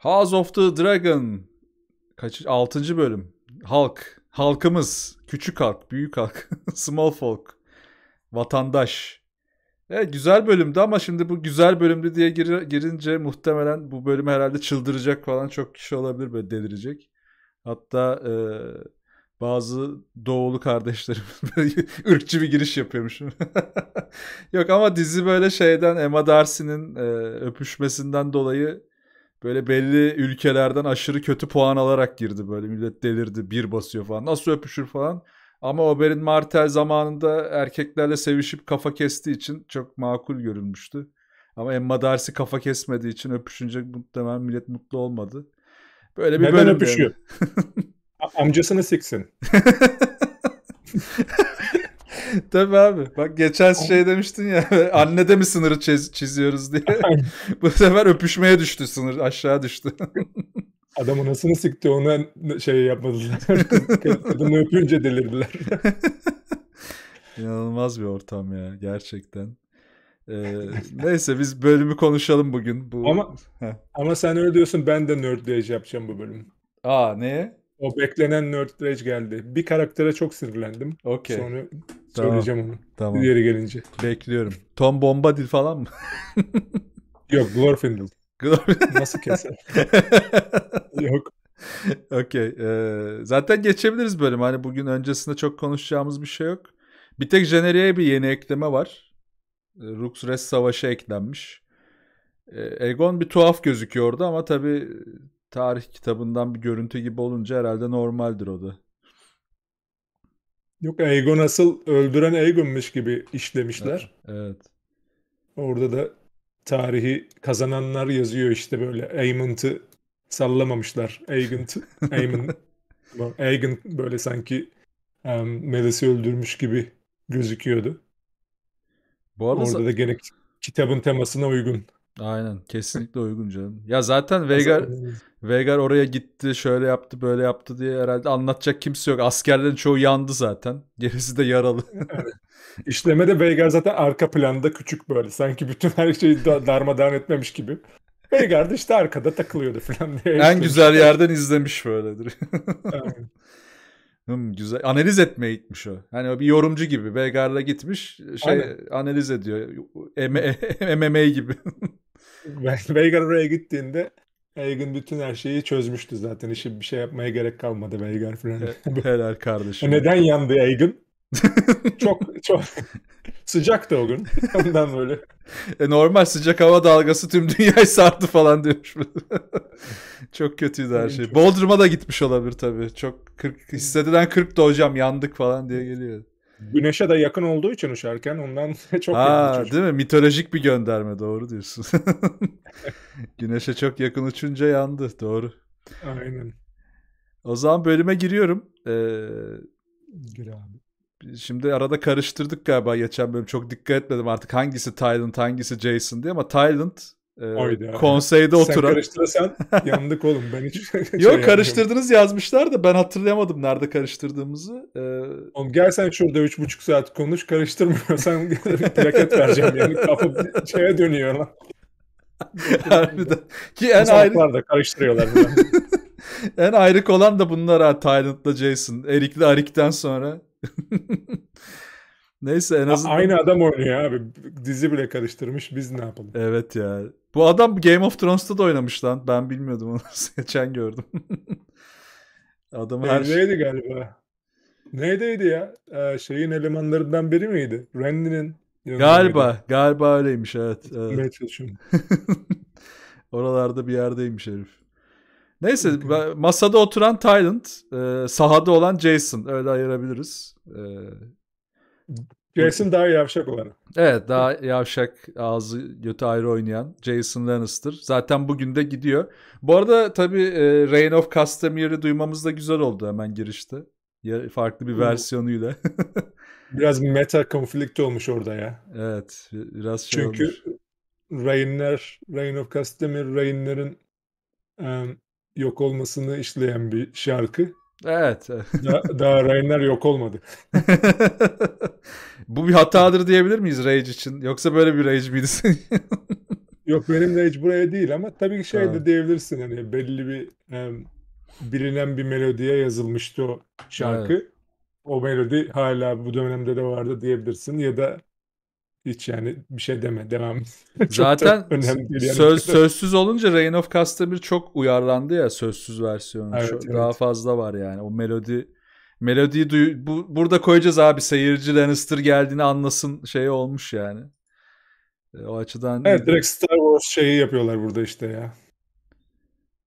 House of the Dragon. Kaç, Altıncı bölüm. Halk. Halkımız. Küçük halk, büyük halk. Small folk. Vatandaş. Evet güzel bölümdü ama şimdi bu güzel bölümdü diye gir, girince muhtemelen bu bölüm herhalde çıldıracak falan çok kişi olabilir böyle delirecek. Hatta e, bazı doğulu kardeşlerim ırkçı bir giriş yapıyormuşum. Yok ama dizi böyle şeyden Emma Darcy'nin e, öpüşmesinden dolayı böyle belli ülkelerden aşırı kötü puan alarak girdi böyle millet delirdi bir basıyor falan nasıl öpüşür falan. Ama Oberyn Martel zamanında erkeklerle sevişip kafa kestiği için çok makul görünmüştü. Ama Emma Darcy kafa kesmediği için öpüşünce muhtemelen millet mutlu olmadı. Böyle bir Neden bölüm öpüşüyor? Yani. Amcasını siksin. Tabii abi. Bak geçen şey demiştin ya annede mi sınırı çiz çiziyoruz diye. Bu sefer öpüşmeye düştü sınır aşağı düştü. Adam anasını sıktı ona şey yapmadılar. Kadını öpünce delirdiler. İnanılmaz bir ortam ya gerçekten. Ee, neyse biz bölümü konuşalım bugün. Bu... Ama ama sen öyle diyorsun ben de nerdleyici yapacağım bu bölümü. Aa neye? O beklenen nerd rage geldi. Bir karaktere çok sinirlendim. Okey. Sonra tamam. söyleyeceğim onu. Tamam. Diğeri gelince. Bekliyorum. Tom Bombadil falan mı? Yok Glorfindel. Glorfindel. Nasıl keser? Yok. Okey. Ee, zaten geçebiliriz bölüm. Hani bugün öncesinde çok konuşacağımız bir şey yok. Bir tek jeneriğe bir yeni ekleme var. E, Rux Res Savaşı eklenmiş. E, Egon bir tuhaf gözüküyordu ama tabii tarih kitabından bir görüntü gibi olunca herhalde normaldir o da. Yok Aegon asıl öldüren Aegon'muş gibi işlemişler. Evet. evet. Orada da tarihi kazananlar yazıyor işte böyle Aemont'ı sallamamışlar. Aegon, Aemon, Aegon böyle sanki um, Melis'i öldürmüş gibi gözüküyordu. Bu arada Orada da gene kitabın temasına uygun. Aynen kesinlikle uygun canım. Ya zaten Veigar Veigar oraya gitti, şöyle yaptı, böyle yaptı diye herhalde anlatacak kimse yok. Askerlerin çoğu yandı zaten. Gerisi de yaralı. evet. de Veigar zaten arka planda küçük böyle. Sanki bütün her şeyi darmadağın etmemiş gibi. Veigar da işte arkada takılıyordu falan diye. En güzel yerden izlemiş böyledir. Hım, güzel. Analiz etmeye gitmiş o. Hani o bir yorumcu gibi. Belgar'la gitmiş şey Aynen. analiz ediyor. MMA gibi. Belgar oraya gittiğinde Elgin bütün her şeyi çözmüştü zaten. İşi bir şey yapmaya gerek kalmadı Belgar falan. Helal kardeşim. Neden yandı Elgin? çok çok sıcaktı o gün. Ondan böyle e normal sıcak hava dalgası tüm dünyayı sardı falan diyor. çok kötüydü her şey. Bodrum'a da gitmiş olabilir tabii. Çok 40, hissedilen 40 da hocam yandık falan diye geliyor. Güneşe de yakın olduğu için uçarken ondan çok ha, Değil mi? Mitolojik bir gönderme doğru diyorsun. Güneşe çok yakın uçunca yandı doğru. Aynen. O zaman bölüme giriyorum. Ee, Gir abi. Şimdi arada karıştırdık galiba geçen bölüm. Çok dikkat etmedim artık hangisi Tyrant hangisi Jason diye ama Tyrant e, konseyde Sen oturan. Sen karıştırırsan yandık oğlum. Ben hiç Yok yapmadım. Şey karıştırdınız yazmışlar da ben hatırlayamadım nerede karıştırdığımızı. Ee... Oğlum gel sen şurada 3,5 saat konuş karıştırmıyorsan plaket vereceğim yani kafa şeye dönüyor lan. Harbiden. Ki en ayrı... da karıştırıyorlar. en ayrık olan da bunlar ha Tyrant'la Jason. Eric'le Arik'ten sonra. Neyse en azından. Aynı adam oynuyor abi. Dizi bile karıştırmış biz ne yapalım. Evet ya. Bu adam Game of Thrones'ta da oynamış lan. Ben bilmiyordum onu. Geçen gördüm. Adamı her şey- neydi galiba? neydiydi ya? Ee, şeyin elemanlarından biri miydi? Randy'nin Galiba. Miydi? Galiba öyleymiş evet. evet. Oralarda bir yerdeymiş herif. Neyse masada oturan Tyrant, e, sahada olan Jason öyle ayırabiliriz. E, Jason daha yavşak olarak. Evet daha yavşak ağzı götü ayrı oynayan Jason Lannister. Zaten bugün de gidiyor. Bu arada tabii e, Reign of Customary'i duymamız da güzel oldu hemen girişte. Ya, farklı bir versiyonuyla. biraz meta konflikt olmuş orada ya. Evet biraz şey Çünkü olmuş. Reign'ler, Reign of Customer, Reign'lerin yok olmasını işleyen bir şarkı. Evet. daha, daha Rainer yok olmadı. Bu bir hatadır diyebilir miyiz Rage için? Yoksa böyle bir Rage miydi? yok benim Rage buraya değil ama tabii ki şey de diyebilirsin hani belli bir um, bilinen bir melodiye yazılmıştı o şarkı. Evet. O melodi hala bu dönemde de vardı diyebilirsin ya da hiç yani bir şey deme devam. Zaten yani. söz sözsüz olunca Reign of Castamir çok uyarlandı ya sözsüz versiyonu. Evet, evet. Daha fazla var yani. O melodi melodiyi duy, bu, burada koyacağız abi seyirci Lannister geldiğini anlasın şey olmuş yani. E, o açıdan Evet direkt Star Wars şeyi yapıyorlar burada işte ya.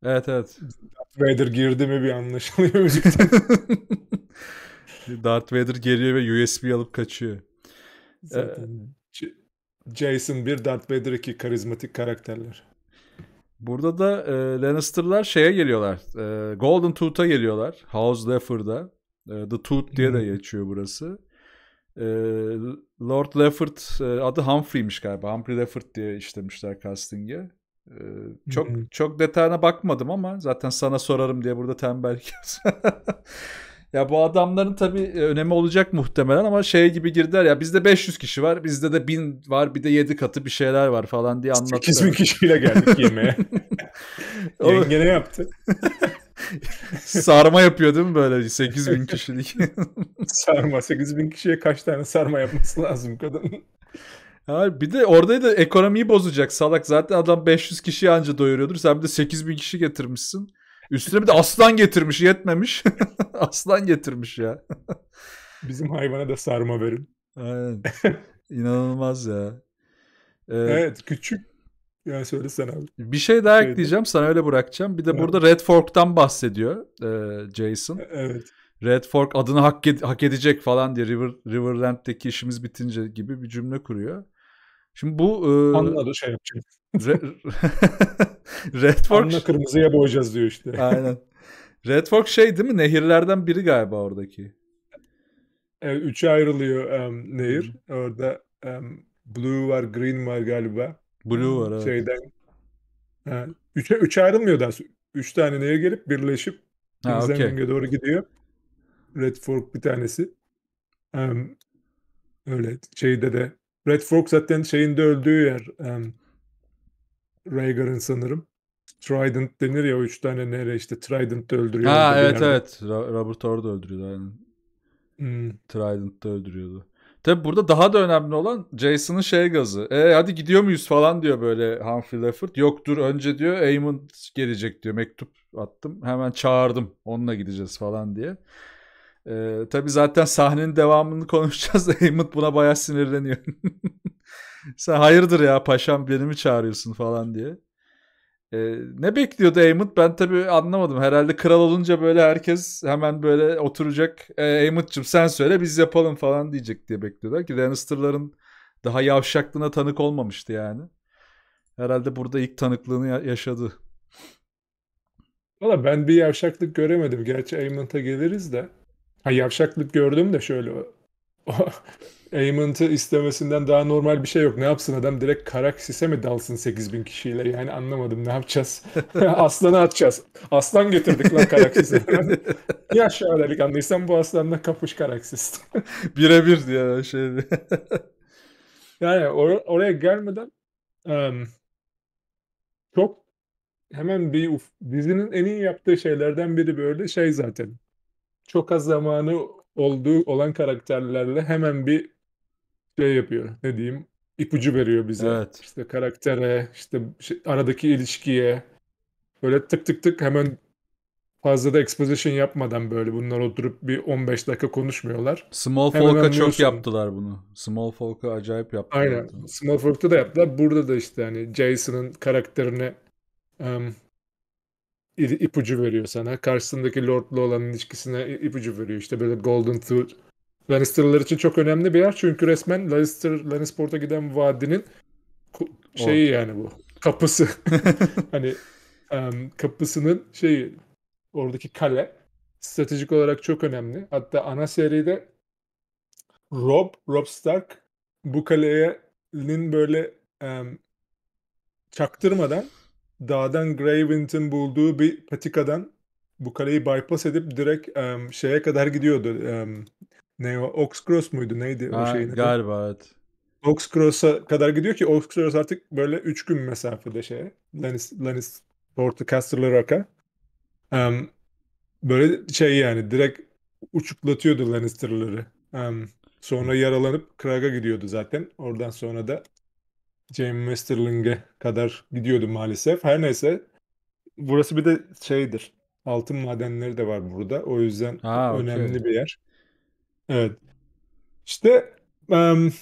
Evet evet. Darth Vader girdi mi bir anlaşılıyor müzikten. Darth Vader geliyor ve USB alıp kaçıyor. Zaten. Ee, Jason 1, Darth Vader 2 karizmatik karakterler. Burada da e, Lannister'lar şeye geliyorlar. E, Golden Tooth'a geliyorlar. House Laffer'da. E, The Tooth diye de geçiyor burası. E, Lord Lafford e, adı Humphrey'miş galiba. Humphrey Lafford diye işlemişler casting'e. E, çok çok detayına bakmadım ama zaten sana sorarım diye burada tembel Ya bu adamların tabii e, önemi olacak muhtemelen ama şey gibi girdiler ya bizde 500 kişi var bizde de 1000 var bir de 7 katı bir şeyler var falan diye anlattılar. 8000 kişiyle geldik yemeğe. Yenge ne yaptı? sarma yapıyor değil mi böyle 8000 kişilik? sarma 8000 kişiye kaç tane sarma yapması lazım kadın? Hayır, bir de orada da ekonomiyi bozacak salak. Zaten adam 500 kişiyi anca doyuruyordur. Sen bir de 8000 kişi getirmişsin. Üstüne bir de aslan getirmiş yetmemiş. aslan getirmiş ya. Bizim hayvana da sarma verin. Aynen. İnanılmaz ya. Ee, evet küçük. yani söyle sen abi. Bir şey daha Şeydi. ekleyeceğim sana öyle bırakacağım. Bir de evet. burada Red Fork'tan bahsediyor e, Jason. E, evet. Red Fork adını hak, ed- hak edecek falan diye River Riverland'deki işimiz bitince gibi bir cümle kuruyor. Şimdi bu... E, Anladı şey yapacak. Re- Redfork... Anla kırmızıya boyayacağız diyor işte. Aynen. Redfork şey değil mi? Nehirlerden biri galiba oradaki. E, üçe ayrılıyor um, nehir. Hı. Orada um, blue var, green var galiba. Blue var evet. Şeyden. Ha, üçe, üçe ayrılmıyor daha. Üç tane nehir gelip birleşip ha, okay. doğru gidiyor. Red Fork bir tanesi. Um, öyle şeyde de Red Fork zaten şeyinde öldüğü yer. Um, Rhaegar'ın sanırım. Trident denir ya o üç tane nere işte Trident'te öldürüyor. Ha evet yerde. evet. Robert orada öldürüyordu aynen. Hmm. Trident'te öldürüyordu. Tabi burada daha da önemli olan Jason'ın şey gazı. E hadi gidiyor muyuz falan diyor böyle Humphrey Leffert. Yok dur önce diyor Aemon gelecek diyor mektup attım. Hemen çağırdım onunla gideceğiz falan diye. Ee, tabii zaten sahnenin devamını konuşacağız da Hammond buna bayağı sinirleniyor. Sen hayırdır ya paşam beni mi çağırıyorsun falan diye. Ee, ne bekliyordu Eymut? Ben tabii anlamadım. Herhalde kral olunca böyle herkes hemen böyle oturacak. E, ee, Aymut'cum sen söyle biz yapalım falan diyecek diye bekliyorlar ki Lannister'ların daha yavşaklığına tanık olmamıştı yani. Herhalde burada ilk tanıklığını yaşadı. Valla ben bir yavşaklık göremedim. Gerçi Eymut'a geliriz de. Ha, yavşaklık gördüm de şöyle Ayment'ı istemesinden daha normal bir şey yok. Ne yapsın adam direkt Karaksis'e mi dalsın 8000 kişiyle? Yani anlamadım ne yapacağız? Aslanı atacağız. Aslan getirdik lan Karaksis'e. ya şahanelik anlıysan bu aslanla kapış Karaksis. Birebir diye şey. yani or- oraya gelmeden um, çok hemen bir uf, dizinin en iyi yaptığı şeylerden biri böyle şey zaten çok az zamanı olduğu olan karakterlerle hemen bir şey yapıyor. Ne diyeyim? ipucu veriyor bize. Evet. İşte karaktere, işte şey, aradaki ilişkiye. Böyle tık tık tık hemen fazla da exposition yapmadan böyle bunlar oturup bir 15 dakika konuşmuyorlar. Small Folk'a çok yaptılar bunu. Small Folk'a acayip yaptılar. Aynen. Small Folk'ta da yaptılar. Burada da işte hani Jason'ın karakterini um, ipucu veriyor sana. Karşısındaki Lord'la olan ilişkisine ipucu veriyor. İşte böyle Golden Tour. Lannister'lar için çok önemli bir yer. Çünkü resmen Lannister, Lannisport'a giden vadinin şeyi yani bu. Kapısı. hani um, kapısının şeyi oradaki kale stratejik olarak çok önemli. Hatta ana seride Rob, Rob Stark bu kaleye lin böyle um, çaktırmadan dağdan Gravent'in bulduğu bir patikadan bu kaleyi bypass edip direkt um, şeye kadar gidiyordu. Um, ne o? Oxcross muydu? Neydi ha, o şeyin? Galiba evet. Cross'a kadar gidiyor ki Ox Cross artık böyle 3 gün mesafede şeye. Lannis, Lannis Porto Caster'la Rock'a. Um, böyle şey yani direkt uçuklatıyordu Lannister'ları. Um, sonra yaralanıp Krag'a gidiyordu zaten. Oradan sonra da James Westerling'e kadar gidiyordu maalesef. Her neyse burası bir de şeydir. Altın madenleri de var burada. O yüzden ha, önemli bir yer. Evet. İşte um,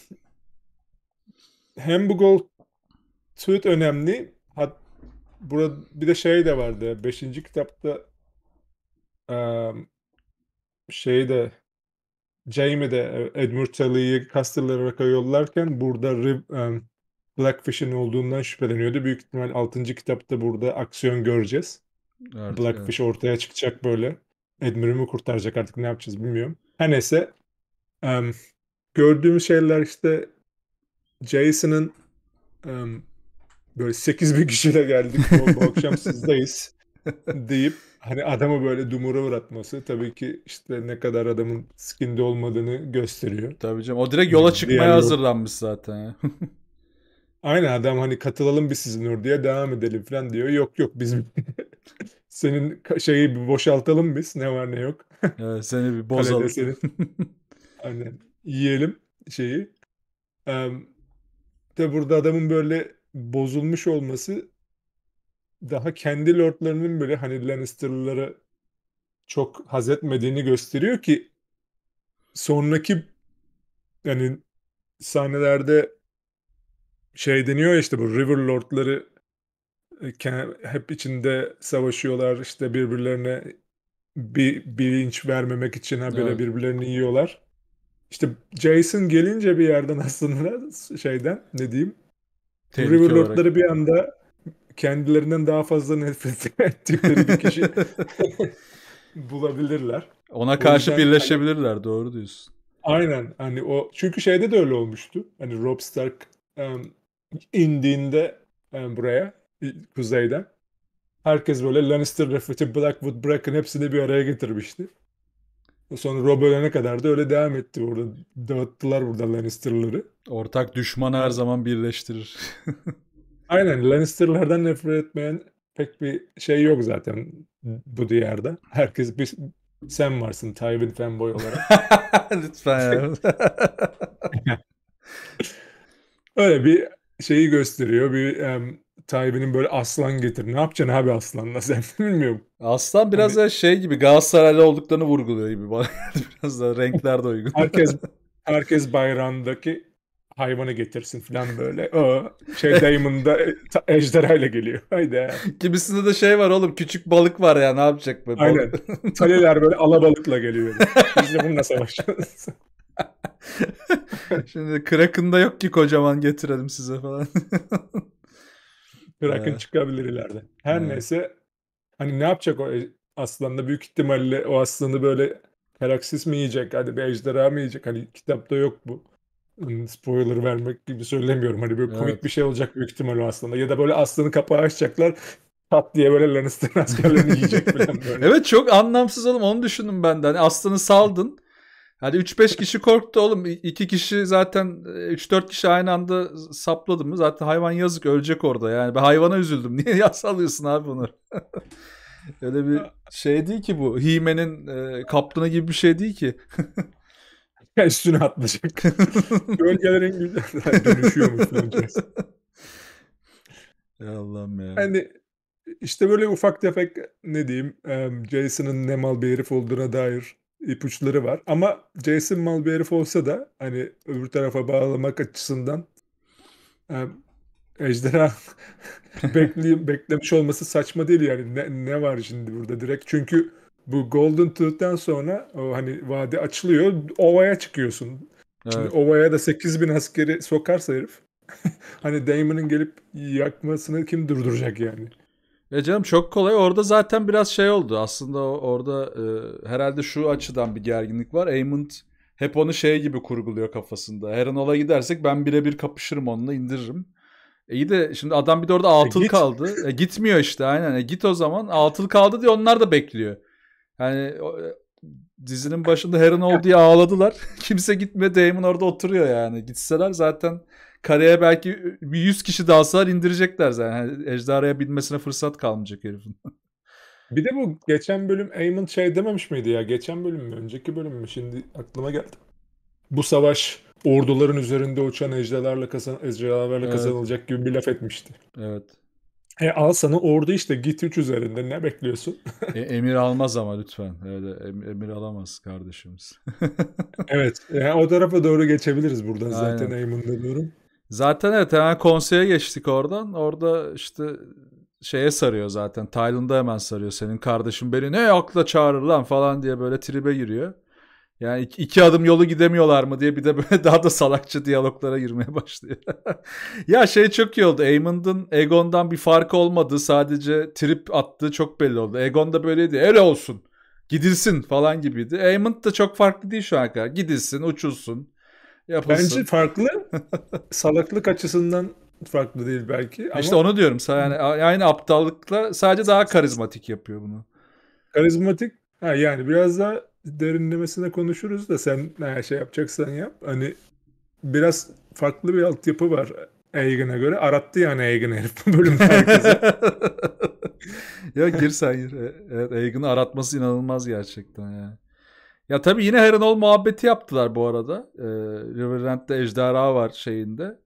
hem bu gol Tweet önemli. Hat, burada bir de şey de vardı. Beşinci kitapta um, şey de Jamie de Edmund Tully'yi Castellaraca yollarken burada um, Blackfish'in olduğundan şüpheleniyordu. Büyük ihtimal 6. kitapta burada aksiyon göreceğiz. Artık, Blackfish evet. ortaya çıkacak böyle. Edmure'u mu kurtaracak artık ne yapacağız bilmiyorum. Her neyse um, gördüğümüz şeyler işte Jason'ın um, böyle 8 bir kişiyle geldik bu, bu akşam sizdeyiz deyip hani adamı böyle dumura uğratması tabii ki işte ne kadar adamın skinde olmadığını gösteriyor. Tabii canım o direkt yola çıkmaya Diğer hazırlanmış zaten. Aynen adam hani katılalım biz sizin orduya devam edelim falan diyor. Yok yok biz senin şeyi bir boşaltalım biz ne var ne yok. evet, seni bir bozalım. Senin. Aynen yiyelim şeyi. Ee, de burada adamın böyle bozulmuş olması daha kendi lordlarının böyle hani Lannister'lara çok haz etmediğini gösteriyor ki sonraki yani sahnelerde şey deniyor işte bu River Lord'ları e, hep içinde savaşıyorlar işte birbirlerine bir bilinç vermemek için böyle evet. birbirlerini yiyorlar. İşte Jason gelince bir yerden aslında şeyden ne diyeyim Tehlike River Lord'ları bir anda kendilerinden daha fazla nefret ettikleri bir kişi bulabilirler. Ona karşı yüzden, hani birleşebilirler doğru diyorsun. Aynen hani o çünkü şeyde de öyle olmuştu. Hani Rob Stark um, indiğinde yani e, buraya kuzeyden herkes böyle Lannister refeti Blackwood Bracken hepsini bir araya getirmişti. Sonra Rob ölene kadar da öyle devam etti. Orada dağıttılar burada Lannister'ları. Ortak düşman her zaman birleştirir. Aynen Lannister'lardan nefret etmeyen pek bir şey yok zaten bu diyarda. Herkes bir sen varsın Tywin fanboy olarak. Lütfen ya. Öyle bir şeyi gösteriyor. Bir um, Tayyip'in böyle aslan getir. Ne yapacaksın abi aslanla sen bilmiyorum. Aslan hani biraz hani... da şey gibi Galatasaraylı olduklarını vurguluyor gibi bana. biraz da renkler de uygun. Herkes herkes bayrandaki hayvanı getirsin falan böyle. O şey Damon'da e, ejderhayla geliyor. Haydi. Kimisinde de şey var oğlum küçük balık var ya ne yapacak böyle. Aynen. Taleler böyle alabalıkla geliyor. Biz de bununla savaşacağız. Şimdi Kraken'da yok ki kocaman getirelim size falan. Kraken çıkabilir ileride. Her evet. neyse hani ne yapacak o e, aslında büyük ihtimalle o aslanı böyle Heraksis mi yiyecek? Hadi bir ejderha mı yiyecek? Hani kitapta yok bu. Hani spoiler vermek gibi söylemiyorum. Hani böyle komik bir şey olacak büyük ihtimal o aslında. Ya da böyle aslanı kapağı açacaklar. Tat diye böyle Lannister'ın askerlerini yiyecek falan böyle. evet çok anlamsız oğlum onu düşündüm ben de. Hani aslanı saldın. Hadi 3-5 kişi korktu oğlum. 2 kişi zaten 3-4 e, kişi aynı anda sapladı mı? Zaten hayvan yazık ölecek orada yani. Ben hayvana üzüldüm. Niye yasalıyorsun abi bunu? Öyle bir şey değil ki bu. Hime'nin e, kaptanı gibi bir şey değil ki. üstüne atlayacak. Gölgelerin güzel dönüşüyormuş. ya Allah'ım ya. Yani işte böyle ufak tefek ne diyeyim Jason'ın ne mal bir herif olduğuna dair ipuçları var. Ama Jason mal bir herif olsa da hani öbür tarafa bağlamak açısından yani e, ejderha bekleyim, beklemiş olması saçma değil yani. Ne, ne var şimdi burada direkt? Çünkü bu Golden Tooth'ten sonra o hani vade açılıyor. Ovaya çıkıyorsun. Evet. Şimdi ovaya da 8 bin askeri sokarsa herif hani Damon'ın gelip yakmasını kim durduracak yani? E canım çok kolay. Orada zaten biraz şey oldu. Aslında orada e, herhalde şu açıdan bir gerginlik var. Aymond hep onu şey gibi kurguluyor kafasında. Her an ola gidersek ben birebir kapışırım onunla indiririm. E iyi de şimdi adam bir de orada e altıl e kaldı. E gitmiyor işte aynen. E git o zaman. Altıl kaldı diye onlar da bekliyor. Yani e, dizinin başında Heron ol diye ağladılar. Kimse gitme Damon orada oturuyor yani. Gitseler zaten kareye belki bir 100 kişi dalsalar indirecekler zaten. Yani ejderhaya binmesine fırsat kalmayacak herifin. bir de bu geçen bölüm Eamon şey dememiş miydi ya? Geçen bölüm mü? Önceki bölüm mü? Şimdi aklıma geldi. Bu savaş orduların üzerinde uçan ejderhalarla, kazan ejderhalarla evet. kazanılacak gibi bir laf etmişti. Evet. E al sana ordu işte git 3 üzerinde ne bekliyorsun? e, emir almaz ama lütfen. Evet, emir alamaz kardeşimiz. evet yani e, o tarafa doğru geçebiliriz buradan Aynen. zaten Eamon'da diyorum. Zaten evet hemen konseye geçtik oradan. Orada işte şeye sarıyor zaten. Tayland'a hemen sarıyor. Senin kardeşim beni ne akla çağırır lan falan diye böyle tribe giriyor. Yani iki, iki adım yolu gidemiyorlar mı diye bir de böyle daha da salakça diyaloglara girmeye başlıyor. ya şey çok iyi oldu. Eamon'ın Egon'dan bir farkı olmadı. Sadece trip attığı çok belli oldu. Egon da böyleydi. Öyle olsun. Gidilsin falan gibiydi. Eamon da çok farklı değil şu an kadar. Gidilsin, uçulsun yapılsın. Bence farklı. Salaklık açısından farklı değil belki. İşte ama... İşte onu diyorum. Yani aynı aptallıkla sadece daha karizmatik yapıyor bunu. Karizmatik. Ha, yani biraz daha derinlemesine konuşuruz da sen her şey yapacaksan yap. Hani biraz farklı bir altyapı var Egin'e göre. Arattı yani Egin'i herif bölüm herkese. ya gir sen gir. Evet Egin'i aratması inanılmaz gerçekten ya. Ya tabii yine Harrenhal muhabbeti yaptılar bu arada. Ee, Riverland'de ejderha var şeyinde.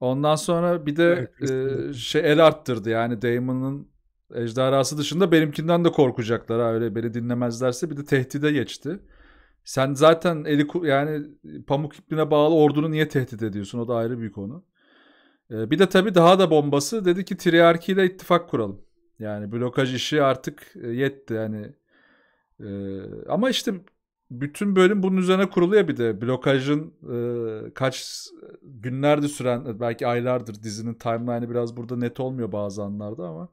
Ondan sonra bir de evet, e, şey el arttırdı yani Damon'ın ejderhası dışında benimkinden de korkacaklar ha öyle beni dinlemezlerse bir de tehdide geçti. Sen zaten eli yani pamuk ipine bağlı ordunu niye tehdit ediyorsun o da ayrı bir konu. Ee, bir de tabii daha da bombası dedi ki Triyarki ile ittifak kuralım. Yani blokaj işi artık e, yetti yani e, ama işte bütün bölüm bunun üzerine kurulu ya bir de blokajın e, kaç günlerde süren belki aylardır dizinin timeline'ı biraz burada net olmuyor bazı anlarda ama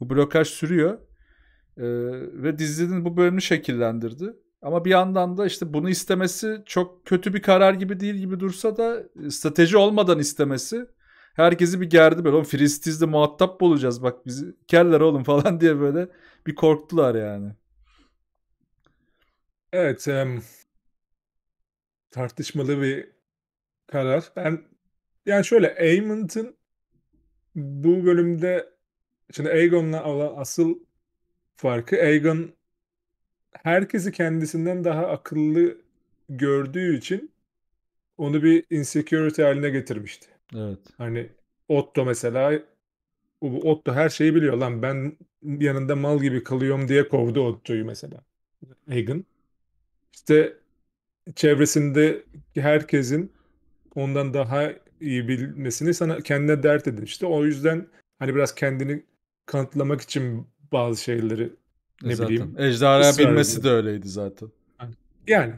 bu blokaj sürüyor e, ve dizinin bu bölümü şekillendirdi. Ama bir yandan da işte bunu istemesi çok kötü bir karar gibi değil gibi dursa da strateji olmadan istemesi herkesi bir gerdi böyle. Oğlum Fristiz'de muhatap bulacağız bak bizi keller oğlum falan diye böyle bir korktular yani. Evet, emm, tartışmalı bir karar. Ben yani şöyle, Aemond'ın bu bölümde şimdi Aegon'la olan asıl farkı Aegon herkesi kendisinden daha akıllı gördüğü için onu bir insecurity haline getirmişti. Evet. Hani Otto mesela bu Otto her şeyi biliyor lan ben yanında mal gibi kalıyorum diye kovdu Otto'yu mesela. Aegon işte çevresinde herkesin ondan daha iyi bilmesini sana kendine dert edin. İşte o yüzden hani biraz kendini kanıtlamak için bazı şeyleri ne zaten. bileyim. Ejderha bilmesi de öyleydi zaten. Yani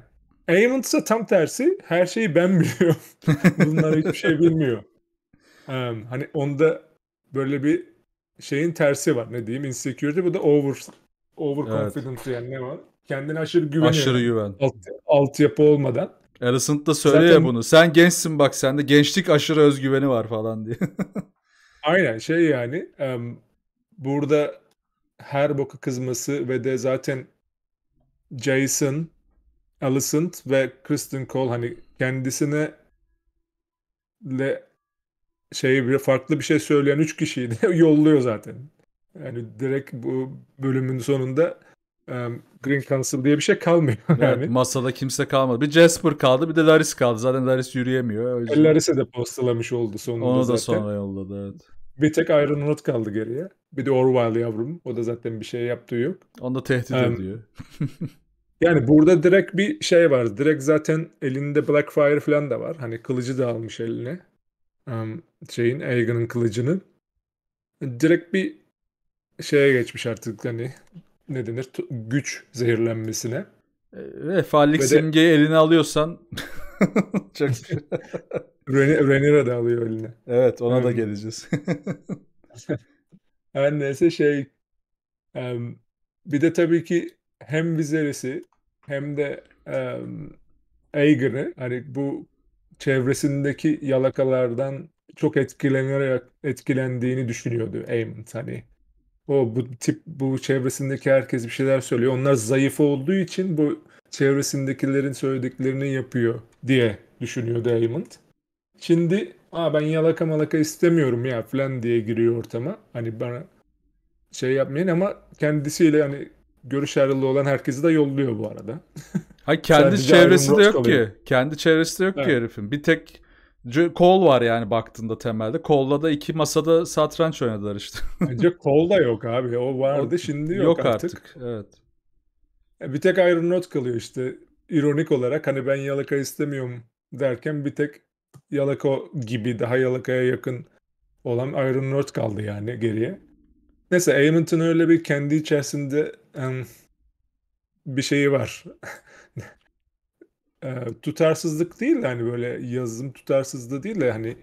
Aemond ise tam tersi her şeyi ben biliyorum. Bunlar hiçbir şey bilmiyor. Um, hani onda böyle bir şeyin tersi var ne diyeyim insecurity bu da over overconfidence evet. yani ne var? Kendine aşırı güveniyor. Aşırı güven. Alt, altyapı olmadan. Harrison da söyle Zaten... bunu. Sen gençsin bak sende gençlik aşırı özgüveni var falan diye. Aynen şey yani um, burada her boka kızması ve de zaten Jason, Alicent ve Kristen Cole hani kendisine le şey bir farklı bir şey söyleyen üç kişiyi de yolluyor zaten. Yani direkt bu bölümün sonunda Green Council diye bir şey kalmıyor. Evet, yani. Masada kimse kalmadı. Bir Jasper kaldı bir de Laris kaldı. Zaten Laris yürüyemiyor. Öyle Laris'e de postalamış oldu sonunda Onu zaten. da sonra yolladı evet. Bir tek Iron Rod kaldı geriye. Bir de Orwell yavrum. O da zaten bir şey yaptığı yok. Onu da tehdit um, ediyor. yani burada direkt bir şey var. Direkt zaten elinde Blackfire falan da var. Hani kılıcı da almış eline. Um, şeyin, Aegon'un kılıcını. Direkt bir şeye geçmiş artık hani ne denir güç zehirlenmesine. E, fallik Ve de... simgeyi eline alıyorsan çok Rhaenyra da alıyor eline. Evet ona um, da geleceğiz. Her neyse şey um, bir de tabii ki hem Viserys'i hem de um, Aegon'ı hani bu çevresindeki yalakalardan çok etkilenerek etkilendiğini düşünüyordu Aemond hani o bu tip bu çevresindeki herkes bir şeyler söylüyor. Onlar zayıf olduğu için bu çevresindekilerin söylediklerini yapıyor diye düşünüyor Diamond. Şimdi Aa ben yalaka malaka istemiyorum ya falan diye giriyor ortama. Hani bana şey yapmayın ama kendisiyle hani görüş ayrılığı olan herkesi de yolluyor bu arada. Hayır kendi çevresi de yok kalıyor. ki. Kendi çevresi de yok evet. ki herifin. Bir tek Kol var yani baktığında temelde. Kol'la da iki masada satranç oynadılar işte. Bence Kol da yok abi. O vardı şimdi yok, yok artık. artık. Evet. E, bir tek Iron Not kalıyor işte. İronik olarak hani ben yalaka istemiyorum derken bir tek yalako gibi daha yalakaya yakın olan Iron Not kaldı yani geriye. Neyse Edmonton öyle bir kendi içerisinde um, bir şeyi var. e, tutarsızlık değil de hani böyle yazım tutarsızlığı değil de hani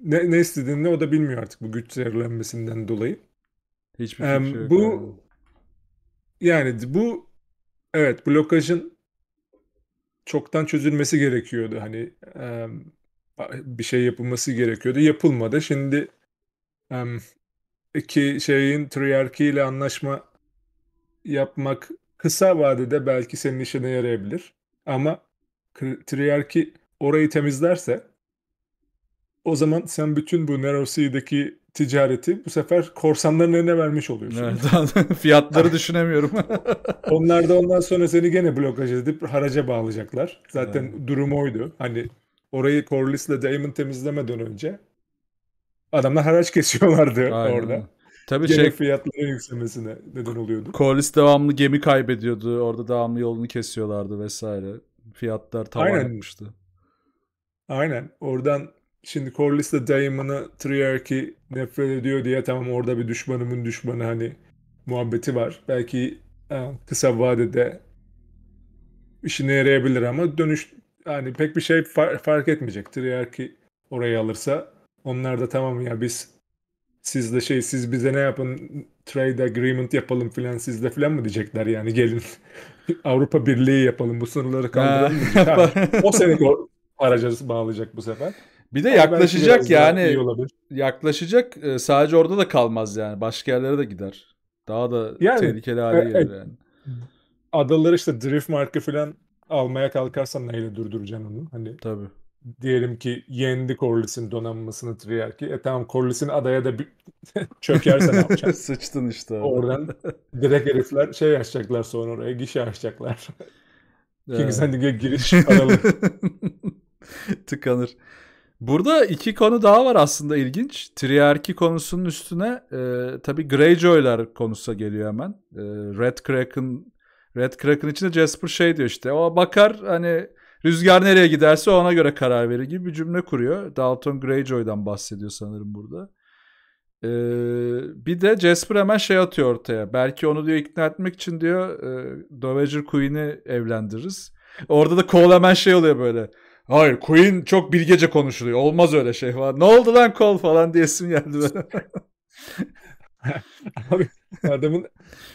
ne, ne istediğini ne o da bilmiyor artık bu güç zehirlenmesinden dolayı. Hiçbir şey um, yok. Bu yani. bu evet blokajın çoktan çözülmesi gerekiyordu. Hani um, bir şey yapılması gerekiyordu. Yapılmadı. Şimdi um, iki şeyin ile anlaşma yapmak kısa vadede belki senin işine yarayabilir. Ama triyarki orayı temizlerse o zaman sen bütün bu Nerosi'deki ticareti bu sefer korsanların eline vermiş oluyorsun. Evet, fiyatları düşünemiyorum. Onlar da ondan sonra seni gene blokaj edip haraca bağlayacaklar. Zaten evet. durum oydu. Hani orayı Corliss'le Damon temizlemeden önce adamlar haraç kesiyorlardı Aynen. orada. Tabii Gene şey, fiyatların yükselmesine neden oluyordu. Corliss devamlı gemi kaybediyordu. Orada devamlı yolunu kesiyorlardı vesaire. Fiyatlar tavanmıştı. Aynen. Aynen. Oradan şimdi Corlys de Daemon'ı Triarchy nefret ediyor diye tamam orada bir düşmanımın düşmanı hani muhabbeti var. Belki e, kısa vadede işine yarayabilir ama dönüş yani pek bir şey far, fark Eğer ki orayı alırsa onlar da tamam ya biz siz de şey siz bize ne yapın trade agreement yapalım filan sizde filan mı diyecekler yani gelin Avrupa Birliği yapalım bu sınırları kaldıralım. o sene araca bağlayacak bu sefer. Bir de Ama yaklaşacak yani yaklaşacak e, sadece orada da kalmaz yani başka yerlere de gider. Daha da yani, tehlikeli hale e, e, gelir yani. Adaları işte drift markı filan almaya kalkarsan neyle durduracaksın onu? Hani Tabii diyelim ki yendi Corliss'in donanmasını Trierki. E tamam Corliss'in adaya da bir çökerse ne yapacaksın? Sıçtın işte. Abi. Oradan direkt herifler şey açacaklar sonra oraya gişe açacaklar. Evet. King's Landing'e giriş aralı. Tıkanır. Burada iki konu daha var aslında ilginç. Trierki konusunun üstüne e, tabii Greyjoy'lar konusu geliyor hemen. E, Red Kraken Red Kraken içinde Jasper şey diyor işte. O bakar hani Rüzgar nereye giderse ona göre karar verir gibi bir cümle kuruyor. Dalton Greyjoy'dan bahsediyor sanırım burada. Ee, bir de Jasper hemen şey atıyor ortaya. Belki onu diyor ikna etmek için diyor e, Dowager Queen'i evlendiririz. Orada da Cole hemen şey oluyor böyle. Hayır Queen çok bilgece konuşuluyor. Olmaz öyle şey falan. Ne oldu lan Cole falan diye isim geldi. Abi adamın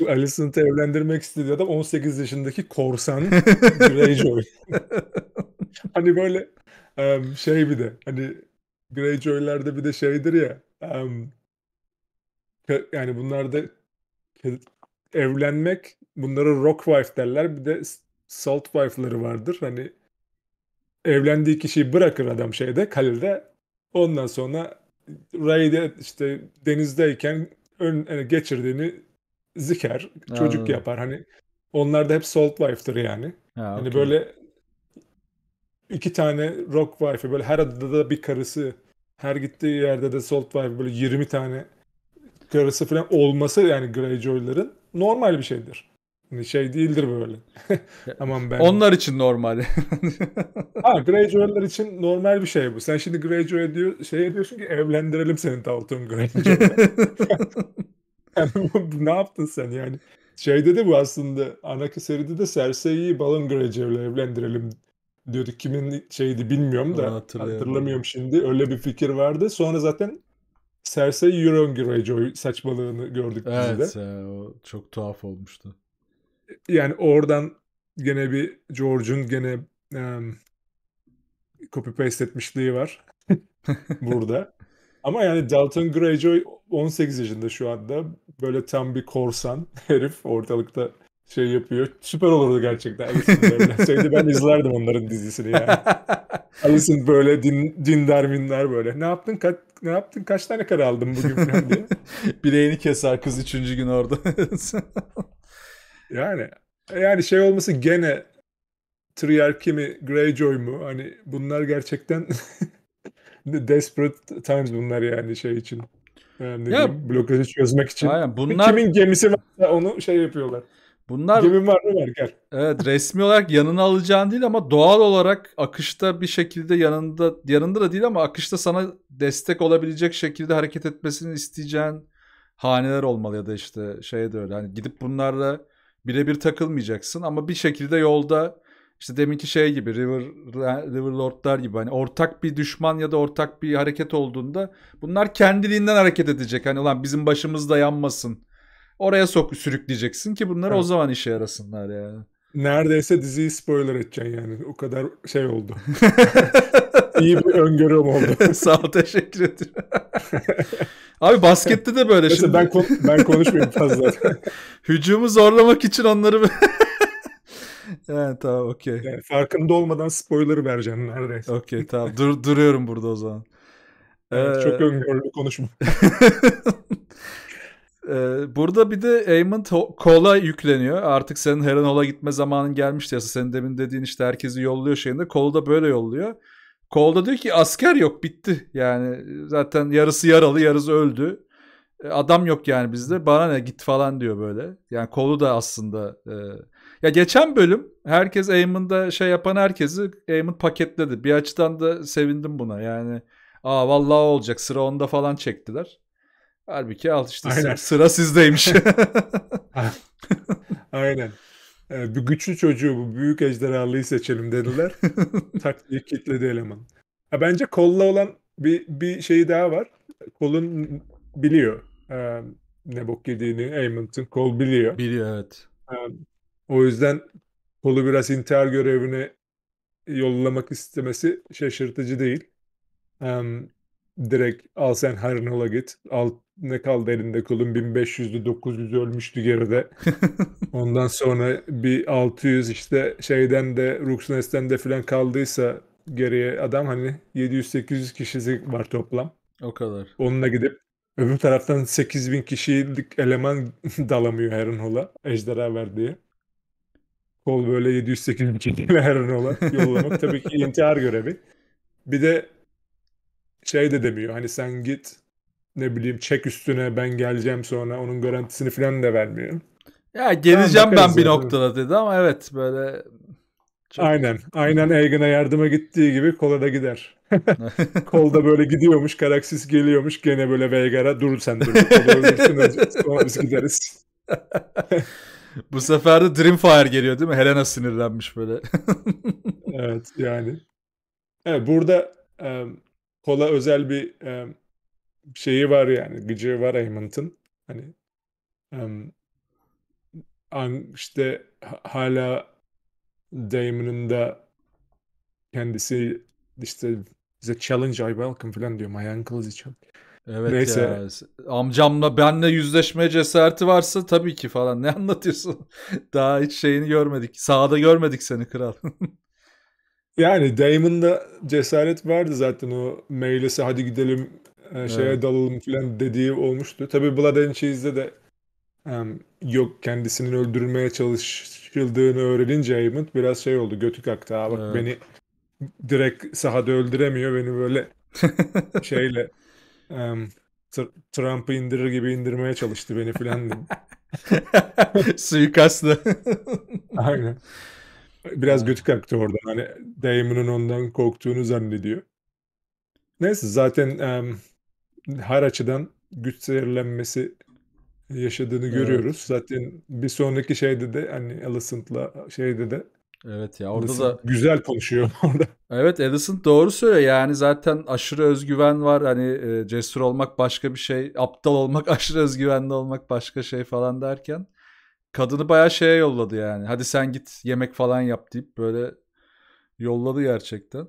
Alison'ı evlendirmek istediği adam 18 yaşındaki korsan Greyjoy. hani böyle um, şey bir de hani Greyjoy'lerde bir de şeydir ya um, yani bunlarda evlenmek bunlara rock wife derler bir de salt wife'ları vardır. Hani evlendiği kişiyi bırakır adam şeyde kalede ondan sonra Ray'de işte denizdeyken ön, e, geçirdiğini ziker, çocuk Anladım. yapar. Hani onlar da hep salt wife'tır yani. Ha, hani okay. böyle iki tane rock wife'ı böyle her adada da bir karısı, her gittiği yerde de salt wife böyle 20 tane karısı falan olması yani Greyjoy'ların normal bir şeydir. Hani şey değildir böyle. Aman ben. Onlar için normal. ha Greyjoy'lar için normal bir şey bu. Sen şimdi Greyjoy diyor, şey diyorsun ki evlendirelim senin Dalton Greyjoy'la. yani, bu, ne yaptın sen yani? Şey dedi bu aslında ana seride de Cersei'yi Balon Greyjoy'la evlendirelim diyordu Kimin şeydi bilmiyorum da hatırlamıyorum şimdi. Öyle bir fikir vardı. Sonra zaten Cersei Euron Greyjoy saçmalığını gördük evet, dizide. Evet e, o çok tuhaf olmuştu yani oradan gene bir George'un gene um, copy paste etmişliği var burada. Ama yani Dalton Greyjoy 18 yaşında şu anda. Böyle tam bir korsan herif ortalıkta şey yapıyor. Süper olurdu gerçekten. Söyledi ben izlerdim onların dizisini yani. Alison böyle din, dindar minler böyle. Ne yaptın? Ka- ne yaptın? Kaç tane kar aldın bugün falan diye. Bileğini keser kız üçüncü gün orada. Yani yani şey olması gene Trierki mi Greyjoy mu hani bunlar gerçekten desperate times bunlar yani şey için. Yani ya, blokajı çözmek için. Aynen, bunlar... Kimin gemisi varsa onu şey yapıyorlar. Bunlar Gemin var mı var gel. Evet resmi olarak yanına alacağın değil ama doğal olarak akışta bir şekilde yanında yanında da değil ama akışta sana destek olabilecek şekilde hareket etmesini isteyeceğin haneler olmalı ya da işte şey de öyle. Hani gidip bunlarla birebir takılmayacaksın ama bir şekilde yolda işte deminki şey gibi River, Riverlord'lar gibi hani ortak bir düşman ya da ortak bir hareket olduğunda bunlar kendiliğinden hareket edecek. Hani ulan bizim başımız da yanmasın. Oraya sok sürükleyeceksin ki bunlar evet. o zaman işe yarasınlar yani neredeyse diziyi spoiler edeceksin yani. O kadar şey oldu. İyi bir öngörüm oldu. Sağ ol teşekkür ederim. Abi baskette de böyle Mesela şimdi. Ben, kon ben konuşmayayım fazla. Hücumu zorlamak için onları... yani tamam okey. Yani farkında olmadan spoiler vereceksin neredeyse. Okey tamam Dur, duruyorum burada o zaman. Evet, ee... Çok öngörülü konuşma. Ee, burada bir de Eamon Cole'a yükleniyor. Artık senin Herenol'a gitme zamanın gelmişti. Yasa senin demin dediğin işte herkesi yolluyor şeyinde. Cole da böyle yolluyor. Cole da diyor ki asker yok bitti. Yani zaten yarısı yaralı yarısı öldü. E, adam yok yani bizde. Bana ne git falan diyor böyle. Yani Cole'u da aslında... E... Ya geçen bölüm herkes Eamon'da şey yapan herkesi Eamon paketledi. Bir açıdan da sevindim buna. Yani aa vallahi olacak sıra onda falan çektiler. Halbuki al işte Aynen. sıra sizdeymiş. Aynen. Ee, bir güçlü çocuğu bu büyük ejderhalıyı seçelim dediler. tak diye kilitledi eleman. Ha, bence kolla olan bir, bir şey daha var. Kolun biliyor e, ne bok yediğini Amon't'ın. Kol biliyor. Biliyor evet. E, o yüzden kolu biraz intihar görevine yollamak istemesi şaşırtıcı değil. E, direkt al sen Harnol'a git. Al ne kaldı elinde kulun 1500'lü 900 ölmüştü geride. Ondan sonra bir 600 işte şeyden de Ruxnest'ten de filan kaldıysa geriye adam hani 700-800 kişisi var toplam. O kadar. Onunla gidip öbür taraftan 8000 kişilik eleman dalamıyor Harrenhal'a ejderha verdiği. Kol böyle 700-800 kişiyle Harrenhal'a yollamak tabii ki intihar görevi. Bir de şey de demiyor hani sen git ne bileyim çek üstüne ben geleceğim sonra onun garantisini falan da vermiyor. Ya geleceğim ben, ben bir noktada dedi ama evet böyle çok... Aynen. Aynen Egan'a yardıma gittiği gibi kola da gider. Kolda böyle gidiyormuş, Karaksis geliyormuş gene böyle Veigar'a dur sen dur. Sonra biz gideriz. Bu sefer de Dreamfire geliyor değil mi? Helena sinirlenmiş böyle. evet yani. Evet burada e, kola özel bir e, şeyi var yani gıcığı var Eamont'ın. Hani um, işte hala Damon'ın da kendisi işte the challenge I welcome falan diyor. My uncle is a challenge. Evet Neyse. ya. Amcamla benle yüzleşme cesareti varsa tabii ki falan. Ne anlatıyorsun? Daha hiç şeyini görmedik. sağda görmedik seni kral. yani Damon'da cesaret vardı zaten o mailese hadi gidelim ee, şeye evet. dalalım filan dediği olmuştu. Tabi Blood and Cheese'de de um, yok kendisinin öldürmeye çalışıldığını öğrenince Raymond biraz şey oldu götü kalktı. bak evet. beni direkt sahada öldüremiyor beni böyle şeyle um, tr- Trump'ı indirir gibi indirmeye çalıştı beni filan. Suikastla. Aynen. Biraz ha. götü kalktı oradan. Hani Damon'un ondan korktuğunu zannediyor. Neyse zaten um, her açıdan güç zehirlenmesi yaşadığını evet. görüyoruz. Zaten bir sonraki şeyde de hani Alicent'la şeyde de Evet ya orada Edison da güzel konuşuyor orada. Evet Edison doğru söylüyor yani zaten aşırı özgüven var hani e, cesur olmak başka bir şey aptal olmak aşırı özgüvenli olmak başka şey falan derken kadını bayağı şeye yolladı yani hadi sen git yemek falan yap deyip böyle yolladı gerçekten.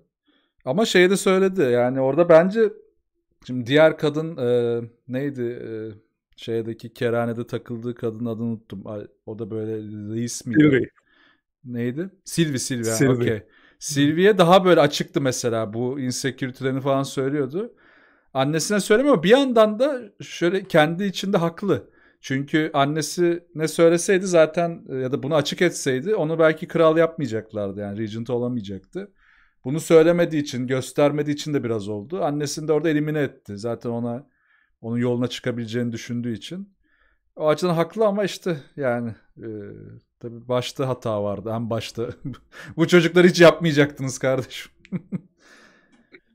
Ama şeyi de söyledi yani orada bence Şimdi diğer kadın e, neydi? E, şeydeki kerhanede takıldığı kadın adını unuttum. O da böyle reis miydi? Silvi. Neydi? Silvi Silvi. Silvi. Okay. Silvi'ye daha böyle açıktı mesela bu insecurity'lerini falan söylüyordu. Annesine söylemiyor. Bir yandan da şöyle kendi içinde haklı. Çünkü annesi ne söyleseydi zaten e, ya da bunu açık etseydi onu belki kral yapmayacaklardı yani regent olamayacaktı. Bunu söylemediği için, göstermediği için de biraz oldu. Annesini de orada elimine etti. Zaten ona onun yoluna çıkabileceğini düşündüğü için. O açıdan haklı ama işte yani e, tabii başta hata vardı. Hem başta bu çocukları hiç yapmayacaktınız kardeşim.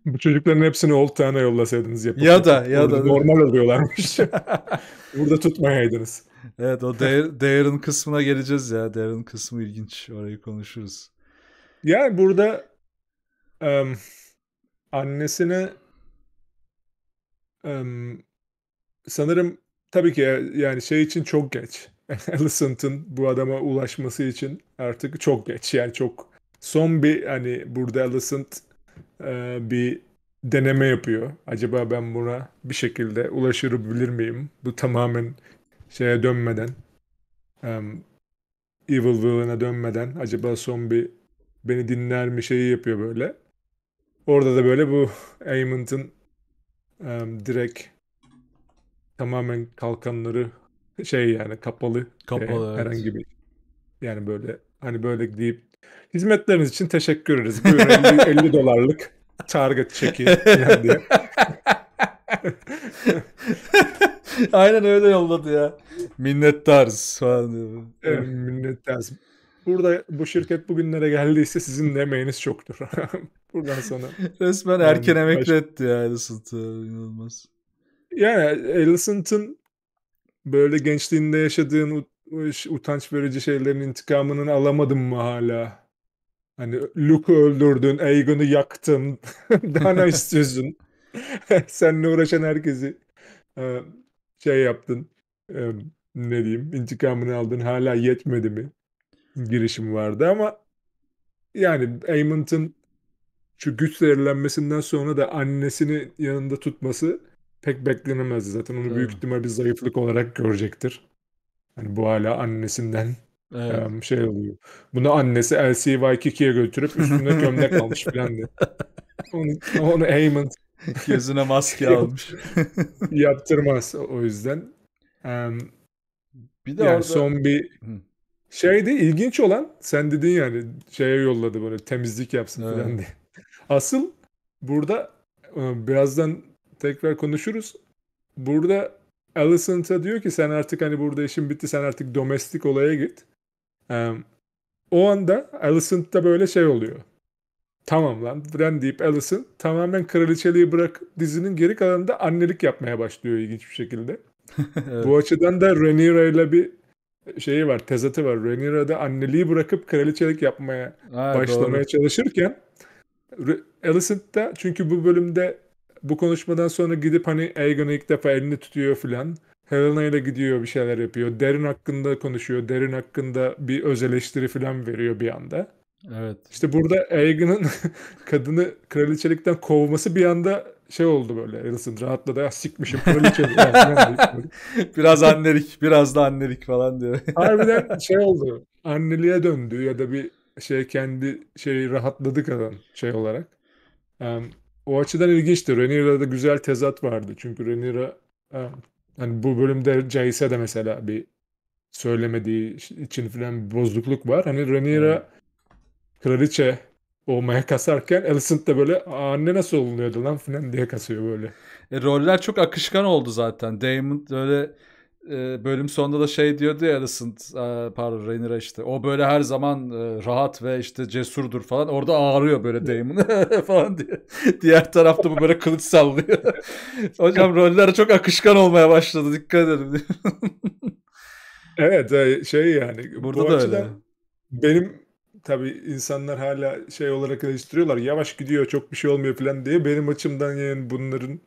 bu çocukların hepsini old tane yollasaydınız yapıp. Ya da ya Burada da. Normal oluyorlarmış. Burada tutmayaydınız. Evet o Darren kısmına geleceğiz ya. Darren kısmı ilginç. Orayı konuşuruz. Yani burada um, annesine um, sanırım tabii ki yani şey için çok geç. Alicent'ın bu adama ulaşması için artık çok geç. Yani çok son bir hani burada Alicent e, bir deneme yapıyor. Acaba ben buna bir şekilde ulaşabilir miyim? Bu tamamen şeye dönmeden um, Evil Villain'a dönmeden acaba son bir beni dinler mi şeyi yapıyor böyle. Orada da böyle bu Amon't'ın um, direkt tamamen kalkanları şey yani kapalı. Kapalı. E, evet. Herhangi bir yani böyle hani böyle deyip hizmetleriniz için teşekkür ederiz. Buyurun 50, 50 dolarlık target çeki diye. Aynen öyle yolladı ya. Minnettarız falan diyor. Evet, minnettarız burada bu şirket bugünlere geldiyse sizin de emeğiniz çoktur. Buradan sonra. Resmen erken yani, emekli baş... etti ya Ellison'ı. İnanılmaz. Yani Ellison'ın böyle gençliğinde yaşadığın utanç verici şeylerin intikamını alamadın mı hala? Hani Luke'u öldürdün, Aegon'u yaktın. Daha ne istiyorsun? Seninle uğraşan herkesi e, şey yaptın. E, ne diyeyim? İntikamını aldın. Hala yetmedi mi? girişim vardı ama yani Amon'ın şu güç zehirlenmesinden sonra da annesini yanında tutması pek beklenemezdi zaten. Onu evet. büyük ihtimal bir zayıflık olarak görecektir. Hani bu hala annesinden evet. um, şey oluyor. Bunu annesi Elsie'yi Waikiki'ye götürüp üstüne gömlek almış falan diye. Onu, onu Aemon Gözüne maske almış. Yaptırmaz o yüzden. Um, bir de yani orada... son bir Hı. Şeyde ilginç olan sen dedin yani şeye yolladı böyle temizlik yapsın evet. falan diye. Asıl burada e, birazdan tekrar konuşuruz. Burada Alicent'a diyor ki sen artık hani burada işin bitti sen artık domestik olaya git. E, o anda Alicent'ta böyle şey oluyor. Tamam lan falan deyip Alison tamamen kraliçeliği bırak dizinin geri kalanında annelik yapmaya başlıyor ilginç bir şekilde. evet. Bu açıdan da Rhaenyra ile bir şeyi var, tezatı var. Rhaenyra anneliği bırakıp kraliçelik yapmaya ha, başlamaya doğru. çalışırken Alicent da çünkü bu bölümde bu konuşmadan sonra gidip hani Aegon'u ilk defa elini tutuyor filan. Helena ile gidiyor bir şeyler yapıyor. Derin hakkında konuşuyor. Derin hakkında bir öz eleştiri filan veriyor bir anda. Evet. İşte burada Aegon'un kadını kraliçelikten kovması bir anda şey oldu böyle Harrison rahatladı. Ya ah, sikmişim kraliçe. biraz annelik, biraz da annelik falan diyor. Harbiden şey oldu. Anneliğe döndü ya da bir şey kendi şey rahatladı kadın şey olarak. Um, o açıdan ilginçti. da güzel tezat vardı. Çünkü Renira um, hani bu bölümde Jace'e de mesela bir söylemediği için filan bozukluk var. Hani Renira evet. kraliçe olmaya kasarken Alicent de böyle anne nasıl olunuyordu lan filan diye kasıyor böyle. E, roller çok akışkan oldu zaten. Damon böyle e, bölüm sonunda da şey diyordu ya Alicent e, pardon Rhaenyra işte o böyle her zaman e, rahat ve işte cesurdur falan orada ağrıyor böyle Damon falan diye. Diğer tarafta bu böyle kılıç sallıyor. Hocam roller çok akışkan olmaya başladı dikkat edin. evet e, şey yani burada bu da öyle. Benim Tabi insanlar hala şey olarak eleştiriyorlar. Yavaş gidiyor, çok bir şey olmuyor falan diye. Benim açımdan yani bunların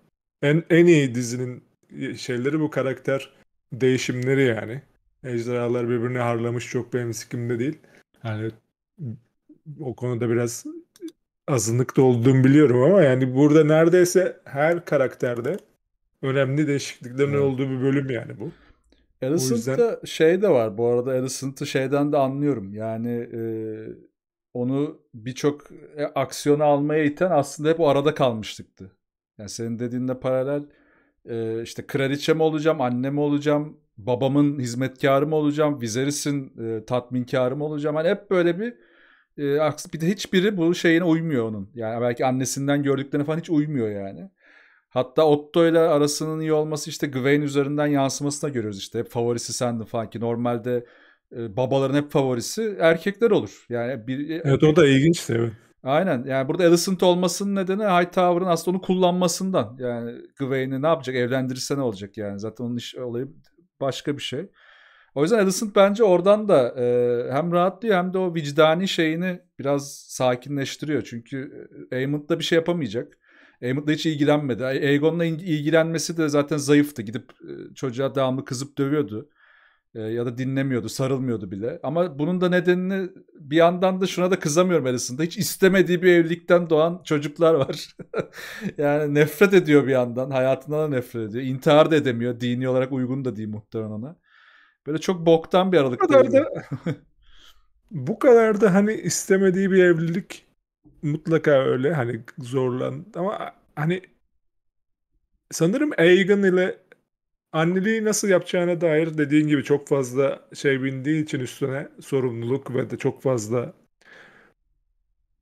en en iyi dizinin e, şeyleri bu karakter değişimleri yani. Ejderhalar birbirine harlamış çok benim sikimde değil. Yani o konuda biraz azınlıkta olduğumu biliyorum ama yani burada neredeyse her karakterde önemli değişikliklerin hmm. olduğu bir bölüm yani bu. Alicent'da yüzden... şey de var bu arada Alicent'ı şeyden de anlıyorum. Yani e, onu birçok e, aksiyona almaya iten aslında hep o arada kalmıştıktı. Yani senin dediğinle paralel e, işte kraliçe mi olacağım, annem mi olacağım, babamın hizmetkarı mı olacağım, Viserys'in e, tatminkarı mı olacağım. Hani hep böyle bir e, bir de hiçbiri bu şeyine uymuyor onun. Yani belki annesinden gördüklerine falan hiç uymuyor yani. Hatta Otto ile arasının iyi olması işte Gwain üzerinden yansımasına görüyoruz işte. Hep favorisi sendin falan ki normalde e, babaların hep favorisi erkekler olur. Yani bir e, Evet o da ilginç tabii. Aynen. Yani burada Alicent olmasının nedeni Hightower'ın aslında onu kullanmasından. Yani Gwain'i ne yapacak? Evlendirirse ne olacak yani? Zaten onun iş olayı başka bir şey. O yüzden Alicent bence oradan da e, hem rahatlıyor hem de o vicdani şeyini biraz sakinleştiriyor. Çünkü e, Aemond da bir şey yapamayacak. Ammon'la hiç ilgilenmedi. Aegon'la ilgilenmesi de zaten zayıftı. Gidip e, çocuğa devamlı kızıp dövüyordu. E, ya da dinlemiyordu, sarılmıyordu bile. Ama bunun da nedenini bir yandan da şuna da kızamıyorum Alison'da. Hiç istemediği bir evlilikten doğan çocuklar var. yani nefret ediyor bir yandan. Hayatından da nefret ediyor. İntihar da edemiyor. Dini olarak uygun da değil muhtemelen ona. Böyle çok boktan bir aralık. Bu kadar da, bu kadar da hani istemediği bir evlilik mutlaka öyle hani zorlan ama hani sanırım Aegon ile anneliği nasıl yapacağına dair dediğin gibi çok fazla şey bindiği için üstüne sorumluluk ve de çok fazla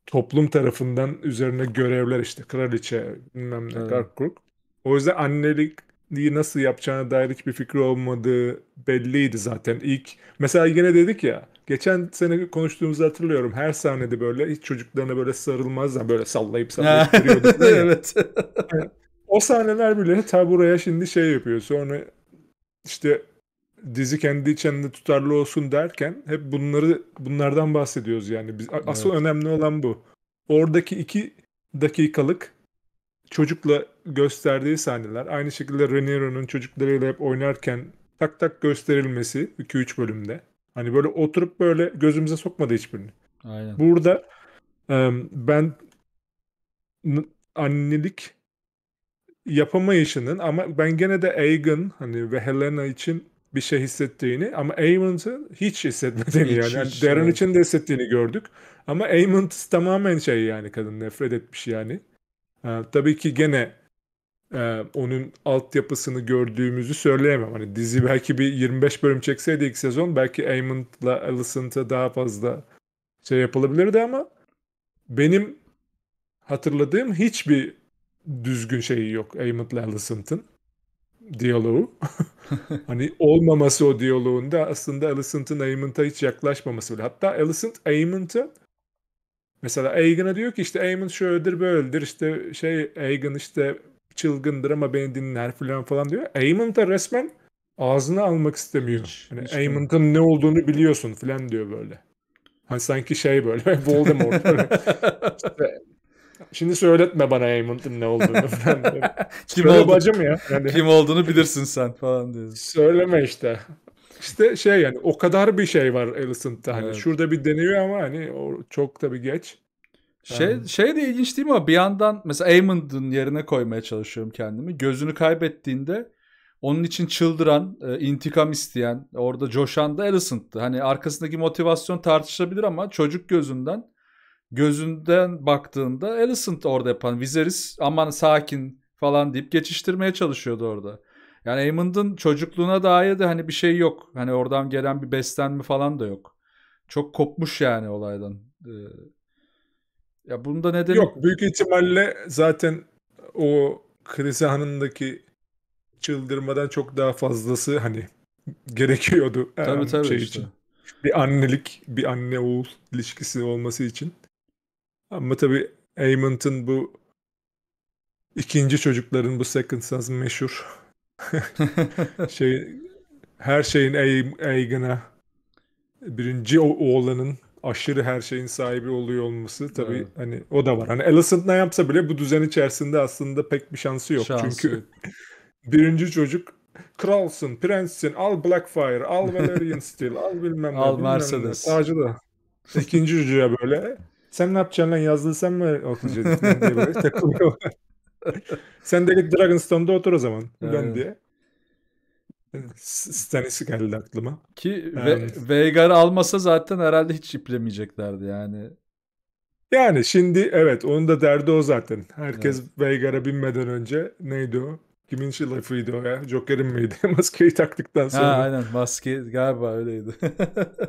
toplum tarafından üzerine görevler işte kraliçe bilmem ne evet. O yüzden anneliği nasıl yapacağına dair hiçbir fikri olmadığı belliydi zaten. ilk mesela yine dedik ya Geçen sene konuştuğumuzu hatırlıyorum. Her sahnede böyle hiç çocuklarına böyle sarılmazlar. Böyle sallayıp sallayıp duruyorduk. evet. Yani, o sahneler bile ta buraya şimdi şey yapıyor. Sonra işte dizi kendi içinde tutarlı olsun derken hep bunları bunlardan bahsediyoruz yani. Biz, evet. Asıl önemli olan bu. Oradaki iki dakikalık çocukla gösterdiği sahneler. Aynı şekilde Reniero'nun çocuklarıyla hep oynarken tak tak gösterilmesi 2-3 bölümde. Hani böyle oturup böyle gözümüze sokmadı hiçbirini. Aynen. Burada ben annelik yapamayışının ama ben gene de Aegon hani ve Helena için bir şey hissettiğini ama Aemon'ı hiç hissetmediğini hiç, yani. Hiç, yani Darren evet. için de hissettiğini gördük. Ama Aemon tamamen şey yani kadın nefret etmiş yani. Ee, tabii ki gene e, onun altyapısını gördüğümüzü söyleyemem. Hani dizi belki bir 25 bölüm çekseydi ilk sezon belki Amon'la Alicent'a daha fazla şey yapılabilirdi ama benim hatırladığım hiçbir düzgün şeyi yok Amon'la Alicent'ın diyaloğu. hani olmaması o diyaloğunda aslında Alicent'ın Amon'ta hiç yaklaşmaması bile. Hatta Alicent Amon'ta mesela Aegon'a diyor ki işte Aemon şöyledir böyledir işte şey Aegon işte çılgındır ama beni dinler falan falan diyor. Amon'da resmen ağzını almak istemiyor. Hiç, hani hiç ne olduğunu biliyorsun falan diyor böyle. Hani sanki şey böyle Voldemort böyle. işte, şimdi söyletme bana Amon'un ne olduğunu falan Kim böyle bacım ya. Yani, Kim olduğunu bilirsin sen falan diyor. Söyleme işte. İşte şey yani o kadar bir şey var Alicent'ta hani evet. şurada bir deniyor ama hani o çok tabii geç. Şey, şey de ilginç değil mi ama bir yandan mesela Eamon'ın yerine koymaya çalışıyorum kendimi. Gözünü kaybettiğinde onun için çıldıran, e, intikam isteyen, orada coşan da Alicent'tı. Hani arkasındaki motivasyon tartışılabilir ama çocuk gözünden, gözünden baktığında Alicent orada yapan. Viserys aman sakin falan deyip geçiştirmeye çalışıyordu orada. Yani Eamon'ın çocukluğuna dair de hani bir şey yok. Hani oradan gelen bir beslenme falan da yok. Çok kopmuş yani olaydan. Ee, ya bunda neden Yok büyük ihtimalle zaten o kriz anındaki çıldırmadan çok daha fazlası hani gerekiyordu. Tabii ee, tabii şey işte. için. Bir annelik, bir anne oğul ilişkisi olması için. Ama tabii Amon'ın bu ikinci çocukların bu Second Sons meşhur şey her şeyin Aegon'a birinci oğlanın aşırı her şeyin sahibi oluyor olması tabi evet. hani o da var. Hani Alicent ne yapsa bile bu düzen içerisinde aslında pek bir şansı yok. Şansı. Çünkü birinci çocuk kralsın, prenssin, al Blackfire, al Valerian Steel, al bilmem ne. Al bilmem Mercedes. Ne, tacı da. İkinci çocuğa böyle sen ne yapacaksın lan yazdığı sen mi okuyacaksın diye böyle takılıyor. sen de git Dragonstone'da otur o zaman. Ulan diye. Stannis geldi aklıma. Ki evet. almasa zaten herhalde hiç iplemeyeceklerdi yani. Yani şimdi evet onun da derdi o zaten. Herkes evet. binmeden önce neydi o? Kimin lafıydı o ya? Joker'in miydi? Maskeyi taktıktan sonra. Ha, aynen maske galiba öyleydi.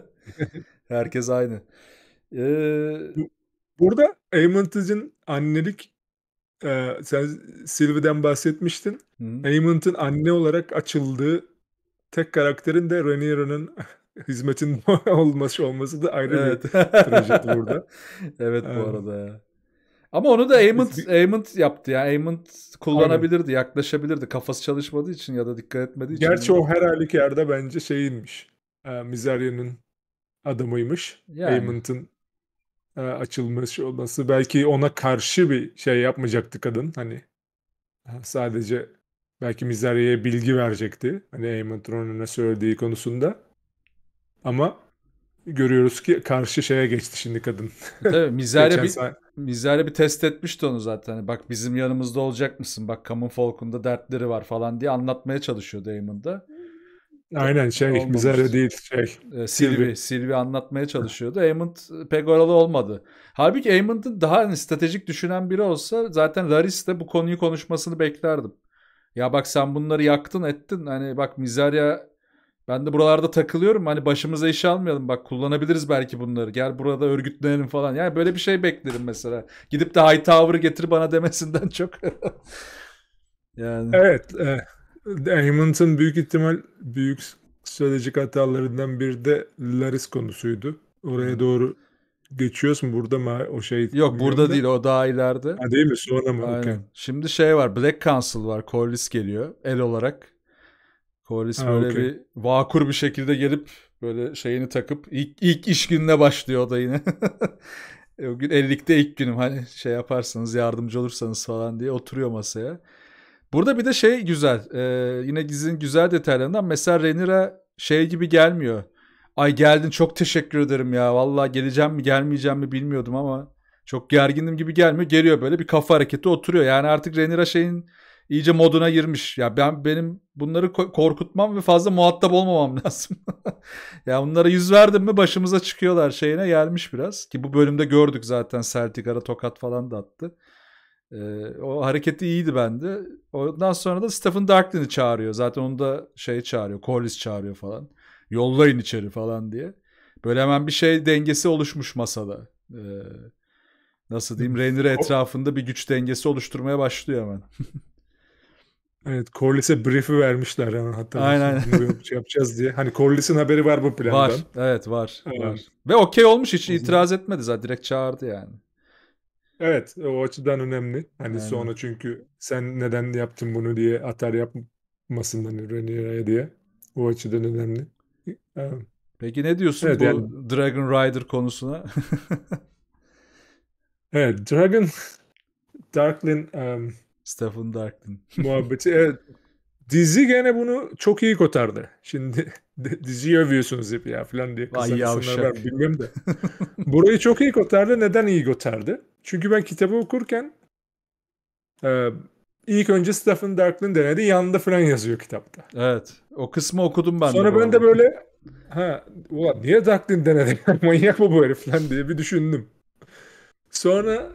Herkes aynı. Ee... Burada Amon'ın annelik e, sen Sylvie'den bahsetmiştin. Amon'ın anne olarak açıldığı tek karakterin de Rhaenyra'nın hizmetin olması olması da ayrı evet. bir trajedi burada. evet bu arada ya. Ama onu da Aemond, Aemond yaptı ya. Aemond kullanabilirdi, Aynen. yaklaşabilirdi. Kafası çalışmadığı için ya da dikkat etmediği için. Gerçi o her halükarda bence şeyinmiş. E, ee, Mizarya'nın adamıymış. Yani. Aemond'ın e, açılmış olması. Belki ona karşı bir şey yapmayacaktı kadın. Hani sadece Belki Mizarya'ya bilgi verecekti. Hani Eamon Tron'un Tron'a söylediği konusunda. Ama görüyoruz ki karşı şeye geçti şimdi kadın. E tabii Mizare bir, sah- Mizare bir test etmişti onu zaten. Hani bak bizim yanımızda olacak mısın? Bak Common Folk'un dertleri var falan diye anlatmaya çalışıyor Damon'da. Aynen şey Olmamış. değil şey. Ee, Silvi. Silvi anlatmaya çalışıyordu. Eamon. pek oralı olmadı. Halbuki Aemond'ın daha hani stratejik düşünen biri olsa zaten Laris de bu konuyu konuşmasını beklerdim. Ya bak sen bunları yaktın ettin. Hani bak Mizarya ben de buralarda takılıyorum. Hani başımıza iş almayalım. Bak kullanabiliriz belki bunları. Gel burada örgütlenelim falan. Yani böyle bir şey beklerim mesela. Gidip de Hightower'ı getir bana demesinden çok. yani. Evet. E, Hamilton büyük ihtimal büyük stratejik hatalarından bir de Laris konusuydu. Oraya doğru geçiyorsun burada mı o şey? Yok burada değil o daha ileride. Ha, değil mi sonra mı? Aynen. Okay. Şimdi şey var Black Council var Corliss geliyor el olarak. Corliss ha, böyle okay. bir vakur bir şekilde gelip böyle şeyini takıp ilk, ilk iş gününe başlıyor o da yine. E, o gün ellikte ilk günüm hani şey yaparsanız yardımcı olursanız falan diye oturuyor masaya. Burada bir de şey güzel e, yine dizinin güzel detaylarından mesela Renira şey gibi gelmiyor Ay geldin çok teşekkür ederim ya. Vallahi geleceğim mi gelmeyeceğim mi bilmiyordum ama çok gergindim gibi gelmiyor. Geliyor böyle bir kafa hareketi oturuyor. Yani artık Renira şeyin iyice moduna girmiş. Ya ben benim bunları korkutmam ve fazla muhatap olmamam lazım. ya bunlara yüz verdim mi başımıza çıkıyorlar şeyine gelmiş biraz. Ki bu bölümde gördük zaten Celtic tokat falan da attı. Ee, o hareketi iyiydi bende. Ondan sonra da Stephen Darklin'i çağırıyor. Zaten onu da şey çağırıyor. Collis çağırıyor falan yollayın içeri falan diye. Böyle hemen bir şey dengesi oluşmuş masada. Ee, nasıl diyeyim Rainier etrafında bir güç dengesi oluşturmaya başlıyor hemen. evet Corliss'e brief'i vermişler hemen hatta. Aynen. Şey yapacağız diye. Hani Corliss'in haberi var bu plandan. Var evet var. Evet. var. Ve okey olmuş hiç itiraz etmedi zaten direkt çağırdı yani. Evet o açıdan önemli. Hani Aynen. sonra çünkü sen neden yaptın bunu diye atar yapmasın hani Renier'e diye. O açıdan önemli. Peki ne diyorsun evet, bu yani, Dragon Rider konusuna? evet, Dragon Darklin um, Stephen Darklin muhabbeti. Evet. Dizi gene bunu çok iyi kotardı. Şimdi dizi övüyorsunuz hep ya falan diye kızan insanlar var bilmem de. Burayı çok iyi kotardı. Neden iyi kotardı? Çünkü ben kitabı okurken e, İlk önce Stephen Darklin denedi. Yanında falan yazıyor kitapta. Evet. O kısmı okudum ben Sonra de ben de böyle ha ulan niye Darklin denedi? Manyak mı bu herif diye bir düşündüm. Sonra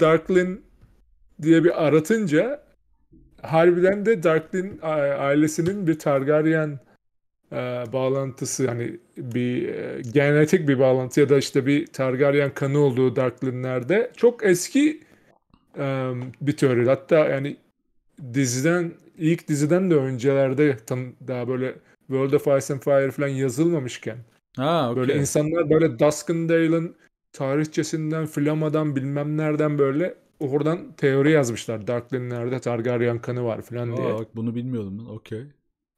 Darklin diye bir aratınca harbiden de Darklin ailesinin bir Targaryen e, bağlantısı hani bir e, genetik bir bağlantı ya da işte bir Targaryen kanı olduğu Darklin'lerde çok eski e, bir teori. Hatta yani diziden ilk diziden de öncelerde tam, daha böyle World of Ice and Fire falan yazılmamışken ha, okay. böyle insanlar böyle Dusk'ın Dale'ın tarihçesinden, Flama'dan bilmem nereden böyle oradan teori yazmışlar. Darkland'lerde Targaryen kanı var falan diye. Bak bunu bilmiyordum ben. Okey.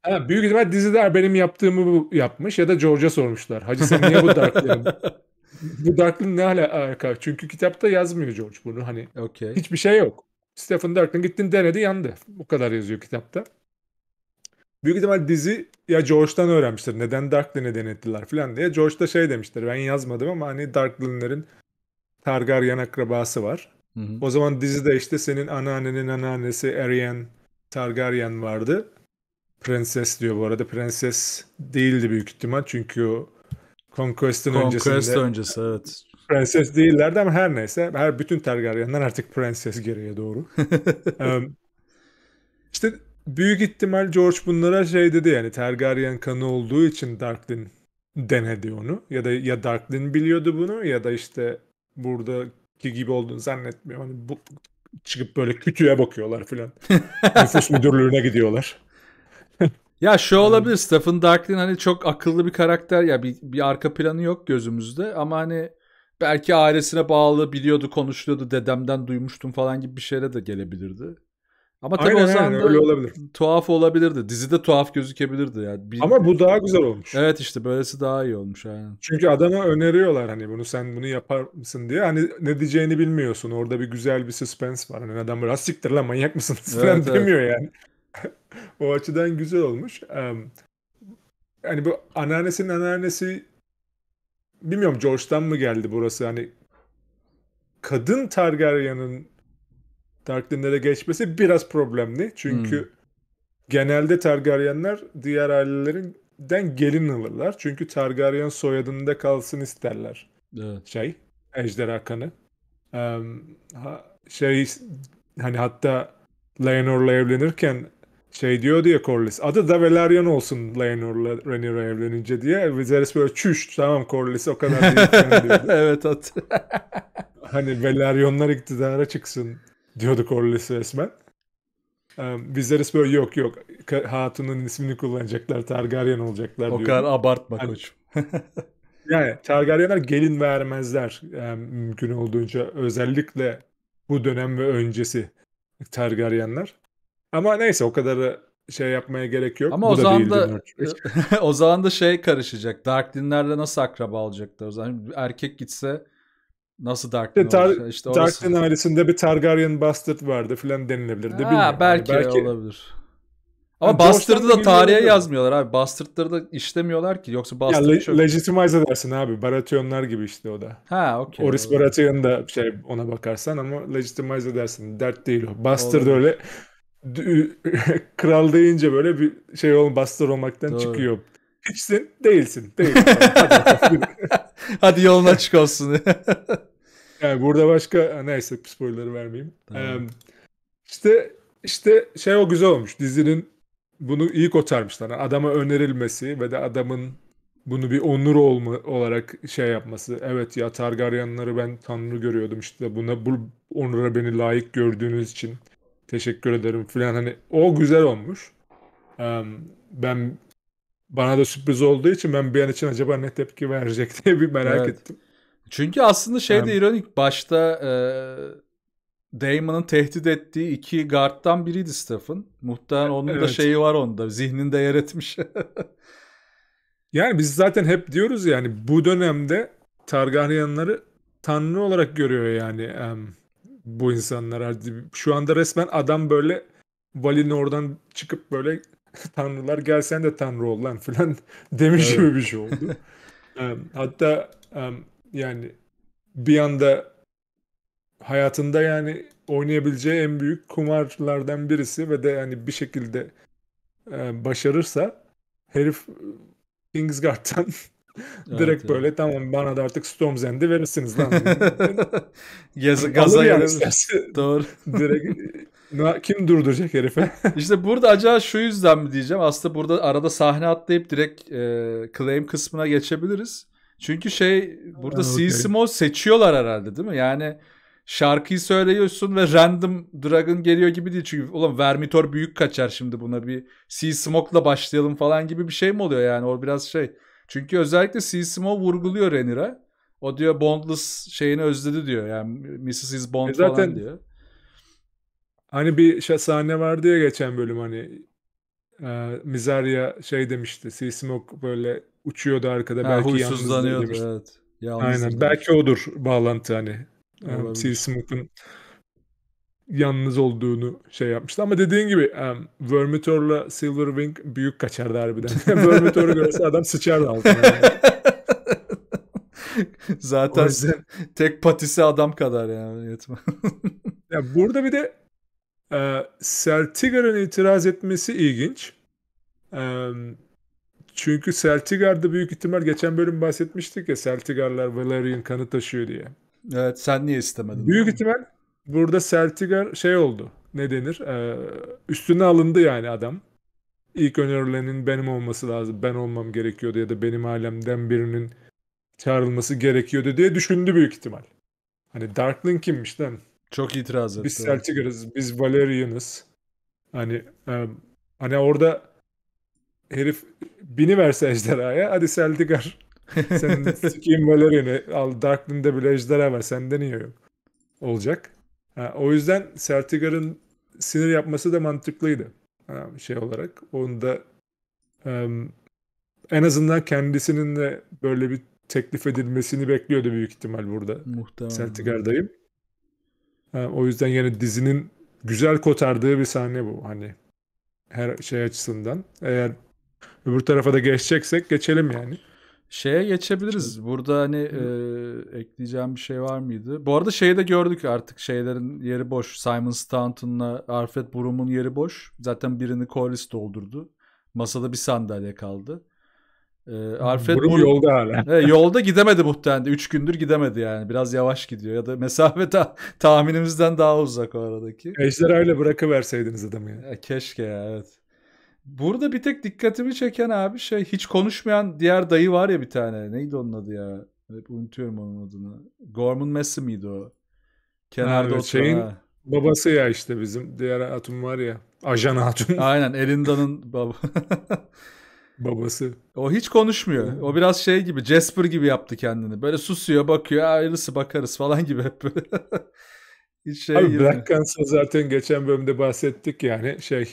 Ha, büyük ihtimal diziler benim yaptığımı bu yapmış ya da George'a sormuşlar. Hacı sen niye bu Darkland? bu Darkland ne alaka? Çünkü kitapta yazmıyor George bunu hani. Okay. Hiçbir şey yok. Stephen Durkin gittin denedi yandı. Bu kadar yazıyor kitapta. Büyük ihtimal dizi ya George'dan öğrenmiştir. Neden Darklin'e denettiler falan diye. George da şey demiştir. Ben yazmadım ama hani Darklin'lerin Targaryen akrabası var. Hı hı. O zaman dizide işte senin anneannenin anneannesi Arian Targaryen vardı. Prenses diyor bu arada. Prenses değildi büyük ihtimal çünkü o Conquest'ın Conquest öncesinde. Conquest öncesi evet prenses değillerdi ama her neyse. Her bütün Targaryen'den artık prenses geriye doğru. İşte büyük ihtimal George bunlara şey dedi yani Targaryen kanı olduğu için Darklin denedi onu. Ya da ya Darklin biliyordu bunu ya da işte buradaki gibi olduğunu zannetmiyorum. Hani bu çıkıp böyle kütüğe bakıyorlar filan. Nüfus müdürlüğüne gidiyorlar. ya şu olabilir. Stephen Darklin hani çok akıllı bir karakter ya bir, bir arka planı yok gözümüzde ama hani belki ailesine bağlı biliyordu konuşuyordu dedemden duymuştum falan gibi bir şeyle de gelebilirdi. Ama tabii aynen, o zaman aynen, öyle olabilir. tuhaf olabilirdi. Dizide tuhaf gözükebilirdi yani. Bil- Ama bu daha güzel olmuş. Evet işte böylesi daha iyi olmuş aynen. Çünkü adama öneriyorlar hani bunu sen bunu yapar mısın diye. Hani ne diyeceğini bilmiyorsun. Orada bir güzel bir suspense var. Hani adam biraz siktir lan manyak mısın evet, falan evet. demiyor yani. o açıdan güzel olmuş. Um, yani bu anneannesinin anneannesi bilmiyorum George'dan mı geldi burası hani kadın Targaryen'ın Darkland'lere geçmesi biraz problemli. Çünkü hmm. genelde Targaryen'ler diğer ailelerinden gelin alırlar. Çünkü Targaryen soyadında kalsın isterler. Evet. Şey, ejderha kanı. Ee, şey hani hatta Laenor'la evlenirken şey diyor diye Corlys. Adı da Velaryon olsun Laenor'la Rhaenyra evlenince diye. Viserys böyle çüş tamam Corlys o kadar değil. evet at. hani Velaryonlar iktidara çıksın diyordu Corlys resmen. Um, Viserys böyle yok yok hatunun ismini kullanacaklar Targaryen olacaklar diyor. O kadar abartma hani, koçum. yani Targaryenler gelin vermezler yani mümkün olduğunca özellikle bu dönem ve öncesi Targaryenler. Ama neyse o kadar şey yapmaya gerek yok. Ama Bu o da zaman da e, o zaman da şey karışacak. Dark Dinler'le nasıl akraba alacaklar O zaman erkek gitse Nasıl Dark Din işte, tar- işte Dark Din ailesinde bir Targaryen Bastard vardı filan denilebilirdi. Ha, Bilmiyorum. Hani belki, yani belki olabilir. Ama yani Bastard'ı da tarihe yazmıyorlar abi. Bastard'ları da işlemiyorlar ki. Yoksa Bastard ya, le- çok... Legitimize edersin abi. Baratyonlar gibi işte o da. Ha okey. Oris Baratheon da şey ona bakarsan ama legitimize edersin. Dert değil o. Bastard öyle kral deyince böyle bir şey olun bastır olmaktan Doğru. çıkıyor. Hiçsin, değilsin. Değilsin. Hadi, Hadi yolun açık olsun. yani burada başka neyse spoiler'ı vermeyeyim. Tamam. Ee, işte şey o güzel olmuş. Dizinin bunu iyi kotarmışlar. adama önerilmesi ve de adamın bunu bir onur olma, olarak şey yapması. Evet ya Targaryenları ben tanrı görüyordum işte buna bu onura beni layık gördüğünüz için teşekkür ederim filan hani o güzel olmuş. Ben bana da sürpriz olduğu için ben bir an için acaba ne tepki verecek diye bir merak evet. ettim. Çünkü aslında şey de ironik başta e, Damon'ın tehdit ettiği iki guard'tan biriydi Stephen. Muhtemelen onun evet. da şeyi var onda zihninde yer etmiş. yani biz zaten hep diyoruz yani bu dönemde Targaryenları tanrı olarak görüyor yani. Um, bu insanlar. Şu anda resmen adam böyle Valin oradan çıkıp böyle tanrılar gelsen de tanrı ol lan filan demiş evet. gibi bir şey oldu. um, hatta um, yani bir anda hayatında yani oynayabileceği en büyük kumarlardan birisi ve de yani bir şekilde e, başarırsa herif Kingsguard'dan Direkt evet. böyle tamam bana da artık Storm Zendi verirsiniz lan. Yazı gaza yani. Doğru. Direkt kim durduracak herife? İşte burada acaba şu yüzden mi diyeceğim. Aslında burada arada sahne atlayıp direkt e, claim kısmına geçebiliriz. Çünkü şey burada ha, okay. CSMO seçiyorlar herhalde değil mi? Yani şarkıyı söylüyorsun ve random dragon geliyor gibi değil. Çünkü ulan Vermitor büyük kaçar şimdi buna bir Sea Smoke'la başlayalım falan gibi bir şey mi oluyor yani? O biraz şey çünkü özellikle CSMO vurguluyor Renira. O diyor Bondless şeyini özledi diyor. Yani Mrs. is Bond e zaten, falan diyor. Hani bir şey sahne vardı ya geçen bölüm hani e, Mizaria şey demişti. Seasmoke böyle uçuyordu arkada. Ha, belki yalnızlanıyordu evet. Yalnız Aynen. Belki odur bağlantı hani. E, Seasmoke'un yalnız olduğunu şey yapmıştı. Ama dediğin gibi um, Vermitor'la Silverwing büyük kaçardı harbiden. Vermitor'u görse adam sıçardı altına. Yani. Zaten yüzden... tek patisi adam kadar yani. ya burada bir de e, Celtigar'ın itiraz etmesi ilginç. E, çünkü Celtigar'da büyük ihtimal geçen bölüm bahsetmiştik ya Celtigar'lar Valerian kanı taşıyor diye. Evet sen niye istemedin? Büyük ihtimal burada Celtigar er- şey oldu. Ne denir? Ee, üstüne alındı yani adam. İlk önerilenin benim olması lazım. Ben olmam gerekiyordu ya da benim alemden birinin çağrılması gerekiyordu diye düşündü büyük ihtimal. Hani Darkling kimmiş lan? Çok itiraz etti. Biz Celtigar'ız, biz Valerian'ız. Hani e, hani orada herif bini verse ejderhaya hadi Celtigar er. senin sikiyim Valerian'ı al Darkling'de bile ejderha var senden iyi yok. Olacak o yüzden Sertigar'ın sinir yapması da mantıklıydı şey olarak. Onu da en azından kendisinin de böyle bir teklif edilmesini bekliyordu büyük ihtimal burada. Muhtemelen. Sertigar'dayım. o yüzden yani dizinin güzel kotardığı bir sahne bu hani her şey açısından. Eğer öbür tarafa da geçeceksek geçelim yani. Şeye geçebiliriz. Burada hani e, ekleyeceğim bir şey var mıydı? Bu arada şeyi de gördük artık. Şeylerin yeri boş. Simon Staunton'la Alfred Brum'un yeri boş. Zaten birini Corliss doldurdu. Masada bir sandalye kaldı. E, Alfred Brum, Brum yolda hala. E, yolda gidemedi muhtemelen. Üç gündür gidemedi yani. Biraz yavaş gidiyor. Ya da mesafe ta- tahminimizden daha uzak o aradaki. Ejderha ile bırakıverseydiniz adamı. Ya. E, keşke ya evet. Burada bir tek dikkatimi çeken abi şey hiç konuşmayan diğer dayı var ya bir tane. Neydi onun adı ya? Hep unutuyorum onun adını. Gorman Messi miydi o? Kenarda evet, Şeyin ha. babası ya işte bizim diğer hatun var ya. Ajan hatun. Aynen Elinda'nın baba. babası. O hiç konuşmuyor. O biraz şey gibi Jasper gibi yaptı kendini. Böyle susuyor bakıyor ayrısı bakarız falan gibi hep böyle. hiç şey Abi Black Kansas zaten geçen bölümde bahsettik yani şey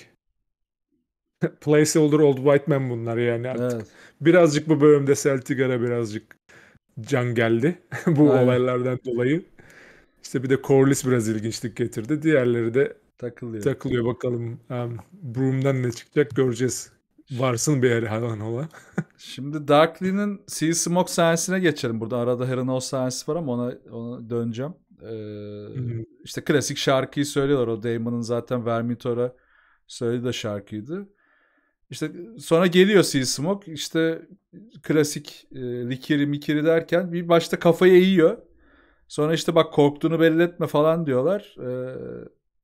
placeholder old white man bunlar yani artık. Evet. Birazcık bu bölümde Celtigar'a birazcık can geldi bu Aynen. olaylardan dolayı. İşte bir de Corliss biraz ilginçlik getirdi. Diğerleri de takılıyor. Takılıyor bakalım. Um, Broom'dan ne çıkacak göreceğiz. Varsın bir yeri halan ola. Şimdi Darkly'nin Sea Smoke sahnesine geçelim. Burada arada Heron o sahnesi var ama ona, ona döneceğim. Ee, hmm. işte klasik şarkıyı söylüyorlar. O Damon'ın zaten Vermitor'a söylediği de şarkıydı. İşte sonra geliyor Seal Smoke işte klasik e, likiri mikiri derken bir başta kafayı yiyor. Sonra işte bak korktuğunu belli etme falan diyorlar. Ee,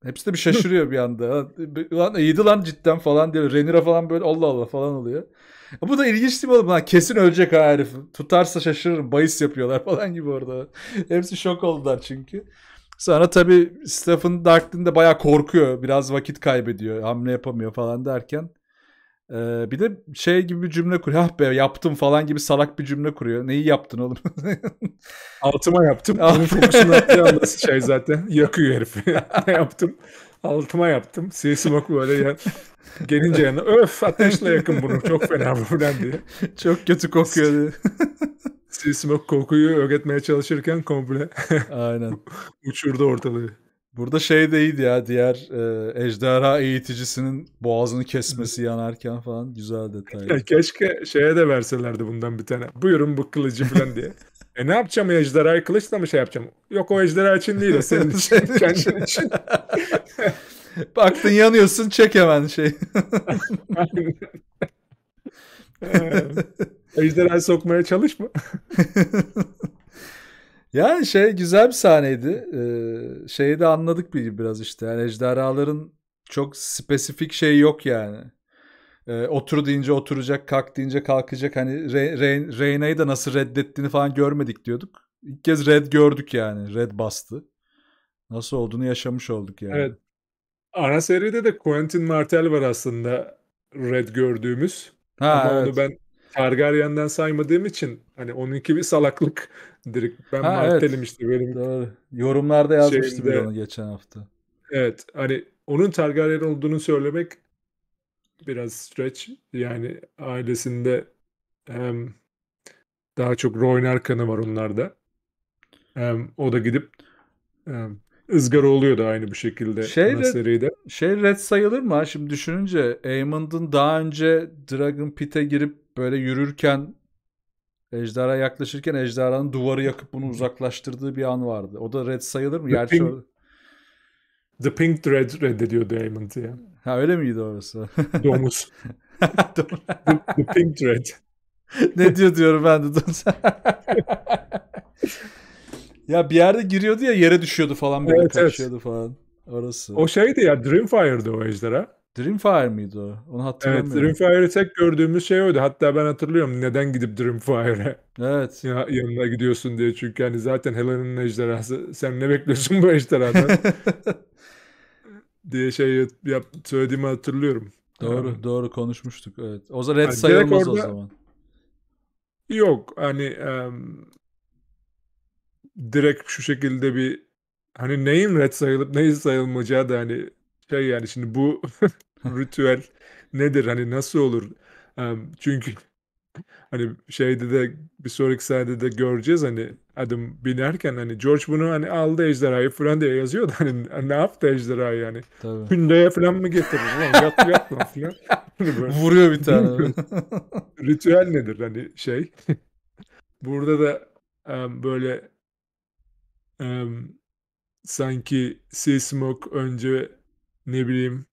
hepsi de bir şaşırıyor bir anda. Lan eğdi lan cidden falan diyor. Renira falan böyle Allah Allah falan oluyor. E, bu da ilginç değil mi oğlum? Lan kesin ölecek ha herif. Tutarsa şaşırırım. Bayis yapıyorlar falan gibi orada. hepsi şok oldular çünkü. Sonra tabii Stephen Dark'ın da bayağı korkuyor. Biraz vakit kaybediyor. Hamle yapamıyor falan derken. Ee, bir de şey gibi bir cümle kuruyor. Ah be yaptım falan gibi salak bir cümle kuruyor. Neyi yaptın oğlum? Altıma yaptım. Onun ah fokusunu attığı anda şey zaten yakıyor herifi ne yaptım? Altıma yaptım. Sea Smoke böyle yan, gelince yanına öf ateşle yakın bunu çok fena bu falan diye. Çok kötü kokuyor diye. Sea kokuyu öğretmeye çalışırken komple Aynen. uçurdu ortalığı. Burada şey de iyiydi ya diğer e, ejderha eğiticisinin boğazını kesmesi yanarken falan güzel detay. keşke şeye de verselerdi bundan bir tane. Buyurun bu kılıcı falan diye. e ne yapacağım ejderha kılıçla mı şey yapacağım? Yok o ejderha için değil o senin için kendin için. Baktın yanıyorsun çek hemen şey. ejderha sokmaya çalışma. Yani şey güzel bir sahneydi. Ee, şeyi de anladık bir biraz işte. Yani ejderhaların çok spesifik şey yok yani. Ee, otur deyince oturacak, kalk deyince kalkacak. Hani Re- Re- Reyna'yı da nasıl reddettiğini falan görmedik diyorduk. İlk kez red gördük yani. Red bastı. Nasıl olduğunu yaşamış olduk yani. Evet. Ana seride de Quentin Martel var aslında red gördüğümüz. Ha, Ama evet. onu ben Targaryen'den saymadığım için hani onunki bir salaklık direkt ben ha, martelemiştim evet. benim. Doğru. Yorumlarda yazmıştım şeyde, onu geçen hafta. Evet hani onun Targaryen olduğunu söylemek biraz stretch. Yani ailesinde hem daha çok Royner kanı var onlarda. Hem o da gidip hem ızgara oluyor da aynı bu şekilde şey, ana seride. Şey red sayılır mı? Şimdi düşününce Aemond'un daha önce Dragon Pit'e girip böyle yürürken Ejderha yaklaşırken ejderhanın duvarı yakıp bunu uzaklaştırdığı bir an vardı. O da red sayılır mı? The, Gerçi pink, o... The Pink Dread reddediyordu Hammond ya. Ha öyle miydi orası? Domuz. the, the Pink red. ne diyor diyorum ben de. ya bir yerde giriyordu ya yere düşüyordu falan. Böyle evet, evet. falan. Orası. O şeydi ya Dreamfire'dı o ejderha. Dreamfire mıydı o? Onu hatırlamıyorum. Evet Dreamfire'ı tek gördüğümüz şey oydu. Hatta ben hatırlıyorum neden gidip Dreamfire'e evet. ya, yanına gidiyorsun diye. Çünkü hani zaten Helen'in ejderhası sen ne bekliyorsun bu ejderhadan diye şey yap, söylediğimi hatırlıyorum. Doğru yani. doğru konuşmuştuk evet. O zaman red yani sayılmaz orada, o zaman. Yok hani um, direkt şu şekilde bir hani neyin red sayılıp neyin sayılmayacağı da hani şey yani şimdi bu ritüel nedir? Hani nasıl olur? çünkü hani şeyde de bir sonraki sahnede de göreceğiz hani adım binerken hani George bunu hani aldı ejderhayı falan diye yazıyor da hani ne yaptı ejderhayı yani Tabii. falan mı getirdi lan yat yat lan falan. Hani Vuruyor bir tane. Ritüel nedir hani şey. Burada da um, böyle um, sanki Seasmoke önce ne bileyim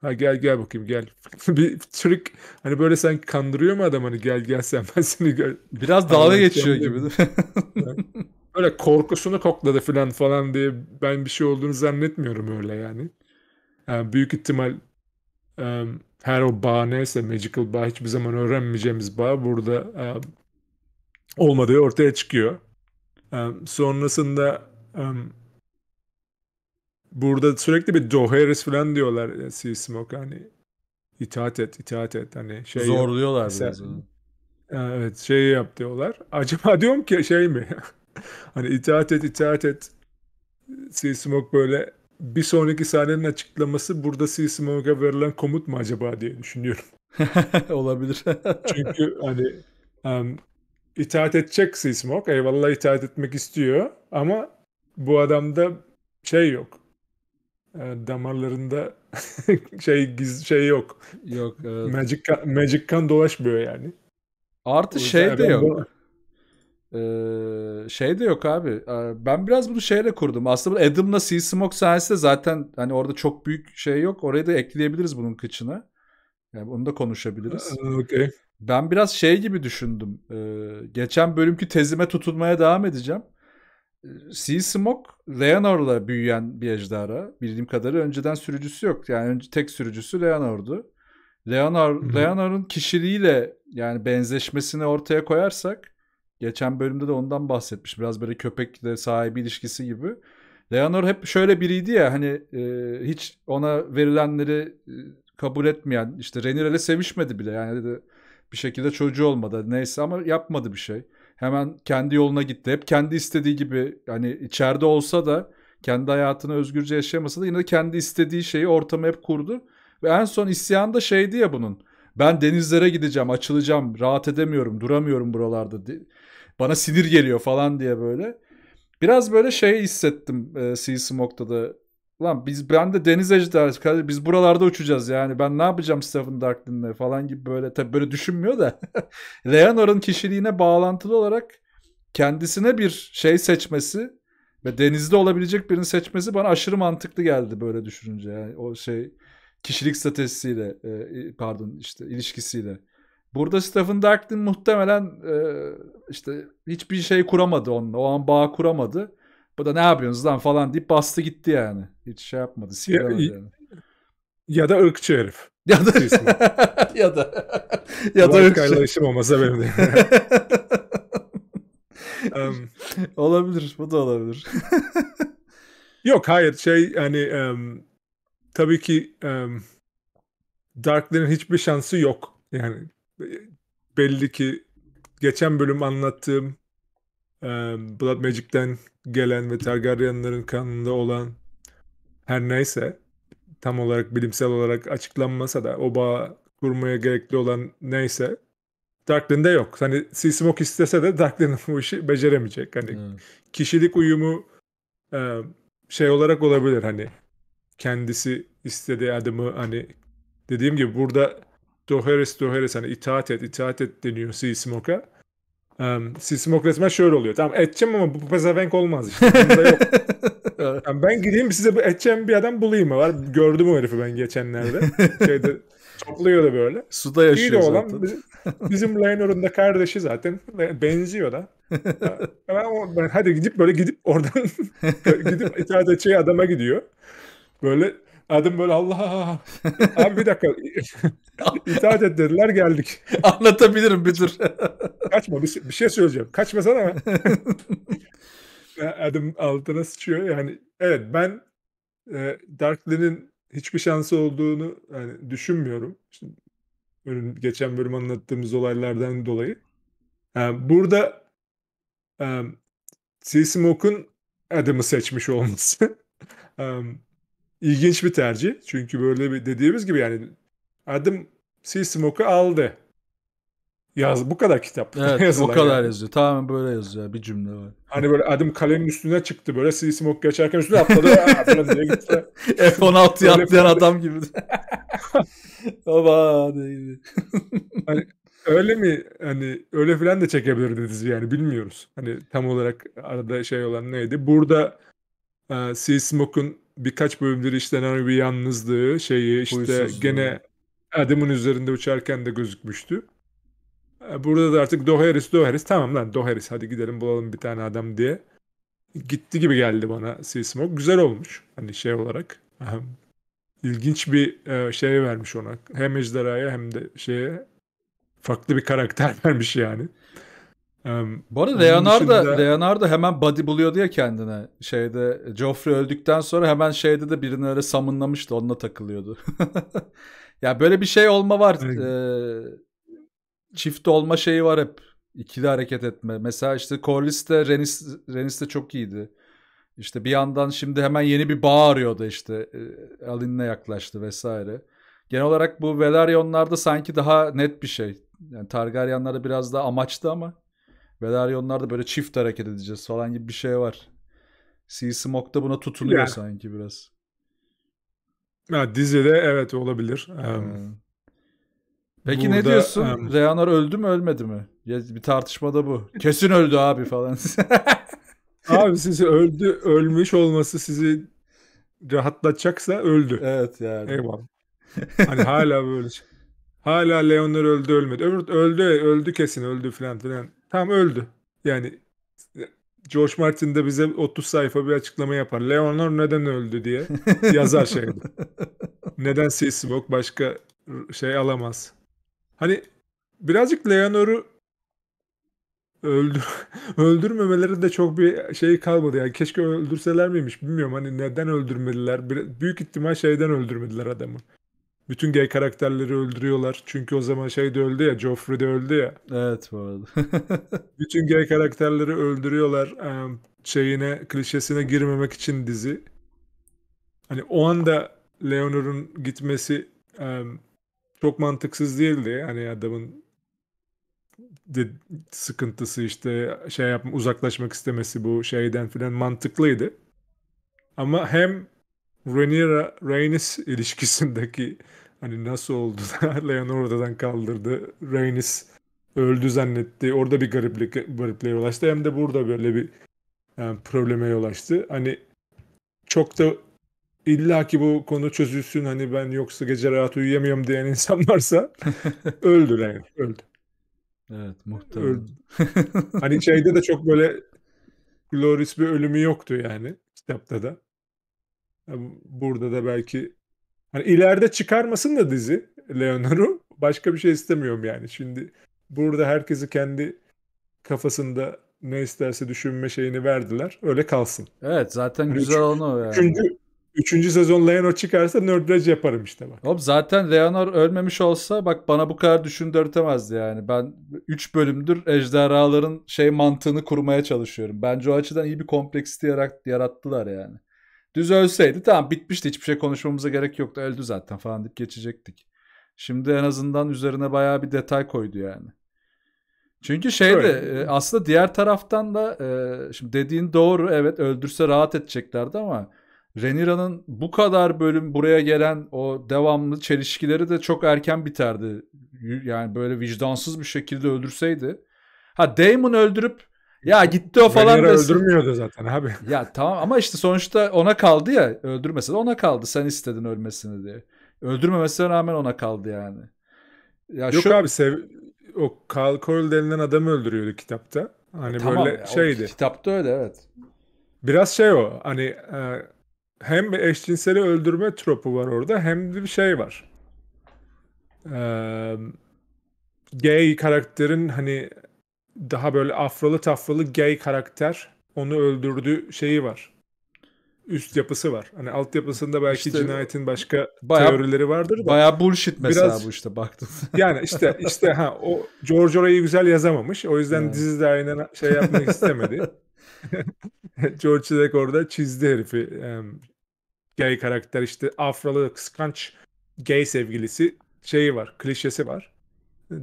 ha gel gel bakayım gel. bir çırık hani böyle sen kandırıyor mu adam hani gel gel sen ben seni gör. Biraz dalga geçiyor gibi değil böyle korkusunu kokladı falan falan diye ben bir şey olduğunu zannetmiyorum öyle yani. yani büyük ihtimal um, her o bağ neyse magical bağ hiçbir zaman öğrenmeyeceğimiz bağ burada um, olmadığı ortaya çıkıyor. Um, sonrasında um, burada sürekli bir Joe Harris falan diyorlar yani e, C. Smoke hani itaat et itaat et hani şey zorluyorlar yap, biraz. evet şey yap diyorlar. Acaba diyorum ki şey mi? hani itaat et itaat et C. Smoke böyle bir sonraki sahnenin açıklaması burada C. Smoke'a verilen komut mu acaba diye düşünüyorum. Olabilir. Çünkü hani um, itaat edecek C. Smoke. Eyvallah itaat etmek istiyor ama bu adamda şey yok. E, damarlarında şey giz, şey yok. Yok. Evet. Magic Magic kan dolaşmıyor yani. Artı şey de yok. Ee, şey de yok abi. Ee, ben biraz bunu şeyle kurdum. Aslında Adam'la Sea Smoke sayesinde zaten hani orada çok büyük şey yok. Orayı da ekleyebiliriz bunun kıçına. Yani onu da konuşabiliriz. Okay. Ben biraz şey gibi düşündüm. Ee, geçen bölümkü tezime tutunmaya devam edeceğim. Sea Smoke, Leonor'la büyüyen bir ejderha. Bildiğim kadarıyla önceden sürücüsü yok. Yani önce tek sürücüsü Leonor'du. Leonor, Leonor'un kişiliğiyle yani benzeşmesini ortaya koyarsak geçen bölümde de ondan bahsetmiş. Biraz böyle köpekle sahibi ilişkisi gibi. Leonor hep şöyle biriydi ya hani e, hiç ona verilenleri e, kabul etmeyen işte Renirel'e sevişmedi bile yani de bir şekilde çocuğu olmadı neyse ama yapmadı bir şey hemen kendi yoluna gitti. Hep kendi istediği gibi hani içeride olsa da kendi hayatını özgürce yaşayamasa da yine de kendi istediği şeyi ortamı hep kurdu. Ve en son isyan da şeydi ya bunun. Ben denizlere gideceğim, açılacağım, rahat edemiyorum, duramıyorum buralarda. Bana sinir geliyor falan diye böyle. Biraz böyle şey hissettim e, Sea Smoke'da da Lan biz ben de deniz ejderhası kardeşim biz buralarda uçacağız yani ben ne yapacağım Stephen Darkling'le falan gibi böyle tabii böyle düşünmüyor da Leonor'un kişiliğine bağlantılı olarak kendisine bir şey seçmesi ve denizde olabilecek birini seçmesi bana aşırı mantıklı geldi böyle düşününce yani o şey kişilik statüsüyle e, pardon işte ilişkisiyle. Burada Stephen Darklin muhtemelen e, işte hiçbir şey kuramadı onunla. O an bağ kuramadı. Bu da ne yapıyorsunuz lan falan deyip bastı gitti yani. Hiç şey yapmadı. Ya, yani. ya da ırkçı herif. Ya da ya da ya da ırkçı. işim olmasa benim de. um, olabilir. Bu da olabilir. yok hayır şey hani um, tabii ki um, Dark'lerin hiçbir şansı yok. Yani e, belli ki geçen bölüm anlattığım Blood Magic'ten gelen ve Targaryen'ların kanında olan her neyse tam olarak bilimsel olarak açıklanmasa da o bağ kurmaya gerekli olan neyse Darklin'de yok. Hani Sea Smoke istese de Darklin bu işi beceremeyecek. Hani hmm. kişilik uyumu şey olarak olabilir hani kendisi istediği adımı hani dediğim gibi burada Doheres Doheres hani itaat et itaat et deniyor Sea Smoke'a Um, Sismok resmen şöyle oluyor. Tamam edeceğim ama bu pezevenk olmaz işte. yok. yani ben gideyim size bu edeceğim bir adam bulayım mı var? Gördüm o herifi ben geçenlerde. Şeyde da böyle. Suda yaşıyor İyi de olan zaten. bizim, bizim Leynor'un da kardeşi zaten benziyor da. ben, ben hadi gidip böyle gidip oradan gidip itaat edeceği adama gidiyor. Böyle Adam böyle Allah. Abi bir dakika. itaat et dediler geldik. Anlatabilirim bir dur. Kaçma bir, şey, bir şey söyleyeceğim. Kaçmasana. Adam altına sıçıyor. Yani evet ben e, Darkly'nin hiçbir şansı olduğunu yani düşünmüyorum. İşte, geçen bölüm anlattığımız olaylardan dolayı. Yani burada e, Seasmoke'un adımı seçmiş olması ilginç bir tercih. Çünkü böyle bir dediğimiz gibi yani adım Sea aldı. Yaz bu kadar kitap. Evet, bu kadar yani. yazıyor. Tamamen böyle yazıyor bir cümle var. Hani böyle adım kalemin üstüne çıktı böyle Sea geçerken üstüne atladı. F-16'ya atlayan adam gibi. Ama hani, öyle mi hani öyle filan da çekebilirdi dizi yani bilmiyoruz. Hani tam olarak arada şey olan neydi? Burada e, birkaç bölümleri işlenen bir yalnızlığı şeyi işte gene Adam'ın üzerinde uçarken de gözükmüştü. E, burada da artık Doheris Doheris tamam lan Doheris hadi gidelim bulalım bir tane adam diye. Gitti gibi geldi bana Sea Smoke. Güzel olmuş hani şey olarak. ilginç bir e, şey vermiş ona. Hem ejderhaya hem de şeye farklı bir karakter vermiş yani. Um, Bu arada Leonardo, dışında... Leonardo hemen body buluyordu ya kendine. Şeyde Joffrey öldükten sonra hemen şeyde de birini öyle samınlamıştı. Onunla takılıyordu. ya böyle bir şey olma var. Ee, çift olma şeyi var hep. İkili hareket etme. Mesela işte Corlys de Renis, Renis de çok iyiydi. İşte bir yandan şimdi hemen yeni bir bağ arıyordu işte. E, Alin'le yaklaştı vesaire. Genel olarak bu Velaryonlarda sanki daha net bir şey. Yani Targaryenlarda biraz daha amaçlı ama Velaryonlarda böyle çift hareket edeceğiz falan gibi bir şey var. Sea Smoke da buna tutunuyor yani. sanki biraz. Ha, dizide evet olabilir. Um, Peki burada, ne diyorsun? Um, Rehanar öldü mü ölmedi mi? Bir tartışma da bu. Kesin öldü abi falan. abi sizi öldü ölmüş olması sizi rahatlatacaksa öldü. Evet yani. Eyvallah. hani hala böyle. Şey- hala Leonlar öldü ölmedi. Öbür öldü öldü kesin öldü filan filan Tam öldü. Yani George Martin de bize 30 sayfa bir açıklama yapar. Leonor neden öldü diye yazar şeyde. neden Seasmoke başka şey alamaz. Hani birazcık Leonor'u öldür öldürmemeleri de çok bir şey kalmadı. Yani keşke öldürseler miymiş bilmiyorum. Hani neden öldürmediler? Büyük ihtimal şeyden öldürmediler adamı. Bütün gay karakterleri öldürüyorlar. Çünkü o zaman şey de öldü ya. Joffrey de öldü ya. Evet bu arada. Bütün gay karakterleri öldürüyorlar. Um, şeyine, klişesine girmemek için dizi. Hani o anda Leonor'un gitmesi çok mantıksız değildi. Hani adamın de sıkıntısı işte şey yapma uzaklaşmak istemesi bu şeyden filan mantıklıydı. Ama hem Rhaenyra Rhaenys ilişkisindeki Hani nasıl oldu da Leon kaldırdı. Rhaenys öldü zannetti. Orada bir gariplik garipliğe yol açtı. Hem de burada böyle bir yani e, probleme yol açtı. Hani çok da illa ki bu konu çözülsün hani ben yoksa gece rahat uyuyamıyorum diyen insan varsa öldü yani öldü. Evet muhtemelen. hani şeyde de çok böyle glorious bir ölümü yoktu yani kitapta da. E, burada da belki Hani ileride çıkarmasın da dizi Leonor'u. Başka bir şey istemiyorum yani. Şimdi burada herkesi kendi kafasında ne isterse düşünme şeyini verdiler. Öyle kalsın. Evet zaten yani güzel onu yani. Üçüncü, üçüncü sezon Leonor çıkarsa nerdrej yaparım işte bak. Oğlum zaten Leonor ölmemiş olsa bak bana bu kadar düşündürtemezdi yani. Ben 3 bölümdür ejderhaların şey mantığını kurmaya çalışıyorum. Bence o açıdan iyi bir kompleksite yarattılar yani. Düz ölseydi tamam bitmişti hiçbir şey konuşmamıza gerek yoktu. Öldü zaten falan deyip geçecektik. Şimdi en azından üzerine bayağı bir detay koydu yani. Çünkü şeydi de e, aslında diğer taraftan da e, şimdi dediğin doğru evet öldürse rahat edeceklerdi ama Renira'nın bu kadar bölüm buraya gelen o devamlı çelişkileri de çok erken biterdi. Yani böyle vicdansız bir şekilde öldürseydi. Ha Daemon öldürüp ya gitti o falan. Veliera öldürmüyordu zaten abi. Ya tamam ama işte sonuçta ona kaldı ya. Öldürmese de ona kaldı. Sen istedin ölmesini diye. Öldürmemesine rağmen ona kaldı yani. Ya Yok şu... abi sev o Carl Coyle denilen adamı öldürüyordu kitapta. Hani e, tamam, böyle ya, şeydi. Kitapta öyle evet. Biraz şey o hani e, hem eşcinseli öldürme tropu var orada hem de bir şey var. Eee gay karakterin hani daha böyle afrolu tafralı gay karakter onu öldürdü şeyi var. Üst yapısı var. Hani alt yapısında belki işte, cinayetin başka bayağı, teorileri vardır da. Bayağı bullshit mesela biraz, bu işte baktın. yani işte işte ha o George orayı güzel yazamamış. O yüzden yani. dizi de aynen şey yapmak istemedi. George Deck orada çizdi herifi. Yani, gay karakter işte afralı kıskanç gay sevgilisi şeyi var, klişesi var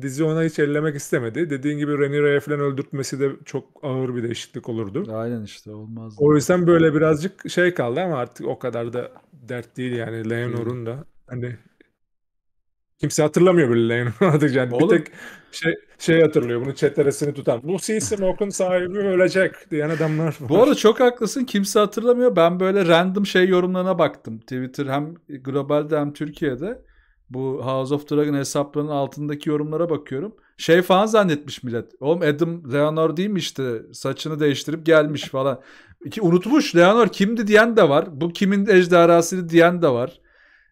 dizi ona hiç ellemek istemedi. Dediğin gibi Rhaenyra'ya falan öldürtmesi de çok ağır bir değişiklik olurdu. Aynen işte olmaz. O yüzden böyle birazcık şey kaldı ama artık o kadar da dert değil yani Leonor'un da. Hani kimse hatırlamıyor bile Leonor'u artık yani Oğlum. bir tek şey, şey hatırlıyor bunu çeteresini tutan. Lucy Smoke'un sahibi ölecek diyen adamlar var. Bu arada çok haklısın kimse hatırlamıyor. Ben böyle random şey yorumlarına baktım. Twitter hem globalde hem Türkiye'de bu House of Dragon hesaplarının altındaki yorumlara bakıyorum. Şey falan zannetmiş millet. Oğlum Adam Leonor değil mi işte saçını değiştirip gelmiş falan. İki unutmuş Leonor kimdi diyen de var. Bu kimin ejderhasıydı diyen de var.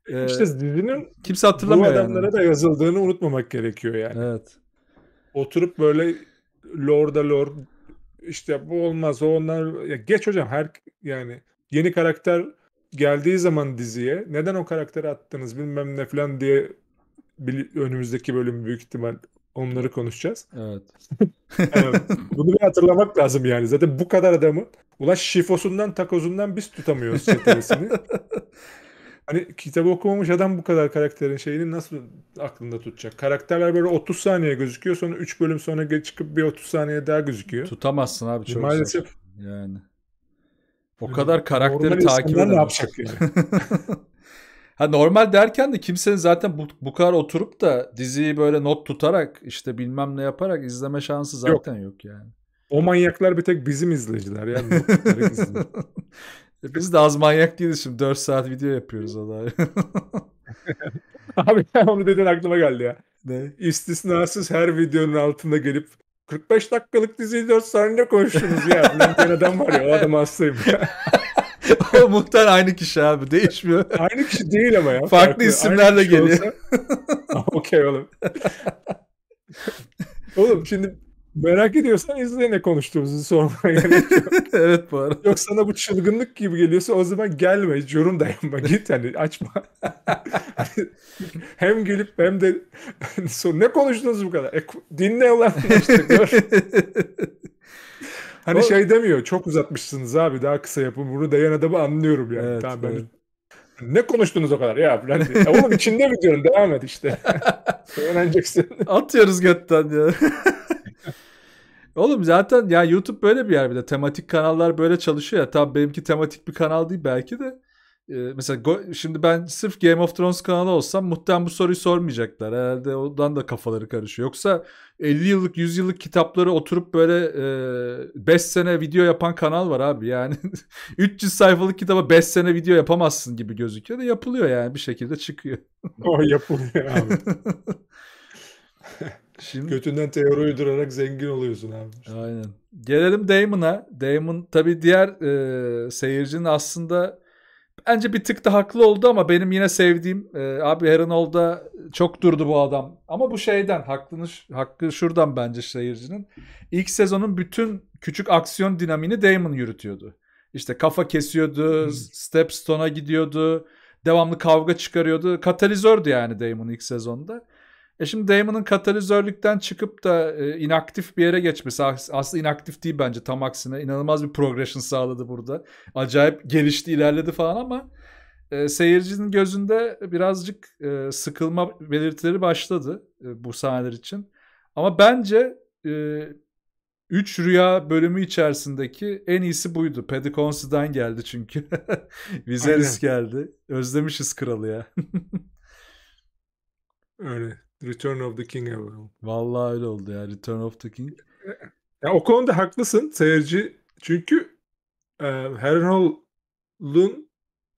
E, ee, işte dizinin kimse hatırlamıyor bu adamlara yani. da yazıldığını unutmamak gerekiyor yani. Evet. Oturup böyle lorda lord işte bu olmaz o onlar ya geç hocam her yani yeni karakter geldiği zaman diziye neden o karakteri attınız bilmem ne falan diye önümüzdeki bölüm büyük ihtimal onları konuşacağız. Evet. evet. Bunu bir hatırlamak lazım yani. Zaten bu kadar adamı. ulan şifosundan takozundan biz tutamıyoruz çetesini. hani kitabı okumamış adam bu kadar karakterin şeyini nasıl aklında tutacak? Karakterler böyle 30 saniye gözüküyor sonra 3 bölüm sonra çıkıp bir 30 saniye daha gözüküyor. Tutamazsın abi çok Maalesef. Zor. Yani. O hani kadar karakteri normal takip eden. ne yapacak yani? Şey. ha normal derken de kimsenin zaten bu, bu kadar oturup da diziyi böyle not tutarak işte bilmem ne yaparak izleme şansı zaten yok, yok yani. O manyaklar bir tek bizim izleyiciler yani. E, biz de az manyak değiliz şimdi 4 saat video yapıyoruz o da. Abi onu dedin aklıma geldi ya. Ne? İstisnasız her videonun altında gelip 45 dakikalık diziyi 4 saniyede konuştunuz ya. Ulan bir adam var ya o adam hastayım. o muhtar aynı kişi abi değişmiyor. aynı kişi değil ama ya. Farklı, farklı isimlerle geliyor. Okey oğlum. oğlum şimdi Merak ediyorsan izle ne konuştuğumuzu sormaya gerek yok. evet bu arada. Yok sana bu çılgınlık gibi geliyorsa o zaman gelme. Hiç yorum da Git hani açma. Hani hem gülüp hem de Ne konuştunuz bu kadar? E, dinle ulan işte hani o... şey demiyor. Çok uzatmışsınız abi. Daha kısa yapın. Bunu dayan adamı anlıyorum yani. Evet, tamam ben hani ne konuştunuz o kadar ya? Falan diye. Oğlum içinde mi diyorum? Devam et işte. Öğreneceksin. Atıyoruz götten ya. Oğlum zaten ya YouTube böyle bir yer bir de. Tematik kanallar böyle çalışıyor ya. Tam benimki tematik bir kanal değil belki de. Ee, mesela Go- şimdi ben sırf Game of Thrones kanalı olsam muhtemelen bu soruyu sormayacaklar. Herhalde ondan da kafaları karışıyor. Yoksa 50 yıllık 100 yıllık kitapları oturup böyle e, 5 sene video yapan kanal var abi. Yani 300 sayfalık kitaba 5 sene video yapamazsın gibi gözüküyor da yapılıyor yani bir şekilde çıkıyor. o yapılıyor abi. Şimdi... Götünden teori uydurarak zengin oluyorsun abi. İşte. Aynen. Gelelim Damon'a. Damon tabii diğer e, seyircinin aslında bence bir tık da haklı oldu ama benim yine sevdiğim e, abi Heranold'a çok durdu bu adam. Ama bu şeyden hakkını, hakkı şuradan bence seyircinin. İlk sezonun bütün küçük aksiyon dinamini Damon yürütüyordu. İşte kafa kesiyordu, hmm. Stepstone'a gidiyordu, devamlı kavga çıkarıyordu. Katalizördü yani Damon ilk sezonda. E şimdi Damon'ın katalizörlükten çıkıp da e, inaktif bir yere geçmesi aslında inaktif değil bence tam aksine. inanılmaz bir progression sağladı burada. Acayip gelişti ilerledi falan ama e, seyircinin gözünde birazcık e, sıkılma belirtileri başladı e, bu sahneler için. Ama bence e, rüya bölümü içerisindeki en iyisi buydu. Paddy Considine geldi çünkü. Viserys geldi. Özlemişiz kralı ya. Öyle. Return of the King bakalım. Vallahi öyle oldu ya Return of the King. Ya, o konuda haklısın seyirci. Çünkü e, Harrenhal'ın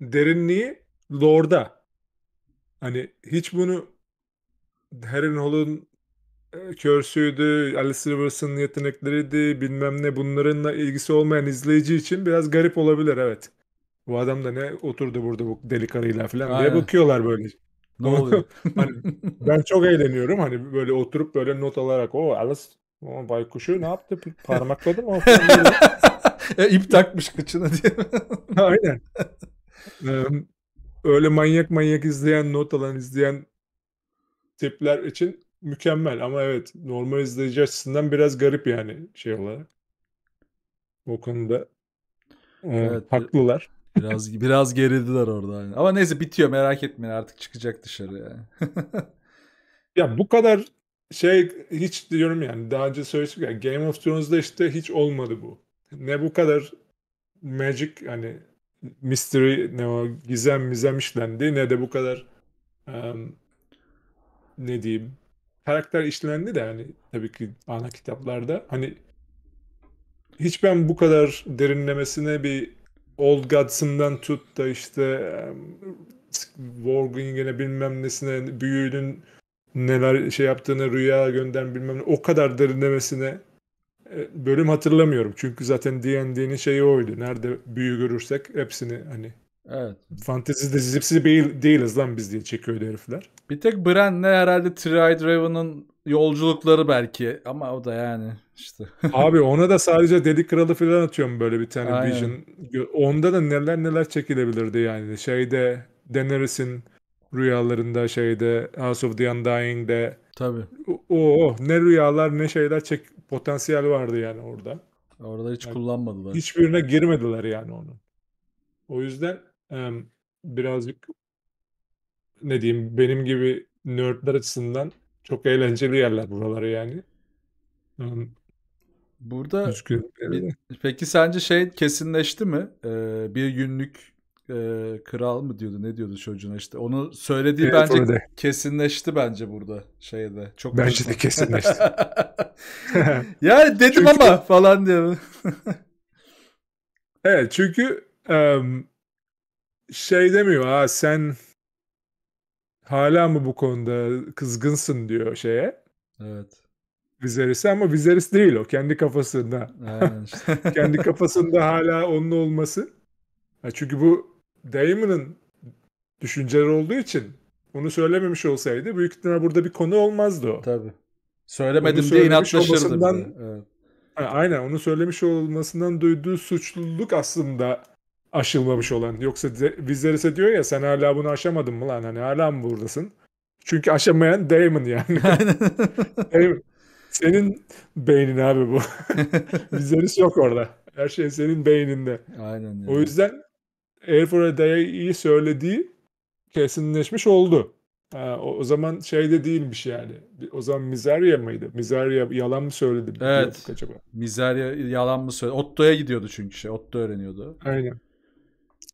derinliği Lord'a. Hani hiç bunu Harrenhal'ın e, körsüydü, Alice Rivers'ın yetenekleriydi, bilmem ne bunlarınla ilgisi olmayan izleyici için biraz garip olabilir evet. Bu adam da ne oturdu burada bu delikanlıyla falan Aynen. diye bakıyorlar böyle. Ne oluyor? hani ben çok eğleniyorum. Hani böyle oturup böyle not alarak o Alice o baykuşu ne yaptı? Parmakladı mı? E, ip takmış kıçına diye. Aynen. Ee, öyle manyak manyak izleyen, not alan izleyen tipler için mükemmel ama evet normal izleyici açısından biraz garip yani şey olarak. O konuda. Ee, evet. E haklılar. Biraz biraz gerildiler orada. Yani. Ama neyse bitiyor merak etmeyin artık çıkacak dışarı yani. ya bu kadar şey hiç diyorum yani daha önce söylemiştim ya Game of Thrones'da işte hiç olmadı bu. Ne bu kadar magic hani mystery ne o gizem mizem işlendi ne de bu kadar um, ne diyeyim karakter işlendi de yani tabii ki ana kitaplarda hani hiç ben bu kadar derinlemesine bir Old Gods'ından tut da işte Warging'ine bilmem nesine büyüğünün neler şey yaptığını rüya gönden bilmem ne, o kadar derinlemesine e, bölüm hatırlamıyorum. Çünkü zaten D&D'nin şeyi oydu. Nerede büyü görürsek hepsini hani Evet. Fantezi dizisi değil, değiliz lan biz diye çekiyordu herifler. Bir tek Brand'le herhalde Tried Raven'ın yolculukları belki ama o da yani işte. Abi ona da sadece Deli Kralı falan atıyorum böyle bir tane Aynen. Vision. Onda da neler neler çekilebilirdi yani. Şeyde Daenerys'in rüyalarında şeyde House of the Undying'de Tabii. Oo, oh, ne rüyalar ne şeyler çek potansiyel vardı yani orada. Orada hiç yani kullanmadılar. Hiçbirine girmediler yani onu. O yüzden birazcık ne diyeyim benim gibi nerdler açısından çok eğlenceli yerler buraları yani. yani Burada bir, peki sence şey kesinleşti mi? Ee, bir günlük e, kral mı diyordu ne diyordu çocuğuna işte onu söylediği evet, bence öyle. kesinleşti bence burada şeyde çok bence hoşuma. de kesinleşti yani dedim çünkü, ama falan diyor evet çünkü um, şey demiyor ha sen Hala mı bu konuda kızgınsın diyor şeye. Evet. Viserys'e ama Viserys değil o. Kendi kafasında. işte. kendi kafasında hala onun olması. Ya çünkü bu Damon'ın düşünceleri olduğu için onu söylememiş olsaydı büyük ihtimal burada bir konu olmazdı o. Tabii. Söylemedim onu diye inatlaşırdı. Evet. Aynen onu söylemiş olmasından duyduğu suçluluk aslında aşılmamış olan. Yoksa bizler ise diyor ya sen hala bunu aşamadın mı lan hani hala mı buradasın? Çünkü aşamayan Damon yani. Damon senin beynin abi bu. Bizleriz yok orada. Her şey senin beyninde. Aynen. Yani. O yüzden Air for a Day'i söylediği kesinleşmiş oldu. Ha, o, o zaman şey de değilmiş yani. O zaman Mizeria mıydı? Mizeria yalan mı söyledi? Evet. Acaba? Mizeria yalan mı söyledi? Otto'ya gidiyordu çünkü şey. Otto öğreniyordu. Aynen.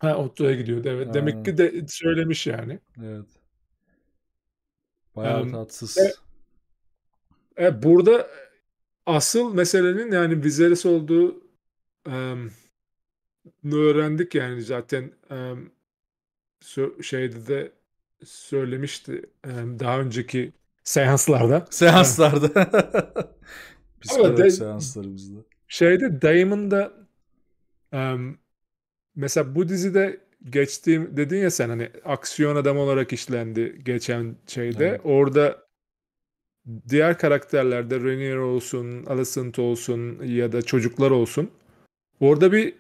Ha Otto'ya gidiyordu evet. Ha. Demek ki de söylemiş yani. Evet. Bayağı um, tatsız. E, e, burada asıl meselenin yani Viserys olduğu um, öğrendik yani zaten um, şeyde de söylemişti um, daha önceki seanslarda. Seanslarda. Psikolojik seanslarımızda. Şeyde Damon'da um, Mesela bu dizide geçtiğim dedin ya sen hani aksiyon adam olarak işlendi geçen şeyde. Evet. Orada diğer karakterlerde Renier olsun, Alicent olsun ya da çocuklar olsun. Orada bir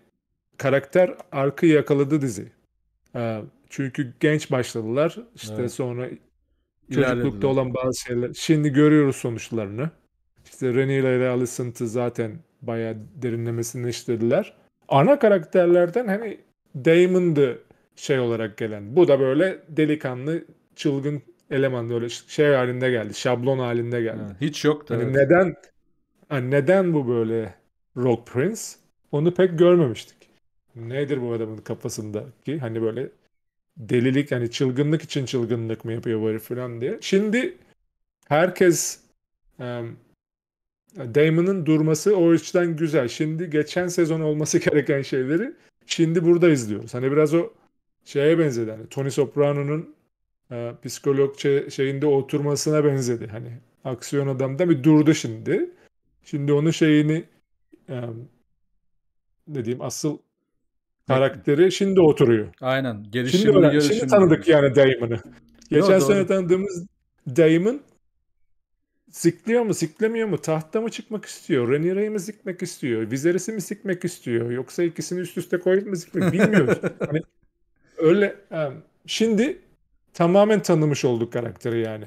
karakter arkı yakaladı dizi. Ee, çünkü genç başladılar. İşte evet. sonra çocuklukta olan bazı şeyler. Şimdi görüyoruz sonuçlarını. İşte Renier ile Alicent'ı zaten bayağı derinlemesine işlediler ana karakterlerden hani Damon'dı şey olarak gelen. Bu da böyle delikanlı, çılgın eleman böyle şey halinde geldi. Şablon halinde geldi. Ha, hiç yoktu. Hani neden hani neden bu böyle Rock Prince? Onu pek görmemiştik. Nedir bu adamın kafasındaki hani böyle delilik hani çılgınlık için çılgınlık mı yapıyor bu falan diye. Şimdi herkes Damon'ın durması o üçten güzel. Şimdi geçen sezon olması gereken şeyleri şimdi burada izliyoruz. Hani biraz o şeye benzedi. Hani Tony Soprano'nun e, psikolog şeyinde oturmasına benzedi. Hani aksiyon adamda bir durdu şimdi. Şimdi onun şeyini e, ne diyeyim asıl karakteri şimdi oturuyor. Aynen. Gelişimi, şimdi, şimdi tanıdık yani Damon'ı. Geçen no, sene tanıdığımız Damon Sikliyor mu, siklemiyor mu? Tahta mı çıkmak istiyor? Rhaenyra'yı mı sikmek istiyor? Viserys'i mi sikmek istiyor? Yoksa ikisini üst üste koyup mı sikmek? Bilmiyoruz. hani öyle e, şimdi tamamen tanımış olduk karakteri yani.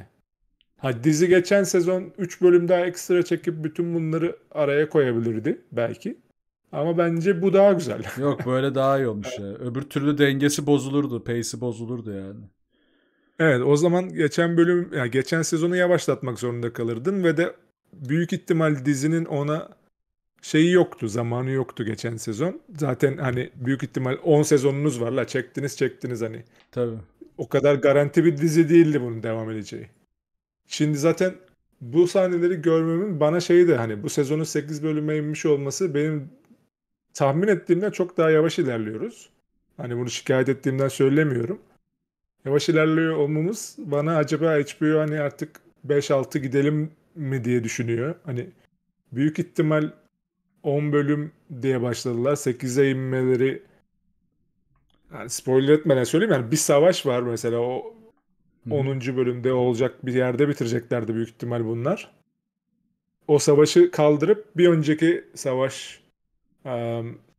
Ha dizi geçen sezon 3 bölüm daha ekstra çekip bütün bunları araya koyabilirdi belki. Ama bence bu daha güzel. Yok böyle daha iyi olmuş ya. Öbür türlü dengesi bozulurdu, pace'i bozulurdu yani. Evet o zaman geçen bölüm yani geçen sezonu yavaşlatmak zorunda kalırdın ve de büyük ihtimal dizinin ona şeyi yoktu, zamanı yoktu geçen sezon. Zaten hani büyük ihtimal 10 sezonunuz var la çektiniz çektiniz hani. Tabii. O kadar garanti bir dizi değildi bunun devam edeceği. Şimdi zaten bu sahneleri görmemin bana şeyi de hani bu sezonun 8 bölüme inmiş olması benim tahmin ettiğimden çok daha yavaş ilerliyoruz. Hani bunu şikayet ettiğimden söylemiyorum yavaş ilerliyor olmamız bana acaba HBO hani artık 5-6 gidelim mi diye düşünüyor. Hani büyük ihtimal 10 bölüm diye başladılar. 8'e inmeleri yani spoiler etmeden söyleyeyim yani bir savaş var mesela o 10. Hmm. bölümde olacak bir yerde bitireceklerdi büyük ihtimal bunlar. O savaşı kaldırıp bir önceki savaş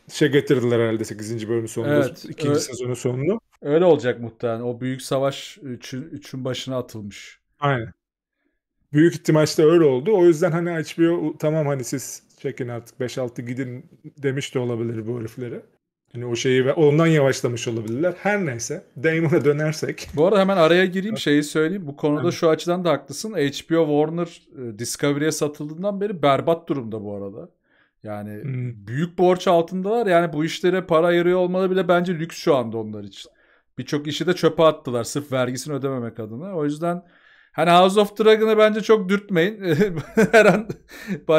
şey getirdiler herhalde 8. bölüm sonunda. Evet, 2. Öyle, sezonun sonunda. Öyle olacak muhtemelen. O büyük savaş 3'ün üçün başına atılmış. Aynen. Büyük ihtimalle öyle oldu. O yüzden hani HBO tamam hani siz çekin artık 5-6 gidin demiş de olabilir bu heriflere. Hani o şeyi ve ondan yavaşlamış olabilirler. Her neyse. Damon'a dönersek. Bu arada hemen araya gireyim şeyi söyleyeyim. Bu konuda şu açıdan da haklısın. HBO Warner e, Discovery'e satıldığından beri berbat durumda bu arada. Yani hmm. büyük borç altındalar. Yani bu işlere para ayırıyor olmalı bile bence lüks şu anda onlar için. Birçok işi de çöpe attılar sırf vergisini ödememek adına. O yüzden hani House of Dragon'ı bence çok dürtmeyin. Her an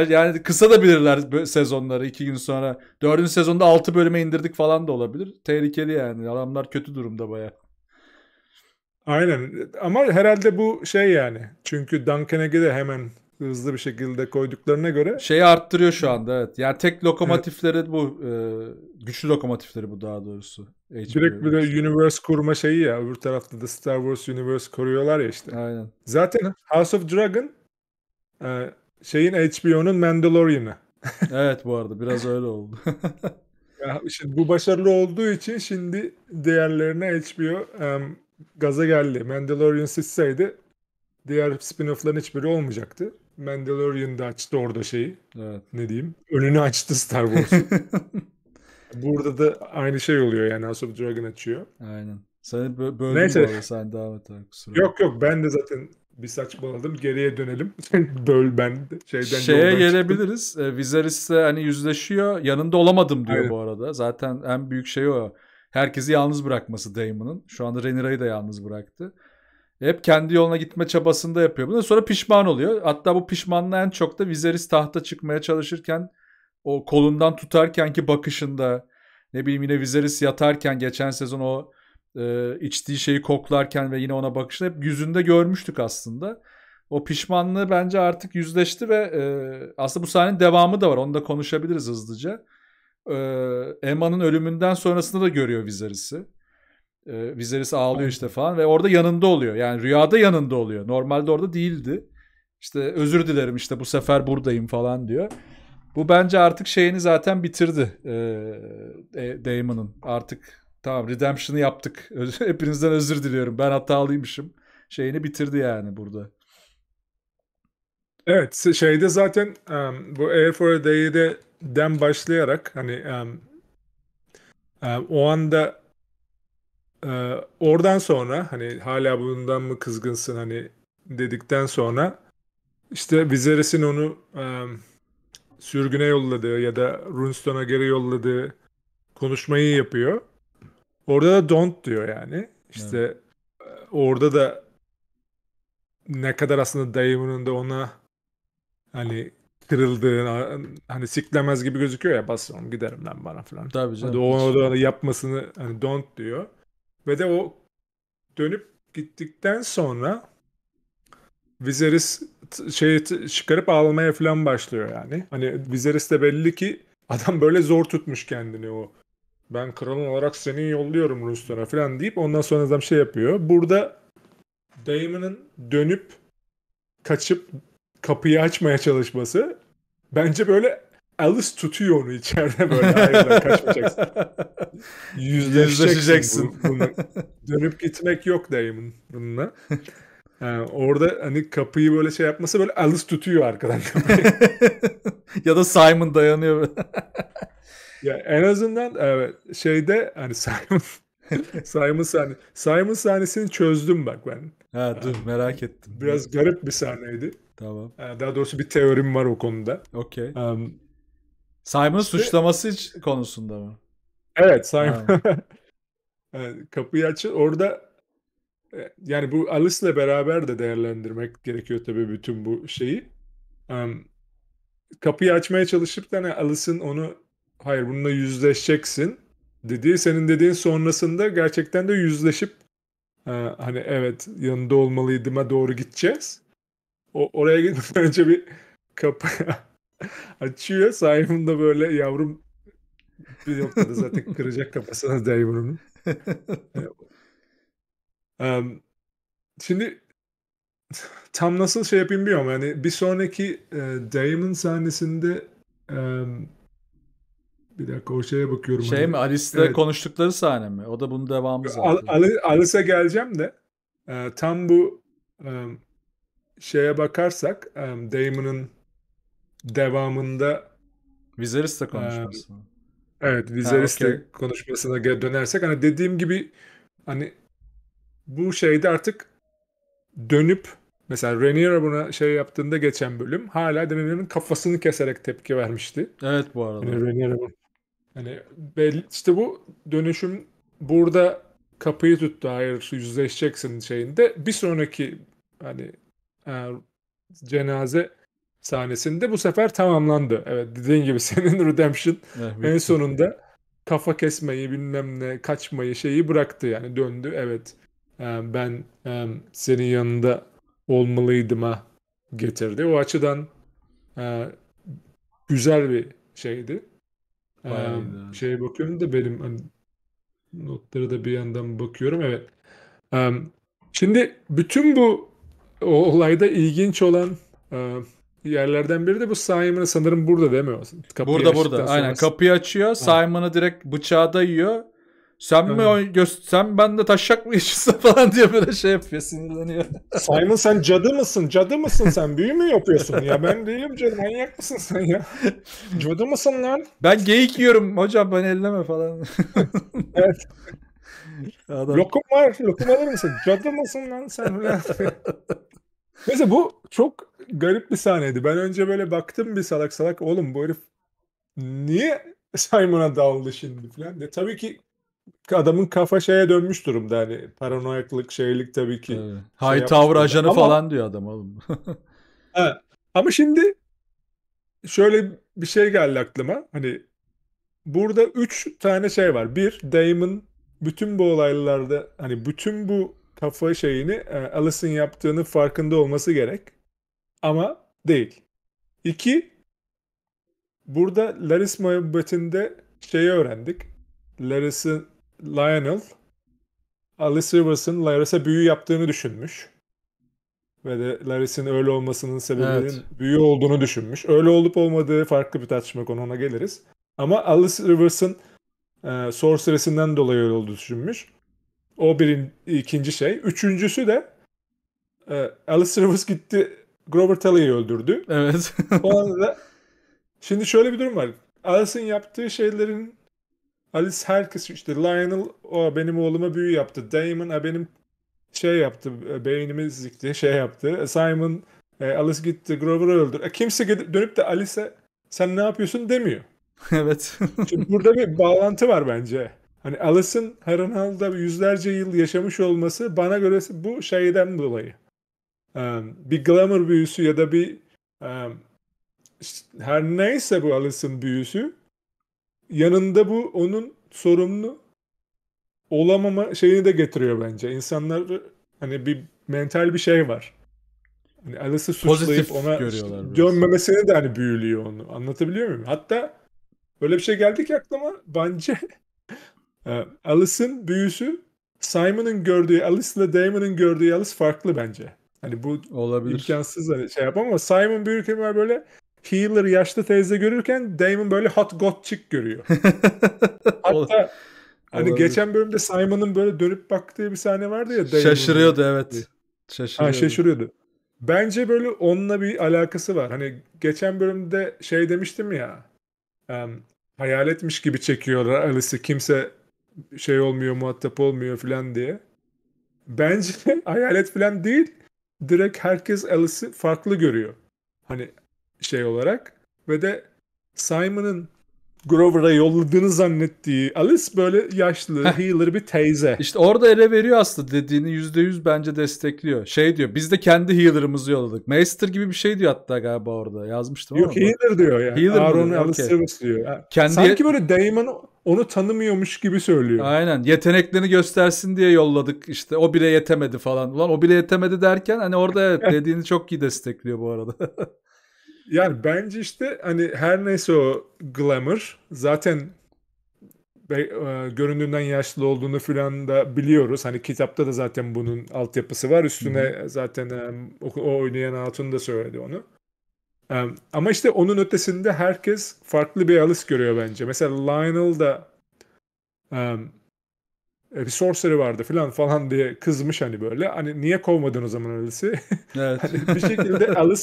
yani kısa da bilirler sezonları iki gün sonra. Dördüncü sezonda altı bölüme indirdik falan da olabilir. Tehlikeli yani. Adamlar kötü durumda baya. Aynen ama herhalde bu şey yani. Çünkü Duncan Ege hemen hızlı bir şekilde koyduklarına göre. Şeyi arttırıyor şu anda evet. Yani tek lokomotifleri evet. bu. E, güçlü lokomotifleri bu daha doğrusu. HBO Direkt bir de universe kurma şeyi ya. Öbür tarafta da Star Wars universe koruyorlar ya işte. Aynen. Zaten House of Dragon e, şeyin HBO'nun Mandalorian'ı. evet bu arada biraz öyle oldu. ya, şimdi bu başarılı olduğu için şimdi değerlerine HBO um, e, gaza geldi. Mandalorian sizseydi diğer spin-off'ların hiçbiri olmayacaktı. Mandalorian'da açtı orada şeyi. Evet. Ne diyeyim? Önünü açtı Star Wars. Burada da aynı şey oluyor yani House of Dragon açıyor. Aynen. Sen böyle Neyse. Arada, sen devam et abi Yok yok ben de zaten bir saçmaladım. Geriye dönelim. Böl ben şeyden Şeye gelebiliriz. Çıktım. E, Viserys'le hani yüzleşiyor. Yanında olamadım diyor Aynen. bu arada. Zaten en büyük şey o. Herkesi yalnız bırakması Damon'ın. Şu anda Rhaenyra'yı da yalnız bıraktı. Hep kendi yoluna gitme çabasında yapıyor Bundan Sonra pişman oluyor. Hatta bu pişmanlığı en çok da Viserys tahta çıkmaya çalışırken o kolundan tutarken ki bakışında ne bileyim yine Viserys yatarken geçen sezon o e, içtiği şeyi koklarken ve yine ona bakışında hep yüzünde görmüştük aslında. O pişmanlığı bence artık yüzleşti ve e, aslında bu sahnenin devamı da var. Onu da konuşabiliriz hızlıca. E, Emma'nın ölümünden sonrasında da görüyor Viserys'i. E, ee, bizlerisi ağlıyor işte falan ve orada yanında oluyor. Yani rüyada yanında oluyor. Normalde orada değildi. İşte özür dilerim işte bu sefer buradayım falan diyor. Bu bence artık şeyini zaten bitirdi ee, e, Damon'ın. Artık tamam redemption'ı yaptık. Hepinizden özür diliyorum. Ben hatalıymışım. Şeyini bitirdi yani burada. Evet şeyde zaten um, bu Air for a Day'de den başlayarak hani um, um, o anda ee, oradan sonra hani hala bundan mı kızgınsın hani dedikten sonra işte Viserys'in onu e, sürgüne yolladığı ya da Runstone'a geri yolladığı konuşmayı yapıyor. Orada da don't diyor yani. İşte evet. orada da ne kadar aslında dayımının da ona hani kırıldığını hani siklemez gibi gözüküyor ya basıyorum giderim ben bana falan. Tabii canım. Hadi o, onu yapmasını hani don't diyor. Ve de o dönüp gittikten sonra Viserys şey çıkarıp ağlamaya falan başlıyor yani. Hani Viserys de belli ki adam böyle zor tutmuş kendini o. Ben kralın olarak seni yolluyorum Ruslara falan deyip ondan sonra adam şey yapıyor. Burada Damon'ın dönüp kaçıp kapıyı açmaya çalışması bence böyle Alice tutuyor onu içeride böyle ayrılan kaçmayacaksın. Yüzleşeceksin. Dönüp gitmek yok Damon bununla. Yani orada hani kapıyı böyle şey yapması böyle Alice tutuyor arkadan ya da Simon dayanıyor. ya en azından evet, şeyde hani Simon Simon sahne Simon sahnesini çözdüm bak ben. Ha dur merak ettim. Biraz garip bir sahneydi. Tamam. Daha doğrusu bir teorim var o konuda. Okey. Um, Simon işte, suçlaması konusunda mı? Evet Simon. kapıyı açın. Orada e, yani bu Alice'le beraber de değerlendirmek gerekiyor tabii bütün bu şeyi. Um, kapıyı açmaya çalışıp da hani Alice'ın onu hayır bununla yüzleşeceksin dediği senin dediğin sonrasında gerçekten de yüzleşip e, hani evet yanında olmalıydıma doğru gideceğiz. O, oraya gitmeden önce bir kapı Açıyor Simon böyle yavrum bir noktada zaten kıracak kafasına Damon'un. um, şimdi tam nasıl şey yapayım bilmiyorum. Yani bir sonraki e, Damon sahnesinde e, bir dakika o şeye bakıyorum. Şey hani. mi Alice'le evet. konuştukları sahne mi? O da bunun devamı zaten. Al, Al, Alice'e geleceğim de e, tam bu e, şeye bakarsak e, Damon'ın devamında Viserys'le konuşması. Ee, evet Viserys'le okay. konuşmasına geri dönersek hani dediğim gibi hani bu şeyde artık dönüp mesela Rhaenyra buna şey yaptığında geçen bölüm hala Daenerys'in kafasını keserek tepki vermişti. Evet bu arada. Yani Rhaenyra hani belli, işte bu dönüşüm burada kapıyı tuttu. Hayır yüzleşeceksin şeyinde. Bir sonraki hani e, cenaze sahnesinde bu sefer tamamlandı. Evet dediğin gibi senin Redemption evet, eh, en sonunda kafa kesmeyi bilmem ne kaçmayı şeyi bıraktı yani döndü evet ben senin yanında olmalıydım ha getirdi. O açıdan e, güzel bir şeydi. Ee, şeye bakıyorum da benim hani, notları da bir yandan bakıyorum. Evet. Şimdi bütün bu olayda ilginç olan yerlerden biri de bu Simon'ı sanırım burada değil mi? Kapıyı burada burada. Aynen. Sonra... Kapıyı açıyor. Simon'ı direkt bıçağı da yiyor. Sen mi Aynen. göz sen ben de taşak mı geçirse falan diye böyle şey yapıyor sinirleniyor. Simon sen cadı mısın? Cadı mısın sen? Büyü mü yapıyorsun? Ya ben değilim cadı. Manyak mısın sen ya? Cadı mısın lan? Ben geyik yiyorum hocam ben elleme falan. evet. Adam. Lokum var. Lokum alır mısın? Cadı mısın lan sen? Neyse bu çok garip bir sahneydi. Ben önce böyle baktım bir salak salak oğlum bu herif niye Simon'a daldı şimdi falan. De, tabii ki adamın kafa şeye dönmüş durumda hani paranoyaklık şeylik tabii ki. Evet. Şey High ajanı ama, falan diyor adam oğlum. he, ama şimdi şöyle bir şey geldi aklıma. Hani burada üç tane şey var. Bir Damon bütün bu olaylarda hani bütün bu kafa şeyini e, Alice'ın yaptığını farkında olması gerek. Ama değil. İki, burada Laris muhabbetinde şeyi öğrendik. Laris'in Lionel Alice Rivers'ın Laris'e büyü yaptığını düşünmüş. Ve de Laris'in öyle olmasının sebebinin evet. büyü olduğunu düşünmüş. Öyle olup olmadığı farklı bir tartışma konuna geliriz. Ama Alice Rivers'ın e, sorceresinden dolayı öyle olduğunu düşünmüş. O birin ikinci şey. Üçüncüsü de e, Alice Rivers gitti Grover Tully'yi öldürdü. Evet. o anda şimdi şöyle bir durum var. Alice'in yaptığı şeylerin Alice herkes işte Lionel o benim oğluma büyü yaptı. Damon a benim şey yaptı beynimi zikti şey yaptı. Simon e, Alice gitti Grover'ı öldür. E, kimse gidip, dönüp de Alice'e sen ne yapıyorsun demiyor. Evet. Şimdi burada bir bağlantı var bence. Hani Alice'ın herhalde yüzlerce yıl yaşamış olması bana göre bu şeyden dolayı. bir glamour büyüsü ya da bir her neyse bu Alice'ın büyüsü yanında bu onun sorumlu olamama şeyini de getiriyor bence. İnsanlar hani bir mental bir şey var. Hani Alice'ı suçlayıp Pozitif ona işte dönmemesini de hani büyülüyor onu. Anlatabiliyor muyum? Hatta böyle bir şey geldi ki aklıma bence ee, Alice'ın büyüsü Simon'ın gördüğü Alice ile Damon'ın gördüğü Alice farklı bence. Hani bu olabilir. imkansız hani şey yapamam ama Simon büyürken böyle healer yaşlı teyze görürken Damon böyle hot got chick görüyor. Hatta hani olabilir. geçen bölümde Simon'ın böyle dönüp baktığı bir sahne vardı ya. Damon'ın şaşırıyordu diye. evet. Şaşırıyordu. Ha, şaşırıyordu. Bence böyle onunla bir alakası var. Hani geçen bölümde şey demiştim ya. Um, hayal etmiş gibi çekiyorlar Alice'i. Kimse şey olmuyor, muhatap olmuyor falan diye. Bence hayalet falan değil. Direkt herkes Alice'i farklı görüyor. Hani şey olarak. Ve de Simon'ın Grover'a yolladığını zannettiği Alice böyle yaşlı, healer bir teyze. İşte orada ele veriyor aslında dediğini yüzde yüz bence destekliyor. Şey diyor biz de kendi healer'ımızı yolladık. Master gibi bir şey diyor hatta galiba orada yazmıştım Yok, ama. Yok healer diyor yani. Healer Aaron Alice okay. diyor. kendi... Sanki böyle Damon onu tanımıyormuş gibi söylüyor. Aynen. Yeteneklerini göstersin diye yolladık işte. O bile yetemedi falan. Ulan o bile yetemedi derken hani orada evet dediğini çok iyi destekliyor bu arada. yani bence işte hani her neyse o glamour zaten be, e, göründüğünden yaşlı olduğunu filan da biliyoruz. Hani kitapta da zaten bunun altyapısı var. Üstüne Hı-hı. zaten e, o, o oynayan hatun da söyledi onu. Ama işte onun ötesinde herkes farklı bir Alice görüyor bence. Mesela Lionel da e, bir sorcery vardı falan falan diye kızmış hani böyle. Hani niye kovmadın o zaman Alice'i? Evet. hani bir şekilde Alice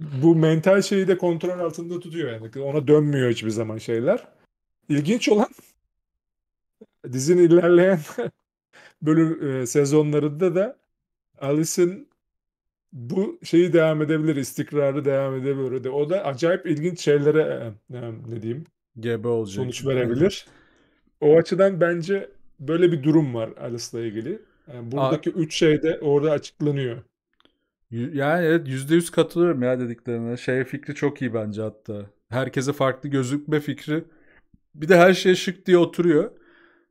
bu mental şeyi de kontrol altında tutuyor yani. Ona dönmüyor hiçbir zaman şeyler. İlginç olan dizinin ilerleyen bölüm e, sezonlarında da Alice'in bu şeyi devam edebilir, istikrarı devam edebilir. de O da acayip ilginç şeylere e, e, ne diyeyim? Gebe olacak. Sonuç verebilir. O açıdan bence böyle bir durum var Alice'la ilgili. Yani e, buradaki Aa, üç şey de orada açıklanıyor. Yani evet yüzde yüz katılıyorum ya dediklerine. Şey fikri çok iyi bence hatta. Herkese farklı gözükme fikri. Bir de her şey şık diye oturuyor.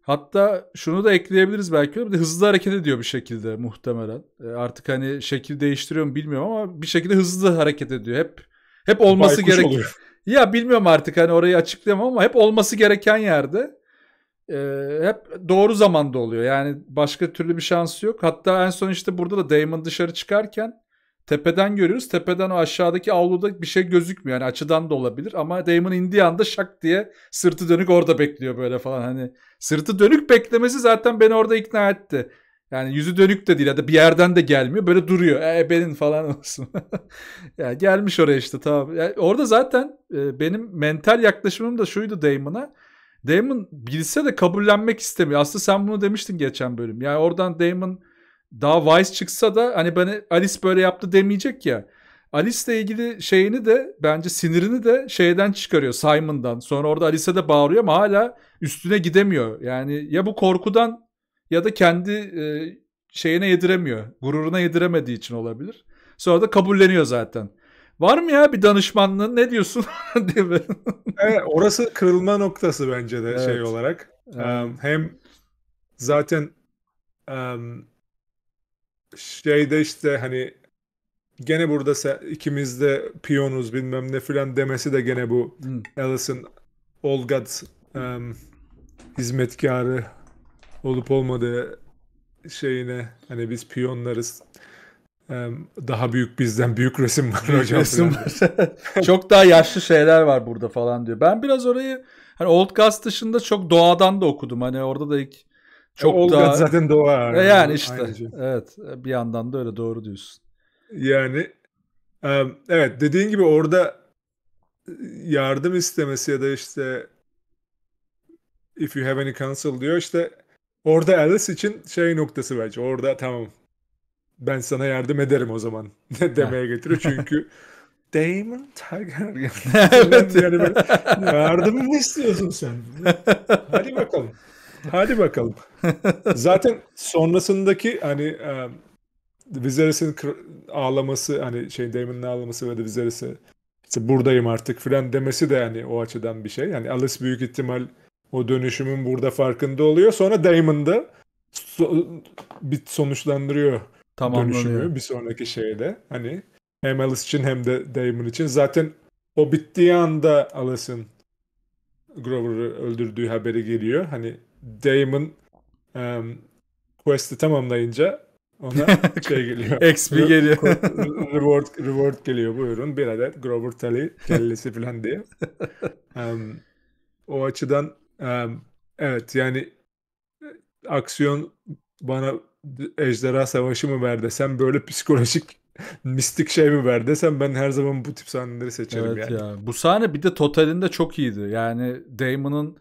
Hatta şunu da ekleyebiliriz belki bir de hızlı hareket ediyor bir şekilde muhtemelen. E, artık hani şekil değiştiriyor mu bilmiyorum ama bir şekilde hızlı hareket ediyor. Hep hep olması gerekiyor Ya bilmiyorum artık hani orayı açıklayamam ama hep olması gereken yerde e, hep doğru zamanda oluyor. Yani başka türlü bir şansı yok. Hatta en son işte burada da Damon dışarı çıkarken Tepeden görüyoruz. Tepeden o aşağıdaki avluda bir şey gözükmüyor. Yani açıdan da olabilir ama Damon indiği anda şak diye sırtı dönük orada bekliyor böyle falan. Hani sırtı dönük beklemesi zaten beni orada ikna etti. Yani yüzü dönük de değil ya da bir yerden de gelmiyor. Böyle duruyor. E benim falan olsun. yani gelmiş oraya işte tamam. Yani orada zaten e, benim mental yaklaşımım da şuydu Damon'a. Damon bilse de kabullenmek istemiyor. Aslında sen bunu demiştin geçen bölüm. Yani oradan Damon daha Vice çıksa da hani ben Alice böyle yaptı demeyecek ya. Alice'le ilgili şeyini de bence sinirini de şeyden çıkarıyor Simon'dan. Sonra orada Alice'e de bağırıyor ama hala üstüne gidemiyor. Yani ya bu korkudan ya da kendi e, şeyine yediremiyor. Gururuna yediremediği için olabilir. Sonra da kabulleniyor zaten. Var mı ya bir danışmanlığın ne diyorsun? Değil mi? evet, orası kırılma noktası bence de şey evet. şey olarak. Evet. Um, hem zaten um, şeyde işte hani gene burada se- ikimiz de piyonuz bilmem ne filan demesi de gene bu hmm. Alison Olgat um, hizmetkarı olup olmadığı şeyine hani biz piyonlarız daha büyük bizden büyük resim var büyük hocam. Resim var. çok daha yaşlı şeyler var burada falan diyor. Ben biraz orayı hani Old Gas dışında çok doğadan da okudum. Hani orada da ilk çok Olga daha... zaten doğar. E, yani, yani işte. Aynı şey. Evet. Bir yandan da öyle doğru diyorsun. Yani evet dediğin gibi orada e, yardım istemesi ya da işte if you have any counsel diyor işte orada Alice için şey noktası bence orada tamam ben sana yardım ederim o zaman demeye getiriyor çünkü Damon Tiger evet. yani ben, yardımımı istiyorsun sen hadi bakalım Hadi bakalım. Zaten sonrasındaki hani um, e, Viserys'in ağlaması hani şey Damon'un ağlaması ve de Viserys'e işte buradayım artık filan demesi de yani o açıdan bir şey. Yani Alice büyük ihtimal o dönüşümün burada farkında oluyor. Sonra Damon da so bir sonuçlandırıyor dönüşümü bir sonraki şeyde. Hani hem Alice için hem de Damon için. Zaten o bittiği anda Alice'ın Grover'ı öldürdüğü haberi geliyor. Hani Damon um, quest'i tamamlayınca ona şey geliyor. XP geliyor. reward, reward geliyor buyurun. Bir adet Grover Tully kellesi falan diye. Um, o açıdan um, evet yani e, aksiyon bana ejderha savaşı mı ver desem böyle psikolojik mistik şey mi ver desem ben her zaman bu tip sahneleri seçerim evet yani. Ya. Bu sahne bir de totalinde çok iyiydi. Yani Damon'ın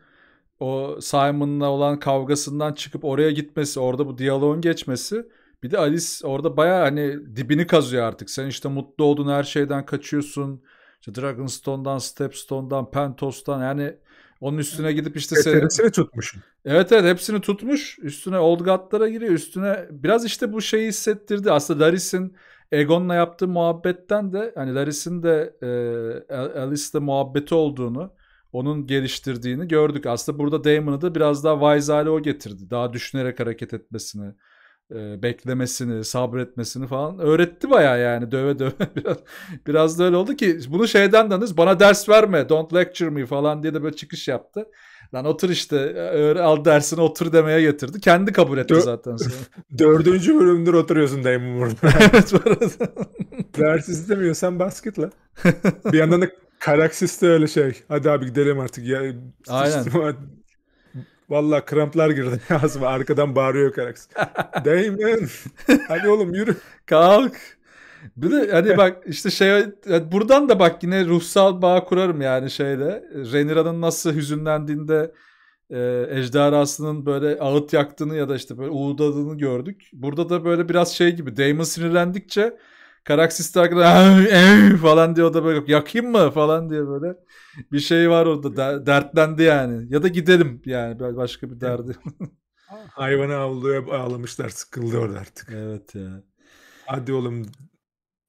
o Simon'la olan kavgasından çıkıp oraya gitmesi, orada bu diyaloğun geçmesi. Bir de Alice orada baya hani dibini kazıyor artık. Sen işte mutlu oldun her şeyden kaçıyorsun. İşte Dragonstone'dan, Stepstone'dan, Pentos'tan yani onun üstüne gidip işte evet, tutmuş. Evet evet hepsini tutmuş. Üstüne Old God'lara giriyor. Üstüne biraz işte bu şeyi hissettirdi. Aslında Laris'in Egon'la yaptığı muhabbetten de hani Laris'in de e, Alice'le muhabbeti olduğunu onun geliştirdiğini gördük. Aslında burada Damon'ı da biraz daha wise hale o getirdi. Daha düşünerek hareket etmesini, e, beklemesini, sabretmesini falan öğretti baya yani döve döve. biraz, biraz da öyle oldu ki bunu şeyden danız bana ders verme, don't lecture me falan diye de böyle çıkış yaptı. Lan otur işte e, al dersini otur demeye getirdi. Kendi kabul etti Dör- zaten sonra. Dördüncü bölümdür oturuyorsun Damon burada. evet bu arada. Ders istemiyorsan basketla. Bir yandan da Karaksis de öyle şey. Hadi abi gidelim artık. Ya, Aynen. Valla kramplar girdi ağzıma. Arkadan bağırıyor Karaksis. Damon. Hadi oğlum yürü. Kalk. Bir de hani bak işte şey yani buradan da bak yine ruhsal bağ kurarım yani şeyle. Renira'nın nasıl hüzünlendiğinde e, ejderhasının böyle ağıt yaktığını ya da işte böyle uğuldadığını gördük. Burada da böyle biraz şey gibi Damon sinirlendikçe Karaksis'te arkada falan diyor o da böyle yakayım mı falan diye böyle bir şey var orada dertlendi yani. Ya da gidelim yani başka bir derdi. Hayvanı avlıyor ağlamışlar sıkıldı orada artık. Evet ya. Hadi oğlum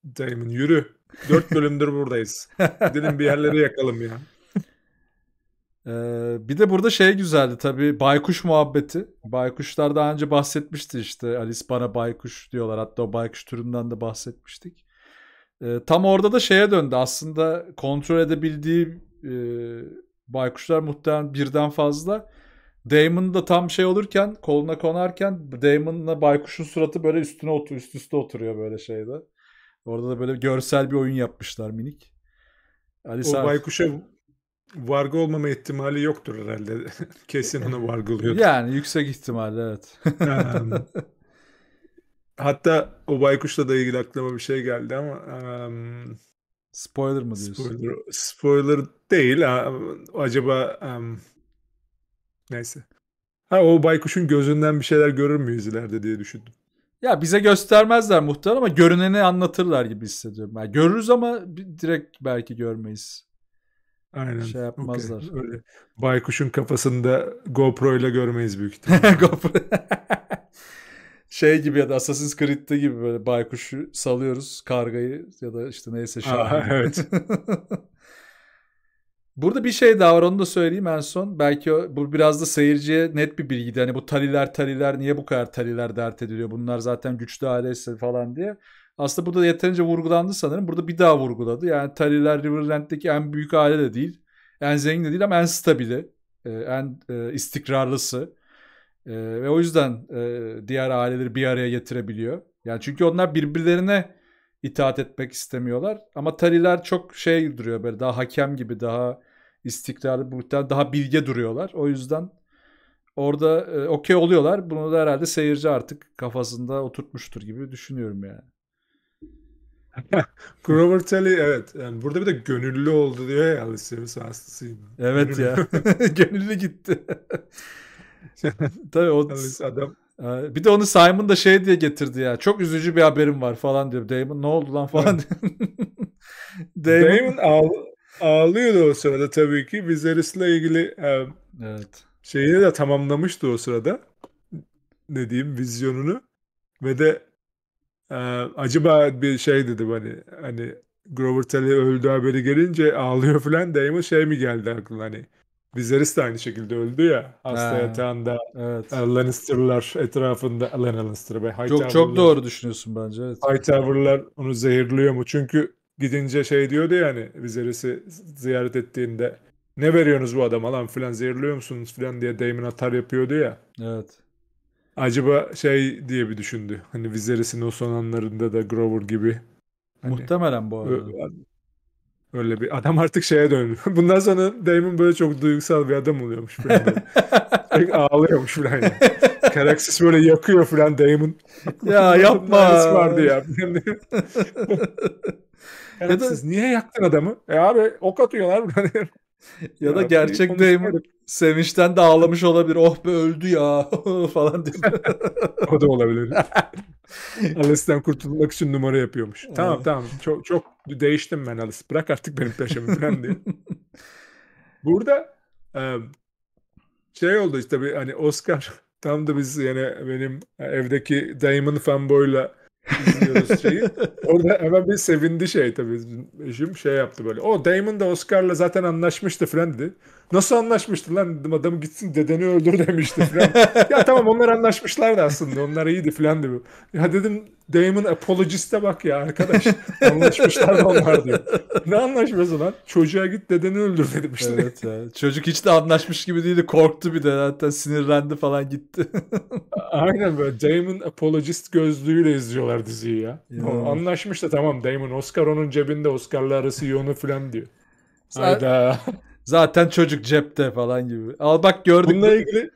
Damon yürü. Dört bölümdür buradayız. Gidelim bir yerleri yakalım ya. Ee, bir de burada şey güzeldi tabii baykuş muhabbeti. Baykuşlar daha önce bahsetmişti işte Alice bana baykuş diyorlar hatta o baykuş türünden de bahsetmiştik. Ee, tam orada da şeye döndü aslında kontrol edebildiği e, baykuşlar muhtemelen birden fazla. Damon da tam şey olurken koluna konarken Damon'la baykuşun suratı böyle üstüne otur, üst üste oturuyor böyle şeyde. Orada da böyle görsel bir oyun yapmışlar minik. Alice o baykuşa Vargı olmama ihtimali yoktur herhalde. Kesin onu vargılıyordur. Yani yüksek ihtimal evet. um, hatta o baykuşla da ilgili aklıma bir şey geldi ama um, spoiler mı diyorsun? Spoiler, spoiler değil. Acaba um, neyse. Ha o baykuşun gözünden bir şeyler görür müyüz ileride diye düşündüm. Ya bize göstermezler muhtemelen ama görüneni anlatırlar gibi hissediyorum. Yani görürüz ama direkt belki görmeyiz. Aynen. Şey yapmazlar. Okay. Öyle baykuşun kafasında GoPro ile görmeyiz büyük ihtimalle. GoPro. şey gibi ya da Assassin's Creed'de gibi böyle baykuşu salıyoruz kargayı ya da işte neyse şahin. evet. Burada bir şey daha var onu da söyleyeyim en son. Belki o, bu biraz da seyirciye net bir bilgiydi. Hani bu taliler taliler niye bu kadar taliler dert ediliyor? Bunlar zaten güçlü ailesi falan diye aslında burada yeterince vurgulandı sanırım. Burada bir daha vurguladı. Yani Taliler Riverland'deki en büyük aile de değil. En zengin de değil ama en stabili. E, en e, istikrarlısı. E, ve o yüzden diğer aileleri bir araya getirebiliyor. Yani çünkü onlar birbirlerine itaat etmek istemiyorlar. Ama Taliler çok şey duruyor böyle daha hakem gibi daha istikrarlı muhtemelen daha bilge duruyorlar. O yüzden orada e, okey oluyorlar. Bunu da herhalde seyirci artık kafasında oturtmuştur gibi düşünüyorum yani. Grover Telly evet. Yani burada bir de gönüllü oldu diyor ya Alice hastasıyım. Evet ya. gönüllü gitti. Tabii o adam bir de onu Simon da şey diye getirdi ya. Çok üzücü bir haberim var falan diyor. Damon ne oldu lan falan. Damon, Damon ağ, ağlıyordu o sırada tabii ki. Viserys'le ilgili e, evet. şeyini de tamamlamıştı o sırada. Ne diyeyim vizyonunu. Ve de ee, acaba bir şey dedi hani hani Grover Tell'i öldü haberi gelince ağlıyor falan dayıma şey mi geldi aklına hani Viserys de aynı şekilde öldü ya hasta ha, yatağında evet. Lannister'lar etrafında Alan Lannister ve Çok çok doğru düşünüyorsun bence. Evet. Hightower'lar onu zehirliyor mu? Çünkü gidince şey diyordu ya hani Viserys'i ziyaret ettiğinde ne veriyorsunuz bu adama lan filan zehirliyor musunuz filan diye Daemon atar yapıyordu ya. Evet acaba şey diye bir düşündü. Hani Viserys'in o son anlarında da Grover gibi. Hani, Muhtemelen bu arada. Öyle bir adam artık şeye döndü. Bundan sonra Damon böyle çok duygusal bir adam oluyormuş Pek ağlıyormuş falan. Yani. Karaksis böyle yakıyor falan Damon. Ya yapma. vardı ya. Karaksis niye yaktın adamı? E abi ok atıyorlar ya, da gerçek Damon sevinçten de ağlamış olabilir. Oh be öldü ya falan diye. o da olabilir. Alice'den kurtulmak için numara yapıyormuş. Tamam evet. tamam. Çok çok değiştim ben Alice. Bırak artık benim peşimi falan diye. Burada e, şey oldu işte bir hani Oscar tam da biz yani benim evdeki Damon fanboyla izliyoruz şeyi. Orada hemen bir sevindi şey tabii. Eşim şey yaptı böyle. O Damon da Oscar'la zaten anlaşmıştı Friendly. Nasıl anlaşmıştı lan dedim adamı gitsin dedeni öldür demişti falan. ya tamam onlar anlaşmışlardı aslında onlar iyiydi falan diyor. Ya dedim Damon Apologist'e bak ya arkadaş anlaşmışlar onlar diyor. Ne anlaşması lan? Çocuğa git dedeni öldür dedim işte. Evet, evet. Çocuk hiç de anlaşmış gibi değildi korktu bir de zaten sinirlendi falan gitti. Aynen böyle Damon Apologist gözlüğüyle izliyorlar diziyi ya. ya. Anlaşmış da tamam Damon Oscar onun cebinde Oscar'la arası iyi onu falan diyor. Sen, Zaten çocuk cepte falan gibi. Al bak gördük. Bununla ilgili.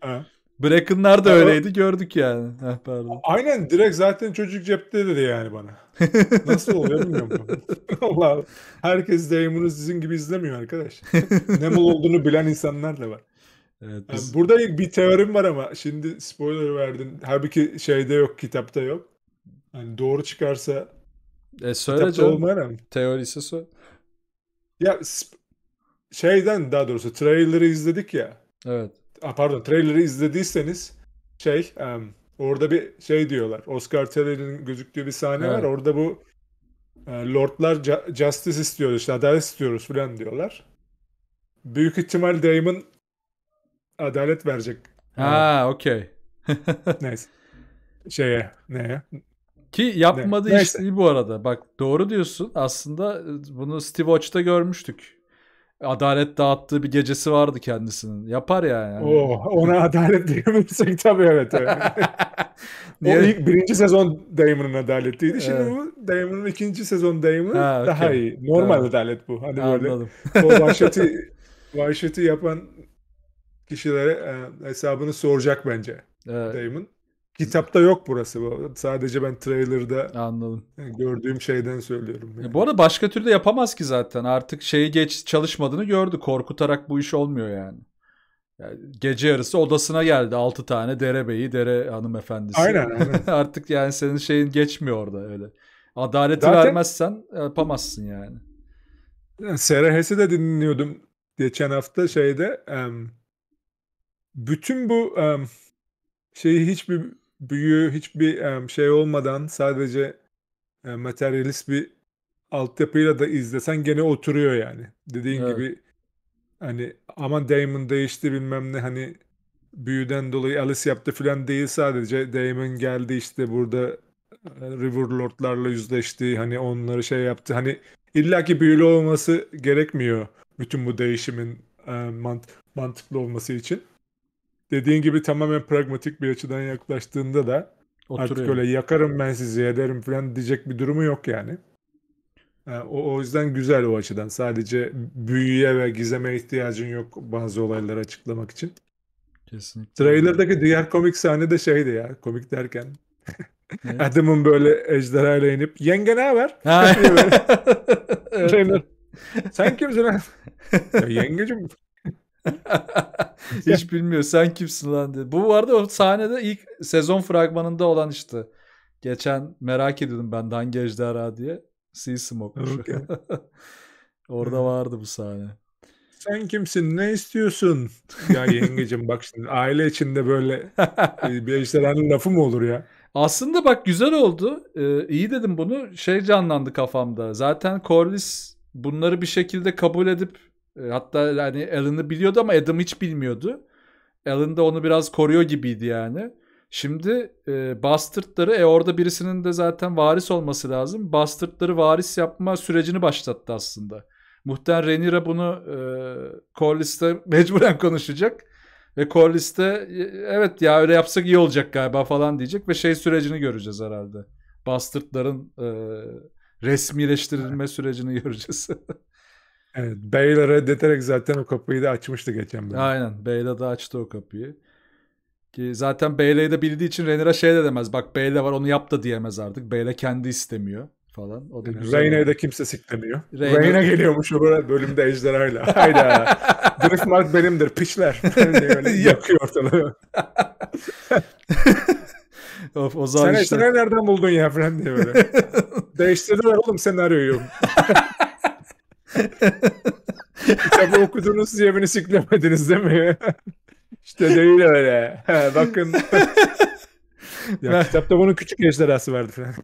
Bracken'lar da öyleydi gördük yani. Heh, pardon. Aynen direkt zaten çocuk cepte dedi yani bana. Nasıl oluyor bilmiyorum. Allah Allah. Herkes Damon'u sizin gibi izlemiyor arkadaş. ne mal olduğunu bilen insanlar da var. Evet, biz... yani burada bir teorim var ama şimdi spoiler verdin. Halbuki şeyde yok, kitapta yok. Yani doğru çıkarsa e söyle canım. Olmayan. Teorisi sor. Ya şeyden daha doğrusu trailer'ı izledik ya. Evet. A, pardon trailer'ı izlediyseniz şey um, orada bir şey diyorlar. Oscar Terrell'in gözüktüğü bir sahne evet. var. Orada bu e, Lordlar justice istiyoruz işte adalet istiyoruz falan diyorlar. Büyük ihtimal Damon adalet verecek. Ha yani. okey. Neyse. Şeye neye? Ki yapmadı ne? işte bu arada. Bak doğru diyorsun. Aslında e, bunu Steve Watch'ta görmüştük adalet dağıttığı bir gecesi vardı kendisinin. Yapar ya. yani. Oh, ona adalet diyebilirsek tabii evet. evet. Niye? O ilk birinci sezon Damon'ın adaletiydi. Şimdi evet. bu Damon'ın ikinci sezon Damon'ı okay. daha iyi. Normal tamam. adalet bu. Hani Anladım. böyle o vahşeti, vahşeti yapan kişilere e, hesabını soracak bence evet. Damon. Kitapta yok burası. Sadece ben trailer'da anladım. E, gördüğüm şeyden söylüyorum. E, yani. Bu arada başka türlü de yapamaz ki zaten. Artık şeyi geç çalışmadığını gördü. Korkutarak bu iş olmuyor yani. yani gece yarısı odasına geldi 6 tane derebeyi, dere hanımefendisi. Aynen aynen. Artık yani senin şeyin geçmiyor orada öyle. Adaleti zaten... vermezsen yapamazsın yani. yani Serehes'i de dinliyordum geçen hafta şeyde. bütün bu şeyi hiçbir büyü hiçbir şey olmadan sadece e, materyalist bir altyapıyla da izlesen gene oturuyor yani. Dediğin evet. gibi hani ama Damon değişti bilmem ne hani büyüden dolayı Alice yaptı filan değil sadece Damon geldi işte burada e, Lordlarla yüzleşti hani onları şey yaptı hani illaki büyülü olması gerekmiyor bütün bu değişimin e, mant mantıklı olması için dediğin gibi tamamen pragmatik bir açıdan yaklaştığında da Oturuyor. artık öyle yakarım ben sizi ederim falan diyecek bir durumu yok yani. O, o yüzden güzel o açıdan. Sadece büyüye ve gizeme ihtiyacın yok bazı olayları açıklamak için. Kesinlikle. Trailer'daki diğer komik sahne de şeydi ya. Komik derken. Evet. Adamın böyle ejderha ile inip yenge ne haber? evet. Sen kimsin? ya yengecim Hiç bilmiyor sen kimsin lan dedi. Bu vardı o sahnede ilk sezon fragmanında olan işte. Geçen merak ediyordum ben de hangi ejderha diye. Sea Smoke. Orada vardı bu sahne. Sen kimsin? Ne istiyorsun? Ya yengecim bak şimdi aile içinde böyle e, bir ejderhanın lafı mı olur ya? Aslında bak güzel oldu. Ee, iyi dedim bunu. Şey canlandı kafamda. Zaten Corliss bunları bir şekilde kabul edip e, hatta yani Alan'ı biliyordu ama Adam hiç bilmiyordu. Alan da onu biraz koruyor gibiydi yani. Şimdi e, Bastard'ları e orada birisinin de zaten varis olması lazım. Bastard'ları varis yapma sürecini başlattı aslında. Muhtemelen Renira bunu e, Corliss'te mecburen konuşacak. Ve Corliss'te e, evet ya öyle yapsak iyi olacak galiba falan diyecek ve şey sürecini göreceğiz herhalde. Bastard'ların e, resmileştirilme sürecini göreceğiz. Evet, Bale'ı reddeterek zaten o kapıyı da açmıştı geçen bölüm. Aynen. Bale'a da açtı o kapıyı. Ki zaten Bale'yi de bildiği için Renner'a şey de demez. Bak Bale var onu yap da diyemez artık. Bale kendi istemiyor falan. O da yani Reyna'yı kimse siklemiyor. Reyna, Reyna geliyormuş o bölümde ejderhayla. Hayda. Driftmark benimdir piçler. Böyle yakıyor ortalığı. of, o zaman Sen işte... nereden buldun ya falan diye böyle. Değiştirdiler oğlum senaryoyu. Kitabı okudunuz diye beni siklemediniz değil mi? işte değil öyle. bakın. ya ben... kitapta bunun küçük ejderhası vardı falan.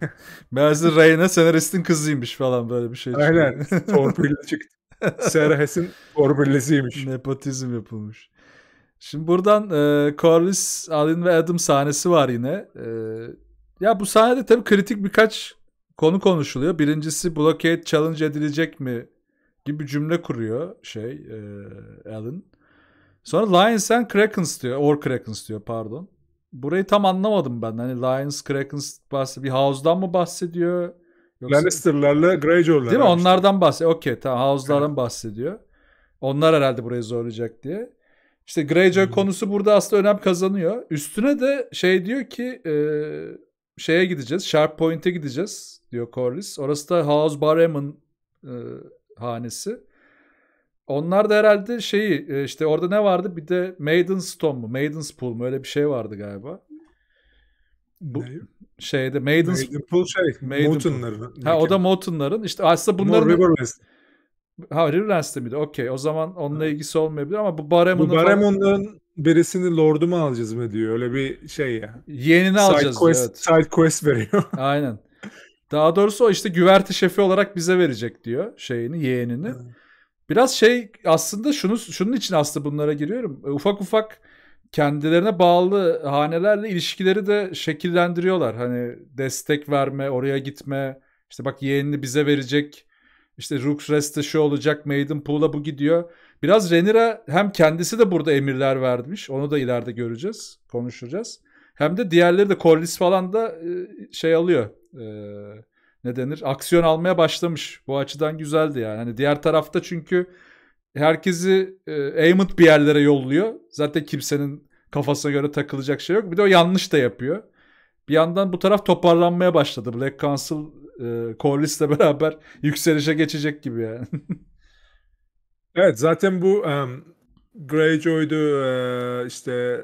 Bazı Rayna senaristin kızıymış falan böyle bir şey. Aynen. Torpille çıktı. Sarah Hess'in torpillisiymiş. Nepotizm yapılmış. Şimdi buradan e, Corliss, Alin ve Adam sahnesi var yine. E, ya bu sahnede tabii kritik birkaç konu konuşuluyor. Birincisi blockade challenge edilecek mi gibi bir cümle kuruyor şey e, Alan. Sonra Lions and Krakens diyor. Or Krakens diyor pardon. Burayı tam anlamadım ben. Hani Lions, Krakens bahsediyor. Bir House'dan mı bahsediyor? Yoksa... Lannister'larla Greyjoy'lar. Değil mi? Işte. Onlardan bahsediyor. Okey tamam House'lardan evet. bahsediyor. Onlar herhalde burayı zorlayacak diye. İşte Greyjoy hmm. konusu burada aslında önem kazanıyor. Üstüne de şey diyor ki e, şeye gideceğiz. Sharp Point'e gideceğiz diyor Corlys. Orası da House Barhamın e, hanesi. Onlar da herhalde şeyi e, işte orada ne vardı? Bir de Maiden's Stone mu? Maiden's Pool mu? Öyle bir şey vardı galiba. Bu ne? şeyde Maiden's Maiden Pool şey. Maiden Mountain'ların. Ha o da motunların İşte aslında bunların Riverlands. Ha Riverlands'te miydi? Okey. O zaman onunla ilgisi olmayabilir ama bu Baremon'un Bu Baremon'ların birisini Lord'u mu alacağız mı diyor. Öyle bir şey ya. Yenini side alacağız. Quest, evet. Side quest veriyor. Aynen. Daha doğrusu o işte güverte şefi olarak bize verecek diyor şeyini, yeğenini. Biraz şey aslında şunu şunun için aslında bunlara giriyorum. E, ufak ufak kendilerine bağlı hanelerle ilişkileri de şekillendiriyorlar. Hani destek verme, oraya gitme, işte bak yeğenini bize verecek. İşte Rook Rest'e şu olacak, Maiden Pool'a bu gidiyor. Biraz Renira hem kendisi de burada emirler vermiş. Onu da ileride göreceğiz, konuşacağız. Hem de diğerleri de Corlys falan da e, şey alıyor e, ne denir aksiyon almaya başlamış. Bu açıdan güzeldi yani. Hani diğer tarafta çünkü herkesi e, aimant bir yerlere yolluyor. Zaten kimsenin kafasına göre takılacak şey yok. Bir de o yanlış da yapıyor. Bir yandan bu taraf toparlanmaya başladı. Black Council e, Corliss'le beraber yükselişe geçecek gibi yani. evet zaten bu um, Greyjoy'du e, işte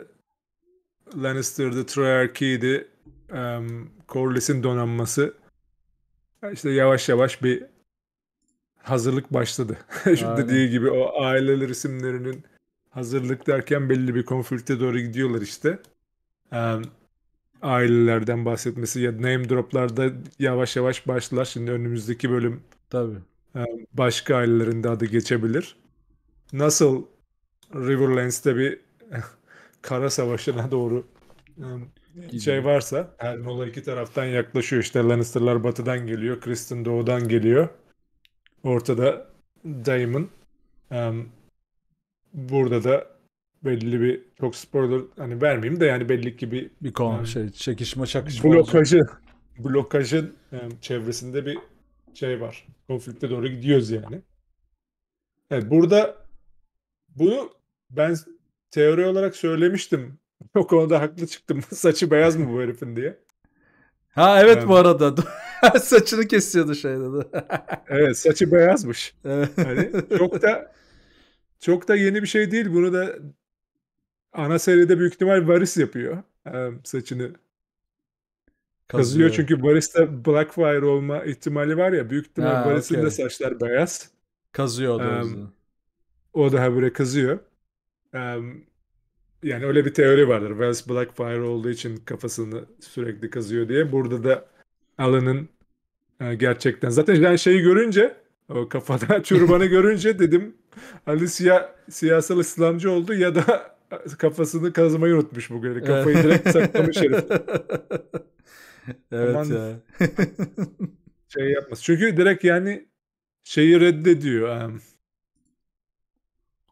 Lannister'dı, Treyarch'iydi um, Corliss'in donanması e, işte yavaş yavaş bir hazırlık başladı. dediği gibi o aileler isimlerinin hazırlık derken belli bir konflikte doğru gidiyorlar işte. Um, ailelerden bahsetmesi ya name droplarda yavaş yavaş başlar. Şimdi önümüzdeki bölüm tabii. Um, başka ailelerin de adı geçebilir. Nasıl Riverlands'te bir kara savaşına doğru um, şey varsa Helmola iki taraftan yaklaşıyor işte Lannister'lar batıdan geliyor, Kristen doğudan geliyor. Ortada Daemon. Um, burada da belli bir çok spoiler hani vermeyeyim de yani belli ki bir bir kon um, şey çekişme çakışma blokajı olacak. blokajın um, çevresinde bir şey var. Konflikte doğru gidiyoruz yani. Evet burada bunu ben teori olarak söylemiştim o konuda haklı çıktım. Saçı beyaz mı bu herifin diye. Ha evet yani. bu arada. Saçını kesiyordu şeyde evet saçı beyazmış. Hani çok da çok da yeni bir şey değil. Bunu da ana seride büyük ihtimal varis yapıyor. Ee, saçını Kazıyor. Kazıyor çünkü Barista Blackfire olma ihtimali var ya. Büyük ihtimal ha, okay. de saçlar beyaz. Kazıyor o da. Um, o da böyle kazıyor. Um, yani öyle bir teori vardır. Wells Blackfire olduğu için kafasını sürekli kazıyor diye. Burada da Alan'ın e, gerçekten zaten ben şeyi görünce o kafada çurbanı görünce dedim Ali siya, siyasal İslamcı oldu ya da kafasını kazmayı unutmuş bu göre. Kafayı direkt saklamış herif. evet ya. şey yapmaz. Çünkü direkt yani şeyi reddediyor. Um,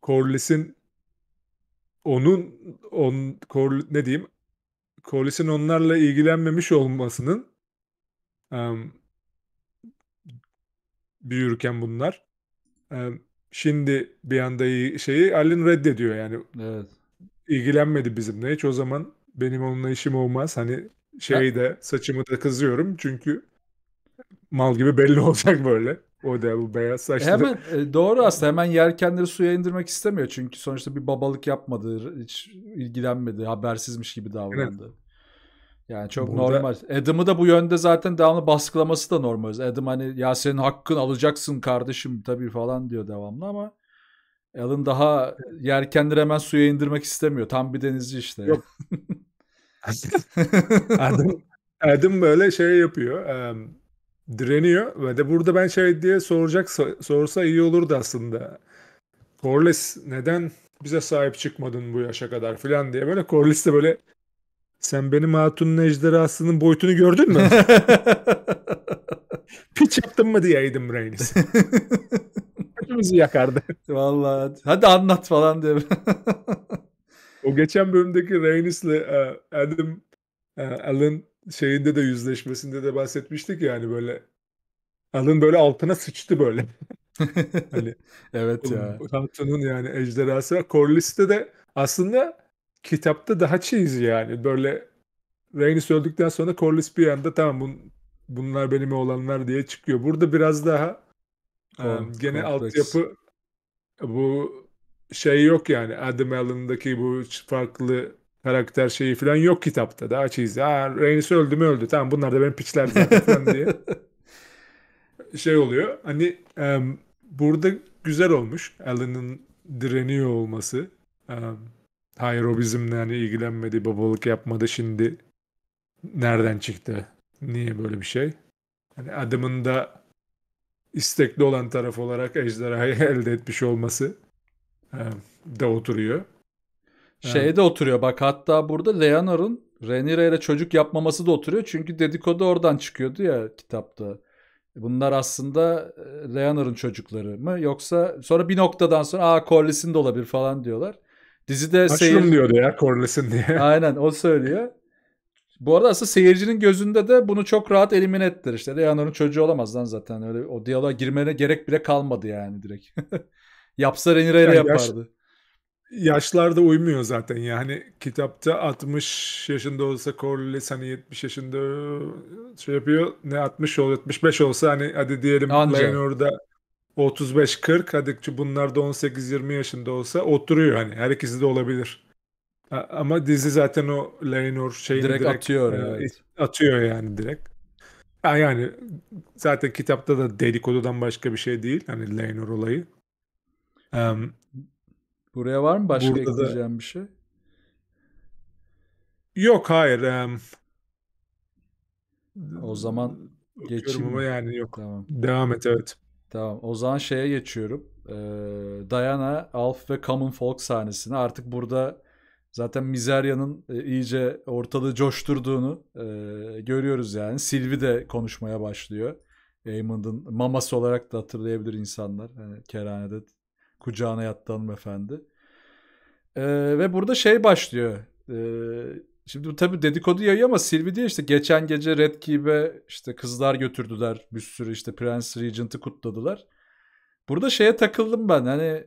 Corliss'in onun on Cor, ne diyeyim Collis'in onlarla ilgilenmemiş olmasının um, büyürken bunlar um, şimdi bir anda şeyi Allen reddediyor yani. Evet. İlgilenmedi bizimle hiç o zaman benim onunla işim olmaz. Hani şeyi de saçımı da kızıyorum çünkü mal gibi belli olacak böyle. O da bu beyaz saçlı. Hemen e, doğru aslında hemen yelkenleri suya indirmek istemiyor çünkü sonuçta bir babalık yapmadı, hiç ilgilenmedi, habersizmiş gibi davrandı. Evet. Yani çok Burada... normal. Adam'ı da bu yönde zaten devamlı baskılaması da normal. Adam hani ya senin hakkın alacaksın kardeşim tabii falan diyor devamlı ama Alan daha yelkenleri hemen suya indirmek istemiyor. Tam bir denizci işte. Yok. Adam, Adam böyle şey yapıyor. Um, direniyor ve de burada ben şey diye soracak sorsa iyi olurdu aslında. Corliss neden bize sahip çıkmadın bu yaşa kadar filan diye böyle Corliss de böyle sen benim hatunun ejderhasının boyutunu gördün mü? Piç yaptın mı diye diyeydim Reynis. Hepimizi yakardı. Vallahi hadi anlat falan diye. o geçen bölümdeki Reynis'le e, Adam e, Alan şeyinde de yüzleşmesinde de bahsetmiştik yani böyle alın böyle altına sıçtı böyle. hani evet ya. Tantu'nun yani ejderhası. Corlys'te de aslında kitapta daha cheesy yani. Böyle Rhaenys öldükten sonra Corlys bir anda tamam bun, bunlar benim olanlar diye çıkıyor. Burada biraz daha Kon, um, gene kompleks. altyapı bu şey yok yani Adam Allen'daki bu farklı karakter şeyi falan yok kitapta. Daha çizdi. Ha Rhaenys öldü mü öldü. Tamam bunlar da benim piçler zaten diye. Şey oluyor. Hani e, burada güzel olmuş. Alan'ın direniyor olması. E, hayır o bizimle hani ilgilenmedi, babalık yapmadı şimdi. Nereden çıktı? Niye böyle bir şey? Hani adamın da istekli olan taraf olarak ejderhayı elde etmiş olması e, da oturuyor. Şeyde oturuyor bak hatta burada Leonor'un Rhaenyra ile çocuk yapmaması da oturuyor. Çünkü dedikodu oradan çıkıyordu ya kitapta. E, bunlar aslında e, Leonor'un çocukları mı yoksa sonra bir noktadan sonra aa Corlys'in de olabilir falan diyorlar. Dizide Aşkım seyir... diyordu ya Corlys'in diye. Aynen o söylüyor. Bu arada aslında seyircinin gözünde de bunu çok rahat elimine ettiler işte. Leonor'un çocuğu olamaz lan zaten öyle o diyaloğa girmene gerek bile kalmadı yani direkt. Yapsa Rhaenyra yani yapardı. Yaş Yaşlarda uymuyor zaten yani kitapta 60 yaşında olsa Corliss hani 70 yaşında e, şey yapıyor ne 60 ol 75 olsa hani hadi diyelim Anca. Lenore'da 35-40 hadi bunlar da 18-20 yaşında olsa oturuyor hani her ikisi de olabilir. Ama dizi zaten o Leinor şeyini direkt, direkt atıyor. E, evet. Atıyor yani direkt. Yani zaten kitapta da dedikodudan başka bir şey değil. Hani Leinor olayı. Um, Buraya var mı başka Burada ekleyeceğim da... bir şey? Yok hayır. Um... O zaman geçeyim. Ama yani yok. Tamam. Devam et evet. Tamam. O zaman şeye geçiyorum. Ee, Diana, Alf ve Common Folk sahnesini Artık burada zaten Mizerya'nın e, iyice ortalığı coşturduğunu e, görüyoruz yani. Sylvie de konuşmaya başlıyor. Eamon'un maması olarak da hatırlayabilir insanlar. Yani e, kerhanede kucağına yattı hanımefendi. E, ve burada şey başlıyor. E, şimdi tabii dedikodu yayıyor ama Silvi diye işte geçen gece Red Key'e işte kızlar götürdüler. Bir sürü işte Prince Regent'ı kutladılar. Burada şeye takıldım ben hani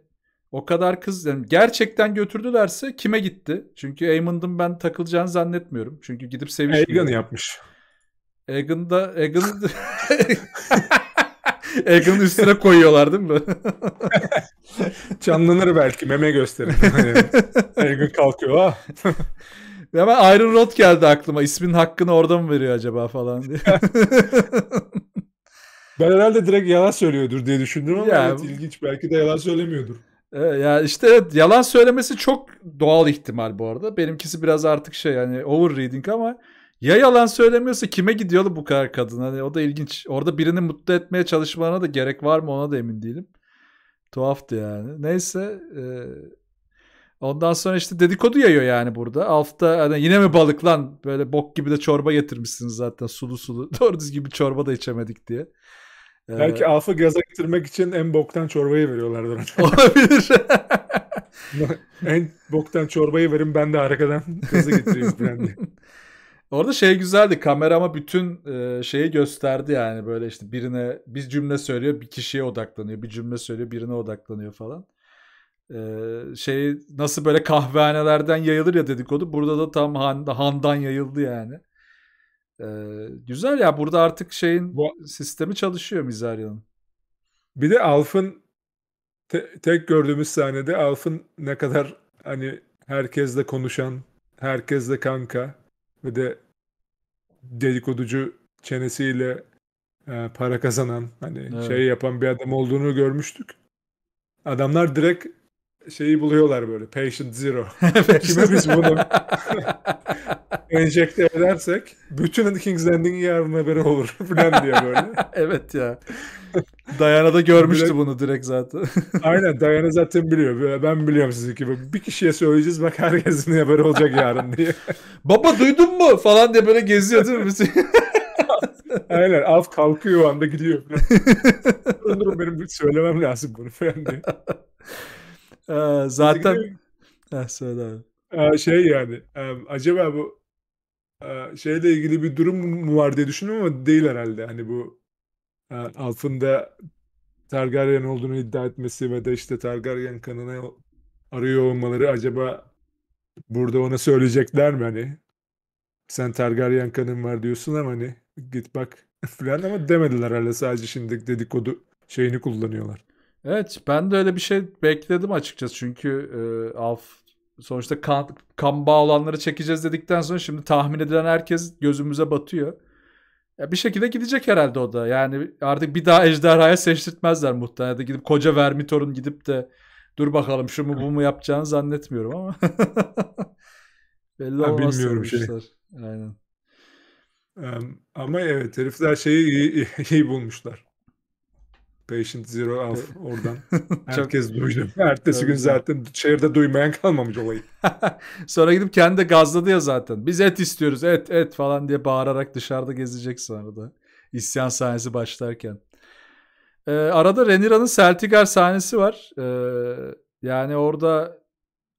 o kadar kız yani gerçekten götürdülerse kime gitti? Çünkü Eamon'ın ben takılacağını zannetmiyorum. Çünkü gidip sevişmiyor. Egan yapmış. Egan da Egan Egan'ın üstüne koyuyorlar değil mi? Canlanır belki meme gösterir. Hani her gün kalkıyor ha. Ya ben Iron Rod geldi aklıma. İsmin hakkını orada mı veriyor acaba falan diye. ben herhalde direkt yalan söylüyordur diye düşündüm ama ya, evet, ilginç. Belki de yalan söylemiyordur. E, ya işte evet, yalan söylemesi çok doğal ihtimal bu arada. Benimkisi biraz artık şey yani overreading ama ya yalan söylemiyorsa kime gidiyor bu kadar kadın? Hani o da ilginç. Orada birini mutlu etmeye çalışmalarına da gerek var mı ona da emin değilim. Tuhaftı yani. Neyse. E, ondan sonra işte dedikodu yayıyor yani burada. Alf'ta hani yine mi balık lan? Böyle bok gibi de çorba getirmişsiniz zaten sulu sulu. Doğru düzgün bir çorba da içemedik diye. E, Belki ee, Alf'ı gaza getirmek için en boktan çorbayı veriyorlardır. Olabilir. en boktan çorbayı verin ben de arkadan gaza getireyim falan Orada şey güzeldi kamerama bütün e, şeyi gösterdi yani böyle işte birine bir cümle söylüyor bir kişiye odaklanıyor bir cümle söylüyor birine odaklanıyor falan. E, şey nasıl böyle kahvehanelerden yayılır ya dedikodu burada da tam han, handan yayıldı yani. E, güzel ya burada artık şeyin Bu... sistemi çalışıyor Mizarya'nın. Bir de Alf'ın te, tek gördüğümüz sahnede Alf'ın ne kadar hani herkesle konuşan herkesle kanka ve de dedikoducu çenesiyle e, para kazanan hani şey evet. şey yapan bir adam olduğunu görmüştük. Adamlar direkt şeyi buluyorlar böyle patient zero. Kime biz bunu enjekte edersek bütün King's Landing'in yarın haberi olur falan diye böyle. evet ya. Dayana da görmüştü direkt, bunu direkt zaten. aynen Dayana zaten biliyor. Ben biliyorum sizinki. Bir kişiye söyleyeceğiz bak herkesin haberi olacak yarın diye. Baba duydun mu falan diye böyle geziyor değil mi? Aynen af kalkıyor o anda gidiyor. durun durun benim söylemem lazım bunu falan diye. Ee, zaten Heh, söyle ee, şey yani e, acaba bu e, şeyle ilgili bir durum mu var diye düşünüyorum ama değil herhalde. Hani bu e, altında Targaryen olduğunu iddia etmesi ve de işte Targaryen kanını arıyor olmaları acaba burada ona söyleyecekler mi hani? Sen Targaryen kanın var diyorsun ama hani git bak falan ama demediler herhalde sadece şimdi dedikodu şeyini kullanıyorlar. Evet ben de öyle bir şey bekledim açıkçası. Çünkü e, Alf sonuçta kan, kan bağ olanları çekeceğiz dedikten sonra şimdi tahmin edilen herkes gözümüze batıyor. Ya bir şekilde gidecek herhalde o da. Yani artık bir daha ejderhaya seçtirtmezler muhtemelen. Ya gidip koca Vermitor'un gidip de dur bakalım şu mu bu mu yapacağını zannetmiyorum ama. Belli olmaz. Bilmiyorum şey. Aynen. Um, ama evet herifler şeyi iyi, iyi bulmuşlar. Patient Zero Alf oradan. Herkes duydu. Ertesi gün zaten şehirde duymayan kalmamış olayı. sonra gidip kendi de gazladı ya zaten. Biz et istiyoruz et et falan diye bağırarak dışarıda gezecek sonra da. İsyan sahnesi başlarken. Ee, arada Renira'nın Celtigar sahnesi var. Ee, yani orada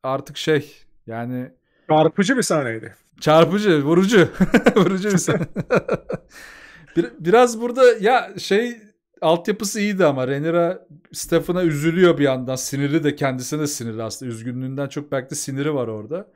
artık şey yani... Çarpıcı bir sahneydi. Çarpıcı, vurucu. vurucu bir sahne. biraz burada ya şey altyapısı iyiydi ama Renira Stefan'a üzülüyor bir yandan. Siniri de kendisine de sinirli aslında. Üzgünlüğünden çok belki de siniri var orada.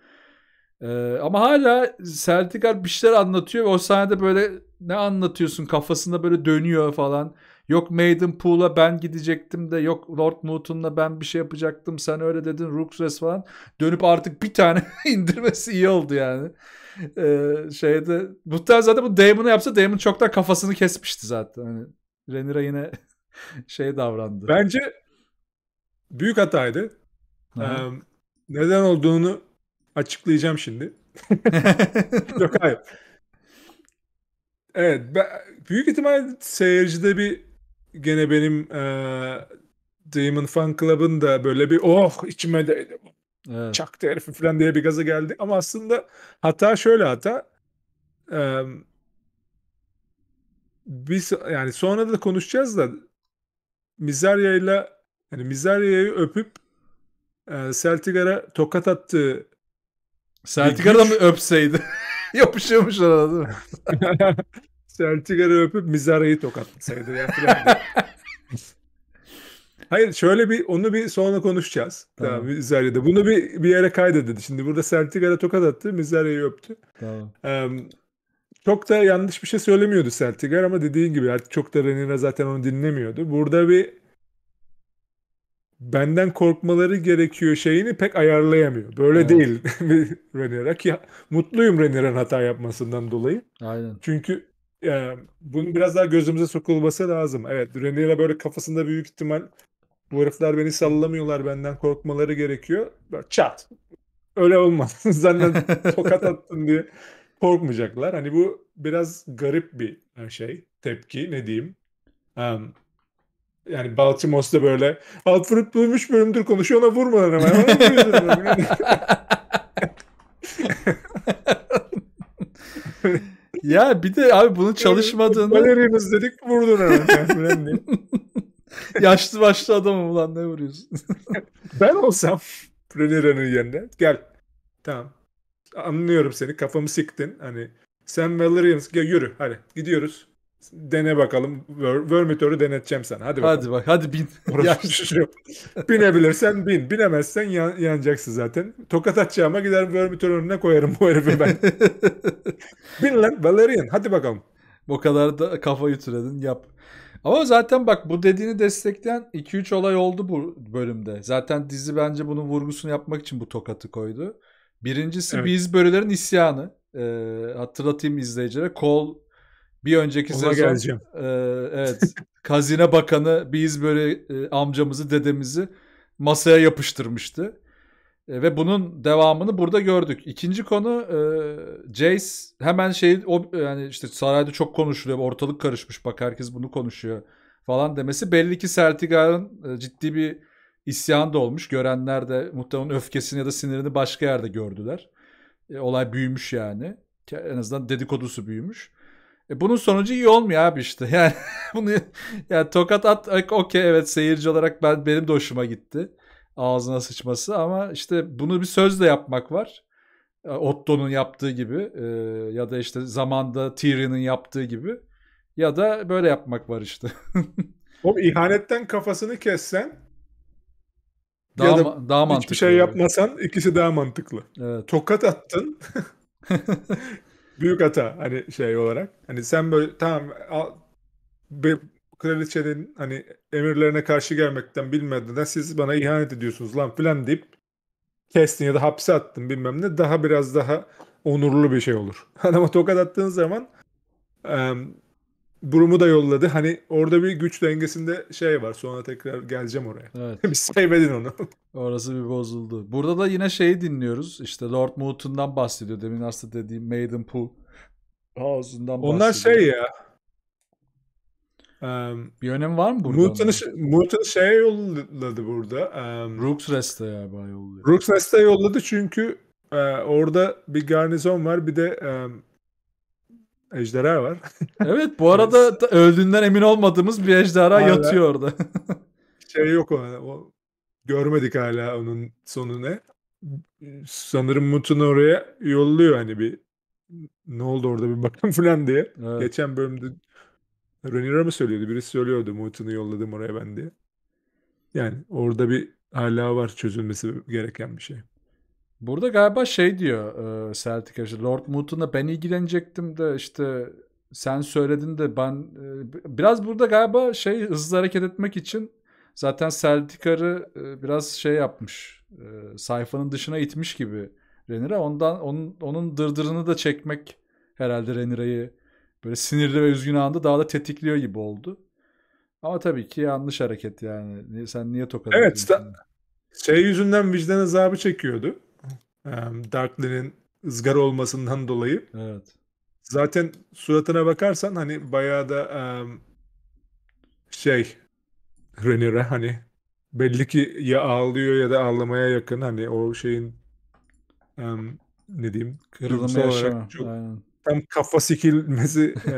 Ee, ama hala Celticar bir şeyler anlatıyor ve o sahnede böyle ne anlatıyorsun kafasında böyle dönüyor falan. Yok Maiden Pool'a ben gidecektim de yok Lord Mouton'la ben bir şey yapacaktım sen öyle dedin Rooksrest falan. Dönüp artık bir tane indirmesi iyi oldu yani. Ee, şeyde muhtemelen zaten bu Damon'u yapsa Damon çoktan kafasını kesmişti zaten. Hani Renira yine şey davrandı. Bence büyük hataydı. Ee, neden olduğunu açıklayacağım şimdi. Yok hayır. Evet, ben, büyük ihtimal seyircide bir gene benim e, Demon Fan Club'ın da böyle bir oh içime de evet. çaktı herif falan diye bir gaza geldi. Ama aslında hata şöyle hata. E, biz yani sonra da konuşacağız da Mizarya ile yani Mizarya'yı öpüp e, Celtigar'a tokat attığı Celtigar'ı güç... mı öpseydi? Yapışıyormuş arada değil mi? Celtigar'ı öpüp Mizarya'yı tokatlasaydı. Ya, Hayır şöyle bir onu bir sonra konuşacağız. Tamam. tamam Mizarya'da. Bunu bir, bir yere kaydedildi. Şimdi burada Celtigar'a tokat attı. Mizarya'yı öptü. Tamam. Um, çok da yanlış bir şey söylemiyordu Celtigar ama dediğin gibi artık çok da Renina zaten onu dinlemiyordu. Burada bir benden korkmaları gerekiyor şeyini pek ayarlayamıyor. Böyle evet. değil Renira ki mutluyum Renira'nın hata yapmasından dolayı. Aynen. Çünkü yani e, bunun biraz daha gözümüze sokulması lazım. Evet Renira böyle kafasında büyük ihtimal bu herifler beni sallamıyorlar benden korkmaları gerekiyor. Böyle çat. Öyle olmaz. Zaten tokat attın diye korkmayacaklar. Hani bu biraz garip bir e, şey, tepki ne diyeyim. Um, yani Baltimore'da böyle Alfred bulmuş 3 bölümdür konuşuyor ona vurmadan hemen. ya bir de abi bunu çalışmadığını... Baleriniz dedik vurdun hemen. Yaşlı başlı adamım ulan ne vuruyorsun? ben olsam Prenera'nın yerine gel. Tamam anlıyorum seni kafamı siktin. Hani sen Valerians yürü hadi gidiyoruz. Dene bakalım. Ver, Vermitör'ü deneteceğim sana. Hadi bakalım. Hadi bak hadi bin. şey Binebilirsen bin. Binemezsen yan, yanacaksın zaten. Tokat atacağıma gider Vermitör'ün önüne koyarım bu herifi ben. bin lan Valerian. Hadi bakalım. Bu kadar da kafayı türedin yap. Ama zaten bak bu dediğini destekleyen 2-3 olay oldu bu bölümde. Zaten dizi bence bunun vurgusunu yapmak için bu tokatı koydu. Birincisi evet. biz bölülerin isyanı. E, hatırlatayım izleyicilere. Kol bir önceki Ona sezon geleceğim. E, evet Kazine Bakanı biz böyle e, amcamızı dedemizi masaya yapıştırmıştı. E, ve bunun devamını burada gördük. İkinci konu e, Jace hemen şey o yani işte sarayda çok konuşuluyor. Ortalık karışmış bak herkes bunu konuşuyor falan demesi belli ki Sertigar'ın e, ciddi bir isyan da olmuş. Görenler de muhtemelen öfkesini ya da sinirini başka yerde gördüler. E, olay büyümüş yani. En azından dedikodusu büyümüş. E, bunun sonucu iyi olmuyor abi işte. Yani bunu yani tokat at okey evet seyirci olarak ben benim de hoşuma gitti. Ağzına sıçması ama işte bunu bir sözle yapmak var. E, Otto'nun yaptığı gibi e, ya da işte zamanda Tyrion'un yaptığı gibi ya da böyle yapmak var işte. O ihanetten kafasını kessen daha, da daha mantıklı. Hiçbir şey yapmasan ikisi daha mantıklı. Evet. Tokat attın. Büyük hata hani şey olarak. Hani sen böyle tamam al, be, kraliçenin hani emirlerine karşı gelmekten bilmeden siz bana ihanet ediyorsunuz lan filan deyip kestin ya da hapse attın bilmem ne daha biraz daha onurlu bir şey olur. Ama tokat attığın zaman Brumu da yolladı. Hani orada bir güç dengesinde şey var. Sonra tekrar geleceğim oraya. Evet. Biz sevmedin onu. Orası bir bozuldu. Burada da yine şeyi dinliyoruz. İşte Lord Mouton'dan bahsediyor. Demin aslında dediğim Maiden Pool House'undan bahsediyor. Onlar şey ya. Um, bir önem var mı burada? Mouton'u Mouton şeye yolladı burada. Um, Rook's Rest'e galiba yolladı. Rook's Rest'e yolladı çünkü e, orada bir garnizon var. Bir de um, ejderha var. evet bu şey arada öldüğünden emin olmadığımız bir ejderha hala, yatıyor orada. şey yok o, o. Görmedik hala onun sonu ne. Sanırım Mut'un oraya yolluyor hani bir ne oldu orada bir bakın falan diye. Evet. Geçen bölümde Rhaenyra mı söylüyordu? Birisi söylüyordu Mut'unu yolladım oraya ben diye. Yani orada bir hala var çözülmesi gereken bir şey. Burada galiba şey diyor e, Celtic işte Lord Moot'unla ben ilgilenecektim de işte sen söyledin de ben biraz burada galiba şey hızlı hareket etmek için zaten Celticar'ı biraz şey yapmış sayfanın dışına itmiş gibi Renira ondan onun, onun dırdırını da çekmek herhalde Renira'yı böyle sinirli ve üzgün anda daha da tetikliyor gibi oldu. Ama tabii ki yanlış hareket yani. Sen niye tokat Evet. Sen, şey yüzünden vicdan azabı çekiyordu. Darkler'in ızgara olmasından dolayı. Evet. Zaten suratına bakarsan hani bayağı da şey Renira hani belli ki ya ağlıyor ya da ağlamaya yakın hani o şeyin ne diyeyim kırılma olarak çok Aynen. tam kafa sikilmesi e,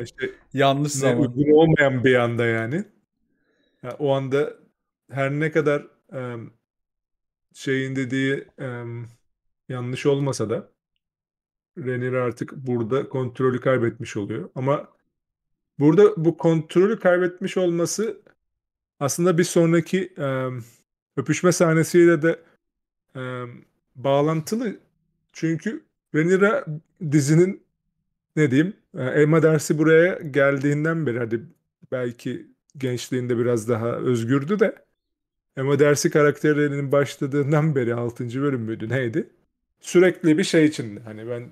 e şey, yanlış zaman uygun olmayan bir anda yani. yani o anda her ne kadar um, şeyin dediği e, yanlış olmasa da Renier artık burada kontrolü kaybetmiş oluyor. Ama burada bu kontrolü kaybetmiş olması aslında bir sonraki e, öpüşme sahnesiyle de e, bağlantılı. Çünkü Renira dizinin ne diyeyim e, elma dersi buraya geldiğinden beri hadi belki gençliğinde biraz daha özgürdü de ama dersi karakterlerinin başladığından beri 6. bölüm müydü neydi? Sürekli bir şey içinde. Hani ben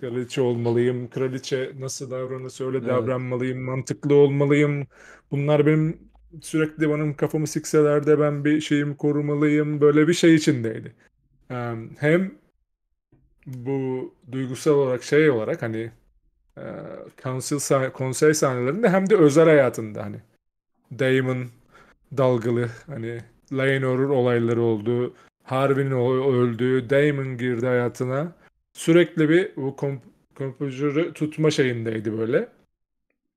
kraliçe olmalıyım, kraliçe nasıl davranırsa öyle evet. davranmalıyım, mantıklı olmalıyım. Bunlar benim sürekli benim kafamı sikseler de ben bir şeyimi korumalıyım. Böyle bir şey içindeydi. Ehm, hem bu duygusal olarak şey olarak hani council, konsey sahnelerinde hem de özel hayatında hani Damon dalgalı hani Lane olayları oldu. Harvey'nin öldüğü, Damon girdi hayatına. Sürekli bir bu komp kompozörü tutma şeyindeydi böyle.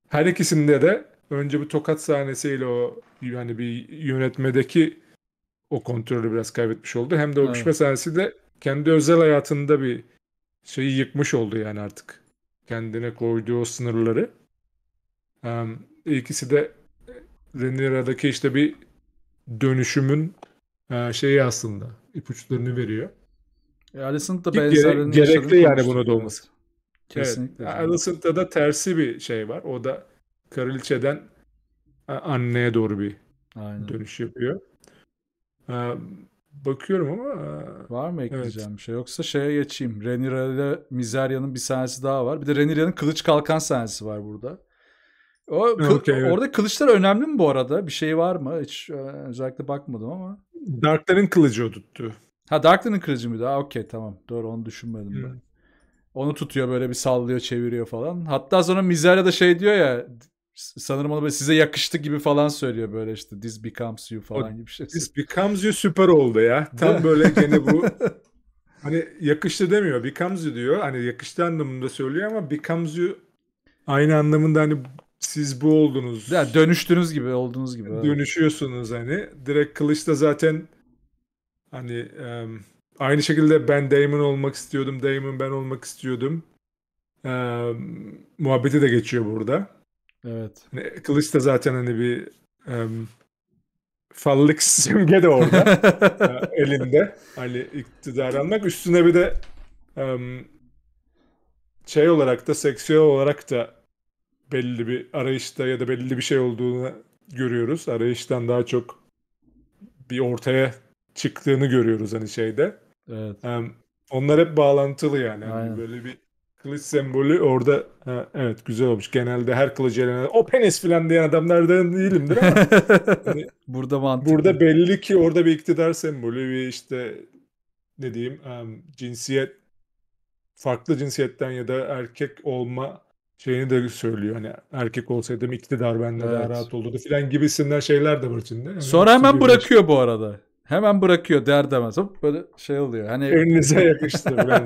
Her ikisinde de önce bu tokat sahnesiyle o yani bir yönetmedeki o kontrolü biraz kaybetmiş oldu. Hem de o öpüşme sahnesi de kendi özel hayatında bir şeyi yıkmış oldu yani artık. Kendine koyduğu o sınırları. Um, ikisi de Reniera'daki işte bir dönüşümün e, şeyi aslında ipuçlarını veriyor. E, da benzerini gere- gerekli yani buna da olması. Kesinlikle. Evet. Alicent'da da tersi bir şey var. O da Karaliçe'den anneye doğru bir Aynen. dönüş yapıyor. E, bakıyorum ama e, var mı ekleyeceğim evet. bir şey yoksa şeye geçeyim. Renira ile Mizerya'nın bir sahnesi daha var. Bir de Renira'nın kılıç kalkan sahnesi var burada. O, okay, evet. Orada kılıçlar önemli mi bu arada? Bir şey var mı? Hiç e, özellikle bakmadım ama. Darkların kılıcı o tuttu. Ha Darkların kılıcı mıydı? Ha okey tamam. Doğru onu düşünmedim hmm. ben. Onu tutuyor böyle bir sallıyor çeviriyor falan. Hatta sonra Mizaria da şey diyor ya sanırım onu böyle size yakıştı gibi falan söylüyor böyle işte this becomes you falan o, gibi şey. This becomes you süper oldu ya. Tam böyle gene bu hani yakıştı demiyor becomes you diyor. Hani yakıştı anlamında söylüyor ama becomes you aynı anlamında hani siz bu oldunuz. Ya yani dönüştünüz gibi olduğunuz gibi. Dönüşüyorsunuz hani. Direkt kılıç da zaten hani um, aynı şekilde ben Damon olmak istiyordum. Damon ben olmak istiyordum. Um, muhabbeti de geçiyor burada. Evet. Hani, kılıç da zaten hani bir um, fallık simge de orada. E, elinde. Hani iktidar almak. Üstüne bir de um, şey olarak da seksüel olarak da belli bir arayışta ya da belli bir şey olduğunu görüyoruz. Arayıştan daha çok bir ortaya çıktığını görüyoruz hani şeyde. Evet. Um, onlar hep bağlantılı yani. yani böyle bir kılıç sembolü orada ha, evet güzel olmuş. Genelde her kılıcı elenen o penis filan diyen adamlardan değilimdir ama hani, burada mantıklı. Burada belli ki orada bir iktidar sembolü bir işte ne diyeyim um, cinsiyet farklı cinsiyetten ya da erkek olma şeyini de söylüyor hani erkek olsaydım iktidar bende evet. daha rahat olurdu filan gibisinden şeyler de var içinde. Yani Sonra hemen bırakıyor bu arada. Hemen bırakıyor der demez. Hop böyle şey oluyor. Hani önünüze yakıştı.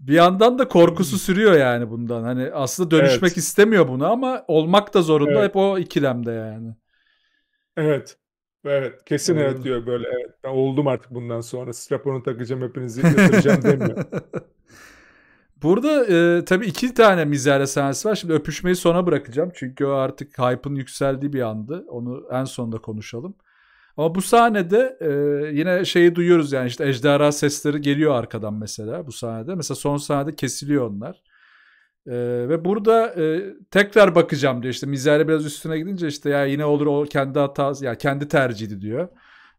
bir yandan da korkusu sürüyor yani bundan. Hani aslında dönüşmek evet. istemiyor bunu ama olmak da zorunda evet. hep o ikilemde yani. Evet. Evet kesin evet ee, diyor böyle evet ben oldum artık bundan sonra strapon'u takacağım hepinizi yatıracağım demiyor. Burada e, tabii iki tane mizahla sahnesi var. Şimdi öpüşmeyi sona bırakacağım. Çünkü o artık hype'ın yükseldiği bir andı. Onu en sonda konuşalım. Ama bu sahnede e, yine şeyi duyuyoruz yani işte ejderha sesleri geliyor arkadan mesela bu sahnede. Mesela son sahnede kesiliyor onlar. E, ve burada e, tekrar bakacağım diyor işte mizahla biraz üstüne gidince işte ya yine olur o kendi hatası ya kendi tercihiydi diyor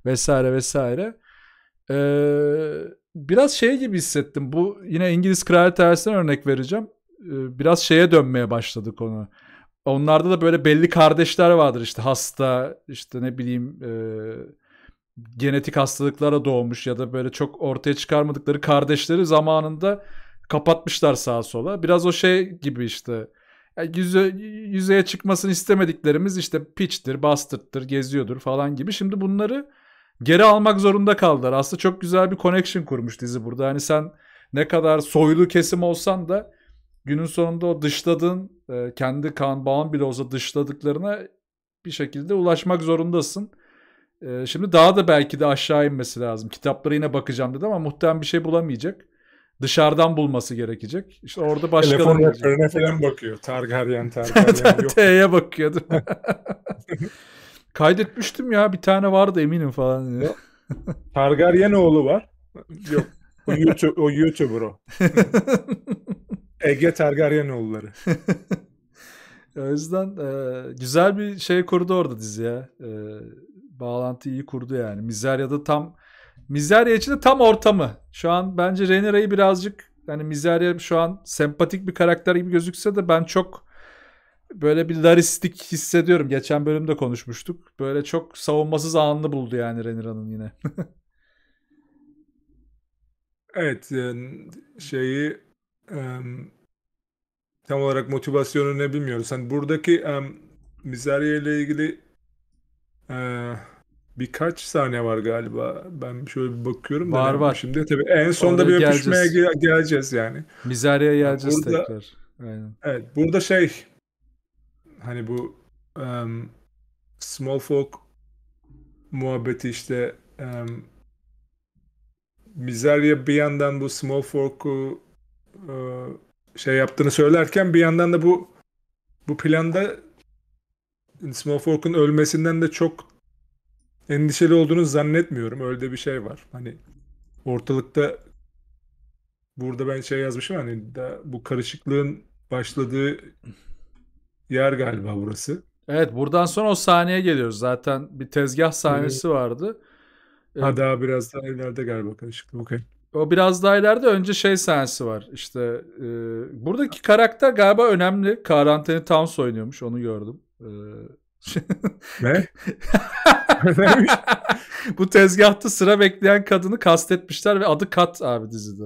vesaire vesaire. Eee biraz şey gibi hissettim. Bu yine İngiliz kraliyet ailesinden örnek vereceğim. Ee, biraz şeye dönmeye başladı konu. Onlarda da böyle belli kardeşler vardır işte hasta işte ne bileyim e, genetik hastalıklara doğmuş ya da böyle çok ortaya çıkarmadıkları kardeşleri zamanında kapatmışlar sağa sola. Biraz o şey gibi işte yani yüze, yüzeye çıkmasını istemediklerimiz işte piçtir, bastırttır, geziyordur falan gibi. Şimdi bunları geri almak zorunda kaldılar. Aslında çok güzel bir connection kurmuş dizi burada. Hani sen ne kadar soylu kesim olsan da günün sonunda o dışladığın e, kendi kan bağın bile olsa dışladıklarına bir şekilde ulaşmak zorundasın. E, şimdi daha da belki de aşağı inmesi lazım. Kitaplara yine bakacağım dedi ama muhtemelen bir şey bulamayacak. Dışarıdan bulması gerekecek. İşte orada başka Telefon rehberine falan bakıyor. Targaryen, Targaryen. T'ye bakıyor Kaydetmiştim ya bir tane vardı eminim falan. Diye. Targaryen oğlu var. Yok. O, YouTube, o YouTuber o. Ege Targaryen oğulları. o yüzden e, güzel bir şey kurdu orada dizi ya. E, bağlantı iyi kurdu yani. Mizerya'da tam Mizerya için de tam ortamı. Şu an bence Rhaenyra'yı birazcık yani Mizerya şu an sempatik bir karakter gibi gözükse de ben çok böyle bir laristik hissediyorum. Geçen bölümde konuşmuştuk. Böyle çok savunmasız anını buldu yani Renira'nın yine. evet e, şeyi e, tam olarak motivasyonu ne bilmiyoruz. Hani buradaki um, ile ilgili uh, birkaç saniye var galiba. Ben şöyle bir bakıyorum var, da. Var Şimdi tabii en sonda Orada bir öpüşmeye geleceğiz yani. Mizerya'ya geleceğiz burada, tekrar. Aynen. Evet burada şey hani bu um, small folk muhabbeti işte um, Mizarya bir yandan bu small folk'u uh, şey yaptığını söylerken bir yandan da bu bu planda small folk'un ölmesinden de çok endişeli olduğunu zannetmiyorum. Öyle de bir şey var. Hani ortalıkta burada ben şey yazmışım hani da bu karışıklığın başladığı yer galiba burası. Evet buradan sonra o sahneye geliyoruz. Zaten bir tezgah sahnesi vardı. Ee, ha ee, daha biraz daha ileride galiba karışıklık. Okay. O biraz daha ileride önce şey sahnesi var. İşte e, buradaki karakter galiba önemli. Karanteni tam oynuyormuş onu gördüm. E, ne? Bu tezgahta sıra bekleyen kadını kastetmişler ve adı Kat abi dizide.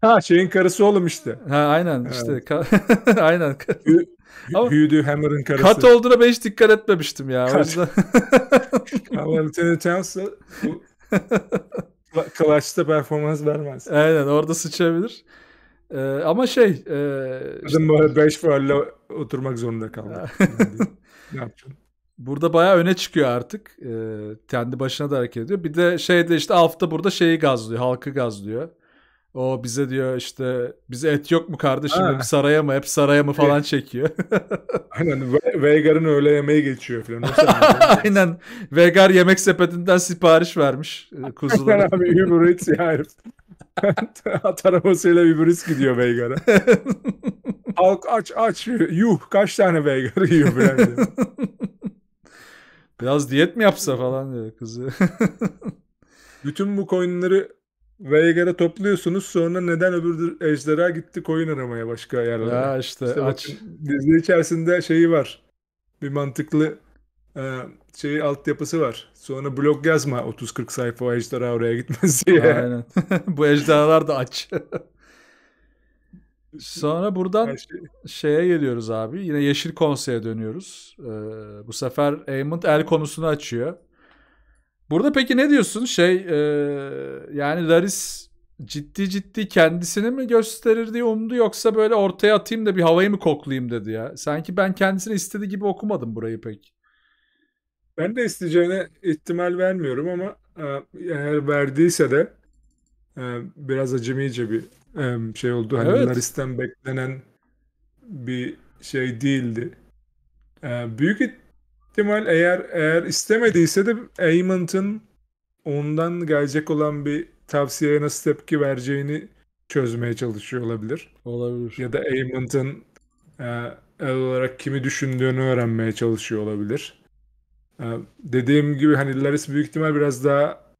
Ha şeyin karısı oğlum işte. Ha aynen evet. işte. aynen. Hü- Ama Hammer'ın karısı. Kat olduğuna ben hiç dikkat etmemiştim ya. Kat. O yüzden. Ama Lieutenant Chancellor Clash'ta performans vermez. Aynen orada sıçabilir. Ee, ama şey... E, Kadın işte... böyle 5 oturmak zorunda kaldı. ne yapacağım? Burada bayağı öne çıkıyor artık. Ee, kendi başına da hareket ediyor. Bir de şeyde işte Alf'ta burada şeyi gazlıyor. Halkı gazlıyor. O bize diyor işte bize et yok mu kardeşim ha. saraya mı hep saraya mı falan çekiyor. Aynen Ve Veigar'ın öğle yemeği geçiyor falan. Aynen Veigar yemek sepetinden sipariş vermiş e, kuzulara. Aynen abi Uber Eats ya herif. At arabasıyla Uber Eats gidiyor Veigar'a. Halk aç aç yuh kaç tane Veigar yiyor bilen Biraz diyet mi yapsa falan diyor kızı. Bütün bu coinleri Veigar'a topluyorsunuz sonra neden öbür ejderha gitti koyun aramaya başka yerlere. Ya işte, işte aç. Dizi içerisinde şeyi var. Bir mantıklı e, şey altyapısı var. Sonra blog yazma 30-40 sayfa o ejderha oraya gitmez diye. Aynen. Bu ejderhalar da aç. Sonra buradan şey. şeye geliyoruz abi. Yine Yeşil Konsey'e dönüyoruz. Ee, bu sefer Aymond el konusunu açıyor. Burada peki ne diyorsun? Şey e, yani Laris ciddi ciddi kendisini mi gösterir diye umdu yoksa böyle ortaya atayım da bir havayı mı koklayayım dedi ya. Sanki ben kendisini istediği gibi okumadım burayı pek. Ben de isteyeceğine ihtimal vermiyorum ama e, eğer verdiyse de e, biraz acemice bir e, şey oldu. Hani evet. Laris'ten beklenen bir şey değildi. E, büyük ihtimal eğer eğer istemediyse de Amon'ın ondan gelecek olan bir tavsiyeye nasıl tepki vereceğini çözmeye çalışıyor olabilir. Olabilir. Ya da Amon'ın e, el olarak kimi düşündüğünü öğrenmeye çalışıyor olabilir. E, dediğim gibi hani Laris büyük ihtimal biraz daha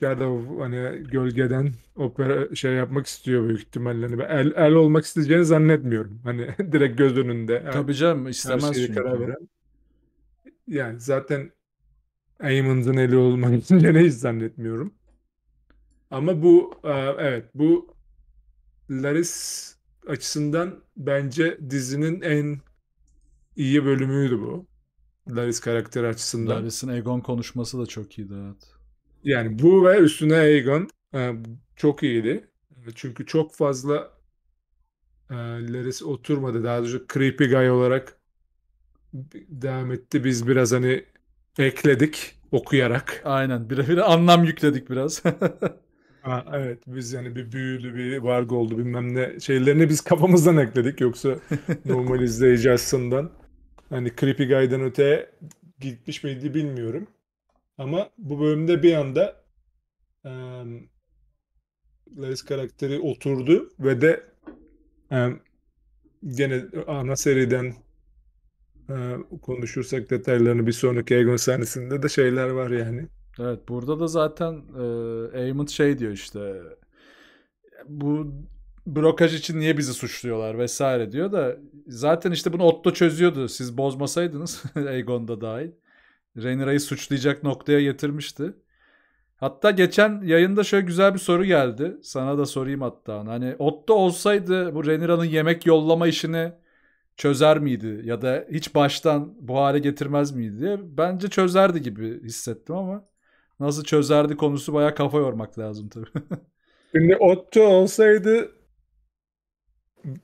ya da hani gölgeden opera şey yapmak istiyor büyük ihtimalle. Hani el, el olmak isteyeceğini zannetmiyorum. Hani direkt göz önünde. Tabii her, canım istemez. çünkü. Yani zaten Amon'un eli için olmayınca hiç zannetmiyorum. Ama bu e, evet bu Laris açısından bence dizinin en iyi bölümüydü bu. Laris karakteri açısından. Laris'in Egon konuşması da çok iyiydi evet. Yani bu ve üstüne Egon e, çok iyiydi. Çünkü çok fazla e, Laris oturmadı. Daha doğrusu creepy guy olarak devam etti. Biz biraz hani ekledik okuyarak. Aynen birebir anlam yükledik biraz. ha, evet biz yani bir büyülü bir varg oldu bilmem ne şeylerini biz kafamızdan ekledik yoksa normal izleyici aslında hani Creepy Guy'dan öte gitmiş miydi bilmiyorum. Ama bu bölümde bir anda um, Laris karakteri oturdu ve de um, gene ana seriden ee, konuşursak detaylarını bir sonraki Egon sahnesinde de şeyler var yani. Evet burada da zaten e, Eamon şey diyor işte bu blokaj için niye bizi suçluyorlar vesaire diyor da zaten işte bunu Otto çözüyordu. Siz bozmasaydınız Egon da dahil. Rhaenyra'yı suçlayacak noktaya getirmişti. Hatta geçen yayında şöyle güzel bir soru geldi. Sana da sorayım hatta. Hani Otto olsaydı bu Rhaenyra'nın yemek yollama işini çözer miydi ya da hiç baştan bu hale getirmez miydi diye bence çözerdi gibi hissettim ama nasıl çözerdi konusu bayağı kafa yormak lazım tabii. Şimdi Otto olsaydı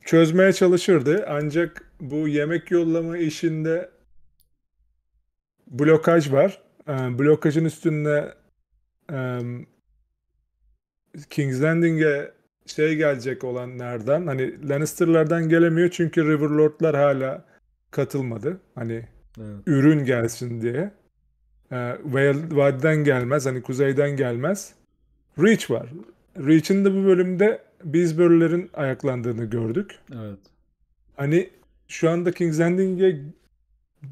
çözmeye çalışırdı ancak bu yemek yollama işinde blokaj var. Ee, blokajın üstünde King's Landing'e şey gelecek olan nereden hani Lannister'lardan gelemiyor çünkü Riverlord'lar hala katılmadı. Hani evet. ürün gelsin diye. Ee, vadiden gelmez hani kuzeyden gelmez. Reach var. Reach'in de bu bölümde Beesbury'lerin ayaklandığını gördük. Evet. Hani şu anda King's Landing'e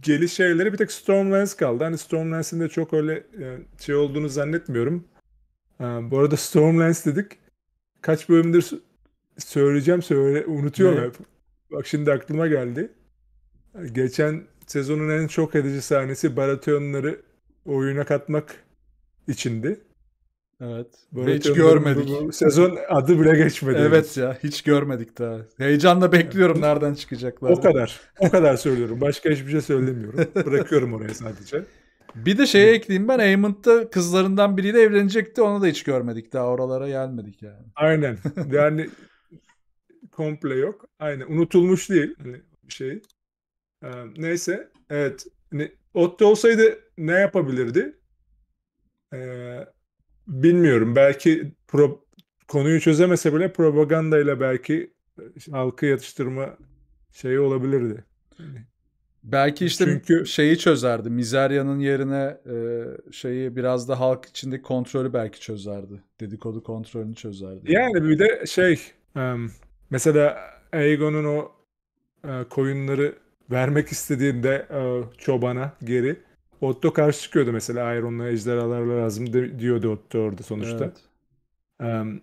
geliş şeyleri bir tek Stormlands kaldı. Hani Stormlands'in de çok öyle e, şey olduğunu zannetmiyorum. Ee, bu arada Stormlands dedik kaç bölümdür söyleyeceğim söyle unutuyorum ne? hep. Bak şimdi aklıma geldi. Geçen sezonun en çok edici sahnesi Baratheon'ları oyuna katmak içindi. Evet. Hiç görmedik. Bu, bu sezon adı bile geçmedi. Evet ya hiç görmedik daha. Heyecanla bekliyorum nereden çıkacaklar. O kadar. O kadar söylüyorum. Başka hiçbir şey söylemiyorum. Bırakıyorum oraya sadece. Bir de şeye ekleyeyim ben da kızlarından biriyle evlenecekti. Onu da hiç görmedik daha oralara gelmedik yani. Aynen. Yani komple yok. Aynen. Unutulmuş değil. Hani şey. Ee, neyse. Evet. Hani Otto olsaydı ne yapabilirdi? Ee, bilmiyorum. Belki pro, konuyu çözemese bile propagandayla belki halkı yatıştırma şeyi olabilirdi. Yani Belki işte Çünkü... şeyi çözerdi. Mizerya'nın yerine e, şeyi biraz da halk içindeki kontrolü belki çözerdi. Dedikodu kontrolünü çözerdi. Yani bir de şey mesela Aegon'un o e, koyunları vermek istediğinde e, çobana geri Otto karşı çıkıyordu mesela. Hayır onlara ejderhalar lazım diyordu Otto orada sonuçta. Evet.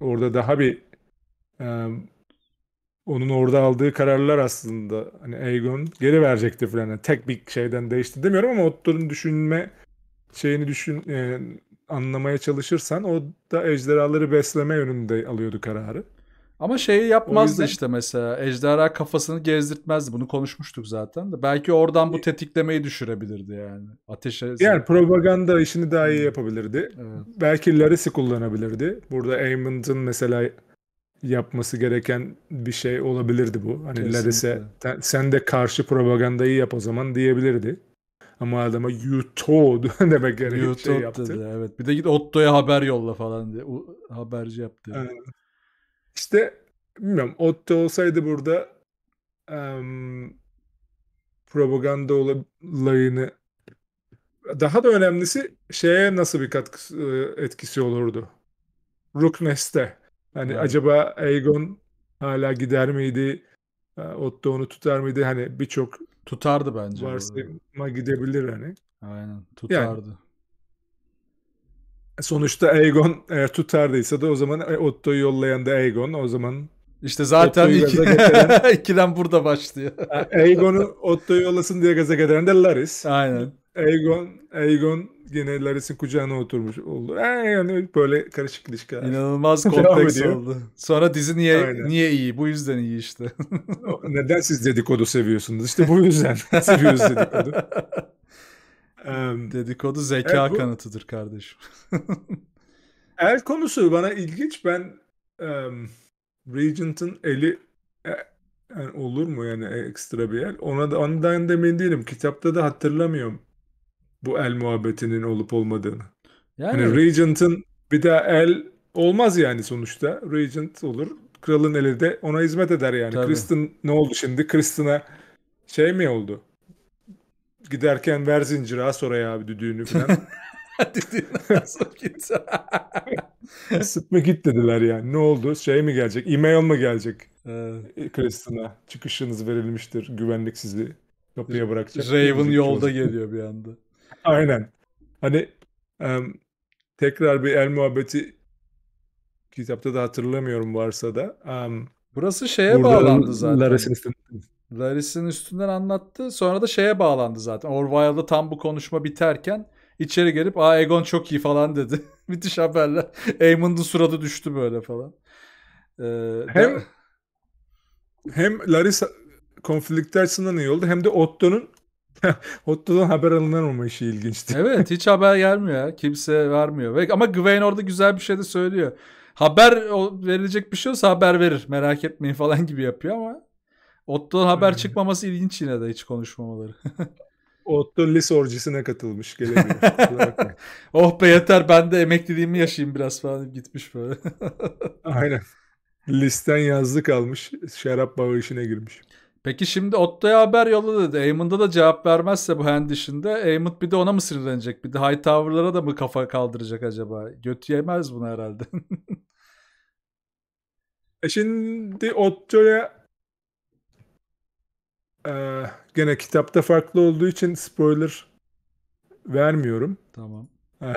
orada daha bir onun orada aldığı kararlar aslında hani Aegon geri verecekti falan. Yani tek bir şeyden değişti demiyorum ama Otto'nun düşünme şeyini düşün e, anlamaya çalışırsan o da ejderhaları besleme yönünde alıyordu kararı. Ama şeyi yapmazdı yüzden... işte mesela. Ejderha kafasını gezdirtmezdi. Bunu konuşmuştuk zaten de. Belki oradan bu tetiklemeyi düşürebilirdi yani. Ateşe... Yani propaganda işini daha iyi hmm. yapabilirdi. Evet. Belki Laris'i kullanabilirdi. Burada Aemond'un mesela yapması gereken bir şey olabilirdi bu. Hani Laris'e sen de karşı propagandayı yap o zaman diyebilirdi. Ama adama you told demek gerekiyor you şey yaptı. Dedi, evet. Bir de git Otto'ya haber yolla falan diye. O, haberci yaptı. Yani. Ee, işte bilmiyorum Otto olsaydı burada um, propaganda olayını daha da önemlisi şeye nasıl bir katkısı etkisi olurdu? Rooknest'e. Hani evet. acaba Aegon hala gider miydi? Otto onu tutar mıydı? Hani birçok tutardı bence. Varsayıma gidebilir hani. Aynen tutardı. Yani, e, sonuçta Aegon eğer tutardıysa da o zaman e, Otto'yu yollayan da Aegon o zaman işte zaten iki... getiren... ikilem burada başlıyor. Aegon'u Otto'yu yollasın diye gaza getiren de Laris. Aynen. Aegon, Aegon gene Laris'in kucağına oturmuş oldu. Ee, yani böyle karışık ilişkiler. İnanılmaz kompleks oldu. Sonra dizi niye niye iyi? Bu yüzden iyi işte. Neden siz dedikodu seviyorsunuz? İşte bu yüzden seviyoruz dedikodu. dedikodu zeka evet, bu... kanıtıdır kardeşim. el konusu bana ilginç. Ben um, Regent'ın eli e, yani olur mu yani ekstra bir el? Ona da ondan da emin değilim. Kitapta da hatırlamıyorum bu el muhabbetinin olup olmadığını. Hani yani hani Regent'ın bir daha el olmaz yani sonuçta. Regent olur. Kralın eli de ona hizmet eder yani. Tabii. Kristen ne oldu şimdi? Kristen'a şey mi oldu? Giderken ver zinciri sonra abi düdüğünü falan. düdüğünü Asor gitti. Sıtma git dediler yani. Ne oldu? Şey mi gelecek? E-mail mi gelecek? Evet. E, Kristen'a çıkışınız verilmiştir. Güvenlik sizi kapıya bırakacak. Raven yolda geliyor bir anda. Aynen. Hani em, tekrar bir el muhabbeti kitapta da hatırlamıyorum varsa da. em, Burası şeye bağlandı zaten. Larissa'nın üstünde- Laris'in üstünden anlattı. Sonra da şeye bağlandı zaten. Orwell'da tam bu konuşma biterken içeri gelip aa Egon çok iyi falan dedi. Müthiş haberler. Eamon'un suratı düştü böyle falan. Ee, Hem- de- hem Laris konflikt açısından iyi oldu hem de Otto'nun Hotto'dan haber alınamama işi ilginçti. Evet hiç haber gelmiyor. Kimse vermiyor. ama Gwen orada güzel bir şey de söylüyor. Haber verilecek bir şey olsa haber verir. Merak etmeyin falan gibi yapıyor ama Otto'dan haber çıkmaması ilginç yine de hiç konuşmamaları. Otto lise orcisine katılmış. Gelemiyor. oh be yeter ben de emekliliğimi yaşayayım biraz falan gitmiş böyle. Aynen. Listen yazlık almış. Şarap bağı işine girmiş. Peki şimdi Otto'ya haber yolladı. Eamon'da da cevap vermezse bu hand işinde Eamon bir de ona mı sinirlenecek? Bir de Hightower'lara da mı kafa kaldıracak acaba? Götü yemez bunu herhalde. e şimdi Otto'ya ee, gene kitapta farklı olduğu için spoiler vermiyorum. Tamam. E,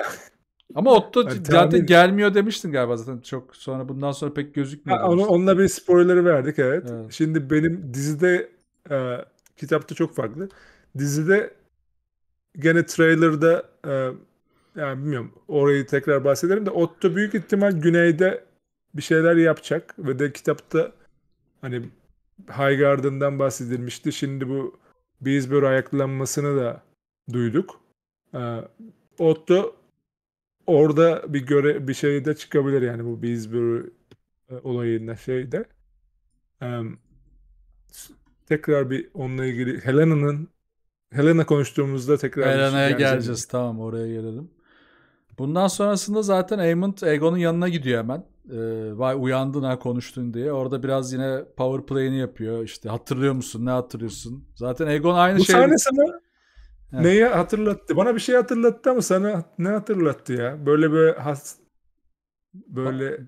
ama Otto yani zaten gelmiyor demiştin galiba zaten çok sonra bundan sonra pek gözükmüyor. Ha, onu, onunla bir spoiler'ı verdik evet. evet. Şimdi benim dizide e, kitapta çok farklı. Dizide gene trailer'da e, yani bilmiyorum orayı tekrar bahsederim de Otto büyük ihtimal güneyde bir şeyler yapacak ve de kitapta hani High bahsedilmişti. Şimdi bu Beesbury ayaklanmasını da duyduk. Ee, Otto orada bir göre bir şey de çıkabilir yani bu Beesbury e, olayında şeyde. Um, tekrar bir onunla ilgili Helena'nın Helena konuştuğumuzda tekrar Helena'ya geleceğiz. Tamam oraya gelelim. Bundan sonrasında zaten Aemond Egon'un yanına gidiyor hemen. Ee, vay uyandın ha konuştun diye. Orada biraz yine power play'ini yapıyor. İşte hatırlıyor musun? Ne hatırlıyorsun? Zaten Egon aynı şeyi. Bu sahne sana Neyi hatırlattı? Bana bir şey hatırlattı ama sana ne hatırlattı ya? Böyle böyle has böyle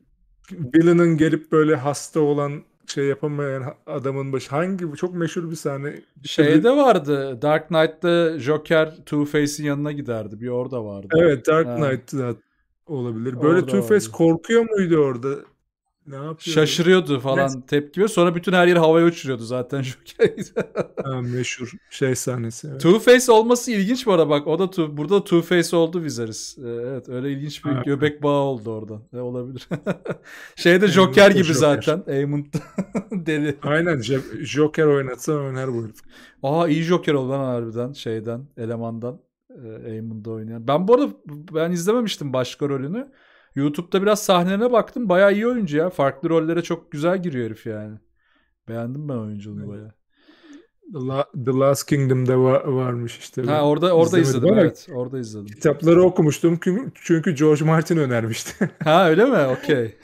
Villain'ın gelip böyle hasta olan şey yapamayan adamın başı hangi çok meşhur bir sahne. Şeyde bir... vardı. Dark Knight'ta Joker Two-Face'in yanına giderdi. Bir orada vardı. Evet, Dark Knight'ta olabilir. Böyle Two-Face korkuyor muydu orada? Ne yapıyor? Şaşırıyordu falan ne? tepki veriyor. Sonra bütün her yeri havaya uçuruyordu zaten Joker. meşhur şey sahnesi. Evet. Two Face olması ilginç bu arada bak. O da two, burada Two Face oldu Viserys. Ee, evet öyle ilginç bir ha, göbek bağı oldu orada. E, olabilir. Şeyde Joker gibi Joker. zaten. Aemond deli. Aynen Joker oynatsa oynar bu herif. Aa iyi Joker oldu lan harbiden şeyden elemandan. E, Eamon'da oynayan. Ben bu arada ben izlememiştim başka rolünü. YouTube'da biraz sahnene baktım. Bayağı iyi oyuncu ya. Farklı rollere çok güzel giriyor herif yani. Beğendim ben oyunculuğunu bayağı. The Last Kingdom'da var, varmış işte. Ha orada orada İzlemedim izledim evet. Orada izledim. Kitapları okumuştum çünkü George Martin önermişti. ha öyle mi? Okey.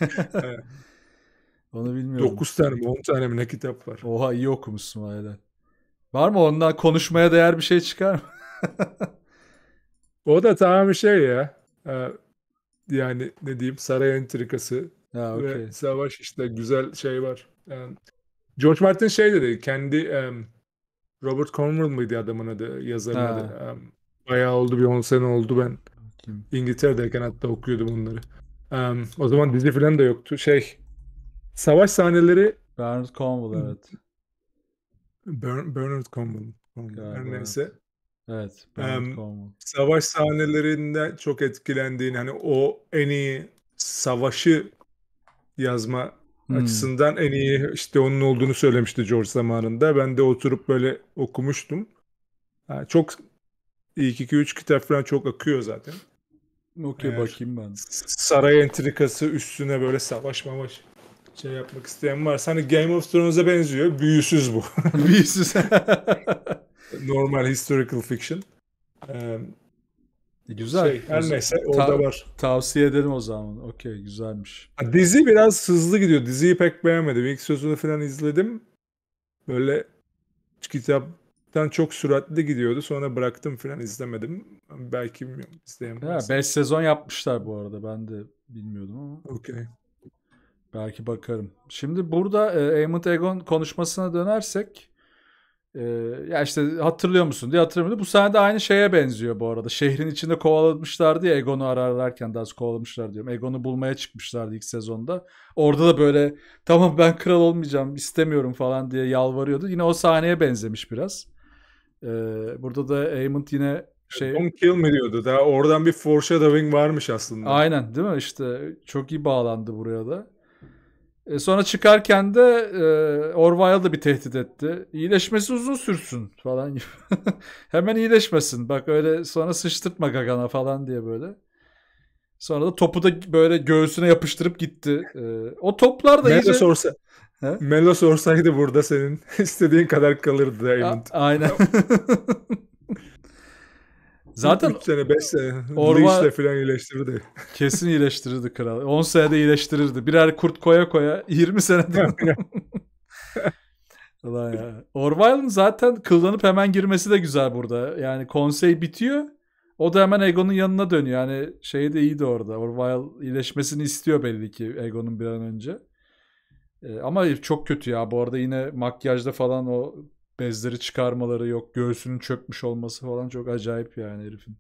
Onu bilmiyorum. 9 tane mi 10 tane mi ne kitap var? Oha iyi okumuşsun hala. Var mı ondan konuşmaya değer bir şey çıkar mı? o da tamam bir şey ya. E, yani ne diyeyim saray entrikası ha, okay. ve savaş işte güzel şey var. Yani George Martin şey dedi kendi um, Robert Cornwall mıydı adamın adı yazarın ha. adı. Um, bayağı oldu bir 10 sene oldu ben. Kim? İngiltere'deyken hatta okuyordum bunları. Um, o zaman dizi falan da yoktu. Şey savaş sahneleri Bernard Cornwall evet. Bern, Bernard Cornwall. Cornwell. Galiba, Her neyse. Evet. Evet. Em, savaş sahnelerinde çok etkilendiğin hani o en iyi savaşı yazma hmm. açısından en iyi işte onun olduğunu söylemişti George zamanında. Ben de oturup böyle okumuştum. Yani çok ilk 2-3 kitap falan çok akıyor zaten. Okey bakayım ben. Saray entrikası üstüne böyle savaş mamaş şey yapmak isteyen varsa hani Game of Thrones'a benziyor. Büyüsüz bu. Büyüsüz. normal historical fiction. Ee, Güzel. Şey, her neyse orada Ta- var. Tavsiye ederim o zaman. Okey güzelmiş. Dizi biraz hızlı gidiyor. Diziyi pek beğenmedim. İlk sözünü falan izledim. Böyle kitaptan çok süratli gidiyordu. Sonra bıraktım falan izlemedim. Belki bilmiyorum izleyemem. 5 sezon yapmışlar bu arada. Ben de bilmiyordum ama. Okey. Belki bakarım. Şimdi burada e, Eamon Egon konuşmasına dönersek ee, ya işte hatırlıyor musun diye hatırlamıyorum. Bu sahne de aynı şeye benziyor bu arada. Şehrin içinde kovalamışlardı ya Egon'u ararlarken daha az kovalamışlar diyorum. Egon'u bulmaya çıkmışlardı ilk sezonda. Orada da böyle tamam ben kral olmayacağım istemiyorum falan diye yalvarıyordu. Yine o sahneye benzemiş biraz. Ee, burada da Aemond yine şey... Don't kill mi diyordu. Daha oradan bir foreshadowing varmış aslında. Aynen değil mi? İşte çok iyi bağlandı buraya da. E, sonra çıkarken de e, Orwell da bir tehdit etti. İyileşmesi uzun sürsün falan gibi. Hemen iyileşmesin. Bak öyle sonra sıçtırtma gagana falan diye böyle. Sonra da topu da böyle göğsüne yapıştırıp gitti. E, o toplar da Melo iyice... sorsa. Melo sorsaydı burada senin istediğin kadar kalırdı Diamond. A- aynen. Zaten 3 sene 5 sene Orva... işle falan iyileştirirdi. Kesin iyileştirirdi kral. 10 senede iyileştirirdi. Birer kurt koya koya 20 senede. Ulan ya. Orwell'ın zaten kıllanıp hemen girmesi de güzel burada. Yani konsey bitiyor. O da hemen Egon'un yanına dönüyor. Yani şey de iyiydi orada. Orwell iyileşmesini istiyor belli ki Egon'un bir an önce. Ee, ama çok kötü ya. Bu arada yine makyajda falan o bezleri çıkarmaları yok. Göğsünün çökmüş olması falan çok acayip yani herifin.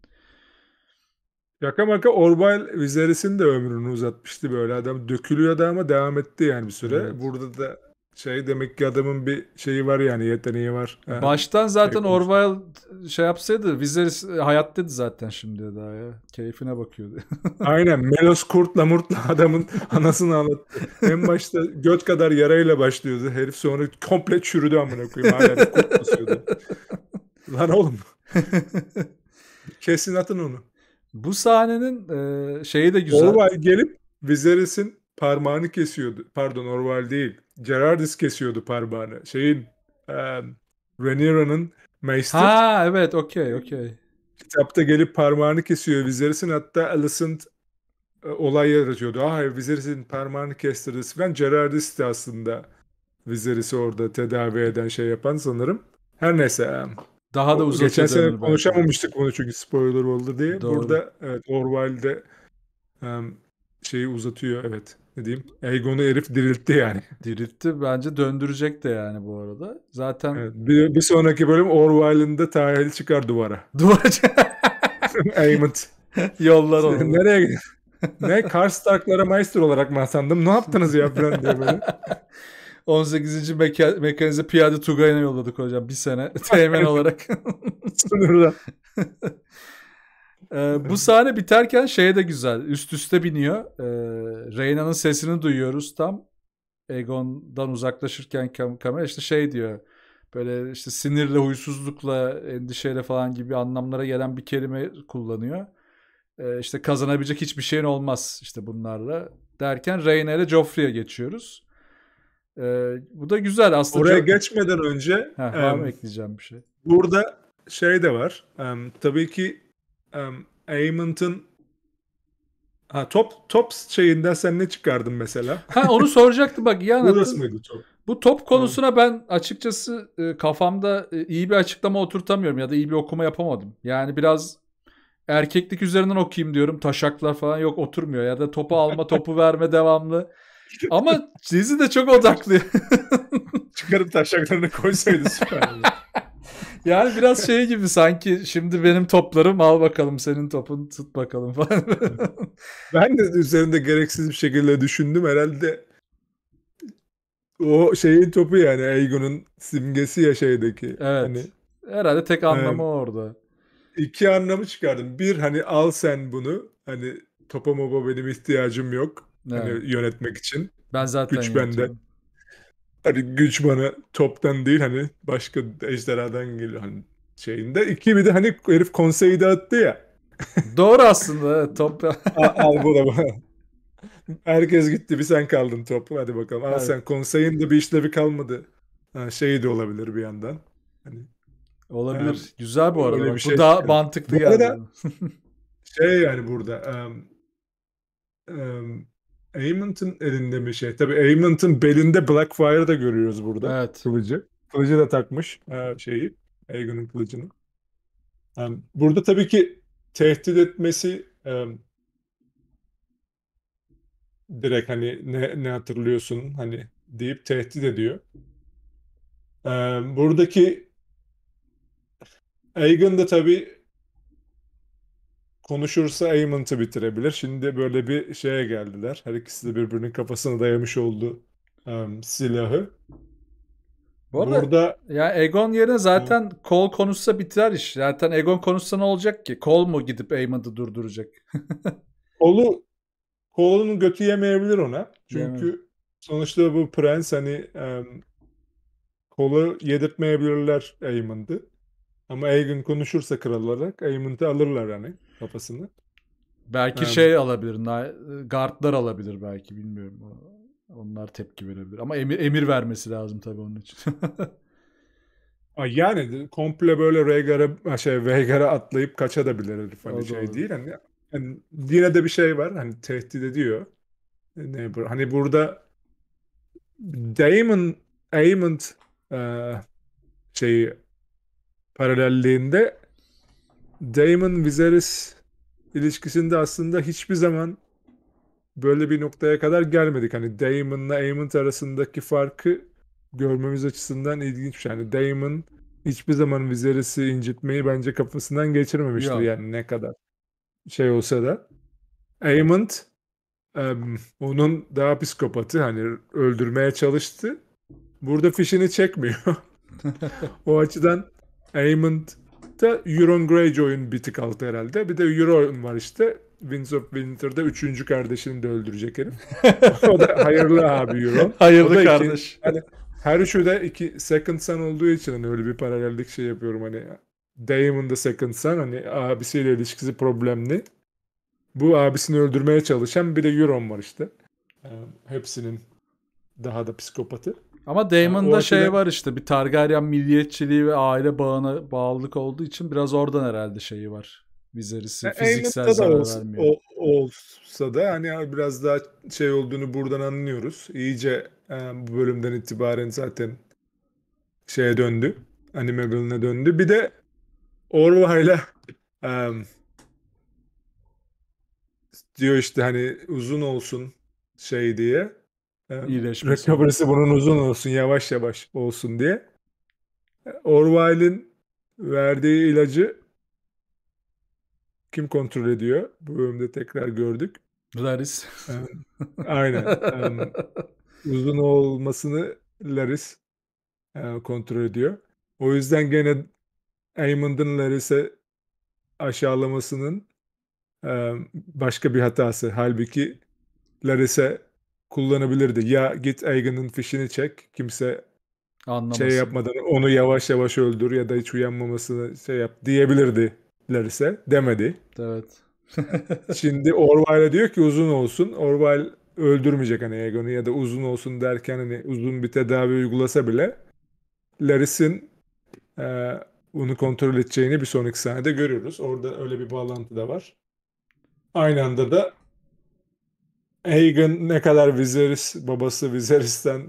Yaka maka Orwell Vizeris'in de ömrünü uzatmıştı böyle adam. Dökülüyordu ama devam etti yani bir süre. Evet. Burada da şey demek ki adamın bir şeyi var yani yeteneği var. Baştan zaten Orwell şey yapsaydı Viserys hayat dedi zaten şimdi daha ya. Keyfine bakıyordu. Aynen Melos kurtla murtla adamın anasını anlattı. En başta göt kadar yarayla başlıyordu. Herif sonra komple çürüdü amına koyayım. Hala kurt Lan oğlum. Kesin atın onu. Bu sahnenin e, şeyi de güzel. Orwell gelip Viserys'in parmağını kesiyordu. Pardon Orwell değil. Gerardis kesiyordu parmağını. Şeyin um, Rhaenyra'nın Maester. Ha evet okey okey. Kitapta gelip parmağını kesiyor Viserys'in. Hatta Alicent e, olay yaratıyordu. Ah hayır Viserys'in parmağını kestirdi falan. Gerardis de aslında Viserys'i orada tedavi eden şey yapan sanırım. Her neyse. Daha da uzun Geçen sene konuşamamıştık bunu çünkü spoiler oldu diye. Doğru. Burada evet Orwell'de um, şeyi uzatıyor evet ne diyeyim Egon'u herif diriltti yani. Diriltti bence döndürecek de yani bu arada. Zaten evet, bir, bir sonraki bölüm Orwell'in de tarihli çıkar duvara. Duvara Aymut. Yollar oldu. Nereye gidiyor? ne Karstarklara maestro olarak mı atandım? Ne yaptınız ya falan diye böyle. 18. Meka- mekanize piyade Tugay'ına yolladık hocam bir sene teğmen olarak. Sınırda. Ee, bu sahne biterken şeye de güzel. Üst üste biniyor. Ee, Reyna'nın sesini duyuyoruz tam. Egon'dan uzaklaşırken kam kamera işte şey diyor. Böyle işte sinirle, huysuzlukla, endişeyle falan gibi anlamlara gelen bir kelime kullanıyor. Ee, işte kazanabilecek hiçbir şeyin olmaz işte bunlarla derken Reyna ile Joffrey'e geçiyoruz. Ee, bu da güzel aslında. Oraya çok... geçmeden önce Heh, var ekleyeceğim bir şey? Burada şey de var. Um, tabii ki Aymont'un ha, top top şeyinde sen ne çıkardın mesela? Ha onu soracaktı bak ya. Burası mıydı top? Bu top konusuna hmm. ben açıkçası e, kafamda e, iyi bir açıklama oturtamıyorum ya da iyi bir okuma yapamadım. Yani biraz erkeklik üzerinden okuyayım diyorum. Taşaklar falan yok oturmuyor ya da topu alma topu verme devamlı. Ama dizi de çok odaklı. Çıkarıp taşaklarını koysaydı süper. yani biraz şey gibi sanki şimdi benim toplarım al bakalım senin topun tut bakalım falan. ben de üzerinde gereksiz bir şekilde düşündüm herhalde. O şeyin topu yani Egon'un simgesi ya şeydeki. Evet. Hani, herhalde tek anlamı yani, orada. İki anlamı çıkardım. Bir hani al sen bunu hani topa moba benim ihtiyacım yok. Hani evet. Hani yönetmek için. Ben zaten Güç yönetiyorum. bende. Hani güç bana toptan değil hani başka ejderhadan geliyor hani şeyinde. İki bir de hani herif konseyi dağıttı ya. Doğru aslında top. al, al bu da bana. Herkes gitti bir sen kaldın toplu hadi bakalım. Al evet. sen konseyin de bir işlevi kalmadı. Ha, şey de olabilir bir yandan. Hani, olabilir. Yani, Güzel bu arada. Bir şey. Bu daha yani, mantıklı bu geldi. Arada, şey yani burada um, um, Aymont'un elinde bir şey. Tabii Aymont'un belinde Blackfire da görüyoruz burada. Evet. Kılıcı. Kılıcı da takmış e, şeyi. Aegon'un kılıcını. Burada tabii ki tehdit etmesi direkt hani ne, ne hatırlıyorsun hani deyip tehdit ediyor. Buradaki Aegon da tabii konuşursa Amon'ı bitirebilir. Şimdi böyle bir şeye geldiler. Her ikisi de birbirinin kafasına dayamış oldu um, silahı. Bu arada Burada... ya Egon yerine zaten Kol konuşsa biter iş. Zaten Egon konuşsa ne olacak ki? Kol mu gidip Amon'ı durduracak? Kolu Kol'un götü yemeyebilir ona. Çünkü Yemem. sonuçta bu prens hani um, Kolu yedirtmeyebilirler Amon'dı. Ama Aegon konuşursa kral olarak Aemond'u alırlar hani kafasını. Belki yani. şey alabilir. Guardlar alabilir belki bilmiyorum. Onlar tepki verebilir. Ama emir, emir vermesi lazım tabii onun için. yani komple böyle Rhaegar'a şey Vhagar'a atlayıp kaçabilir herif hani şey değil hani, Hani yine de bir şey var hani tehdit ediyor. Ne, hani burada Damon Aemond e, şeyi paralelliğinde Damon Viserys ilişkisinde aslında hiçbir zaman böyle bir noktaya kadar gelmedik. Hani Damon'la Aemon arasındaki farkı görmemiz açısından ilginç. Yani Damon hiçbir zaman Viserys'i incitmeyi bence kafasından geçirmemişti. Yok. yani ne kadar şey olsa da. Aemon um, onun daha psikopatı hani öldürmeye çalıştı. Burada fişini çekmiyor. o açıdan da Euron Greyjoy'un bir tık altı herhalde. Bir de Euron var işte. Winds of Winter'da üçüncü kardeşini de öldürecek herif. o da hayırlı abi Euron. Hayırlı kardeş. Iki, hani her üçü de iki second son olduğu için hani öyle bir paralellik şey yapıyorum hani. Damon da second son hani abisiyle ilişkisi problemli. Bu abisini öldürmeye çalışan bir de Euron var işte. Ee, hepsinin daha da psikopatı. Ama Damon'da yani şey açıdan... var işte bir Targaryen milliyetçiliği ve aile bağına bağlılık olduğu için biraz oradan herhalde şeyi var. Viserys'in yani e, fiziksel Aylot'ta zarar olsa, vermiyor. O, olsa da hani biraz daha şey olduğunu buradan anlıyoruz. İyice e, bu bölümden itibaren zaten şeye döndü. Anime bölümüne döndü. Bir de Orva'yla e, diyor işte hani uzun olsun şey diye İyileşmesi. Recovery'si bunun uzun olsun, yavaş yavaş olsun diye. Orwell'in verdiği ilacı kim kontrol ediyor? Bu bölümde tekrar gördük. Laris. Aynen. um, uzun olmasını Laris uh, kontrol ediyor. O yüzden gene Aymond'un Laris'e aşağılamasının um, başka bir hatası. Halbuki Laris'e kullanabilirdi. Ya git Egan'ın fişini çek. Kimse şey Anlamasın. şey yapmadan onu yavaş yavaş öldür ya da hiç uyanmamasını şey yap diyebilirdiler ise demedi. Evet. Şimdi Orwell'e diyor ki uzun olsun. Orwell öldürmeyecek hani Egon'u ya da uzun olsun derken hani uzun bir tedavi uygulasa bile Laris'in e, bunu kontrol edeceğini bir sonraki sahnede görüyoruz. Orada öyle bir bağlantı da var. Aynı anda da Hagen ne kadar Viserys babası Viserys'ten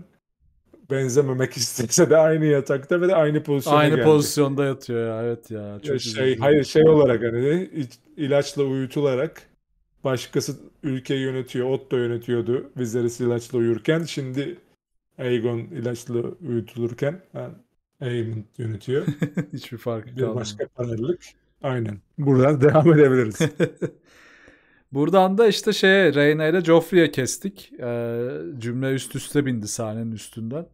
benzememek istese de aynı yatakta ve de aynı pozisyonda Aynı geldi. pozisyonda yatıyor ya evet ya. Çok ya şey, hayır şey olarak hani ilaçla uyutularak başkası ülkeyi yönetiyor. Otto yönetiyordu Viserys ilaçla uyurken. Şimdi Aegon ilaçla uyutulurken yani Aemon yönetiyor. Hiçbir farkı kalmadı. Bir kaldım. başka paralellik. Aynen. Buradan devam edebiliriz. Buradan da işte şeye Reyna ile Joffrey'e kestik. Ee, cümle üst üste bindi sahnenin üstünden.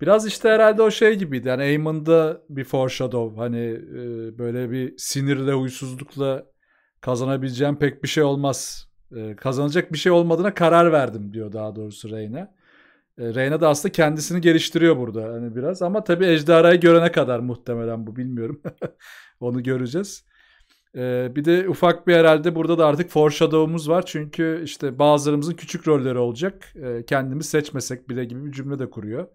Biraz işte herhalde o şey gibiydi. Yani Eamon'da bir foreshadow. Hani e, böyle bir sinirle, huysuzlukla kazanabileceğim pek bir şey olmaz. E, kazanacak bir şey olmadığına karar verdim diyor daha doğrusu Reyna. E, Reyna da aslında kendisini geliştiriyor burada hani biraz. Ama tabii Ejderha'yı görene kadar muhtemelen bu bilmiyorum. Onu göreceğiz. Ee, bir de ufak bir herhalde burada da artık foreshadow'umuz var. Çünkü işte bazılarımızın küçük rolleri olacak. Ee, kendimiz seçmesek bile gibi bir cümle de kuruyor.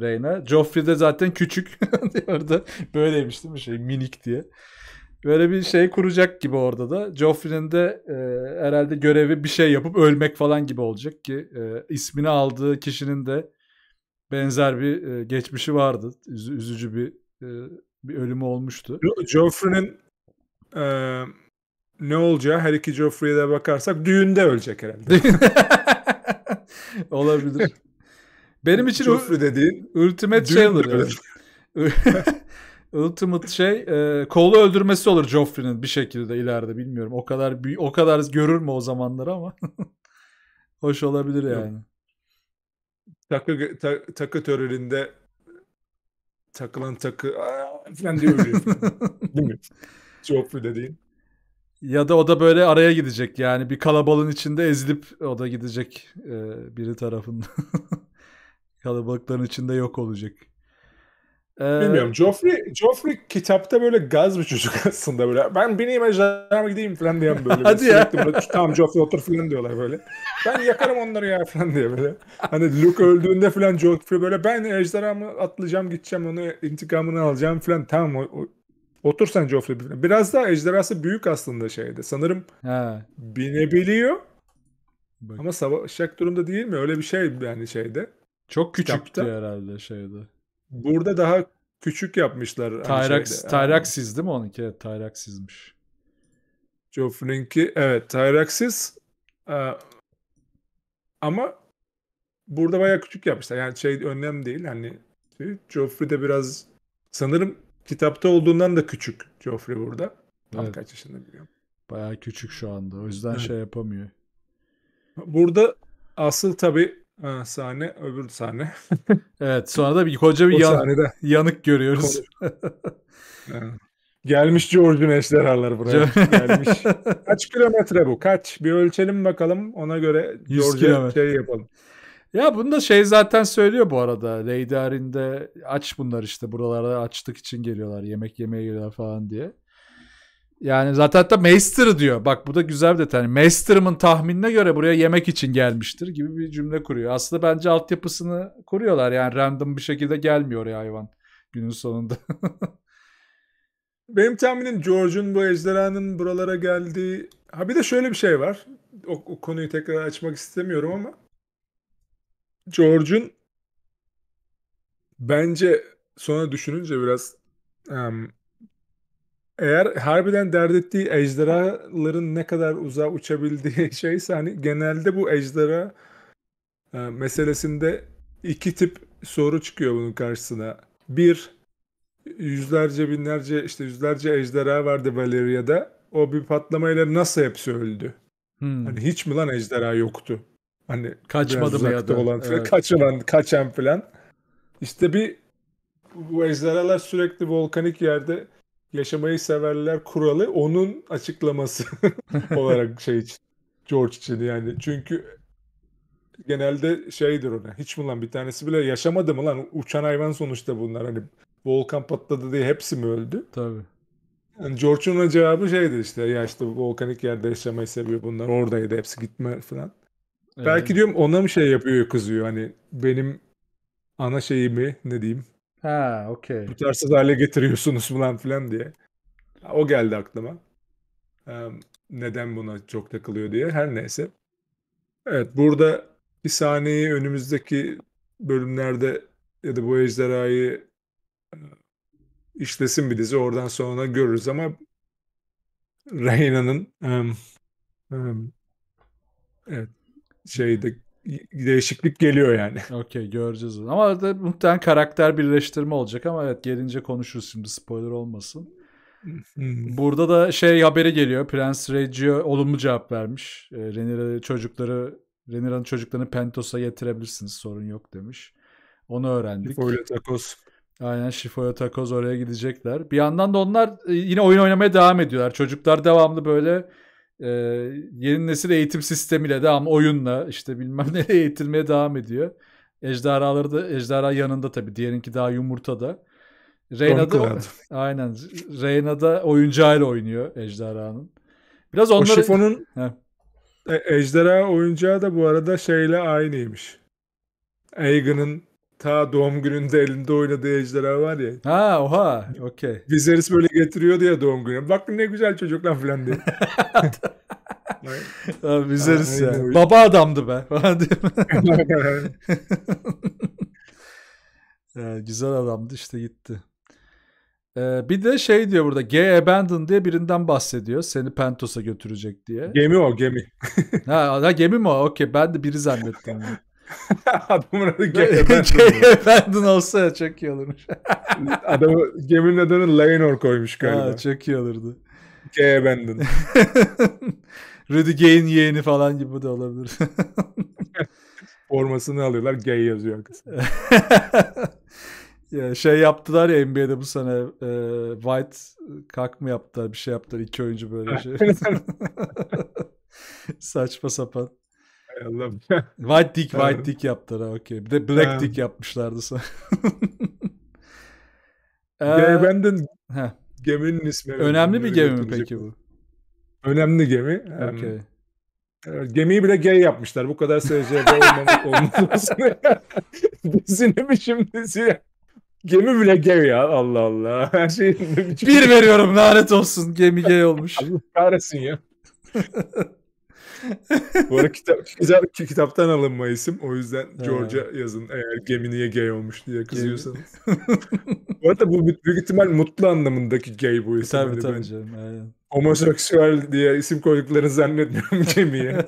Reyna. Joffrey de zaten küçük diyordu. Böyleymiş değil mi şey minik diye. Böyle bir şey kuracak gibi orada da. Joffrey'nin de e, herhalde görevi bir şey yapıp ölmek falan gibi olacak ki e, ismini aldığı kişinin de benzer bir e, geçmişi vardı. Üz- üzücü bir e, bir ölümü olmuştu. Joffrey'nin e, ne olacağı her iki Joffrey'e de bakarsak düğünde ölecek herhalde. Olabilir. Benim için Joffrey dediğin Ultimate şey olur. Ultimate şey e, kolu öldürmesi olur Joffrey'nin bir şekilde ileride bilmiyorum. O kadar o kadar görür mü o zamanları ama hoş olabilir yani. Takı ta, takı töreninde takılan takı aa, falan diyor. Değil mi? Joffrey dediğin. Ya da o da böyle araya gidecek yani bir kalabalığın içinde ezilip o da gidecek e, biri tarafından. Kalabalıkların içinde yok olacak. Ee... Bilmiyorum. Joffrey, Joffrey kitapta böyle gaz bir çocuk aslında böyle. Ben bineyim ejderhama gideyim falan diyen böyle. Hadi ya. Böyle, tamam Joffrey otur falan diyorlar böyle. Ben yakarım onları ya falan diye böyle. Hani Luke öldüğünde falan Joffrey böyle ben ejderhamı atlayacağım gideceğim onu intikamını alacağım falan. Tamam o, o Otur sen Joffrey birbirine. Biraz daha ejderhası büyük aslında şeyde. Sanırım ha. binebiliyor. Bak. Ama savaşacak durumda değil mi? Öyle bir şey yani şeyde. Çok küçüktü Kitapta. herhalde şeyde. Burada daha küçük yapmışlar. Hani Tyrax, hani Tyraxis değil mi onunki? Evet Tyraxis'miş. Joffrey'inki evet Tyraxis ama burada bayağı küçük yapmışlar. Yani şey önlem değil hani şey, Joffrey de biraz sanırım Kitapta olduğundan da küçük Joffrey burada. evet. kaç yaşında biliyorum. Bayağı küçük şu anda. O yüzden evet. şey yapamıyor. Burada asıl tabii Ha, sahne öbür sahne. evet sonra da bir koca bir yan, yanık görüyoruz. Gelmiş George'un ejderhaları buraya. Gelmiş. Kaç kilometre bu? Kaç? Bir ölçelim bakalım. Ona göre George'a şey yapalım. Ya bunu da şey zaten söylüyor bu arada. Lady Arin'de aç bunlar işte buralara açlık için geliyorlar. Yemek yemeye geliyorlar falan diye. Yani zaten hatta Master diyor. Bak bu da güzel bir detay. Hani Master'ımın tahminine göre buraya yemek için gelmiştir gibi bir cümle kuruyor. Aslında bence altyapısını kuruyorlar. Yani random bir şekilde gelmiyor ya hayvan günün sonunda. Benim tahminim George'un bu ejderhanın buralara geldiği... Ha bir de şöyle bir şey var. O, o konuyu tekrar açmak istemiyorum ama George'un bence sonra düşününce biraz eğer harbiden dert ettiği ejderhaların ne kadar uzağa uçabildiği şeyse hani genelde bu ejderha meselesinde iki tip soru çıkıyor bunun karşısına. Bir, yüzlerce binlerce işte yüzlerce ejderha vardı Valeria'da. O bir patlamayla nasıl hepsi öldü? Hmm. Hani hiç mi lan ejderha yoktu? Hani kaçmadı mı ya da olan falan. evet. kaçılan kaçan falan. İşte bir bu ejderhalar sürekli volkanik yerde yaşamayı severler kuralı onun açıklaması olarak şey için George için yani çünkü genelde şeydir ona hiç mi lan bir tanesi bile yaşamadı mı lan uçan hayvan sonuçta bunlar hani volkan patladı diye hepsi mi öldü? Tabi. Yani George'un cevabı şeydi işte ya işte volkanik yerde yaşamayı seviyor bunlar oradaydı hepsi gitme falan. Belki diyorum ona mı şey yapıyor kızıyor hani benim ana şeyimi ne diyeyim? Ha okey. Tutarsız hale getiriyorsunuz falan filan diye. O geldi aklıma. neden buna çok takılıyor diye. Her neyse. Evet burada bir sahneyi önümüzdeki bölümlerde ya da bu ejderhayı e, işlesin bir dizi. Oradan sonra görürüz ama Reyna'nın um, um, evet şeyde değişiklik geliyor yani. Okey göreceğiz. Ama orada muhtemelen karakter birleştirme olacak ama evet gelince konuşuruz şimdi spoiler olmasın. Hmm. Burada da şey haberi geliyor. Prens Reggio olumlu cevap vermiş. E, ee, Renira çocukları Renira'nın çocuklarını Pentos'a getirebilirsiniz sorun yok demiş. Onu öğrendik. Şifoya takoz. Aynen Şifoya takoz oraya gidecekler. Bir yandan da onlar e, yine oyun oynamaya devam ediyorlar. Çocuklar devamlı böyle e, yeni nesil eğitim sistemiyle devam oyunla işte bilmem ne eğitilmeye devam ediyor. Ejderhaları da ejderha yanında tabi Diğerinki daha yumurtada. Reyna da aynen. Reyna da oyuncağıyla oynuyor ejderhanın. Biraz onları... O şifonun Heh. E, ejderha oyuncağı da bu arada şeyle aynıymış. Aegon'un ta doğum gününde elinde oynadığı ejderha var ya. Ha oha okey. Viserys böyle getiriyordu ya doğum günü. Bak ne güzel çocuk lan filan diye. Abi Viserys ya. Öyle. Baba adamdı be falan güzel adamdı işte gitti. Ee, bir de şey diyor burada G Abandon diye birinden bahsediyor. Seni Pentos'a götürecek diye. Gemi o gemi. ha, ha gemi mi o? Okey ben de biri zannettim. Adamın adı Geberden olsa çok iyi olurmuş. Adamı geminin adını Lionor koymuş galiba. Ha, çok iyi olurdu. Geberden. Rudy Gay'in yeğeni falan gibi de olabilir. Formasını alıyorlar G yazıyor arkasında. ya şey yaptılar ya NBA'de bu sene e, White kalk mı yaptılar bir şey yaptılar iki oyuncu böyle şey. Saçma sapan. Allah'ım. White Dick ee, White Dick yaptılar Okay, Bir de Black ha. Ee. Dick yapmışlardı sana. ee, benden ha. geminin ismi. Önemli bir gemi mi peki bu? Önemli gemi. Okay. Um, gemiyi bile gay yapmışlar. Bu kadar SCB olmaz. Dizini mi şimdi Gemi bile gay ya. Allah Allah. Her şey bir veriyorum lanet olsun. Gemi gay olmuş. Allah kahretsin ya. Bu arada kitap, güzel, kitaptan alınma isim. O yüzden George'a yazın eğer Gemini'ye gay olmuş diye kızıyorsanız. bu arada bu büyük ihtimal mutlu anlamındaki gay bu e, isim. Tabii hani tabii canım. Aynen. Homoseksüel diye isim koyduklarını zannetmiyorum Gemi'ye.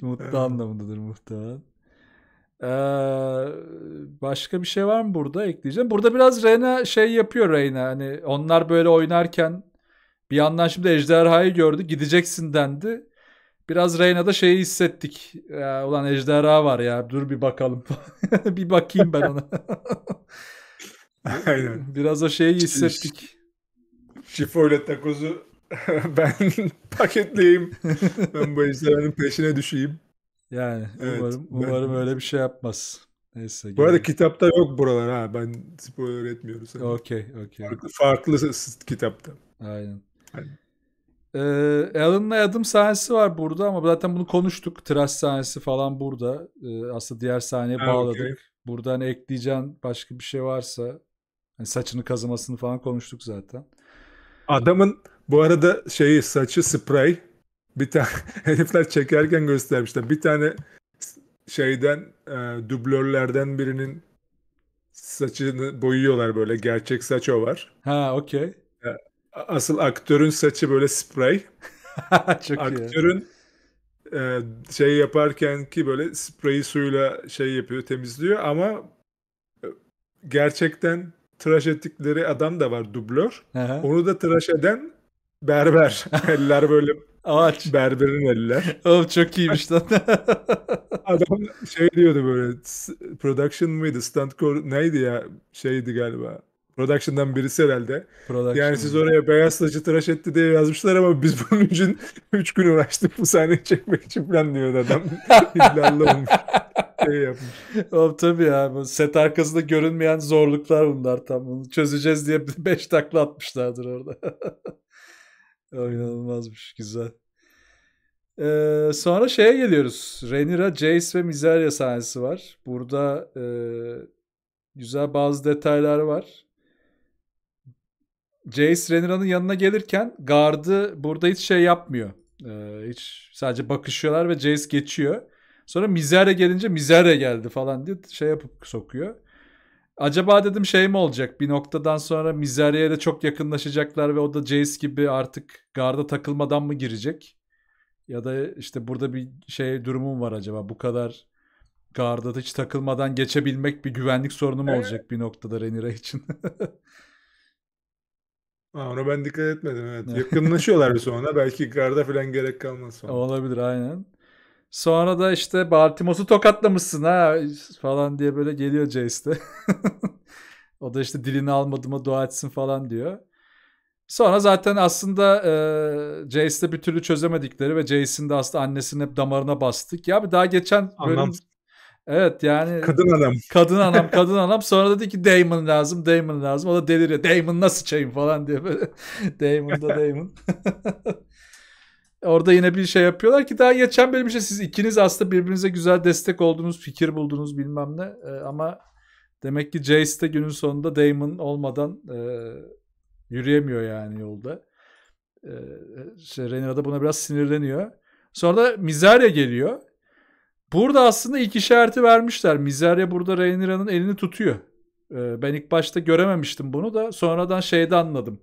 mutlu anlamındadır muhtemelen. Ee, başka bir şey var mı burada ekleyeceğim? Burada biraz Reyna şey yapıyor Reyna. Hani onlar böyle oynarken bir yandan şimdi ejderhayı gördü gideceksin dendi. Biraz Reyna'da şeyi hissettik. Ya, ee, ulan ejderha var ya dur bir bakalım. bir bakayım ben ona. Aynen. Biraz o şeyi hissettik. Şifo ile takozu ben paketleyeyim. ben bu ejderhanın peşine düşeyim. Yani evet, umarım, ben... umarım öyle bir şey yapmaz. Neyse. Bu arada kitapta yok buralar ha. Ben spoiler etmiyorum sana. okay. okey. Farklı, farklı kitapta. Aynen. Ee, Alan'la adım sahnesi var burada ama zaten bunu konuştuk. Tıraş sahnesi falan burada. Ee, aslında diğer sahneye bağladık. Okay. Buradan ekleyeceğin başka bir şey varsa hani saçını kazımasını falan konuştuk zaten. Adamın bu arada şeyi saçı sprey bir tane herifler çekerken göstermişler. Bir tane şeyden e, dublörlerden birinin saçını boyuyorlar böyle. Gerçek saç o var. Ha okey asıl aktörün saçı böyle sprey. Çok aktörün e, şey yaparken ki böyle spreyi suyla şey yapıyor temizliyor ama e, gerçekten tıraş ettikleri adam da var dublör. Aha. Onu da tıraş eden berber. Eller böyle Ağaç. Berberin eller. Oğlum çok iyiymiş lan. Adam şey diyordu böyle production mıydı? Stunt core neydi ya? Şeydi galiba. Production'dan birisi herhalde. Production. Yani siz oraya beyaz saçı tıraş etti diye yazmışlar ama biz bunun için 3 gün uğraştık bu sahneyi çekmek için falan diyor adam. İllallı olmuş. Şey yapmış. Oğlum tabii ya. Bu set arkasında görünmeyen zorluklar bunlar tam. Bunu çözeceğiz diye 5 takla atmışlardır orada. o inanılmazmış. Güzel. Ee, sonra şeye geliyoruz. Rhaenyra, Jace ve Miseria sahnesi var. Burada e, güzel bazı detaylar var. Jace Renner'ın yanına gelirken gardı burada hiç şey yapmıyor. Ee, hiç sadece bakışıyorlar ve Jace geçiyor. Sonra Mizere gelince Mizere geldi falan diye şey yapıp sokuyor. Acaba dedim şey mi olacak? Bir noktadan sonra Mizere'ye de çok yakınlaşacaklar ve o da Jace gibi artık garda takılmadan mı girecek? Ya da işte burada bir şey durumum var acaba. Bu kadar garda hiç takılmadan geçebilmek bir güvenlik sorunu mu ee, olacak bir noktada Renira için? Ha, ona ben dikkat etmedim evet. Yakınlaşıyorlar bir sonra. Belki garda falan gerek kalmaz sonra. Olabilir aynen. Sonra da işte Baltimore'u tokatlamışsın ha falan diye böyle geliyor Jace o da işte dilini almadığıma dua etsin falan diyor. Sonra zaten aslında e, Jace'de bir türlü çözemedikleri ve Jace'in de aslında annesinin hep damarına bastık. Ya bir daha geçen bölüm... Anlamsız Evet yani. Kadın adam. Kadın adam, kadın adam. Sonra dedi ki Damon lazım, Damon lazım. O da deliriyor. Damon nasıl çayım falan diye böyle. Damon da Damon. Orada yine bir şey yapıyorlar ki daha geçen bir şey siz ikiniz aslında birbirinize güzel destek oldunuz, fikir buldunuz bilmem ne. Ee, ama demek ki Jace de günün sonunda Damon olmadan e, yürüyemiyor yani yolda. Ee, e, şey, Rhaenyra da buna biraz sinirleniyor. Sonra da Mizaria geliyor. Burada aslında ilk işareti vermişler. Mizerya burada Rhaenyra'nın elini tutuyor. Ee, ben ilk başta görememiştim bunu da sonradan şeyde anladım.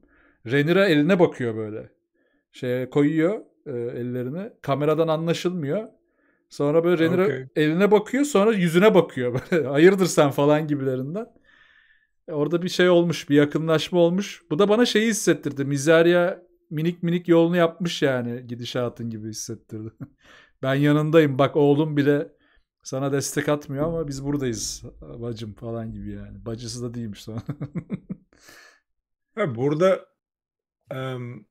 Rhaenyra eline bakıyor böyle. Şeye koyuyor e, ellerini. Kameradan anlaşılmıyor. Sonra böyle Rhaenyra okay. eline bakıyor sonra yüzüne bakıyor. Böyle, Hayırdır sen falan gibilerinden. E, orada bir şey olmuş, bir yakınlaşma olmuş. Bu da bana şeyi hissettirdi. Mizerya minik minik yolunu yapmış yani gidişatın gibi hissettirdi. Ben yanındayım bak oğlum bile sana destek atmıyor ama biz buradayız bacım falan gibi yani. Bacısı da değilmiş sonra. burada um,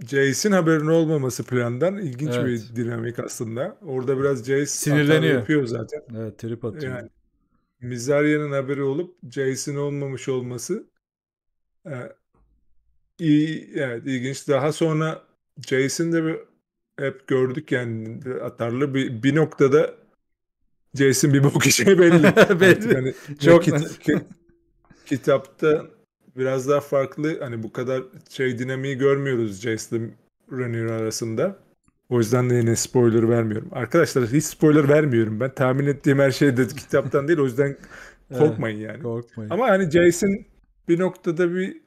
Jace'in haberin olmaması plandan ilginç evet. bir dinamik aslında. Orada biraz Jace sinirleniyor. yapıyor zaten. Evet trip atıyor. Yani, Mizarya'nın haberi olup Jace'in olmamış olması e, iyi, evet, ilginç. Daha sonra Jace'in de bir hep gördük yani atarlı bir, bir noktada Jason bir bok işe belli. belli. Yani Çok kit- ki- kitapta biraz daha farklı hani bu kadar şey dinamiği görmüyoruz Jason'la Rhaenyra arasında. O yüzden de yine spoiler vermiyorum. Arkadaşlar hiç spoiler vermiyorum. Ben tahmin ettiğim her şey de kitaptan değil. O yüzden korkmayın yani. Korkmayın. Ama hani Jason bir noktada bir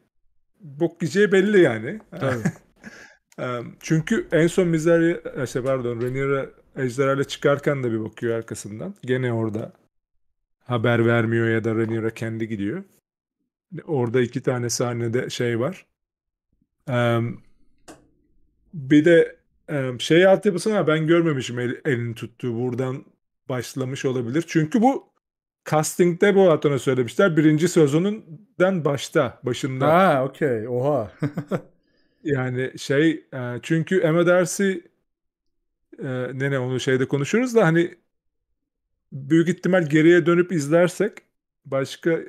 bok yiyeceği belli yani. Tabii. Çünkü en son Mizari, e, işte pardon Rhaenyra ejderhayla çıkarken de bir bakıyor arkasından. Gene orada haber vermiyor ya da Rhaenyra kendi gidiyor. Orada iki tane sahnede şey var. Bir de şey altyapısını ben görmemişim el, elini tuttuğu buradan başlamış olabilir. Çünkü bu casting'de bu hatana söylemişler. Birinci sezonundan başta, başında. Ha, okey. Oha. Yani şey e, çünkü Emma e, ne ne onu şeyde konuşuruz da hani büyük ihtimal geriye dönüp izlersek başka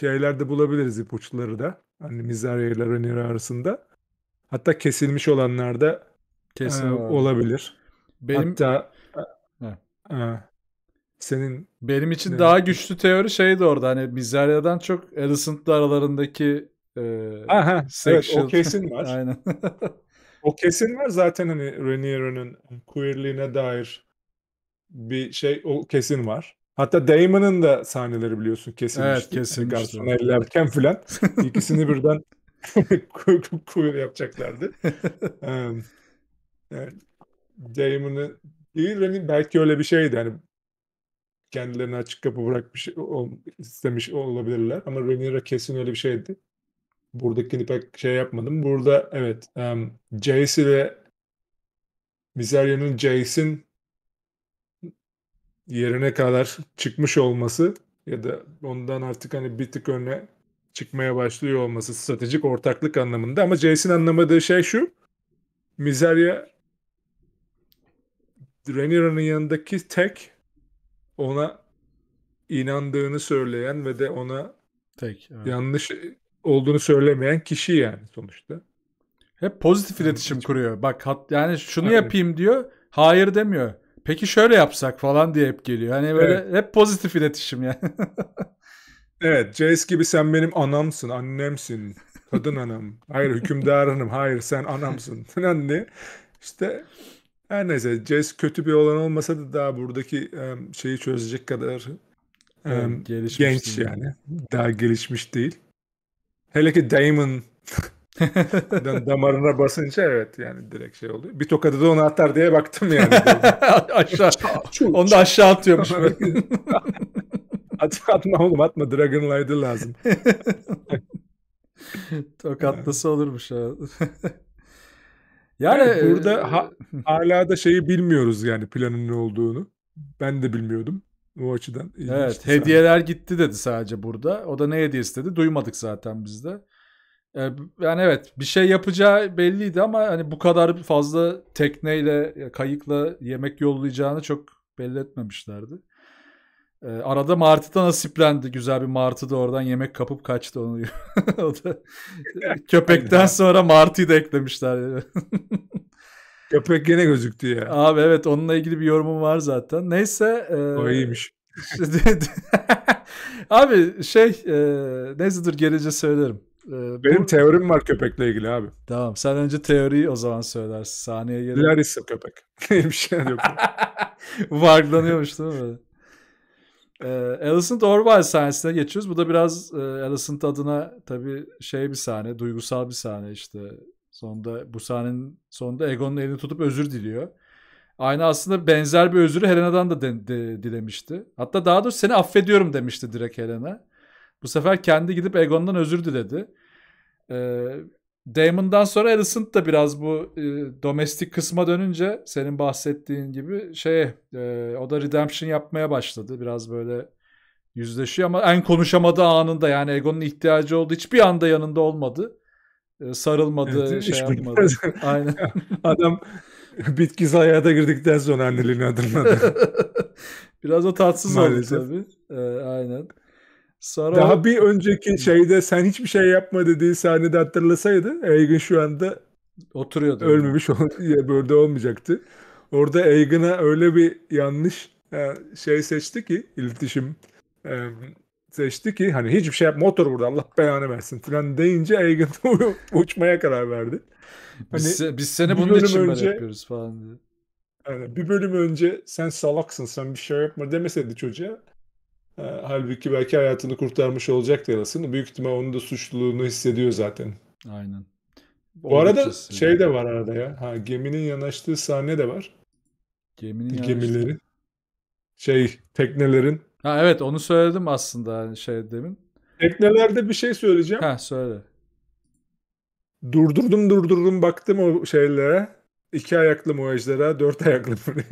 şeyler de bulabiliriz ipuçları da. Hani Mizaria ile Rhaenyra arasında. Hatta kesilmiş olanlar da e, Kesin e, olabilir. Benim... Hatta e, e, senin benim için ne? daha güçlü teori şeydi orada hani Mizaria'dan çok Alicent'la aralarındaki ee, Aha, evet, o kesin var. Aynen. o kesin var zaten hani Rhaenya'nın queerliğine dair bir şey o kesin var. Hatta Damon'ın da sahneleri biliyorsun kesilmiş. Evet hani kesilmiş. Garson ellerken filan. İkisini birden queer yapacaklardı. evet. Yani Damon'ı değil hani belki öyle bir şeydi hani kendilerini açık kapı bırakmış istemiş olabilirler ama Rhaenyra kesin öyle bir şeydi. Buradakini pek şey yapmadım. Burada evet um, Jace ile Viserion'un Jace'in yerine kadar çıkmış olması ya da ondan artık hani bir tık öne çıkmaya başlıyor olması stratejik ortaklık anlamında ama Jace'in anlamadığı şey şu Miseria Rhaenyra'nın yanındaki tek ona inandığını söyleyen ve de ona tek evet. yanlış olduğunu söylemeyen kişi yani sonuçta. Hep pozitif iletişim yani, kuruyor. Bak hat, yani şunu Aynen. yapayım diyor. Hayır demiyor. Peki şöyle yapsak falan diye hep geliyor. Hani böyle evet. hep pozitif iletişim yani. evet, Jace gibi sen benim anamsın, annemsin, kadın anam. Hayır hükümdar hanım, hayır sen anamsın falan İşte her neyse Jace kötü bir olan olmasa da daha buradaki şeyi çözecek kadar evet, genç yani. yani. Daha gelişmiş değil. Hele ki Damon damarına basınca evet yani direkt şey oluyor. Bir tokadı da onu atar diye baktım yani. aşağı. onu da aşağı atıyormuş. At, atma oğlum atma Dragonlight'ı lazım. Tokatlısı olurmuş ha. yani, yani burada e, ha, hala da şeyi bilmiyoruz yani planın ne olduğunu. Ben de bilmiyordum. O açıdan Evet, hediyeler sadece. gitti dedi sadece burada. O da ne hediye istedi duymadık zaten bizde. E, yani evet bir şey yapacağı belliydi ama hani bu kadar fazla tekneyle, kayıkla yemek yollayacağını çok belli etmemişlerdi. E, arada Martı da nasiplendi. Güzel bir Martı da oradan yemek kapıp kaçtı onu. o da köpekten sonra Martı'yı da eklemişler. Köpek gene gözüktü ya. Abi evet onunla ilgili bir yorumum var zaten. Neyse. E, o iyiymiş. abi şey e, neyse dur gelince söylerim. E, Benim bu... teorim var köpekle ilgili abi. Tamam sen önce teoriyi o zaman söylersin. Sahneye gelin. Larissa köpek. Neymiş yani yok. Varglanıyormuş değil mi? E, Alicent Orwell sahnesine geçiyoruz. Bu da biraz e, Alicent adına tabii şey bir sahne, duygusal bir sahne işte. Sonunda bu sahnenin sonunda Egon'un elini tutup özür diliyor. Aynı aslında benzer bir özürü Helena'dan da de, de, dilemişti. Hatta daha doğrusu seni affediyorum demişti direkt Helena. Bu sefer kendi gidip Egon'dan özür diledi. Ee, Damon'dan sonra Alicent da biraz bu e, domestik kısma dönünce senin bahsettiğin gibi şey e, o da redemption yapmaya başladı. Biraz böyle yüzleşiyor ama en konuşamadığı anında yani Egon'un ihtiyacı oldu. Hiçbir anda yanında olmadı. Ee, sarılmadı, evet, şey yapmadı. Aynen. Adam bitkisi hayata girdikten sonra anneliğini hatırladı. Biraz o tatsız Maalesef. oldu tabii. Ee, aynen. Sarı Daha bir önceki şeyde sen hiçbir şey yapma dediği sahnede hatırlasaydı Eygün şu anda oturuyordu. Ölmemiş yani. böyle olmayacaktı. Orada Eygun'a öyle bir yanlış e, şey seçti ki iletişim e, seçti ki hani hiçbir şey yap motor burada Allah belanı versin falan deyince Egan uçmaya karar verdi. Hani biz, se biz seni bunun için önce, yapıyoruz falan diye. Yani bir bölüm önce sen salaksın sen bir şey yapma demeseydi çocuğa e, halbuki belki hayatını kurtarmış olacaktı yalasın. Büyük ihtimal onun da suçluluğunu hissediyor zaten. Aynen. Bu Oldukça arada kesin. şey de var arada ya. Ha, geminin yanaştığı sahne de var. Geminin Gemileri. Yanaştığı. Şey teknelerin Ha evet onu söyledim aslında hani şey demin. Teknelerde bir şey söyleyeceğim. Ha söyle. Durdurdum durdurdum baktım o şeylere. İki ayaklı mı dört ayaklı mı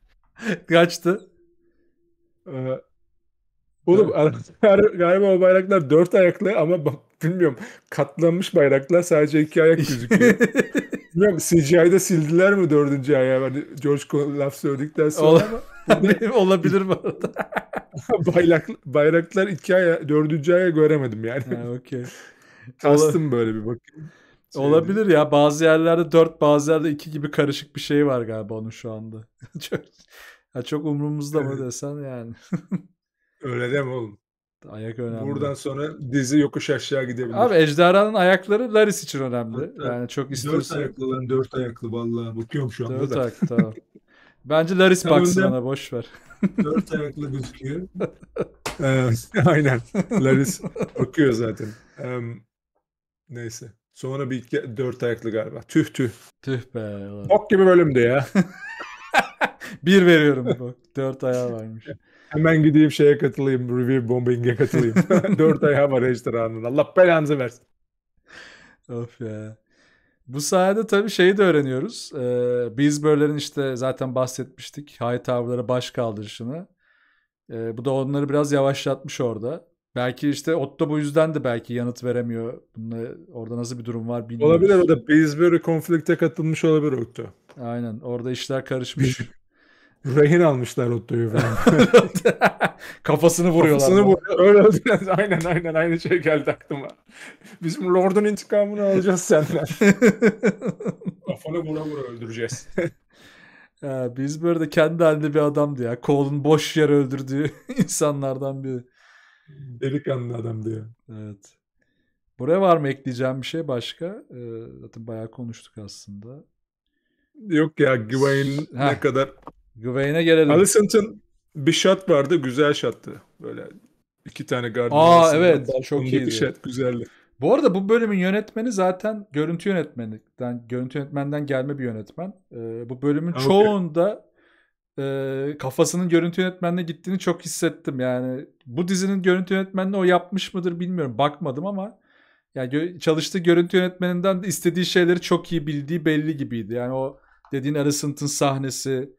Kaçtı? Ee, oğlum galiba o bayraklar dört ayaklı ama bak, bilmiyorum katlanmış bayraklar sadece iki ayak gözüküyor. bilmiyorum CGI'de sildiler mi dördüncü ayağı? Hani George laf söyledikten sonra Ol- ama olabilir bu arada. Bayrak, bayraklar iki aya, dördüncü aya göremedim yani. Ha, okay. Kastım böyle bir bakayım. Şey olabilir diyeyim. ya bazı yerlerde dört bazı yerde iki gibi karışık bir şey var galiba onun şu anda. çok, ya çok umrumuzda evet. mı desen yani. Öyle deme oğlum. Ayak önemli. Buradan sonra dizi yokuş aşağı gidebilir. Abi ejderhanın ayakları Laris için önemli. Hatta yani çok istiyorsan. Dört ayaklıların dört ayaklı vallahi bakıyorum şu anda dört da. Dört ayaklı tamam. Bence Laris Tam baksın ona boş ver. Dört ayaklı gözüküyor. Ee, aynen. Laris okuyor zaten. Ee, neyse. Sonra bir dört ayaklı galiba. Tüh tüh. Tüh be. Lan. Bok gibi bölümdü ya. bir veriyorum bu. Dört ayağı varmış. Hemen gideyim şeye katılayım. Review bombing'e katılayım. dört ayağı var ejderhanın. Allah belanızı versin. Of ya. Bu sayede tabii şeyi de öğreniyoruz. Ee, Beesbörlerin işte zaten bahsetmiştik. Hightower'lara baş kaldırışını. Ee, bu da onları biraz yavaşlatmış orada. Belki işte Otto bu yüzden de belki yanıt veremiyor. Bununla, orada nasıl bir durum var bilmiyorum. Olabilir o da Beesbury konflikte katılmış olabilir Otto. Aynen orada işler karışmış. rehin almışlar Otto'yu falan. Kafasını vuruyorlar. Kafasını vuruyor. Öyle öldüren. Aynen aynen aynı şey geldi aklıma. Bizim Lord'un intikamını alacağız senden. Kafanı vura vura öldüreceğiz. Ya, biz böyle de kendi halinde bir adamdı ya. Kolun boş yer öldürdüğü insanlardan bir. Delikanlı adam diyor. Evet. Buraya var mı ekleyeceğim bir şey başka? Ee, zaten bayağı konuştuk aslında. Yok ya Gwain ne kadar Güveyine gelelim. Alisson'ın bir şat vardı. Güzel şattı Böyle iki tane gardiyan. Aa evet. Çok iyiydi. Bir shot güzeldi. Bu arada bu bölümün yönetmeni zaten görüntü yönetmeninden, görüntü yönetmenden gelme bir yönetmen. Ee, bu bölümün okay. çoğunda e, kafasının görüntü yönetmenine gittiğini çok hissettim. Yani bu dizinin görüntü yönetmenini o yapmış mıdır bilmiyorum. Bakmadım ama yani gö- çalıştığı görüntü yönetmeninden de istediği şeyleri çok iyi bildiği belli gibiydi. Yani o dediğin Arasınt'ın sahnesi,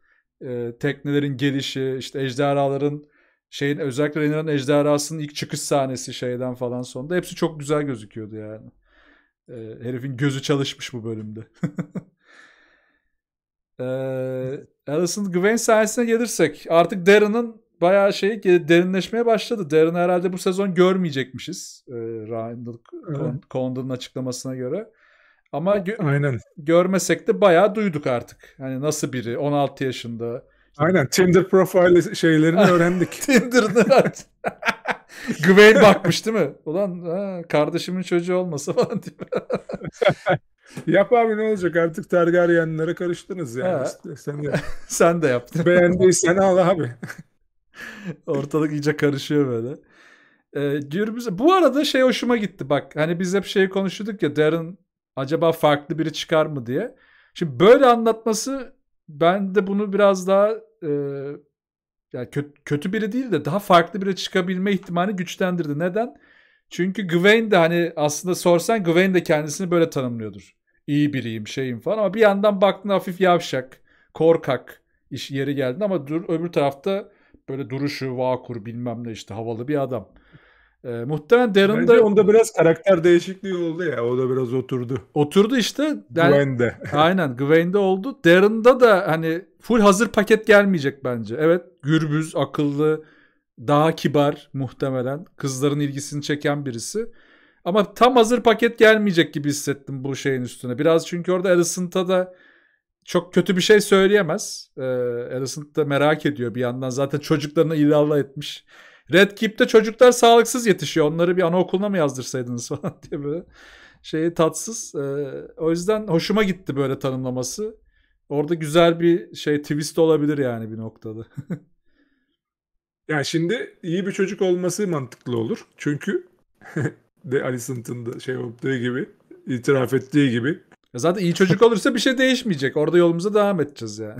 e, teknelerin gelişi, işte ejderhaların şeyin özellikle Rhaenyra'nın ejderhasının ilk çıkış sahnesi şeyden falan sonunda hepsi çok güzel gözüküyordu yani. E, herifin gözü çalışmış bu bölümde. e, Alison Gwen sahnesine gelirsek artık Darren'ın bayağı şey derinleşmeye başladı. Darren'ı herhalde bu sezon görmeyecekmişiz. E, Ryan evet. Condon'un açıklamasına göre. Ama gö- Aynen. görmesek de bayağı duyduk artık. Hani nasıl biri 16 yaşında. Aynen Tinder profil şeylerini öğrendik. Tinder'ını Gwen bakmış değil mi? Ulan ha, kardeşimin çocuğu olmasa falan diye. Yap abi ne olacak artık Targaryenlere karıştınız yani. Ha. Sen de, sen de yaptın. Beğendiysen al abi. Ortalık iyice karışıyor böyle. Ee, diyorum, bu arada şey hoşuma gitti bak hani biz hep şey konuşuyorduk ya Darren acaba farklı biri çıkar mı diye. Şimdi böyle anlatması ben de bunu biraz daha e, yani kötü, kötü biri değil de daha farklı biri çıkabilme ihtimali güçlendirdi. Neden? Çünkü Gwen de hani aslında sorsan Gwen de kendisini böyle tanımlıyordur. İyi biriyim şeyim falan ama bir yandan baktığında hafif yavşak, korkak iş yeri geldi ama dur öbür tarafta böyle duruşu, vakur bilmem ne işte havalı bir adam. E, muhtemelen Darren Bence onda biraz karakter değişikliği oldu ya. O da biraz oturdu. Oturdu işte. Yani, Gwen'de. aynen Gwen'de oldu. Darren'da da hani full hazır paket gelmeyecek bence. Evet gürbüz, akıllı, daha kibar muhtemelen. Kızların ilgisini çeken birisi. Ama tam hazır paket gelmeyecek gibi hissettim bu şeyin üstüne. Biraz çünkü orada Alicent'a da çok kötü bir şey söyleyemez. Ee, Alicent da merak ediyor bir yandan. Zaten çocuklarına illallah etmiş. Red Keep'te çocuklar sağlıksız yetişiyor. Onları bir anaokuluna mı yazdırsaydınız falan diye böyle şey tatsız. Ee, o yüzden hoşuma gitti böyle tanımlaması. Orada güzel bir şey twist olabilir yani bir noktada. yani şimdi iyi bir çocuk olması mantıklı olur. Çünkü de Alicent'ın da şey olduğu gibi itiraf ettiği gibi. Ya zaten iyi çocuk olursa bir şey değişmeyecek. Orada yolumuza devam edeceğiz yani.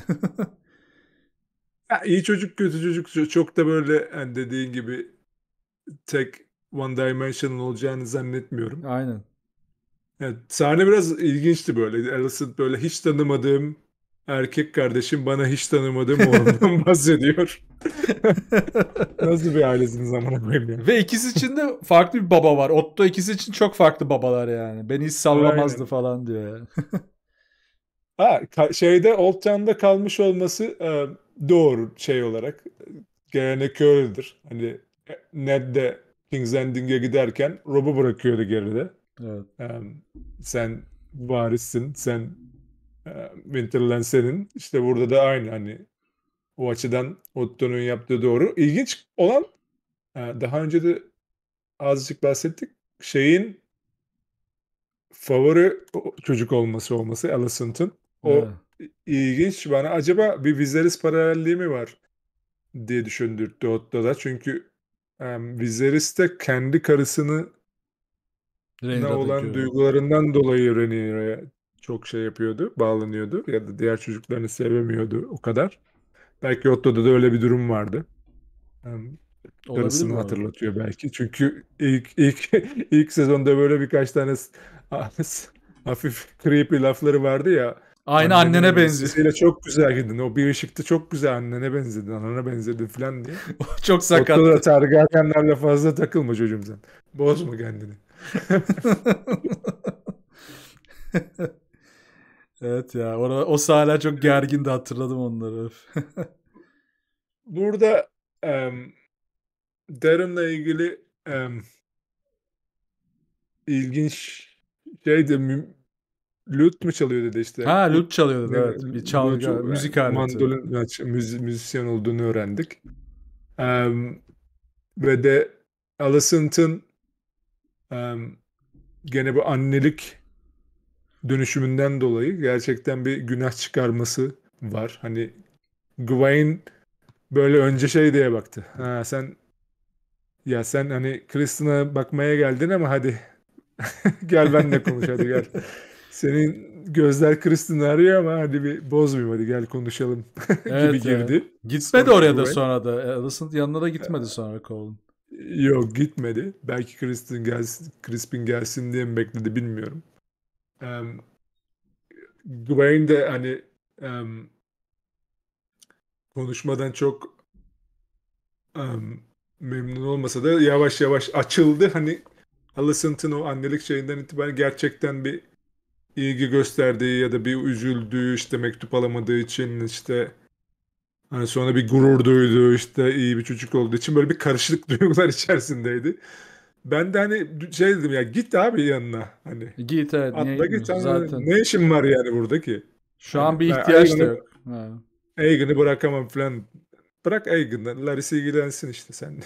Ya, iyi çocuk kötü çocuk çok da böyle yani dediğin gibi tek one dimensional olacağını zannetmiyorum. Aynen. Yani sahne biraz ilginçti böyle. Alison böyle hiç tanımadığım erkek kardeşim bana hiç tanımadığım oğlumdan bahsediyor. Nasıl bir ailesiniz zamanı koyayım Ve ikisi için de farklı bir baba var. Otto ikisi için çok farklı babalar yani. Beni hiç sallamazdı Aynen. falan diyor yani. Ha şeyde Old kalmış olması e, doğru şey olarak. Gelenek öyledir. Hani e, Ned de King's Landing'e giderken Rob'u bırakıyordu geride. Evet. E, sen varissin, sen e, Winterland senin. İşte burada da aynı hani o açıdan Otto'nun yaptığı doğru. İlginç olan e, daha önce de azıcık bahsettik. Şeyin favori çocuk olması olması Alicent'ın. O ha. ilginç bana. Acaba bir Viserys paralelliği mi var diye düşündürttü Otto da. Çünkü um, Viserys de kendi karısını ne olan gibi. duygularından dolayı Rhaenyra'ya çok şey yapıyordu, bağlanıyordu ya da diğer çocuklarını sevemiyordu o kadar. Belki Otto'da da öyle bir durum vardı. Um, karısını hatırlatıyor belki. Çünkü ilk ilk ilk sezonda böyle birkaç tane hafif creepy lafları vardı ya Aynı Annenin annene benziyor. Sesiyle çok güzel girdin. O bir ışıkta çok güzel annene benzedin, anana benzedin falan diye. çok sakat. Ortada Targaryenlerle fazla takılma çocuğum sen. Bozma kendini. evet ya. O, o sahneler çok gergindi hatırladım onları. Burada um, Darren'la ilgili um, ilginç şey de mü- Lüt mü çalıyor dedi işte. Ha lüt çalıyor dedi evet. Bir çalgı, müzik aleti. Mandolin, yani, müz, müzisyen olduğunu öğrendik. Um, ve de Alicent'ın um, gene bu annelik dönüşümünden dolayı gerçekten bir günah çıkarması var. Hani Gwen böyle önce şey diye baktı. Ha sen ya sen hani Kristina bakmaya geldin ama hadi gel benle konuş hadi gel. Senin gözler Kristin arıyor ama hadi bir bozmayayım hadi gel konuşalım gibi girdi. Evet. Gitmedi sonra oraya da sonra da. E, Alasın yanına da gitmedi ee, sonra Cole'un. Yok gitmedi. Belki Kristin gelsin, Crispin gelsin diye mi bekledi bilmiyorum. Um, Dwayne de hani um, konuşmadan çok um, memnun olmasa da yavaş yavaş açıldı. Hani Alicent'ın o annelik şeyinden itibaren gerçekten bir ilgi gösterdiği ya da bir üzüldüğü işte mektup alamadığı için işte hani sonra bir gurur duyduğu işte iyi bir çocuk olduğu için böyle bir karışık duygular içerisindeydi. Ben de hani şey dedim ya git abi yanına hani. Git evet. Atla git zaten. ne işin var yani buradaki? Şu yani, an bir ihtiyaç yani, da yok. Egan'ı bırakamam falan. Bırak Egan'ı. Larissa ilgilensin işte sen.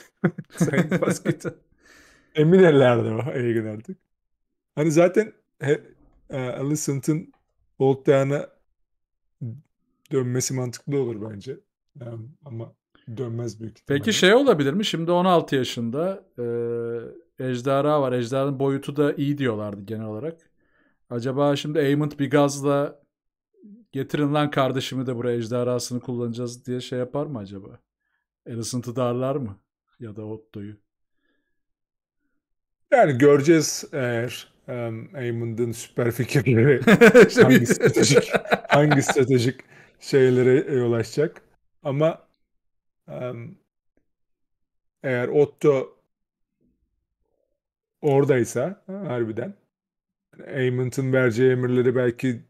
sen bas git. Emin ellerde o Egan artık. Hani zaten he, e, Alicent'ın Bolt'a'na dönmesi mantıklı olur bence. E, ama dönmez büyük ihtimalle. Peki şey olabilir mi? Şimdi 16 yaşında e, ejderha var. Ejderhanın boyutu da iyi diyorlardı genel olarak. Acaba şimdi Aemond bir gazla getirin lan kardeşimi de buraya ejderhasını kullanacağız diye şey yapar mı acaba? Alicent'ı darlar mı? Ya da Otto'yu? Yani göreceğiz eğer um, Aymond'un süper fikirleri hangi stratejik, hangi stratejik şeylere yol e, açacak. Ama um, eğer Otto oradaysa harbiden Amon'un vereceği emirleri belki şey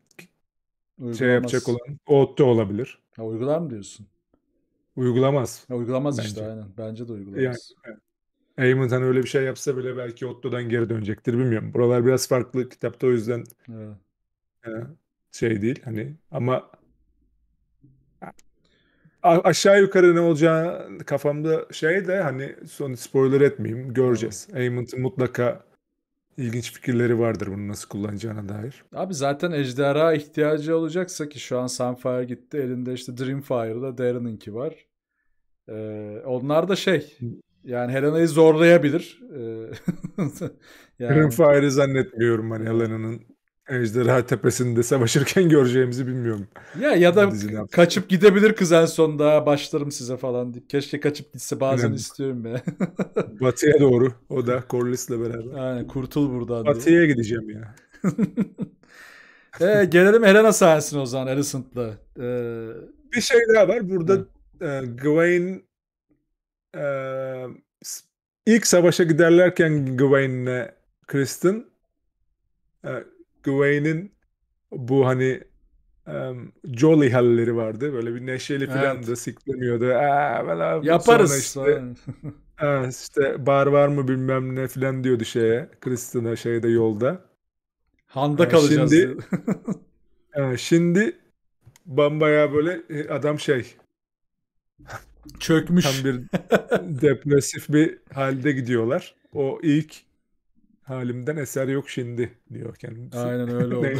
Uygulamaz. şey yapacak olan Otto olabilir. Ha, uygular mı diyorsun? Uygulamaz. Ha, uygulamaz bence. işte aynen. Bence de uygulamaz. Yani, Eamon hani öyle bir şey yapsa bile belki Otto'dan geri dönecektir bilmiyorum. Buralar biraz farklı kitapta o yüzden evet. E, şey değil hani ama aşağı yukarı ne olacağı kafamda şey de hani son spoiler etmeyeyim göreceğiz. Evet. mutlaka ilginç fikirleri vardır bunu nasıl kullanacağına dair. Abi zaten ejderha ihtiyacı olacaksa ki şu an Sunfire gitti elinde işte Dreamfire'da Darren'ınki var. Ee, onlar da şey yani Helena'yı zorlayabilir. Ee, yani... Kırımfahir'i zannetmiyorum hani Helena'nın Ejderha Tepesi'nde savaşırken göreceğimizi bilmiyorum. Ya ya da kaçıp gidebilir kız en son sonunda başlarım size falan deyip. Keşke kaçıp gitse bazen evet. istiyorum be. Batıya doğru. O da Corliss'le beraber. Yani kurtul buradan. Batıya diye. gideceğim ya. ee, gelelim Helena sahnesine o zaman Alicent'la. Ee... Bir şey daha var. Burada e, Gawain ee, ilk savaşa giderlerken Gawain'le Kristen e, Gawain'in bu hani um, jolly halleri vardı. Böyle bir neşeli falan da siklemiyordu. Yaparız. Sonra işte, ha, işte bar var mı bilmem ne falan diyordu şeye. Kristen'a şeyde yolda. Handa ha, kalacağız. Şimdi, ha, şimdi bambaya böyle e, adam şey çökmüş. Tam bir depresif bir halde gidiyorlar. O ilk halimden eser yok şimdi diyor kendisi. Aynen öyle oldu.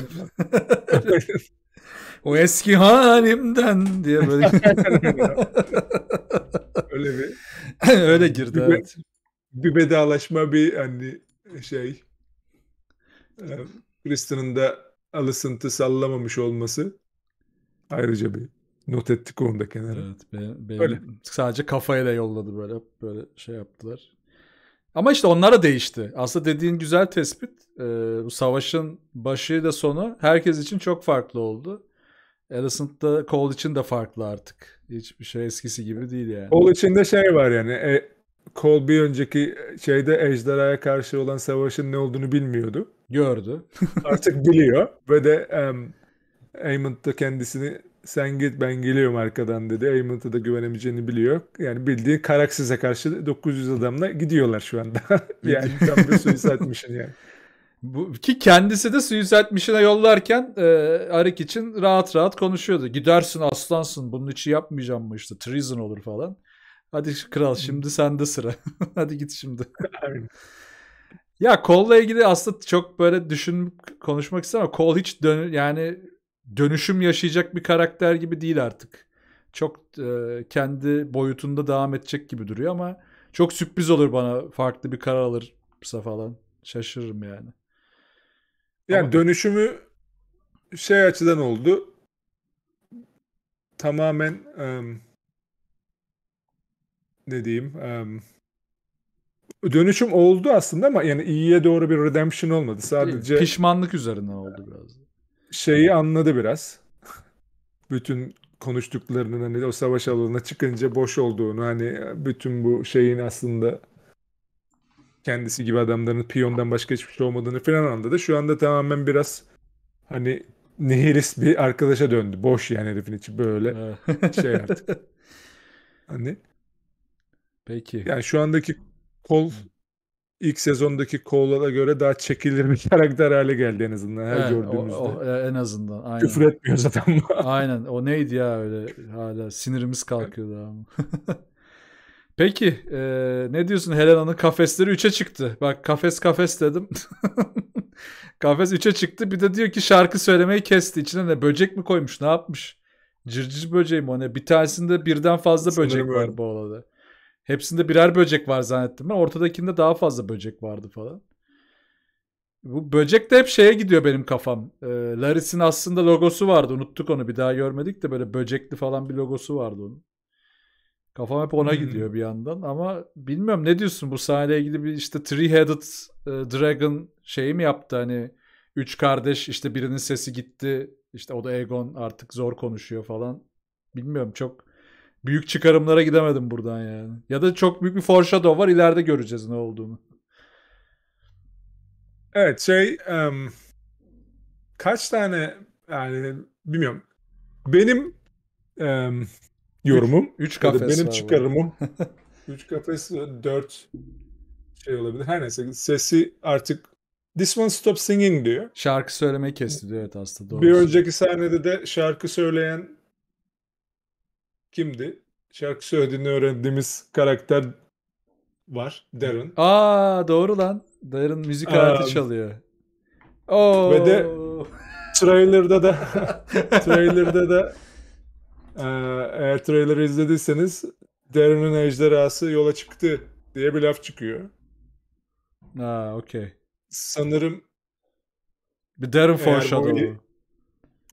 o eski halimden diye böyle öyle bir öyle girdi bir, evet. Bir bedalaşma bir hani şey e, Kristen'ın da alısıntı sallamamış olması ayrıca bir Not ettik onu da kenara. Evet, benim, benim Öyle. sadece kafaya da yolladı böyle böyle şey yaptılar. Ama işte onlara değişti. Aslında dediğin güzel tespit. Ee, bu savaşın başı da sonu herkes için çok farklı oldu. da Cole için de farklı artık. Hiçbir şey eskisi gibi değil yani. Cole için de şey var yani. E, Cole bir önceki e, şeyde ejderhaya karşı olan savaşın ne olduğunu bilmiyordu. Gördü. artık biliyor ve de um, Aymond da kendisini sen git ben geliyorum arkadan dedi. Ayman'ta da güvenemeyeceğini biliyor. Yani bildiği Karaksiz'e karşı 900 adamla gidiyorlar şu anda. yani tam bir suicide yani. Bu, ki kendisi de suicide mission'a yollarken e, Arik için rahat rahat konuşuyordu. Gidersin aslansın bunun için yapmayacağım mı işte treason olur falan. Hadi kral şimdi sende sıra. Hadi git şimdi. Aynen. Ya kolla ilgili aslında çok böyle düşünüp konuşmak istemem. Kol hiç dön yani dönüşüm yaşayacak bir karakter gibi değil artık. Çok e, kendi boyutunda devam edecek gibi duruyor ama çok sürpriz olur bana farklı bir karar alırsa falan. Şaşırırım yani. Yani ama... dönüşümü şey açıdan oldu. Tamamen um, ne diyeyim um, dönüşüm oldu aslında ama yani iyiye doğru bir redemption olmadı. Sadece pişmanlık üzerine oldu biraz şeyi anladı biraz. bütün konuştuklarının hani o savaş alanına çıkınca boş olduğunu hani bütün bu şeyin aslında kendisi gibi adamların piyondan başka hiçbir şey olmadığını falan anladı. Şu anda tamamen biraz hani nihilist bir arkadaşa döndü. Boş yani herifin içi böyle şey artık. Hani Peki. Yani şu andaki kol ilk sezondaki Cole'lara göre daha çekilir bir karakter hale geldi en azından her evet, gördüğümüzde. O, o, e, en azından. Aynen. Küfür etmiyor zaten. aynen. O neydi ya öyle hala sinirimiz kalkıyordu ama. Peki e, ne diyorsun Helena'nın kafesleri 3'e çıktı. Bak kafes kafes dedim. kafes 3'e çıktı. Bir de diyor ki şarkı söylemeyi kesti. İçine ne böcek mi koymuş ne yapmış? Cırcır böceği mi o ne? Bir tanesinde birden fazla Sanırım böcek var öyle. bu olada. Hepsinde birer böcek var zannettim ben. Ortadakinde daha fazla böcek vardı falan. Bu böcek de hep şeye gidiyor benim kafam. Ee, Laris'in aslında logosu vardı. Unuttuk onu bir daha görmedik de böyle böcekli falan bir logosu vardı onun. Kafam hep ona hmm. gidiyor bir yandan ama bilmiyorum ne diyorsun bu sahneyle ilgili bir işte three-headed e, dragon şeyi mi yaptı hani üç kardeş işte birinin sesi gitti işte o da Egon artık zor konuşuyor falan. Bilmiyorum çok büyük çıkarımlara gidemedim buradan yani. Ya da çok büyük bir foreshadow var ileride göreceğiz ne olduğunu. Evet şey um, kaç tane yani bilmiyorum. Benim um, yorumum. 3 kafes benim çıkarımım. 3 kafes 4 şey olabilir. Her neyse sesi artık This one stop singing diyor. Şarkı söylemeyi kesti diyor evet aslında doğru. Bir önceki sahnede de şarkı söyleyen kimdi? Şarkı söylediğini öğrendiğimiz karakter var. Darren. Aa doğru lan. Darren müzik aleti çalıyor. Oo. Ve de trailer'da da trailer'da da e, eğer trailer'ı izlediyseniz Darren'ın ejderhası yola çıktı diye bir laf çıkıyor. Aa okey. Sanırım bir Darren foreshadow.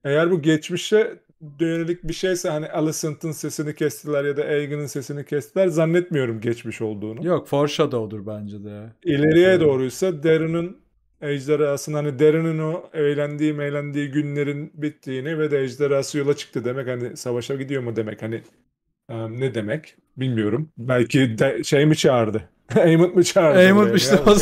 Eğer bu geçmişe yönelik bir şeyse hani Alicent'ın sesini kestiler ya da Egan'ın sesini kestiler zannetmiyorum geçmiş olduğunu. Yok foreshadow'dur bence de. İleriye evet. doğruysa Derin'in ejderhasının hani Derin'in o eğlendiği meğlendiği günlerin bittiğini ve de ejderhası yola çıktı demek hani savaşa gidiyor mu demek hani um, ne demek bilmiyorum. Belki de, şey mi çağırdı? Aimut mu çağırdı? Aimut işte o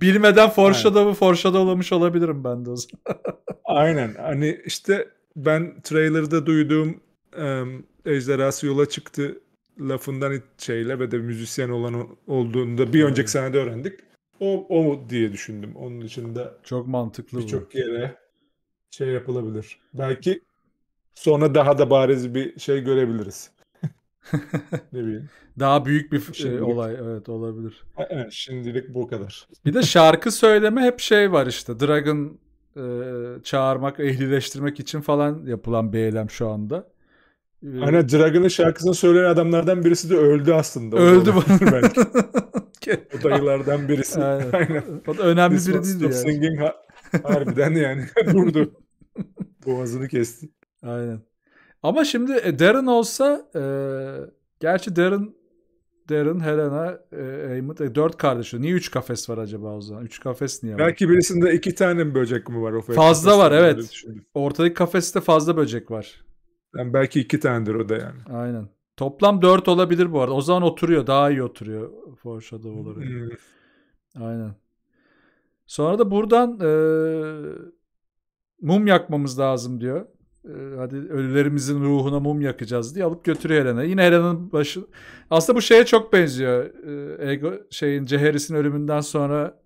Bilmeden foreshadow'u foreshadow'lamış olabilirim ben de o zaman. Aynen hani işte ben trailer'da duyduğum e, ejderhası yola çıktı lafından şeyle ve de müzisyen olan olduğunda bir önceki senede öğrendik. O, o diye düşündüm. Onun için de çok mantıklı birçok yere şey yapılabilir. Belki sonra daha da bariz bir şey görebiliriz. ne bileyim. Daha büyük bir e, şimdilik, olay evet olabilir. Evet, şimdilik bu kadar. Bir de şarkı söyleme hep şey var işte. Dragon e, çağırmak, ehlileştirmek için falan yapılan bir eylem şu anda. Ee, Aynen Dragon'ın şarkısını söyleyen adamlardan birisi de öldü aslında. Öldü bu. o dayılardan birisi. Aynen. Aynen. O da önemli biri değildi yani. Singing ha- harbiden yani durdu. Boğazını kesti. Aynen. Ama şimdi e, Darren olsa e, gerçi Darren Darren, Helena, Amut. E, e, dört kardeşi. Niye üç kafes var acaba o zaman? Üç kafes niye var? Belki birisinde iki tane mi böcek mi var? O fazla var evet. Ortadaki kafeste fazla böcek var. Yani belki iki tanedir o da yani. Aynen. Toplam dört olabilir bu arada. O zaman oturuyor. Daha iyi oturuyor. Foreshadow hmm. olarak. Aynen. Sonra da buradan e, mum yakmamız lazım diyor. Ee, hadi ölülerimizin ruhuna mum yakacağız diye alıp götürüyor Helena. Yine Helena'nın başı aslında bu şeye çok benziyor. Ee, ego şeyin Ceheris'in ölümünden sonra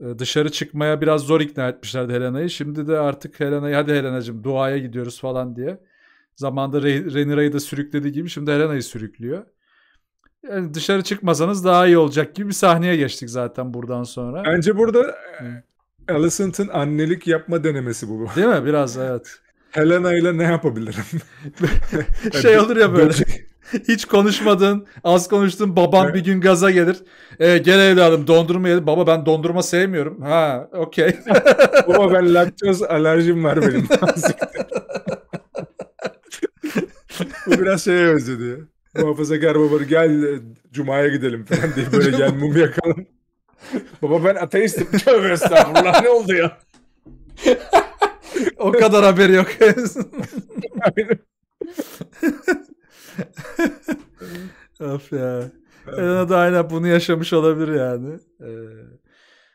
e, dışarı çıkmaya biraz zor ikna etmişlerdi Helena'yı. Şimdi de artık Helena'yı hadi Helena'cığım duaya gidiyoruz falan diye. Zamanda Renira'yı da sürüklediği gibi şimdi Helena'yı sürüklüyor. Yani dışarı çıkmasanız daha iyi olacak gibi bir sahneye geçtik zaten buradan sonra. Bence burada Alicent'ın annelik yapma denemesi bu. Değil mi? Biraz evet. Helena ile ne yapabilirim? şey olur ya böyle. Hiç konuşmadın, az konuştun. Baban evet. bir gün gaza gelir. E, gel evladım dondurma yedim. Baba ben dondurma sevmiyorum. Ha, okey. Baba ben laktoz alerjim var benim. Bu biraz şeye özledi ya. Muhafazakar baba gel e, cumaya gidelim falan diye böyle gel mum yakalım. Baba ben ateistim. Tövbe estağfurullah ne oldu ya? o kadar haber yok. of ya. Helena da aynen bunu yaşamış olabilir yani. Ee,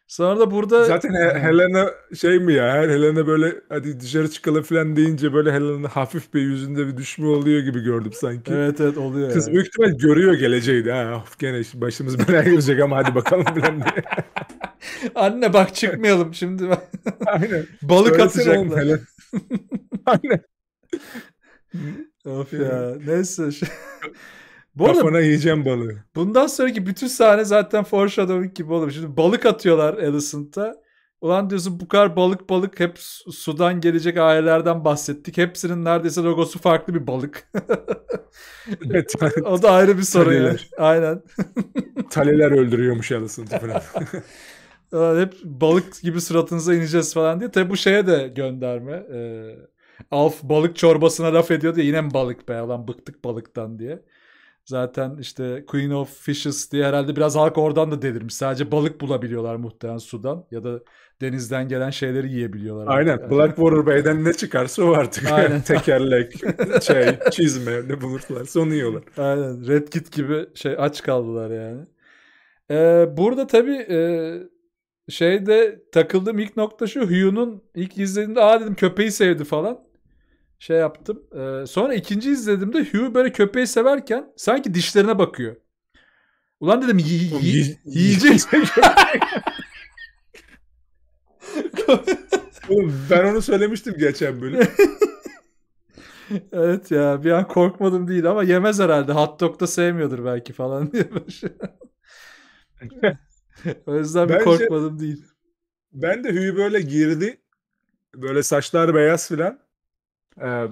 sonra da burada... Zaten Helena şey mi ya? Helena böyle hadi dışarı çıkalım falan deyince böyle Helena'nın hafif bir yüzünde bir düşme oluyor gibi gördüm sanki. Evet evet oluyor. Kız yani. büyük ihtimal görüyor geleceği de. Ha, of gene başımız belaya girecek ama hadi bakalım falan diye. Anne bak çıkmayalım şimdi. Aynen. Balık atacaklar. Aynen. of ya. Neyse. Şey. Bu arada, Kafana yiyeceğim balığı. Bundan sonraki bütün sahne zaten foreshadowing gibi olur. Şimdi balık atıyorlar Alicent'a. Ulan diyorsun bu kadar balık balık hep sudan gelecek ailelerden bahsettik. Hepsinin neredeyse logosu farklı bir balık. evet, o da ayrı bir soru Taleler. yani. Aynen. Taleler öldürüyormuş Alicent'ı falan. Ee, hep balık gibi suratınıza ineceğiz falan diye. Tabi bu şeye de gönderme. Ee, Alf balık çorbasına laf ediyor diye yine mi balık be lan bıktık balıktan diye. Zaten işte Queen of Fishes diye herhalde biraz halk oradan da delirmiş. Sadece balık bulabiliyorlar muhtemelen sudan ya da denizden gelen şeyleri yiyebiliyorlar. Aynen. Yani. Blackwater Bay'den ne çıkarsa o artık. Aynen. Tekerlek, şey, çizme ne bulurlarsa onu yiyorlar. Aynen. Red Kit gibi şey aç kaldılar yani. Ee, burada tabii e, şeyde takıldığım ilk nokta şu Hugh'un ilk izlediğimde aa dedim köpeği sevdi falan şey yaptım. Ee, sonra ikinci izlediğimde Hugh böyle köpeği severken sanki dişlerine bakıyor. Ulan dedim yiyecek. Oğlum ben onu söylemiştim geçen bölüm. evet ya bir an korkmadım değil ama yemez herhalde. Hot dog da sevmiyordur belki falan diye. o yüzden bir şey- korkmadım değil. Ben de Hüyü böyle girdi. Böyle saçlar beyaz filan. Ee,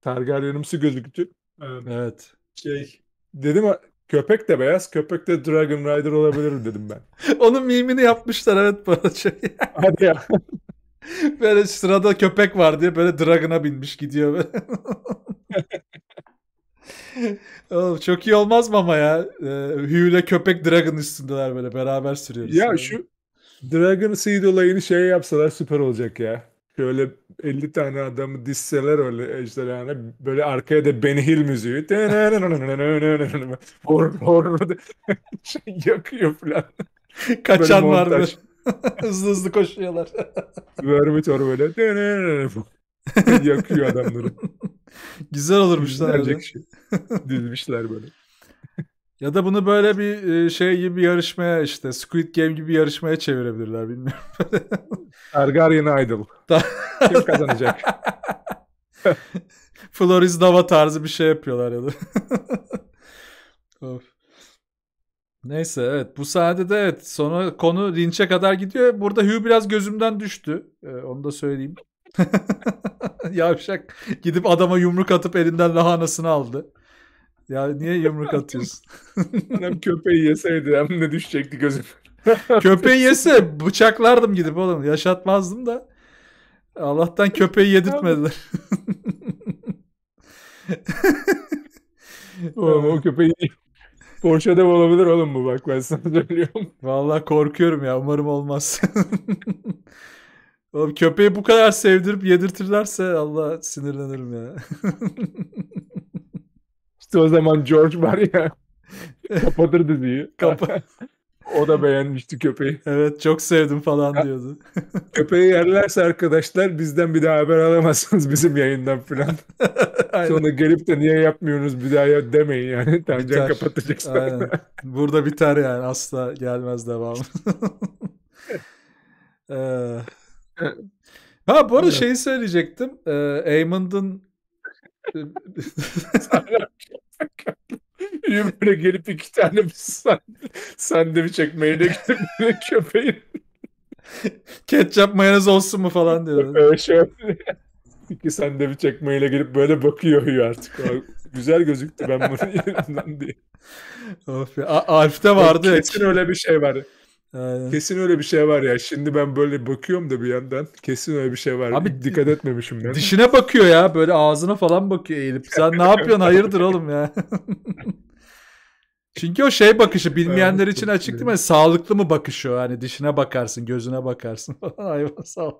Targaryen'ımsı gözüktü. Ee, evet. Şey, dedim köpek de beyaz, köpek de Dragon Rider olabilir dedim ben. Onun mimini yapmışlar evet bu şey- Hadi ya. böyle sırada köpek var diye böyle Dragon'a binmiş gidiyor. Oğlum çok iyi olmaz mı ama ya? Ee, Hugh ile köpek Dragon üstündeler böyle beraber sürüyoruz. Ya şu Dragon Seed olayını şey yapsalar süper olacak ya. Şöyle 50 tane adamı dizseler öyle ejderhana böyle arkaya da Ben Hill müziği hor hor şey yakıyor falan. Kaçan var böyle. hızlı hızlı koşuyorlar. Vermitor böyle. Yakıyor adamları. Güzel olurmuş lan. şey. dizmişler böyle. Ya da bunu böyle bir e, şey gibi bir yarışmaya işte Squid Game gibi bir yarışmaya çevirebilirler bilmiyorum. Targaryen Idol. Kim kazanacak? Floriz Dava tarzı bir şey yapıyorlar ya da. of. Neyse evet bu sahnede de evet sonra konu linçe kadar gidiyor. Burada Hugh biraz gözümden düştü. Ee, onu da söyleyeyim. Yavşak gidip adama yumruk atıp elinden lahanasını aldı. Ya niye yumruk atıyorsun? hem köpeği yeseydi hem ne düşecekti gözüm. köpeği yese bıçaklardım gidip oğlum. Yaşatmazdım da. Allah'tan köpeği yedirtmediler. oğlum o köpeği Porsche olabilir oğlum bu bak ben sana söylüyorum. Vallahi korkuyorum ya umarım olmaz. Oğlum köpeği bu kadar sevdirip yedirtirlerse Allah sinirlenirim ya. İşte o zaman George var ya. Kapatır diziyi. Kapa o da beğenmişti köpeği. Evet çok sevdim falan diyordu. köpeği yerlerse arkadaşlar bizden bir daha haber alamazsınız bizim yayından falan. Sonra gelip de niye yapmıyorsunuz bir daha ya demeyin yani. Tancan kapatacaksın. Aynen. Burada biter yani asla gelmez devam. ee, ha bu arada şeyi söyleyecektim. Ee, Eamon'ın böyle gelip iki tane bir çekmeyle gidip köpeğin ketçap mayonez olsun mu falan diyor. Öyle şey iki bir çekmeyle gelip böyle bakıyor artık. Güzel gözüktü ben bunu yerimden diye. Of ya. A- vardı ya. Kesin öyle bir şey var. Aynen. Kesin öyle bir şey var ya. Şimdi ben böyle bakıyorum da bir yandan. Kesin öyle bir şey var. Abi dikkat etmemişim ben. Dişine bakıyor ya. Böyle ağzına falan bakıyor eğilip. Sen ne yapıyorsun? Hayırdır oğlum ya. Çünkü o şey bakışı bilmeyenler için açık değil mi? Sağlıklı mı bakışı o? Yani dişine bakarsın, gözüne bakarsın falan. Hayvan sağ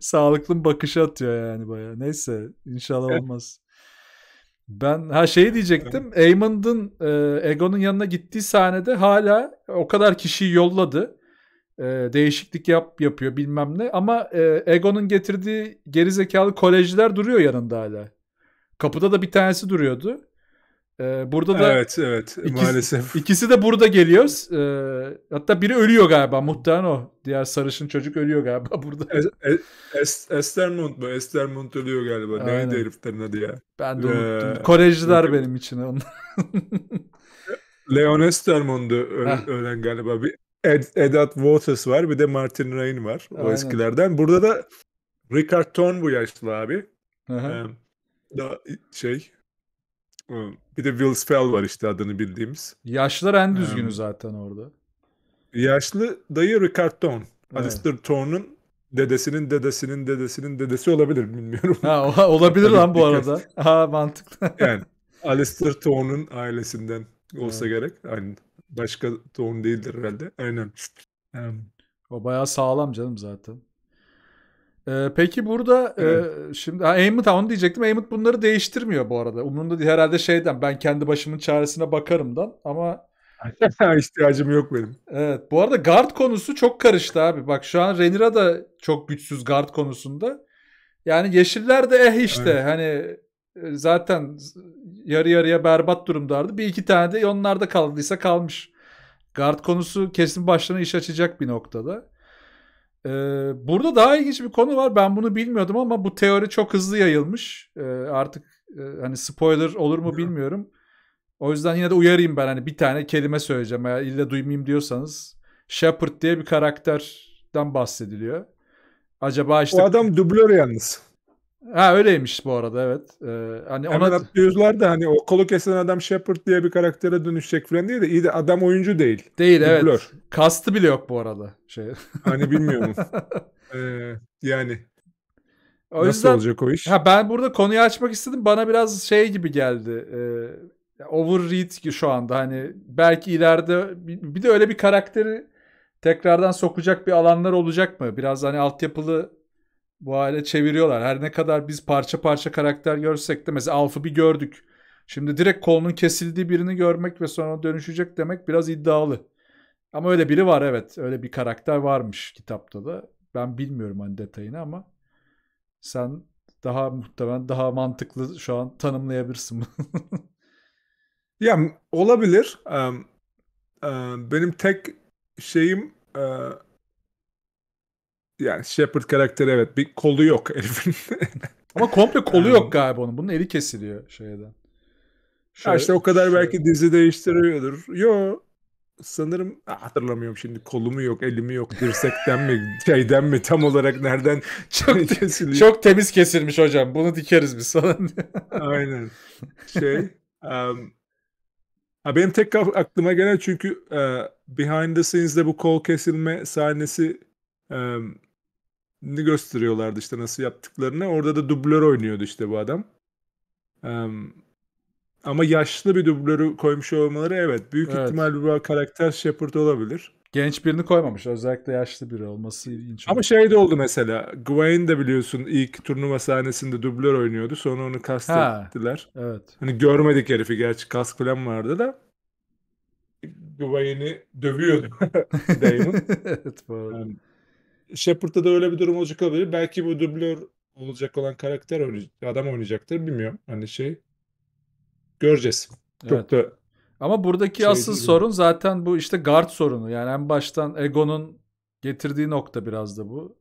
sağlıklı mı bakışı atıyor yani baya. Neyse inşallah olmaz. Ben ha şeyi diyecektim. Eamon'un e, Egon'un yanına gittiği sahnede hala o kadar kişiyi yolladı e, değişiklik yap yapıyor bilmem ne ama e, Egon'un getirdiği gerizekalı kolejciler duruyor yanında hala. Kapıda da bir tanesi duruyordu. E, burada da Evet, evet. Ikisi, maalesef. İkisi de burada geliyoruz. E, hatta biri ölüyor galiba. Muhtemelen o. Diğer sarışın çocuk ölüyor galiba burada. Es, e, es, Estermont mu? Estermont ölüyor galiba. Aynen. Neydi heriflerin adı ya? Ben de unuttum. Ee, Kolejciler benim için onlar. Leon Estermond'u ölen, ölen galiba. Bir Ed, Edat Waters var bir de Martin Rain var o Aynen. eskilerden. Burada da Richard Thorne bu yaşlı abi. Ee, da şey e, bir de Will Spell var işte adını bildiğimiz. Yaşlılar en düzgünü hmm. zaten orada. Yaşlı dayı Richard Thorne. Evet. Alistair Thorne'un dedesinin dedesinin dedesinin dedesi olabilir bilmiyorum. Ha, olabilir lan bu arada. Ha mantıklı. yani Alistair Thorne'un ailesinden olsa evet. gerek. aynı. Başka tohum değildir herhalde. Aynen. Yani. O bayağı sağlam canım zaten. Ee, peki burada e, evet. e, şimdi ha, Aimut onu diyecektim. Aimut bunları değiştirmiyor bu arada. Umurunda değil, herhalde şeyden ben kendi başımın çaresine bakarımdan ama ihtiyacım yok benim. Evet. Bu arada guard konusu çok karıştı abi. Bak şu an Renira da çok güçsüz guard konusunda. Yani yeşiller de eh işte evet. hani e, zaten yarı yarıya berbat durumdardı. Bir iki tane de onlarda kaldıysa kalmış. Guard konusu kesin başlarına iş açacak bir noktada. Ee, burada daha ilginç bir konu var. Ben bunu bilmiyordum ama bu teori çok hızlı yayılmış. Ee, artık e, hani spoiler olur mu bilmiyorum. O yüzden yine de uyarayım ben hani bir tane kelime söyleyeceğim. Eğer illa duymayayım diyorsanız. Shepard diye bir karakterden bahsediliyor. Acaba işte... O adam dublör yalnız. Ha öyleymiş bu arada evet. Ee, hani Hemen ona atlıyorlar da hani o kolu kesen adam Shepard diye bir karaktere dönüşecek falan diye de iyi de adam oyuncu değil. Değil Dublör. evet. Blur. Kastı bile yok bu arada. Şey. Hani bilmiyorum. ee, yani o Nasıl olacak o iş? Ha ben burada konuyu açmak istedim. Bana biraz şey gibi geldi. E, overread ki şu anda hani belki ileride bir, bir de öyle bir karakteri tekrardan sokacak bir alanlar olacak mı? Biraz hani altyapılı bu hale çeviriyorlar. Her ne kadar biz parça parça karakter görsek de mesela Alf'ı bir gördük. Şimdi direkt kolunun kesildiği birini görmek ve sonra dönüşecek demek biraz iddialı. Ama öyle biri var evet. Öyle bir karakter varmış kitapta da. Ben bilmiyorum hani detayını ama sen daha muhtemelen daha mantıklı şu an tanımlayabilirsin. ya olabilir. Um, um, benim tek şeyim um, yani Shepard karakteri evet bir kolu yok Elif'in Ama komple kolu yok galiba onun. Bunun eli kesiliyor şeyden. Şöyle, ya işte o kadar şöyle. belki dizi değiştiriyordur. Yo sanırım hatırlamıyorum şimdi kolumu yok elimi yok dirsekten mi şeyden mi tam olarak nereden çok kesiliyor. Çok temiz kesilmiş hocam bunu dikeriz biz falan. Aynen şey um, ha benim tek aklıma gelen çünkü uh, behind the scenes'de bu kol kesilme sahnesi um, gösteriyorlardı işte nasıl yaptıklarını. Orada da dublör oynuyordu işte bu adam. Um, ama yaşlı bir dublörü koymuş olmaları evet. Büyük evet. ihtimal bu karakter Shepard olabilir. Genç birini koymamış. Özellikle yaşlı biri olması ilginç. Ama şey de oldu mesela. Gwen de biliyorsun ilk turnuva sahnesinde dublör oynuyordu. Sonra onu kastettiler. Ha, evet. Hani görmedik herifi. Gerçi kask falan vardı da. Gwen'i dövüyordu Damon. evet bu arada. Yani, Shepard'da da öyle bir durum olacak olabilir. Belki bu dublör olacak olan karakter adam oynayacaktır bilmiyorum. Hani şey göreceğiz. Evet. da ama buradaki şey asıl değil sorun zaten bu işte guard sorunu. Yani en baştan Egon'un getirdiği nokta biraz da bu.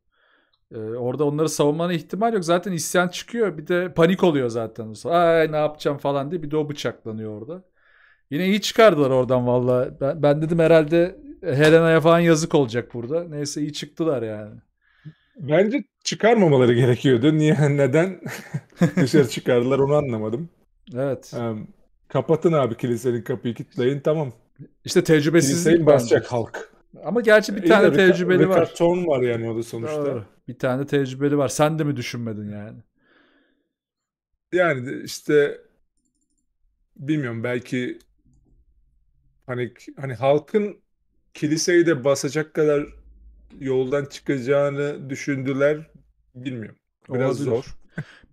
Ee, orada onları savunmana ihtimal yok. Zaten isyan çıkıyor. Bir de panik oluyor zaten. Ay ne yapacağım falan diye. Bir de o bıçaklanıyor orada. Yine iyi çıkardılar oradan valla. Ben, ben dedim herhalde Helena'ya falan yazık olacak burada. Neyse iyi çıktılar yani. Bence çıkarmamaları gerekiyordu. Niye, neden dışarı çıkardılar onu anlamadım. Evet. Um, kapatın abi kilisenin kapıyı kilitleyin tamam. İşte tecrübesizlik. Kiliseyi basacak bence. halk. Ama gerçi bir İyi tane tecrübeli bir var. Ton var yani o da sonuçta. Doğru. Bir tane tecrübeli var. Sen de mi düşünmedin yani? Yani işte bilmiyorum belki hani hani halkın kiliseyi de basacak kadar yoldan çıkacağını düşündüler. Bilmiyorum. Biraz Olabilir. zor.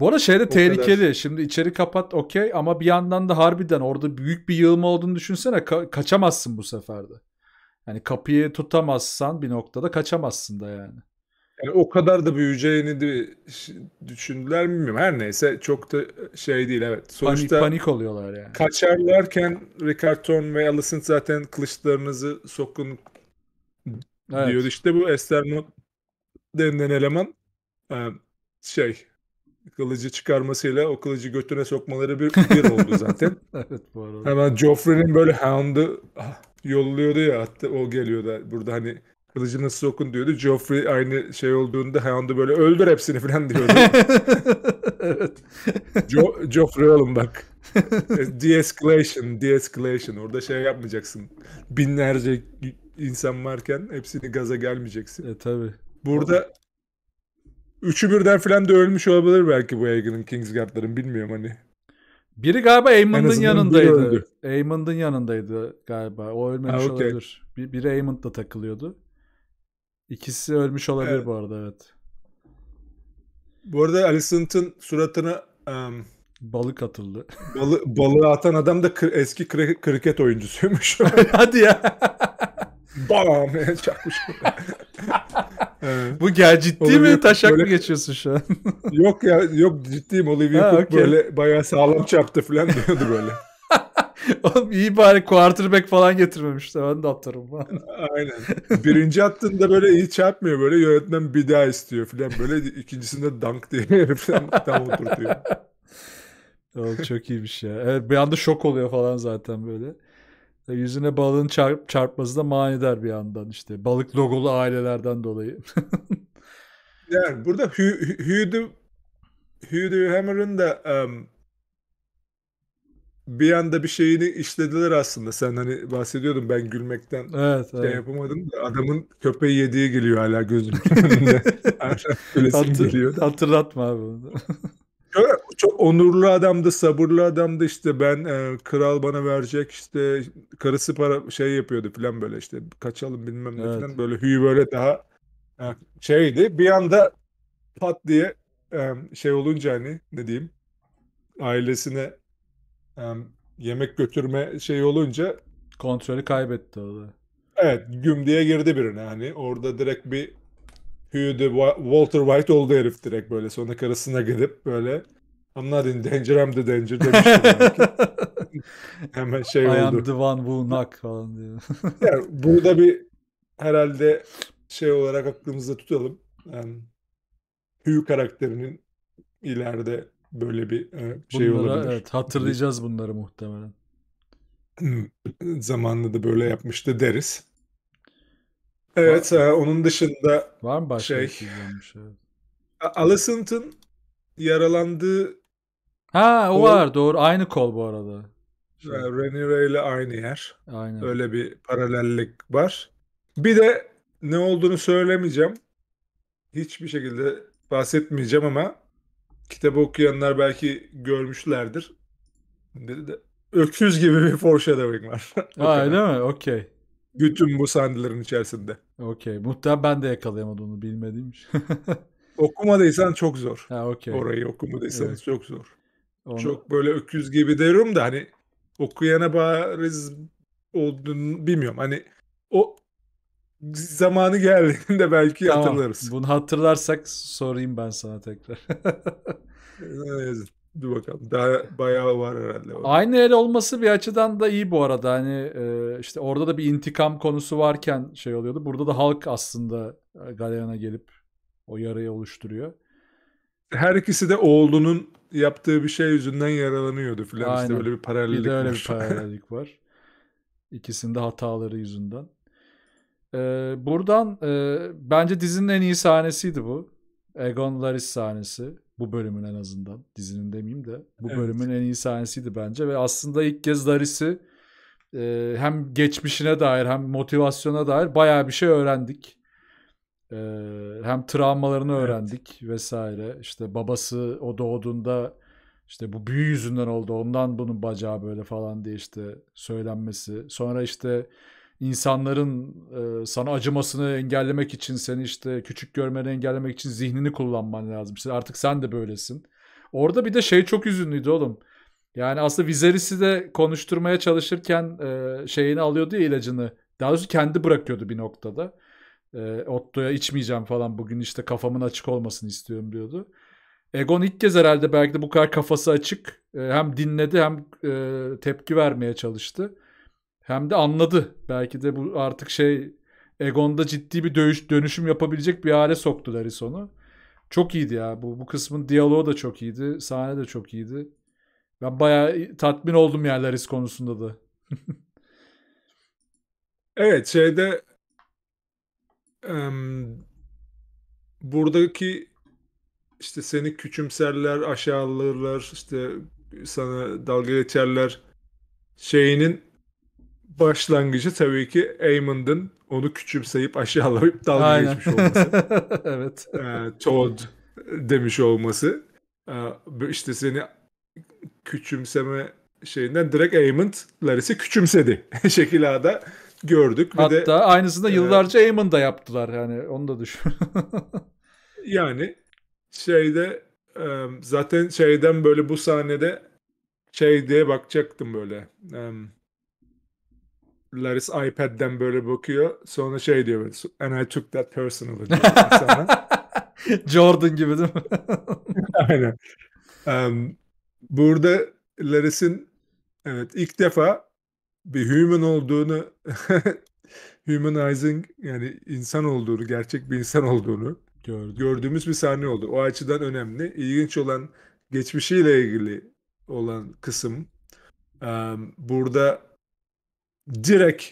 Bu arada şeyde tehlikeli. Kadar. Şimdi içeri kapat okey ama bir yandan da harbiden orada büyük bir yığılma olduğunu düşünsene. Ka- kaçamazsın bu seferde. Yani kapıyı tutamazsan bir noktada kaçamazsın da yani. Yani o kadar da büyüyeceğini de düşündüler mi bilmiyorum. Her neyse çok da e, şey değil evet. Sonuçta panik, panik oluyorlar yani. Kaçarlarken Rickard ve Allison zaten kılıçlarınızı sokun evet. diyor. İşte bu Estermont denilen eleman e, şey kılıcı çıkarmasıyla o kılıcı götüne sokmaları bir, bir oldu zaten. evet bu arada. Hemen Joffrey'nin böyle Hound'u ah, yolluyordu ya hatta o geliyordu burada hani Kılıcını sokun diyordu. Joffrey aynı şey olduğunda Hound'u böyle öldür hepsini falan diyordu. evet. Jo Joffrey oğlum bak. de-escalation, de-escalation. Orada şey yapmayacaksın. Binlerce insan varken hepsini gaza gelmeyeceksin. E tabi. Burada üçü birden falan da ölmüş olabilir belki bu Aegon'ın Kingsguard'ların bilmiyorum hani. Biri galiba Aemond'un yanındaydı. Aemond'un yanındaydı galiba. O ölmemiş ha, okay. olabilir. Bir, biri Aemond'la takılıyordu. İkisi ölmüş olabilir evet. bu arada evet. Bu arada Alicent'ın suratına um, balık atıldı. Balı, balığı atan adam da kri, eski kri, kriket oyuncusuymuş. Hadi ya. Bam çakmış. evet. Bu gel ciddi Olivia mi taşak böyle... mı geçiyorsun şu an? yok ya yok ciddiyim Olivia ha, Cook okay. böyle bayağı sağlam çarptı falan diyordu böyle. Oğlum iyi bari quarterback falan getirmemişti Ben de atarım falan. Aynen. Birinci attığında böyle iyi çarpmıyor. Şey böyle yönetmen bir daha istiyor falan. Böyle ikincisinde dunk diye heriften tam oturtuyor. Oğlum çok iyiymiş ya. Evet bir anda şok oluyor falan zaten böyle. E, yüzüne balığın çarp, çarpması da manidar bir yandan işte. Balık logolu ailelerden dolayı. yani burada Hugh Hü, Hü, Hü, Hammer'ın da um, bir anda bir şeyini işlediler aslında. Sen hani bahsediyordun ben gülmekten evet, şey evet. yapamadım da adamın köpeği yediği geliyor hala gözümün önünde. Hatır, geliyor. Hatırlatma abi bunu. çok onurlu adamdı, sabırlı adamdı işte ben e, kral bana verecek işte karısı para şey yapıyordu falan böyle işte kaçalım bilmem ne evet. falan böyle hüyü böyle daha e, şeydi. Bir anda pat diye e, şey olunca hani ne diyeyim ailesine yemek götürme şey olunca kontrolü kaybetti o da. Evet güm diye girdi birine hani orada direkt bir Hugh de Walter White oldu herif direkt böyle sonra karısına gidip böyle I'm not in danger I'm the danger demişti. Hemen şey I oldu. I am the one who knock falan diyor. yani burada bir herhalde şey olarak aklımızda tutalım. Yani Hugh karakterinin ileride böyle bir e, şey Bunlara, olabilir. Evet, hatırlayacağız bunları muhtemelen. Hmm, Zamanında da böyle yapmıştı deriz. Evet, var, e, onun dışında var mı başka şey? şey Alicent'ın yaralandığı Ha, o kol... var doğru. Aynı kol bu arada. Şey. Renire ile aynı yer. Aynen. Öyle bir paralellik var. Bir de ne olduğunu söylemeyeceğim. Hiçbir şekilde bahsetmeyeceğim ama kitabı okuyanlar belki görmüşlerdir. Dedi de öküz gibi bir foreshadowing var. Ha öyle mi? Okey. Bütün bu sandelerin içerisinde. Okey. Muhtemelen ben de yakalayamadım onu bilmediğim için. okumadıysan çok zor. Ha okey. Orayı okumadıysanız evet. çok zor. Onu... Çok böyle öküz gibi derim de hani okuyana bariz olduğunu bilmiyorum. Hani o zamanı geldiğinde belki tamam. hatırlarız. Bunu hatırlarsak sorayım ben sana tekrar. evet. Dur bakalım. Daha bayağı var herhalde. Orada. Aynı el olması bir açıdan da iyi bu arada. Hani e, işte orada da bir intikam konusu varken şey oluyordu. Burada da halk aslında e, galeyana gelip o yarayı oluşturuyor. Her ikisi de oğlunun yaptığı bir şey yüzünden yaralanıyordu filan. İşte böyle bir paralellik bir de öyle var. bir paralellik var. İkisinin de hataları yüzünden. Ee, buradan e, bence dizinin en iyi sahnesiydi bu. Egon Laris sahnesi. Bu bölümün en azından. Dizinin demeyeyim de. Bu evet. bölümün en iyi sahnesiydi bence. Ve aslında ilk kez Laris'i e, hem geçmişine dair hem motivasyona dair bayağı bir şey öğrendik. E, hem travmalarını evet. öğrendik vesaire. İşte babası o doğduğunda işte bu büyü yüzünden oldu ondan bunun bacağı böyle falan diye işte söylenmesi. Sonra işte insanların e, sana acımasını engellemek için seni işte küçük görmeni engellemek için zihnini kullanman lazım. İşte artık sen de böylesin. Orada bir de şey çok üzünlüydü oğlum. Yani aslında Viserys'i de konuşturmaya çalışırken e, şeyini alıyordu ya ilacını. Daha doğrusu kendi bırakıyordu bir noktada. E, Otto'ya içmeyeceğim falan bugün işte kafamın açık olmasını istiyorum diyordu. Egon ilk kez herhalde belki de bu kadar kafası açık. E, hem dinledi hem e, tepki vermeye çalıştı. Hem de anladı. Belki de bu artık şey Egon'da ciddi bir dövüş, dönüşüm yapabilecek bir hale soktu Larison'u. Çok iyiydi ya. Bu, bu kısmın diyaloğu da çok iyiydi. Sahne de çok iyiydi. Ben bayağı tatmin oldum ya Laris konusunda da. evet şeyde um, buradaki işte seni küçümserler, aşağılarlar, işte sana dalga geçerler şeyinin başlangıcı tabii ki Eamon'ın onu küçümseyip aşağılayıp dalga Aynen. geçmiş olması. evet. Ee, Todd demiş olması. Ee, işte seni küçümseme şeyinden direkt Eamon Laris'i küçümsedi. Şekilada gördük. Bir Hatta de, aynısını e, yıllarca e, Eamon da yaptılar yani onu da düşün. yani şeyde e, zaten şeyden böyle bu sahnede şey diye bakacaktım böyle. E, Laris iPad'den böyle bakıyor. Sonra şey diyor böyle. And I took that personally diyor sana. Jordan gibi değil mi? Aynen. Um, burada Laris'in evet ilk defa bir human olduğunu humanizing yani insan olduğunu, gerçek bir insan olduğunu Gördüm. gördüğümüz bir sahne oldu. O açıdan önemli. İlginç olan geçmişiyle ilgili olan kısım. Um, burada direkt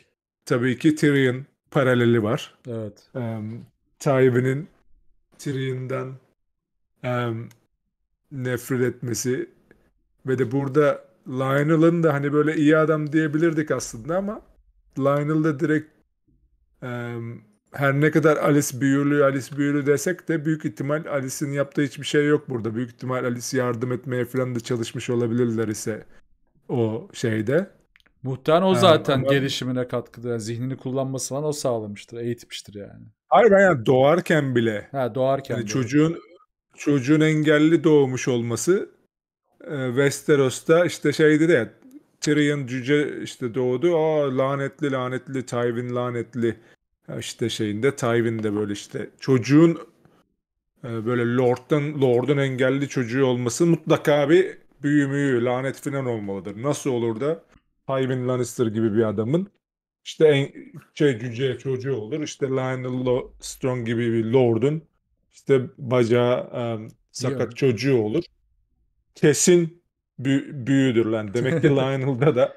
tabii ki Tyrion paraleli var. Evet. Um, Tywin'in Tyrion'dan um, nefret etmesi ve de burada Lionel'ın da hani böyle iyi adam diyebilirdik aslında ama Lionel da direkt um, her ne kadar Alice büyülü Alice büyülü desek de büyük ihtimal Alice'in yaptığı hiçbir şey yok burada. Büyük ihtimal Alice yardım etmeye falan da çalışmış olabilirler ise o şeyde Muhtemelen o zaten yani, gelişimine katkıda. Yani zihnini kullanması falan o sağlamıştır, eğitmiştir yani. Hayır ben yani doğarken bile. Ha doğarken. Yani çocuğun çocuğun engelli doğmuş olması e, Westeros'ta işte şeydi de Tyrion cüce işte doğdu. Aa lanetli lanetli Tywin lanetli işte şeyinde Tywin de böyle işte çocuğun e, böyle Lord'un lord'un engelli çocuğu olması mutlaka bir büyümüyü lanet falan olmalıdır. Nasıl olur da Tywin Lannister gibi bir adamın işte en şey cüce çocuğu olur. İşte Lionel Lo Strong gibi bir lordun işte bacağı um, sakat Yok. çocuğu olur. Kesin büy- büyüdür lan. Demek ki Lionel'da da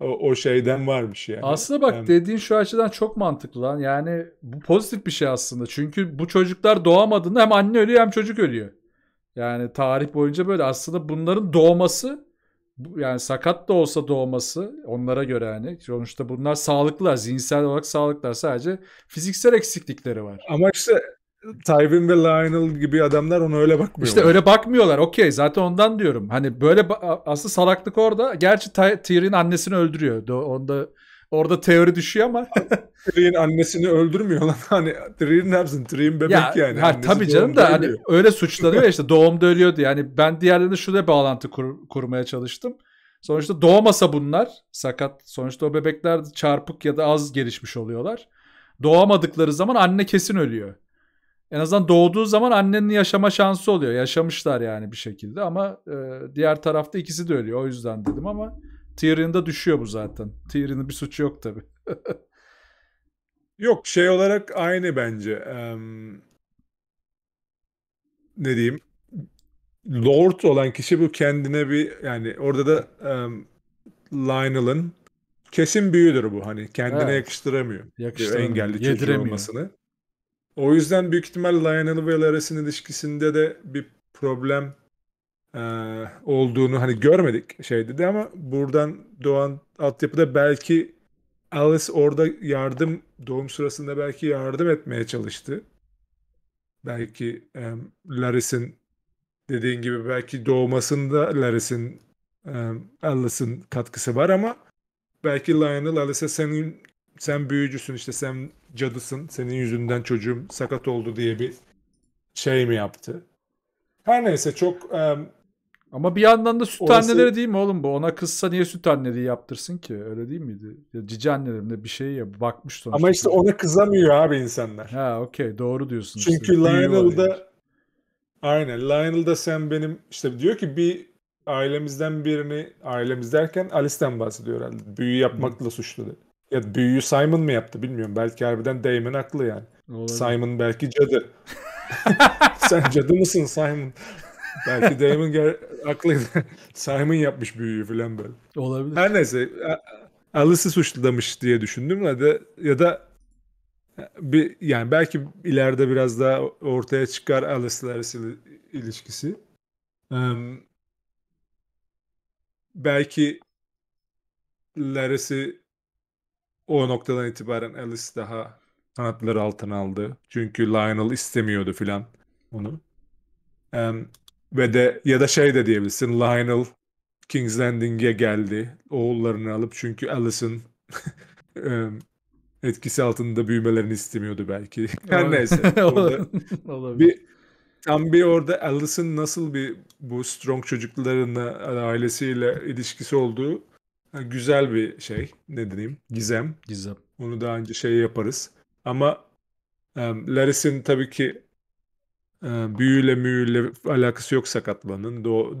o, o şeyden varmış yani. Aslında bak yani... dediğin şu açıdan çok mantıklı lan. Yani bu pozitif bir şey aslında. Çünkü bu çocuklar doğamadığında hem anne ölüyor hem çocuk ölüyor. Yani tarih boyunca böyle aslında bunların doğması yani sakat da olsa doğması onlara göre hani sonuçta bunlar sağlıklılar zihinsel olarak sağlıklılar sadece fiziksel eksiklikleri var. Ama işte Tywin ve Lionel gibi adamlar ona öyle bakmıyor. İşte öyle bakmıyorlar. Okey zaten ondan diyorum. Hani böyle asıl salaklık orada. Gerçi Tyr'in annesini öldürüyor. Onda Orada teori düşüyor ama. Tree'in annesini öldürmüyor lan. Hani Tree ne yapsın? Tree'in bebek ya, yani. Ha, tabii canım da hani öyle suçlanıyor işte doğumda ölüyordu. Yani ben diğerlerine şuraya bağlantı kur, kurmaya çalıştım. Sonuçta doğmasa bunlar sakat. Sonuçta o bebekler çarpık ya da az gelişmiş oluyorlar. Doğamadıkları zaman anne kesin ölüyor. En azından doğduğu zaman annenin yaşama şansı oluyor. Yaşamışlar yani bir şekilde ama e, diğer tarafta ikisi de ölüyor. O yüzden dedim ama Tyrion'da da düşüyor bu zaten. Tyrion'ın bir suçu yok tabi. yok şey olarak aynı bence. Ee, ne diyeyim? Lord olan kişi bu kendine bir yani orada da um, Lionel'ın kesin büyüdür bu hani kendine evet. yakıştıramıyor. Yakıştıramıyor. Engelli çocuğu olmasını. O yüzden büyük ihtimal Lionel ve Larry'sin ilişkisinde de bir problem e, olduğunu hani görmedik şey dedi ama buradan doğan altyapıda belki Alice orada yardım doğum sırasında belki yardım etmeye çalıştı. Belki e, Laris'in dediğin gibi belki doğmasında Laris'in e, Alice'in katkısı var ama belki Lionel Alice senin sen büyücüsün işte sen cadısın senin yüzünden çocuğum sakat oldu diye bir şey mi yaptı? Her neyse çok e, ama bir yandan da süt Orası... anneleri değil mi oğlum bu? Ona kızsa niye süt anneliği yaptırsın ki? Öyle değil miydi? Ya cici annelerimde bir şey ya bakmış sonuçta. Ama işte ona kızamıyor abi insanlar. Ha okey doğru diyorsun. Çünkü işte. Lionel'da yani. aynen Lionel'da sen benim işte diyor ki bir ailemizden birini ailemiz derken Alice'den bahsediyor herhalde. Büyü yapmakla Hı. suçladı. Ya büyüyü Simon mı yaptı bilmiyorum. Belki harbiden Damon haklı yani. Olabilir. Simon belki cadı. sen cadı mısın Simon? Belki Damon ger Aklıydı. Simon yapmış büyüyü falan böyle. Olabilir. Her neyse. Alice'i suçlamış diye düşündüm. Ya da, ya da bir, yani belki ileride biraz daha ortaya çıkar Alice'la ilişkisi. Um, belki Larry'si o noktadan itibaren Alice daha kanatları altına aldı. Çünkü Lionel istemiyordu filan onu. Um, ve de ya da şey de diyebilirsin. Lionel King's Landing'e geldi. Oğullarını alıp çünkü Alison etkisi altında büyümelerini istemiyordu belki. Her neyse. Orada bir, tam bir orada Alison nasıl bir bu strong çocuklarına ailesiyle ilişkisi olduğu güzel bir şey. Ne diyeyim? Gizem. Gizem. Onu daha önce şey yaparız. Ama um, Laris'in tabii ki e, büyüyle müyüyle alakası yok sakatlanın. Do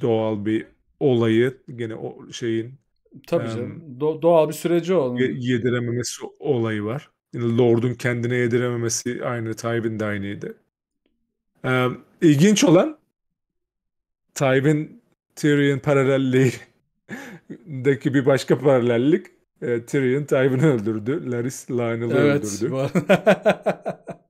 doğal bir olayı gene o şeyin Tabii canım. Do- doğal bir süreci onun. Yedirememesi olayı var. Yani Lord'un kendine yedirememesi aynı. Tywin de aynıydı. Ee, ilginç olan Tywin Tyrion paralelliğindeki bir başka paralellik. Ee, Tyrion Tywin'i öldürdü. Larys Lionel'ı evet, öldürdü. Evet.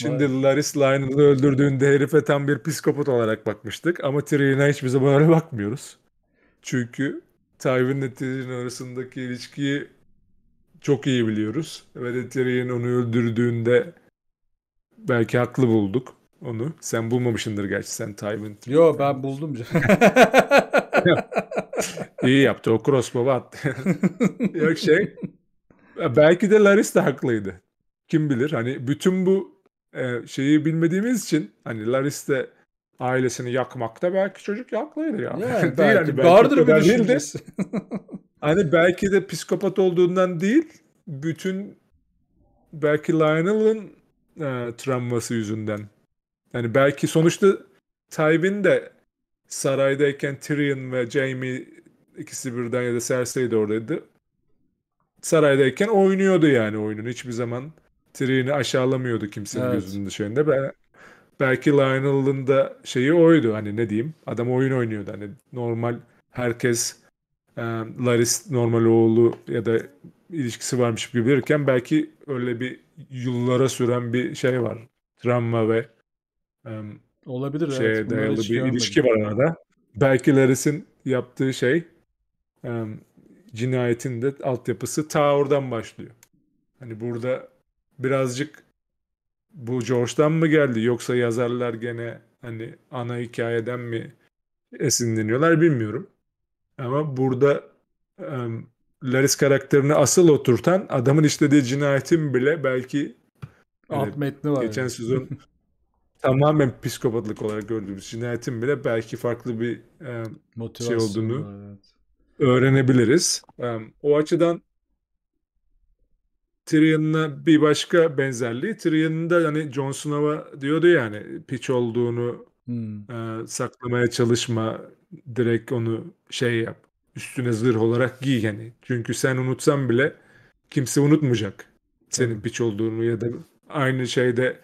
Şimdi Laris Lionel'ı öldürdüğünde herife tam bir psikopat olarak bakmıştık. Ama Tyrion'a hiçbir zaman öyle bakmıyoruz. Çünkü Tywin'le Tyrion arasındaki ilişkiyi çok iyi biliyoruz. Ve de Tyrion onu öldürdüğünde belki haklı bulduk onu. Sen bulmamışsındır gerçi sen Tywin. Yo ben buldum canım. İyi yaptı o crossbow'u attı. Yok şey belki de Laris de haklıydı. Kim bilir hani bütün bu e, şeyi bilmediğimiz için hani Laris'te ailesini yakmakta belki çocuk yaklayabilir yani. yani değil belki, hani vardır bir düşüncesi. hani belki de psikopat olduğundan değil bütün belki Lionel'ın e, travması yüzünden. Yani belki sonuçta Tywin de saraydayken Tyrion ve Jaime ikisi birden ya da Cersei de oradaydı. Saraydayken oynuyordu yani oyunun hiçbir zaman Treen'i aşağılamıyordu kimsenin evet. gözünün dışında. Ben, belki Lionel'ın da şeyi oydu hani ne diyeyim. Adam oyun oynuyordu hani normal herkes e, Laris normal oğlu ya da ilişkisi varmış gibi bilirken belki öyle bir yıllara süren bir şey var. Travma ve e, olabilir şeye evet. dayalı bir şey ilişki var arada. Belki Laris'in yaptığı şey e, cinayetin de altyapısı ta oradan başlıyor. Hani burada birazcık bu George'dan mı geldi yoksa yazarlar gene hani ana hikayeden mi esinleniyorlar bilmiyorum. Ama burada um, Laris karakterini asıl oturtan adamın işlediği cinayetin bile belki alt hani, metni var. Geçen yani. sezon tamamen psikopatlık olarak gördüğümüz cinayetin bile belki farklı bir um, şey olduğunu var, evet. öğrenebiliriz. Um, o açıdan Tyrion'la bir başka benzerliği. Tyrion'da hani Jon Snow'a diyordu yani piç olduğunu hmm. e, saklamaya çalışma. Direkt onu şey yap. Üstüne zırh olarak giy yani. Çünkü sen unutsan bile kimse unutmayacak senin hmm. piç olduğunu ya da aynı şeyde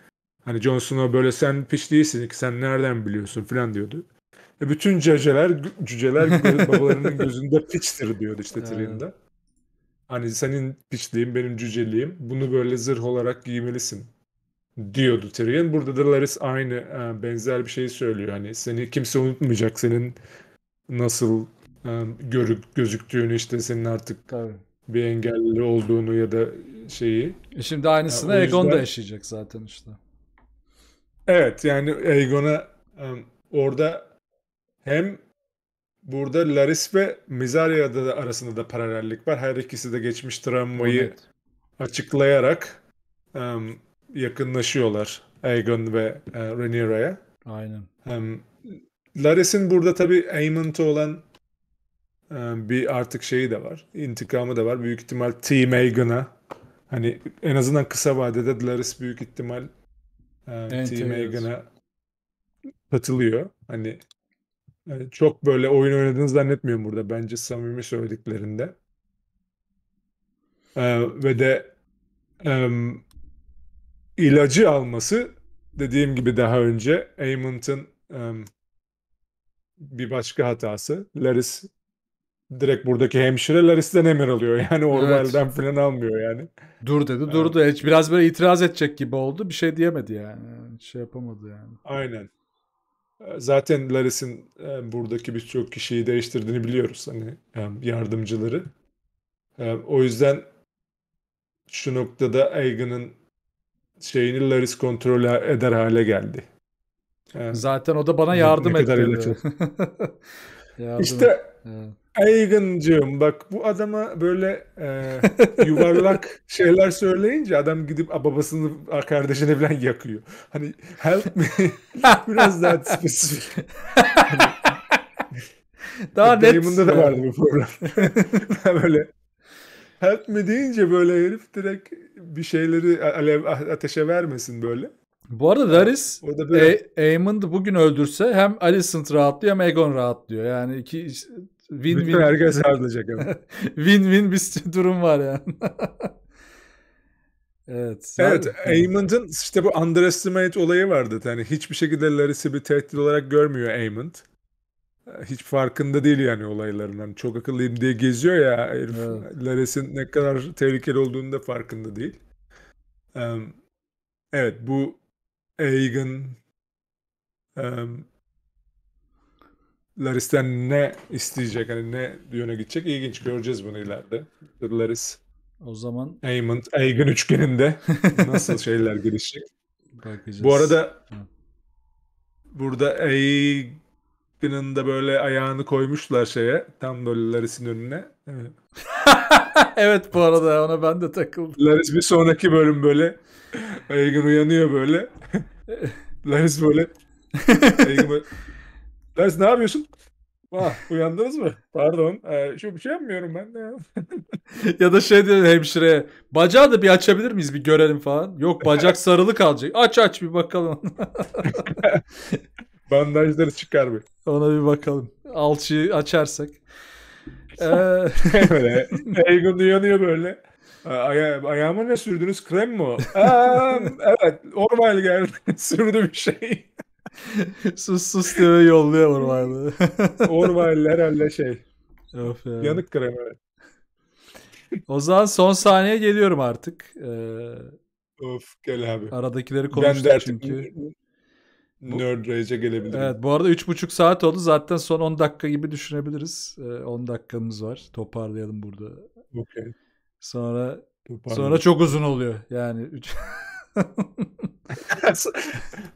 hani Jon Snow böyle sen piç değilsin ki sen nereden biliyorsun falan diyordu. E bütün cüceler cüceler babalarının gözünde piçtir diyordu işte Tyrion'da hani senin piçliğin benim cüceliğim bunu böyle zırh olarak giymelisin diyordu Tyrion. Burada da Laris aynı e, benzer bir şeyi söylüyor. Hani seni kimse unutmayacak senin nasıl e, görük gözüktüğünü işte senin artık Tabii. bir engelli olduğunu ya da şeyi. E şimdi aynısını yani yüzden... da yaşayacak zaten işte. Evet yani Aegon'a orada hem Burada Laris ve Mizarya'da da arasında da paralellik var. Her ikisi de geçmiş travmayı açıklayarak um, yakınlaşıyorlar Aegon ve uh, e, Rhaenyra'ya. Aynen. Um, Laris'in burada tabii Aemon'ta olan um, bir artık şeyi de var. İntikamı da var. Büyük ihtimal Team Aegon'a hani en azından kısa vadede Laris büyük ihtimal um, Team Aegon'a katılıyor. Hani yani çok böyle oyun oynadığını zannetmiyorum burada bence samimi söylediklerinde. Ee, ve de e, ilacı alması dediğim gibi daha önce Amont'ın e, bir başka hatası. Laris direkt buradaki hemşire Laris'ten emir alıyor. Yani Orwell'den evet. falan almıyor yani. Dur dedi durdu. Hiç biraz böyle itiraz edecek gibi oldu. Bir şey diyemedi yani. şey yapamadı yani. Aynen zaten Laris'in e, buradaki birçok kişiyi değiştirdiğini biliyoruz hani e, yardımcıları. E, o yüzden şu noktada Aigan'ın şeyini Laris kontrol eder hale geldi. Zaten o da bana yardım etti. İşte evet. Aygıncığım bak bu adama böyle e, yuvarlak şeyler söyleyince adam gidip babasını kardeşini falan yakıyor. Hani help me biraz daha spesifik. daha e, net. Damon'da da vardı bu problem. böyle help me deyince böyle herif direkt bir şeyleri alev ateşe vermesin böyle. Bu arada Daris böyle... Aemond bugün öldürse hem Alicent rahatlıyor hem Aegon rahatlıyor. Yani iki Win Bütün win. herkes harcayacak. win win bir durum var yani. evet. Evet. Aymond'ın işte bu underestimate olayı vardı. Yani hiçbir şekilde Larry'si bir tehdit olarak görmüyor Aymond. Ee, hiç farkında değil yani olaylarından. Yani çok akıllıyım diye geziyor ya herif. Evet. Larry'sin ne kadar tehlikeli olduğunu da farkında değil. evet bu Egan Laris'ten ne isteyecek hani ne yöne gidecek ilginç göreceğiz bunu ileride. Laris. O zaman Aymond Aegon üçgeninde nasıl şeyler gelişecek. Bakacağız. Bu arada Hı. burada Aegon'un da böyle ayağını koymuşlar şeye tam böyle Laris'in önüne. Evet. evet bu arada ona ben de takıldım. Laris bir sonraki bölüm böyle Aegon uyanıyor böyle. Laris böyle Aegon böyle Ders ne yapıyorsun? Ah uyandınız mı? Pardon. Ee, şu bir şey yapmıyorum ben de ya. da şey diyor hemşireye. Bacağı da bir açabilir miyiz bir görelim falan. Yok bacak sarılı kalacak. Aç aç bir bakalım. Bandajları çıkar bir. Ona bir bakalım. Alçıyı açarsak. Ee... böyle. Eygun uyanıyor böyle. Aya ayağıma ne sürdünüz? Krem mi o? Aa, evet. Ormal geldi. Sürdü bir şey. sus sus diye yolluyor Orwell'ı. Orwell herhalde şey. Of ya. Yanık kremi. o zaman son sahneye geliyorum artık. Ee, of gel abi. Aradakileri konuştuk çünkü. Nerd Rage'e gelebilirim. Evet bu arada 3,5 saat oldu. Zaten son 10 dakika gibi düşünebiliriz. Ee, 10 dakikamız var. Toparlayalım burada. Okay. Sonra Toparlayalım. sonra çok uzun oluyor. Yani 3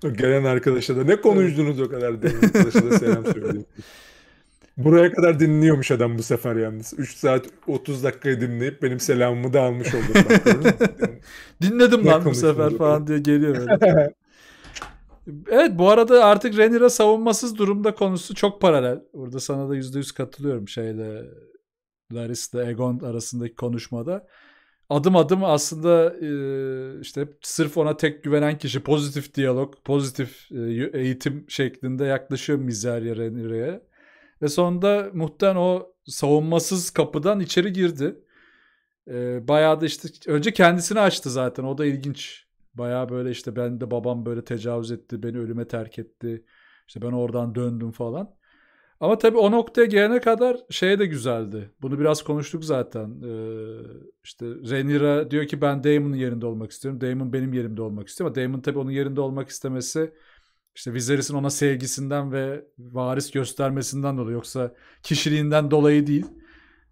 Gelen arkadaşa da ne konuştunuz o kadar diye arkadaşa da selam söyleyeyim. Buraya kadar dinliyormuş adam bu sefer yalnız. 3 saat 30 dakikayı dinleyip benim selamımı da almış oldu. Dinledim ne lan bu sefer falan diye geliyor evet bu arada artık Renira savunmasız durumda konusu çok paralel. Burada sana da %100 katılıyorum şeyle Laris'le Egon arasındaki konuşmada adım adım aslında işte sırf ona tek güvenen kişi pozitif diyalog, pozitif eğitim şeklinde yaklaşıyor Mizer Renire'ye. Ve sonunda muhtemelen o savunmasız kapıdan içeri girdi. bayağı da işte önce kendisini açtı zaten o da ilginç. Bayağı böyle işte ben de babam böyle tecavüz etti, beni ölüme terk etti. İşte ben oradan döndüm falan. Ama tabii o noktaya gelene kadar şey de güzeldi. Bunu biraz konuştuk zaten. Ee, işte Rhaenyra diyor ki ben Damon'un yerinde olmak istiyorum. Damon benim yerimde olmak istiyor ama Damon tabii onun yerinde olmak istemesi işte Viserys'in ona sevgisinden ve varis göstermesinden dolayı yoksa kişiliğinden dolayı değil.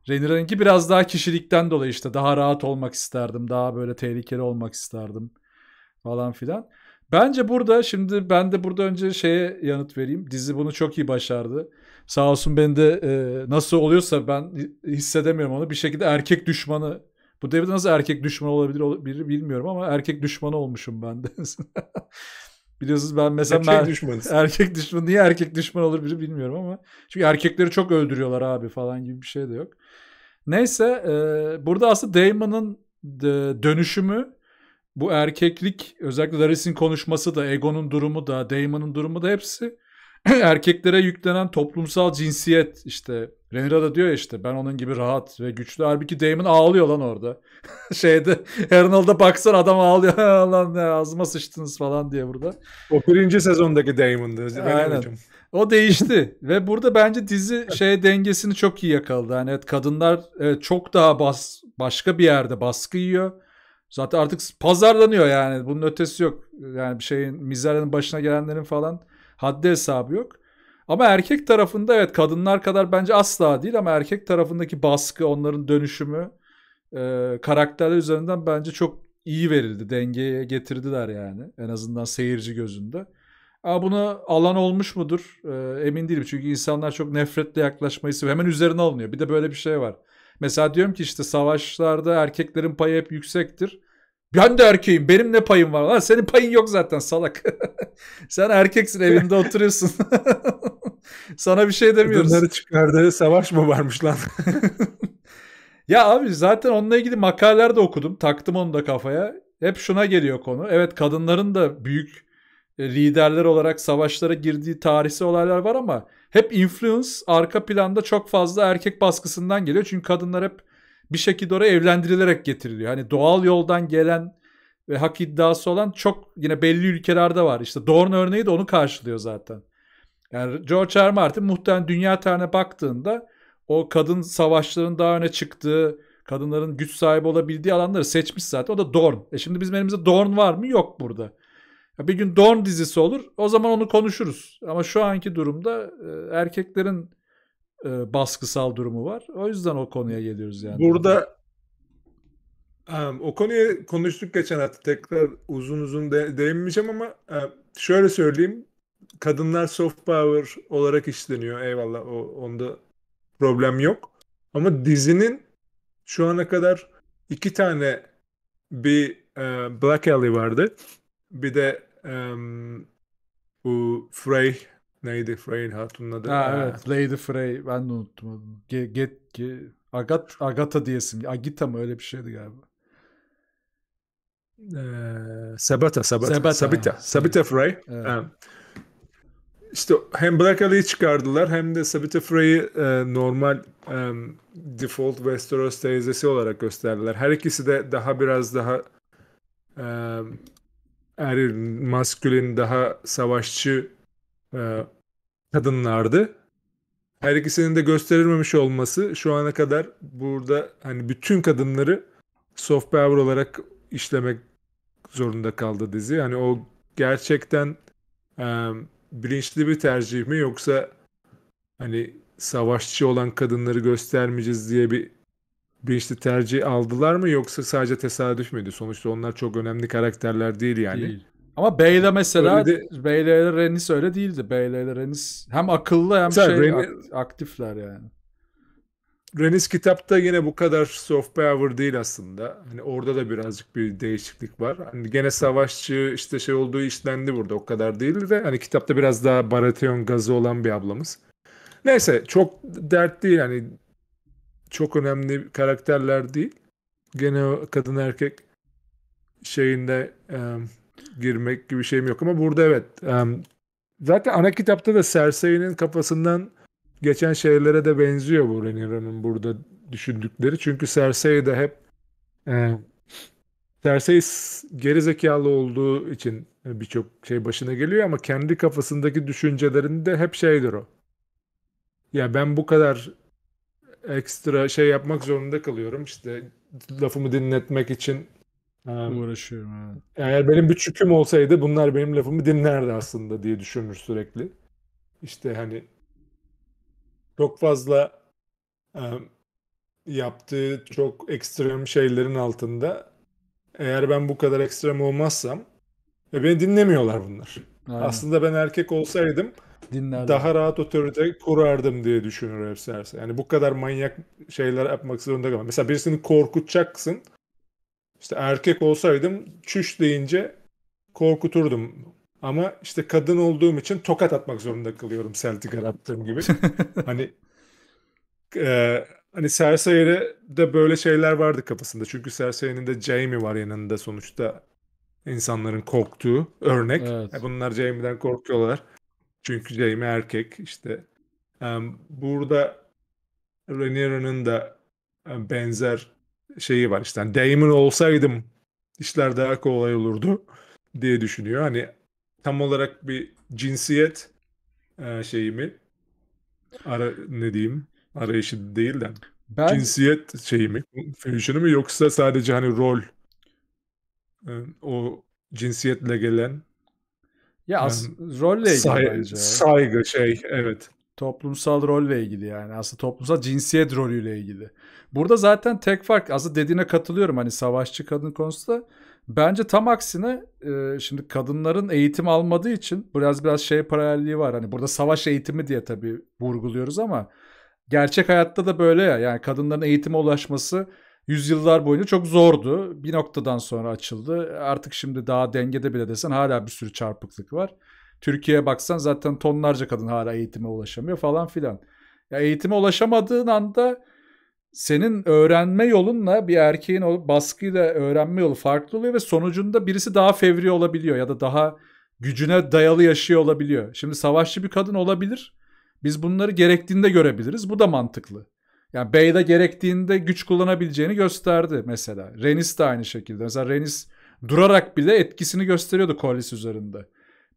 Rhaenyra'nınki biraz daha kişilikten dolayı işte daha rahat olmak isterdim. Daha böyle tehlikeli olmak isterdim falan filan. Bence burada şimdi ben de burada önce şeye yanıt vereyim. Dizi bunu çok iyi başardı. Sağ olsun ben de e, nasıl oluyorsa ben hissedemiyorum onu. Bir şekilde erkek düşmanı bu David nasıl erkek düşmanı olabilir biri bilmiyorum ama erkek düşmanı olmuşum ben de. Biliyorsunuz ben mesela erkek ben, düşmanız. erkek düşmanı niye erkek düşman olur biri bilmiyorum ama çünkü erkekleri çok öldürüyorlar abi falan gibi bir şey de yok. Neyse e, burada aslında Damon'ın e, dönüşümü bu erkeklik özellikle Darius'in konuşması da Egon'un durumu da Damon'un durumu da hepsi erkeklere yüklenen toplumsal cinsiyet işte Renira da diyor ya işte ben onun gibi rahat ve güçlü. Halbuki Damon ağlıyor lan orada. Şeyde Arnold'a baksan adam ağlıyor. lan ne ağzıma sıçtınız falan diye burada. O birinci sezondaki Damon'dı. Aynen. O değişti. ve burada bence dizi şey dengesini çok iyi yakaladı. Yani evet kadınlar evet, çok daha bas, başka bir yerde baskı yiyor Zaten artık pazarlanıyor yani. Bunun ötesi yok. Yani bir şeyin mizarının başına gelenlerin falan haddi hesabı yok. Ama erkek tarafında evet kadınlar kadar bence asla değil ama erkek tarafındaki baskı, onların dönüşümü e, karakterler üzerinden bence çok iyi verildi. Dengeye getirdiler yani. En azından seyirci gözünde. Ama buna alan olmuş mudur? E, emin değilim. Çünkü insanlar çok nefretle yaklaşmayı seviyor. Hemen üzerine alınıyor. Bir de böyle bir şey var. Mesela diyorum ki işte savaşlarda erkeklerin payı hep yüksektir. Ben de erkeğim. Benim ne payım var? Lan senin payın yok zaten salak. Sen erkeksin evinde oturuyorsun. Sana bir şey demiyoruz. Kadınları çıkardığı savaş mı varmış lan? ya abi zaten onunla ilgili makaleler de okudum. Taktım onu da kafaya. Hep şuna geliyor konu. Evet kadınların da büyük e, liderler olarak savaşlara girdiği tarihi olaylar var ama hep influence arka planda çok fazla erkek baskısından geliyor. Çünkü kadınlar hep bir şekilde oraya evlendirilerek getiriliyor. Hani doğal yoldan gelen ve hak iddiası olan çok yine belli ülkelerde var. İşte Dorn örneği de onu karşılıyor zaten. Yani George R. Martin muhtemelen dünya tarihine baktığında o kadın savaşların daha öne çıktığı, kadınların güç sahibi olabildiği alanları seçmiş zaten. O da Dorn. E şimdi bizim elimizde Dorn var mı? Yok burada. Bir gün Dorn dizisi olur. O zaman onu konuşuruz. Ama şu anki durumda e, erkeklerin e, baskısal durumu var. O yüzden o konuya geliyoruz yani. Burada o konuya konuştuk geçen hafta tekrar uzun uzun de, değinmeyeceğim ama şöyle söyleyeyim. Kadınlar soft power olarak işleniyor. Eyvallah o, onda problem yok. Ama dizinin şu ana kadar iki tane bir Black Alley vardı. Bir de um, bu Frey neydi Frey'in hatunun adı? Ha, evet Lady Frey ben de unuttum adını. Get, get, get, Agat, Agata diyesim. Agita mı öyle bir şeydi galiba. Ee, Sabata, Sabata, Sabata. Sabita, Sabita Frey. Evet. Um, işte hem Black Alley'i çıkardılar hem de Sabita Frey'i e, normal e, default Westeros teyzesi olarak gösterdiler. Her ikisi de daha biraz daha e, Er maskülin, daha savaşçı e, kadınlardı. Her ikisinin de gösterilmemiş olması şu ana kadar burada hani bütün kadınları soft power olarak işlemek zorunda kaldı dizi. hani o gerçekten e, bilinçli bir tercih mi yoksa hani savaşçı olan kadınları göstermeyeceğiz diye bir Beşli tercih aldılar mı yoksa sadece tesadüf müydü? Sonuçta onlar çok önemli karakterler değil yani. Değil. Ama Bey'le mesela öyle de... Renis öyle değildi. Bey'le Renis hem akıllı hem mesela şey Ren... aktifler yani. Renis kitapta yine bu kadar soft power değil aslında. Hani orada da birazcık bir değişiklik var. Hani gene savaşçı işte şey olduğu işlendi burada o kadar değil de hani kitapta biraz daha Baratheon gazı olan bir ablamız. Neyse çok dert değil hani çok önemli karakterler değil. Gene o kadın erkek şeyinde e, girmek gibi şeyim yok ama burada evet. E, zaten ana kitapta da Cersei'nin kafasından geçen şeylere de benziyor bu Rhaenyra'nın burada düşündükleri. Çünkü Cersei de hep e, Cersei geri zekalı olduğu için birçok şey başına geliyor ama kendi kafasındaki düşüncelerinde hep şeydir o. Ya ben bu kadar ekstra şey yapmak zorunda kalıyorum. İşte lafımı dinletmek için uğraşıyorum. Eğer benim bir çüküm olsaydı bunlar benim lafımı dinlerdi aslında diye düşünür sürekli. İşte hani çok fazla yaptığı çok ekstrem şeylerin altında eğer ben bu kadar ekstrem olmazsam ve beni dinlemiyorlar bunlar. Aynen. Aslında ben erkek olsaydım dinlerdim. Daha rahat otorite kurardım diye düşünür hepsi herse. Yani bu kadar manyak şeyler yapmak zorunda kalmam. Mesela birisini korkutacaksın. İşte erkek olsaydım çüş deyince korkuturdum. Ama işte kadın olduğum için tokat atmak zorunda kalıyorum Celtic'e yaptığım gibi. hani e, hani Cersei'de de böyle şeyler vardı kafasında. Çünkü Cersei'nin de Jaime var yanında sonuçta insanların korktuğu örnek. Evet. E, bunlar Jaime'den korkuyorlar. Çünkü Jamie erkek işte. Burada Rhaenyra'nın da benzer şeyi var İşte Yani olsaydım işler daha kolay olurdu diye düşünüyor. Hani tam olarak bir cinsiyet e, şeyi mi? Ara, ne diyeyim? Arayışı değil de. Ben... Cinsiyet şeyi mi? Fusion'u mu yoksa sadece hani rol e, o cinsiyetle gelen ya yani, rolle ilgili say- bence. Saygı şey evet. Toplumsal rolle ilgili yani aslında toplumsal cinsiyet rolüyle ilgili. Burada zaten tek fark aslında dediğine katılıyorum hani savaşçı kadın konusunda. Bence tam aksine e, şimdi kadınların eğitim almadığı için biraz biraz şey paralelliği var. Hani burada savaş eğitimi diye tabii vurguluyoruz ama gerçek hayatta da böyle ya. Yani kadınların eğitime ulaşması yüzyıllar boyunca çok zordu. Bir noktadan sonra açıldı. Artık şimdi daha dengede bile desen hala bir sürü çarpıklık var. Türkiye'ye baksan zaten tonlarca kadın hala eğitime ulaşamıyor falan filan. Ya eğitime ulaşamadığın anda senin öğrenme yolunla bir erkeğin o baskıyla öğrenme yolu farklı oluyor ve sonucunda birisi daha fevri olabiliyor ya da daha gücüne dayalı yaşıyor olabiliyor. Şimdi savaşçı bir kadın olabilir. Biz bunları gerektiğinde görebiliriz. Bu da mantıklı. Yani Bey'de gerektiğinde güç kullanabileceğini gösterdi mesela. Renis de aynı şekilde. Mesela Renis durarak bile etkisini gösteriyordu Collis üzerinde.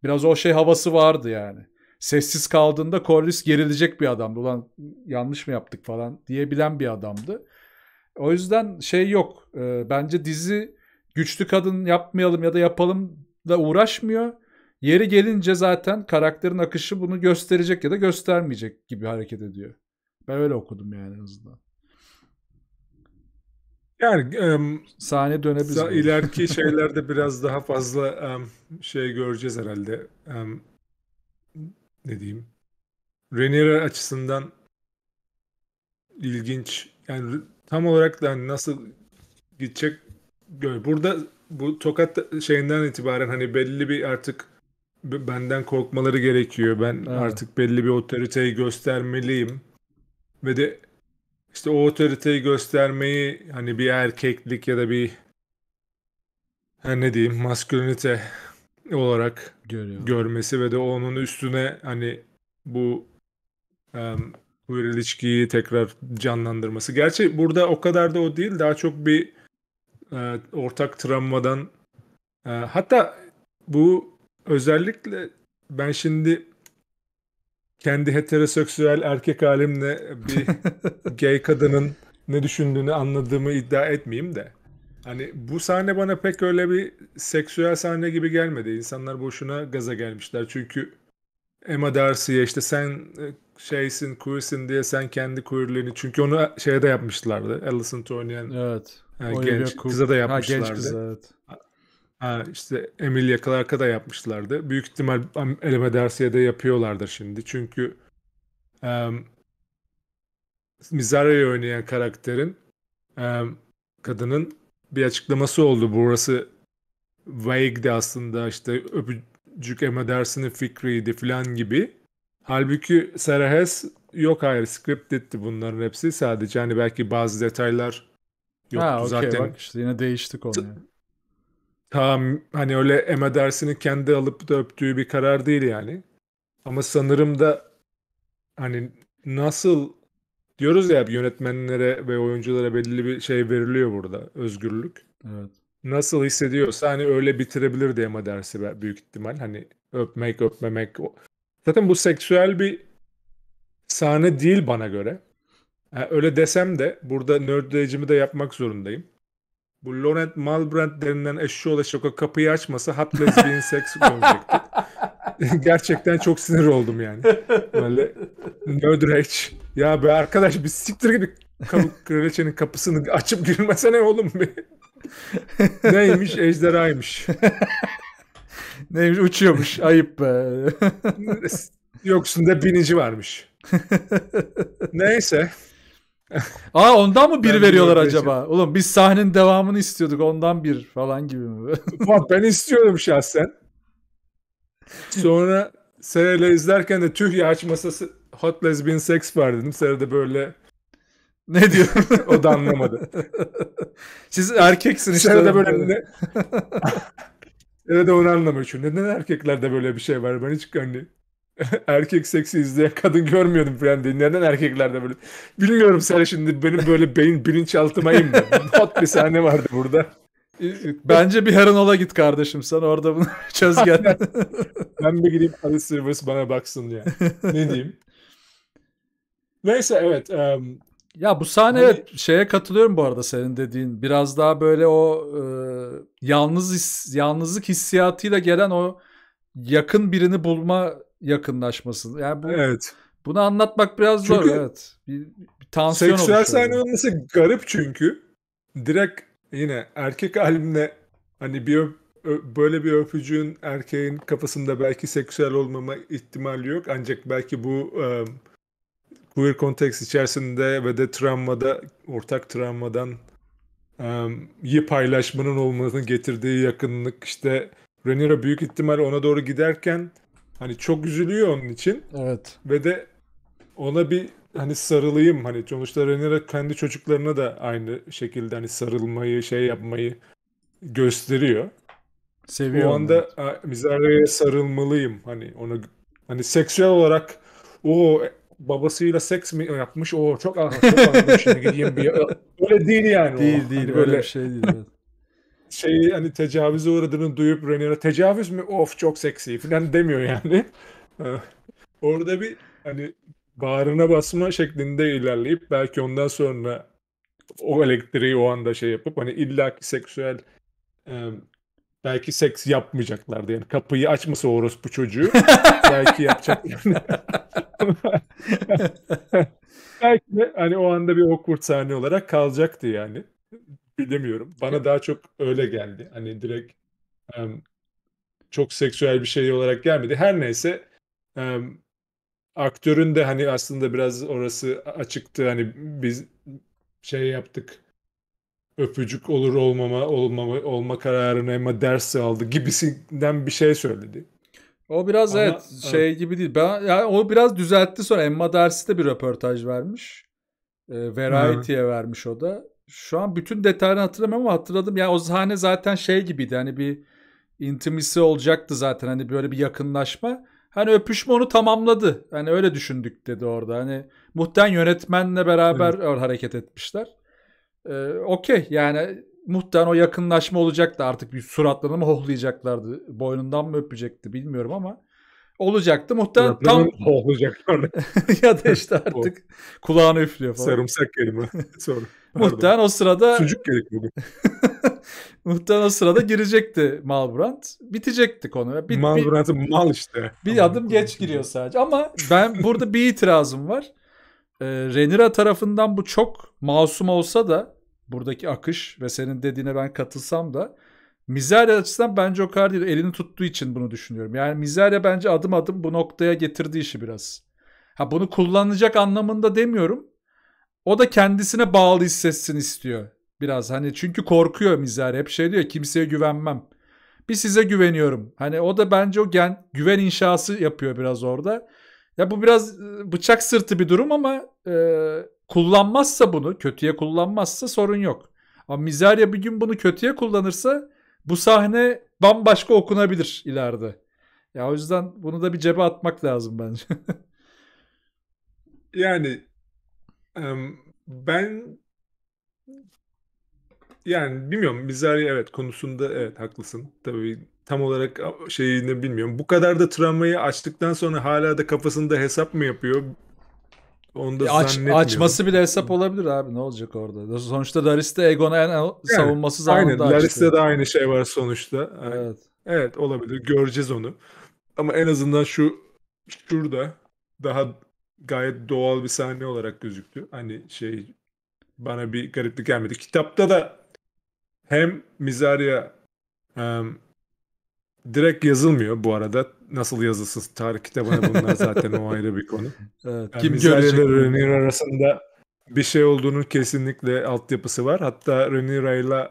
Biraz o şey havası vardı yani. Sessiz kaldığında Collis gerilecek bir adamdı. Ulan yanlış mı yaptık falan diyebilen bir adamdı. O yüzden şey yok. E, bence dizi güçlü kadın yapmayalım ya da yapalım da uğraşmıyor. Yeri gelince zaten karakterin akışı bunu gösterecek ya da göstermeyecek gibi hareket ediyor. Ben öyle okudum yani en azından. Yani um, sahne dönebilir. İleriki şeylerde biraz daha fazla um, şey göreceğiz herhalde. Um, ne diyeyim? Rhaenyra açısından ilginç. Yani tam olarak da hani nasıl gidecek burada bu tokat şeyinden itibaren hani belli bir artık benden korkmaları gerekiyor. Ben evet. artık belli bir otoriteyi göstermeliyim ve de işte o otoriteyi göstermeyi hani bir erkeklik ya da bir yani ne diyeyim maskülinite olarak Görüyor. görmesi ve de onun üstüne hani bu um, queer ilişkiyi tekrar canlandırması. Gerçi burada o kadar da o değil daha çok bir e, ortak travmadan e, hatta bu özellikle ben şimdi kendi heteroseksüel erkek halimle bir gay kadının ne düşündüğünü anladığımı iddia etmeyeyim de. Hani bu sahne bana pek öyle bir seksüel sahne gibi gelmedi. İnsanlar boşuna gaza gelmişler. Çünkü Emma Darcy'ye işte sen e, şeysin, queersin diye sen kendi queerliğini... Çünkü onu şeye de yapmışlardı. Alison oynayan evet. Yani genç kıza da yapmışlardı. Ha, genç kız, evet. Ha, işte Emilia Clarke'a da yapmışlardı. Büyük ihtimal Eleme Dersi'ye de yapıyorlardır şimdi. Çünkü um, Mizara'yı oynayan karakterin um, kadının bir açıklaması oldu. Burası vague'di aslında işte öpücük emedersinin fikriydi falan gibi. Halbuki Sarah Hess yok hayır script etti bunların hepsi. Sadece hani belki bazı detaylar yoktu ha, okay, zaten. Bak işte yine değişti konuyu. Tam hani öyle Emma dersinin kendi alıp da öptüğü bir karar değil yani. Ama sanırım da hani nasıl diyoruz ya yönetmenlere ve oyunculara belli bir şey veriliyor burada özgürlük. Evet. Nasıl hissediyorsa hani öyle bitirebilir diye Emma dersi büyük ihtimal. Hani öpmek öpmemek. Zaten bu seksüel bir sahne değil bana göre. Yani öyle desem de burada nerdleyicimi de yapmak zorundayım bu Laurent Malbrand denilen eşşoğlu şoka kapıyı açmasa hot lesbian sex görecektik. Gerçekten çok sinir oldum yani. Böyle nödreç. Ya be arkadaş bir siktir gibi kabuk kraliçenin kapısını açıp girmesene oğlum be. Neymiş ejderhaymış. Neymiş uçuyormuş ayıp be. Yoksun da binici varmış. Neyse. Aa ondan mı bir veriyorlar acaba? Oğlum biz sahnenin devamını istiyorduk ondan bir falan gibi mi? ben istiyordum şahsen. Sonra Serayla izlerken de tüh ya aç masası Hot Lesbian Sex var dedim. Sera böyle ne diyor? o da anlamadı. Siz erkeksin işte. Sera de böyle ne? Sera onu anlamıyor. Çünkü neden erkeklerde böyle bir şey var? Ben hiç hani erkek seksi izleyen kadın görmüyordum falan diye. Neden erkeklerde böyle? Bilmiyorum sen şimdi benim böyle beyin bilinçaltıma indi. Hot bir sahne vardı burada. E, e, bence bir Heronol'a git kardeşim sen orada bunu çöz gel. ben bir gideyim Alice Silvers bana baksın ya. Ne diyeyim? Neyse evet. Um, ya bu sahne hani... evet şeye katılıyorum bu arada senin dediğin. Biraz daha böyle o e, yalnız his, yalnızlık hissiyatıyla gelen o yakın birini bulma yakınlaşması. Yani bu evet. bunu anlatmak biraz zor evet. Bir, bir tansiyon Seksüel sahne olması garip çünkü. Direkt yine erkek halimle hani bir böyle bir öpücüğün erkeğin kafasında belki seksüel olmama ihtimali yok. Ancak belki bu e, queer konteks içerisinde ve de travmada ortak travmadan iyi paylaşmanın olmasının getirdiği yakınlık işte Renira büyük ihtimal ona doğru giderken Hani çok üzülüyor onun için. Evet. Ve de ona bir hani sarılayım hani sonuçta Renera kendi çocuklarına da aynı şekilde hani sarılmayı şey yapmayı gösteriyor. Seviyor. O anda Mizara'ya sarılmalıyım hani ona hani seksüel olarak o e, babasıyla seks mi yapmış o çok ah çok anladım şimdi gideyim bir öyle değil yani değil o. değil hani öyle, öyle bir şey değil şey hani tecavüze uğradığını duyup Renier'e tecavüz mü? Of çok seksi falan demiyor yani. Ee, orada bir hani bağrına basma şeklinde ilerleyip belki ondan sonra o elektriği o anda şey yapıp hani illaki seksüel e, belki seks yapmayacaklardı. Yani kapıyı açmasa oros bu çocuğu belki yapacak. belki de hani o anda bir awkward sahne olarak kalacaktı yani bilemiyorum. Bana daha çok öyle geldi. Hani direkt um, çok seksüel bir şey olarak gelmedi. Her neyse um, aktörün de hani aslında biraz orası açıktı. Hani biz şey yaptık öpücük olur olmama olmama olma kararını ama dersi aldı gibisinden bir şey söyledi. O biraz Ama, evet şey evet. gibi değil. Ben yani o biraz düzeltti sonra Emma dersi de bir röportaj vermiş. E, Variety'ye vermiş o da şu an bütün detayını hatırlamıyorum ama hatırladım. Yani o sahne zaten şey gibiydi. Hani bir intimisi olacaktı zaten. Hani böyle bir yakınlaşma. Hani öpüşme onu tamamladı. Hani öyle düşündük dedi orada. Hani muhtemelen yönetmenle beraber evet. hareket etmişler. Ee, Okey yani muhtemelen o yakınlaşma olacaktı artık bir suratlarını mı hohlayacaklardı. Boynundan mı öpecekti bilmiyorum ama olacaktı. Muhtemelen tam olacak ya da işte artık kulağını üflüyor falan. Sarımsak kelime. Sonra. Muhtemelen o sırada sucuk gerek bugün. Muhtemelen o sırada girecekti Malbrand. Bitecekti konu. Bit, Malbrand'ın bir... mal işte. Bir tamam. adım geç giriyor sadece. Ama ben burada bir itirazım var. Ee, Renira tarafından bu çok masum olsa da buradaki akış ve senin dediğine ben katılsam da Mizerya açısından bence o kadar değil. Elini tuttuğu için bunu düşünüyorum. Yani Mizerya bence adım adım bu noktaya getirdiği işi biraz. Ha bunu kullanacak anlamında demiyorum. O da kendisine bağlı hissetsin istiyor. Biraz hani çünkü korkuyor Mizerya. Hep şey diyor kimseye güvenmem. Bir size güveniyorum. Hani o da bence o gen, güven inşası yapıyor biraz orada. Ya bu biraz e, bıçak sırtı bir durum ama e, kullanmazsa bunu kötüye kullanmazsa sorun yok. Ama Mizerya bir gün bunu kötüye kullanırsa bu sahne bambaşka okunabilir ileride. Ya o yüzden bunu da bir cebe atmak lazım bence. yani ben yani bilmiyorum Mizari evet konusunda evet haklısın. Tabii tam olarak şeyini bilmiyorum. Bu kadar da travmayı açtıktan sonra hala da kafasında hesap mı yapıyor? Onu da e, aç, açması bile hesap olabilir abi. Ne olacak orada? Sonuçta Lariste Egon'a en yani, savunması zamanında aynen. açtı. Lariste de aynı şey var sonuçta. evet. Evet olabilir. Göreceğiz onu. Ama en azından şu şurada daha gayet doğal bir sahne olarak gözüktü. Hani şey bana bir gariplik gelmedi. Kitapta da hem Mizaria direkt yazılmıyor bu arada. Nasıl yazılsın tarih kitabına bunlar zaten o ayrı bir konu. Evet, yani kim görecek? Rhaenyra arasında bir şey olduğunun kesinlikle altyapısı var. Hatta Rhaenyra ile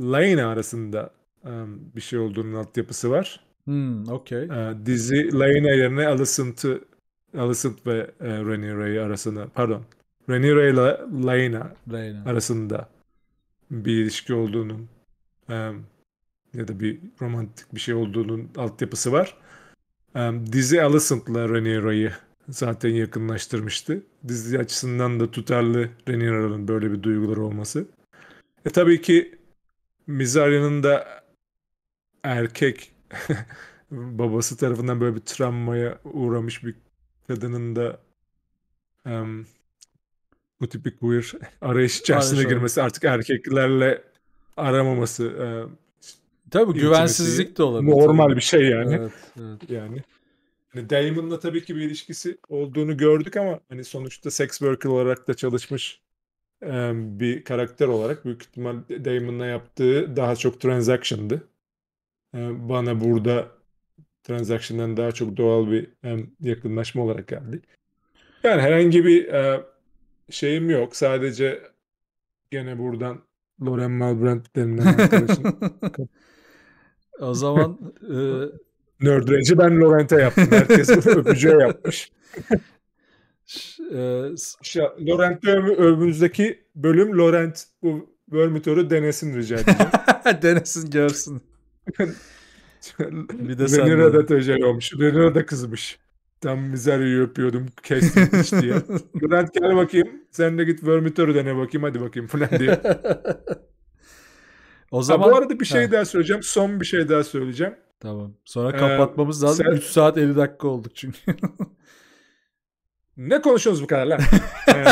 Laena arasında um, bir şey olduğunun altyapısı var. Hmm, okay. Ee, dizi Laena yerine Alicent'ı Alicent ve e, Rhaenyra'yı arasında pardon Rhaenyra ile Laena arasında bir ilişki olduğunun um, ya da bir romantik bir şey olduğunun altyapısı var. Um, dizi Alicent'la Rhaenyra'yı zaten yakınlaştırmıştı. Dizi açısından da tutarlı Rhaenyra'nın böyle bir duyguları olması. E tabii ki Mizarya'nın da erkek babası tarafından böyle bir travmaya uğramış bir kadının da um, bu tipik queer arayış içerisine girmesi artık erkeklerle aramaması um, Tabii güvensizlik de olabilir. Normal tabii. bir şey yani. Evet, evet. Yani Hani Damon'la tabii ki bir ilişkisi olduğunu gördük ama hani sonuçta sex worker olarak da çalışmış e, bir karakter olarak büyük ihtimal Damon'la yaptığı daha çok transaction'dı. E, bana burada transaction'dan daha çok doğal bir e, yakınlaşma olarak geldi. Yani herhangi bir e, şeyim yok. Sadece gene buradan Loren Malbrand denilen arkadaşın O zaman e... Nerd Range'i ben Lorent'e yaptım. Herkes öpücüğe yapmış. e... Lorent'te önümüzdeki bölüm Lorent bu Vermitör'ü denesin rica edeceğim. denesin görsün. bir de sen Renira tecel olmuş. Renira da kızmış. Tam mizeriyi öpüyordum kesmiş diye. Lorent gel bakayım. Sen de git Vermitör'ü dene bakayım hadi bakayım falan diye. O zaman... Ha, bu arada bir şey ha. daha söyleyeceğim. Son bir şey daha söyleyeceğim. Tamam. Sonra ee, kapatmamız lazım. Sen... 3 saat 50 dakika olduk çünkü. ne konuşuyoruz bu kadar lan? Ee,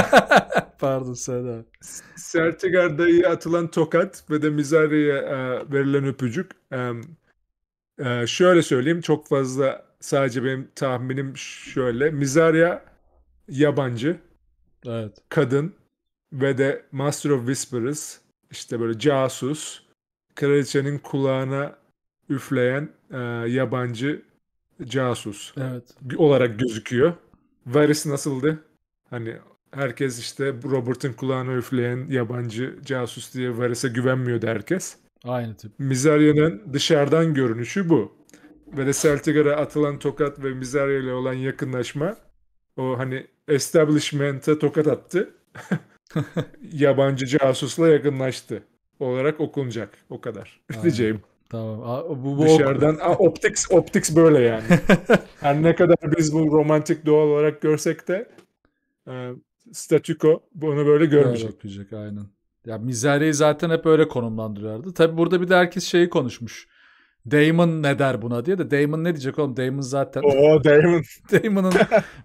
Pardon Seda. Sertigar atılan tokat ve de Mizari'ye e, verilen öpücük. E, e, şöyle söyleyeyim çok fazla sadece benim tahminim şöyle. Mizaria yabancı. Evet. Kadın ve de Master of Whispers, işte böyle casus kraliçenin kulağına üfleyen e, yabancı casus evet. olarak gözüküyor. Varys nasıldı? Hani herkes işte Robert'ın kulağına üfleyen yabancı casus diye Varys'e güvenmiyordu herkes. Aynı tip. Mizarya'nın dışarıdan görünüşü bu. Ve de Celtigar'a atılan tokat ve Mizarya ile olan yakınlaşma o hani establishment'e tokat attı. yabancı casusla yakınlaştı olarak okunacak. O kadar Aynen. diyeceğim. Tamam. A, bu, bu Dışarıdan ok. a, optics optics böyle yani. Her ne kadar biz bu romantik doğal olarak görsek de e, statüko bunu böyle görmeyecek. Evet, aynen. Ya Mizare'yi zaten hep öyle konumlandırırdı. Tabi burada bir de herkes şeyi konuşmuş. Damon ne der buna diye de Damon ne diyecek oğlum? Damon zaten. Oo Damon. Damon'ın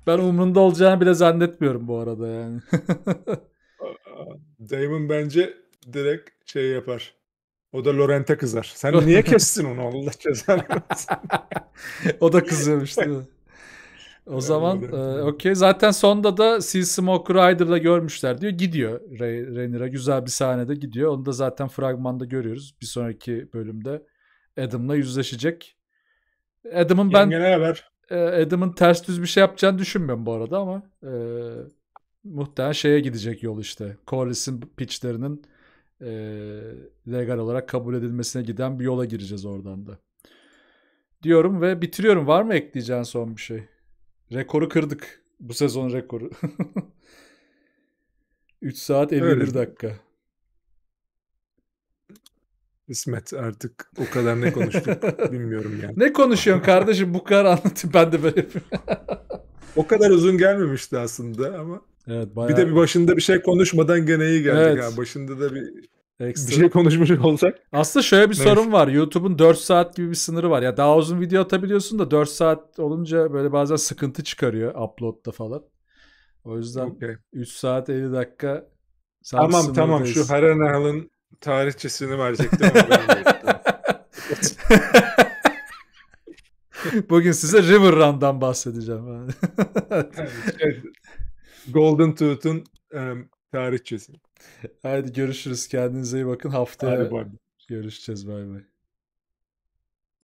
ben umrunda olacağını bile zannetmiyorum bu arada yani. Damon bence direkt şey yapar. O da Lorent'e kızar. Sen niye kestin onu Allah cezanı O da kızıyormuş değil mi? O zaman e, okey. Zaten sonda da Sea Smoke Rider'da görmüşler diyor. Gidiyor Ray, Rhaenyra. Güzel bir sahnede gidiyor. Onu da zaten fragmanda görüyoruz. Bir sonraki bölümde Adam'la yüzleşecek. Adam'ın ben haber. E, Adam'ın ters düz bir şey yapacağını düşünmüyorum bu arada ama e, muhtemelen şeye gidecek yol işte. Corliss'in pitchlerinin e, legal olarak kabul edilmesine giden bir yola gireceğiz oradan da. Diyorum ve bitiriyorum. Var mı ekleyeceğin son bir şey? Rekoru kırdık. Bu sezon rekoru. 3 saat 51 dakika. İsmet artık o kadar ne konuştuk bilmiyorum yani. Ne konuşuyorsun kardeşim bu kadar anlatayım ben de böyle o kadar uzun gelmemişti aslında ama. Evet, bayağı... Bir de bir başında bir şey konuşmadan gene iyi geldi. Evet. Yani başında da bir Ekstra. Bir şey konuşmuş olsak. Aslında şöyle bir Neyse. sorun var. YouTube'un 4 saat gibi bir sınırı var. Ya daha uzun video atabiliyorsun da 4 saat olunca böyle bazen sıkıntı çıkarıyor upload'da falan. O yüzden okay. 3 saat 50 dakika Tamam tamam şu Haran Al'ın tarihçesini verecektim. Bugün size River Run'dan bahsedeceğim. Şey, Golden Tooth'un Tarihçesi. Haydi görüşürüz. Kendinize iyi bakın. Haftaya Hadi, görüşeceğiz. Bay bay.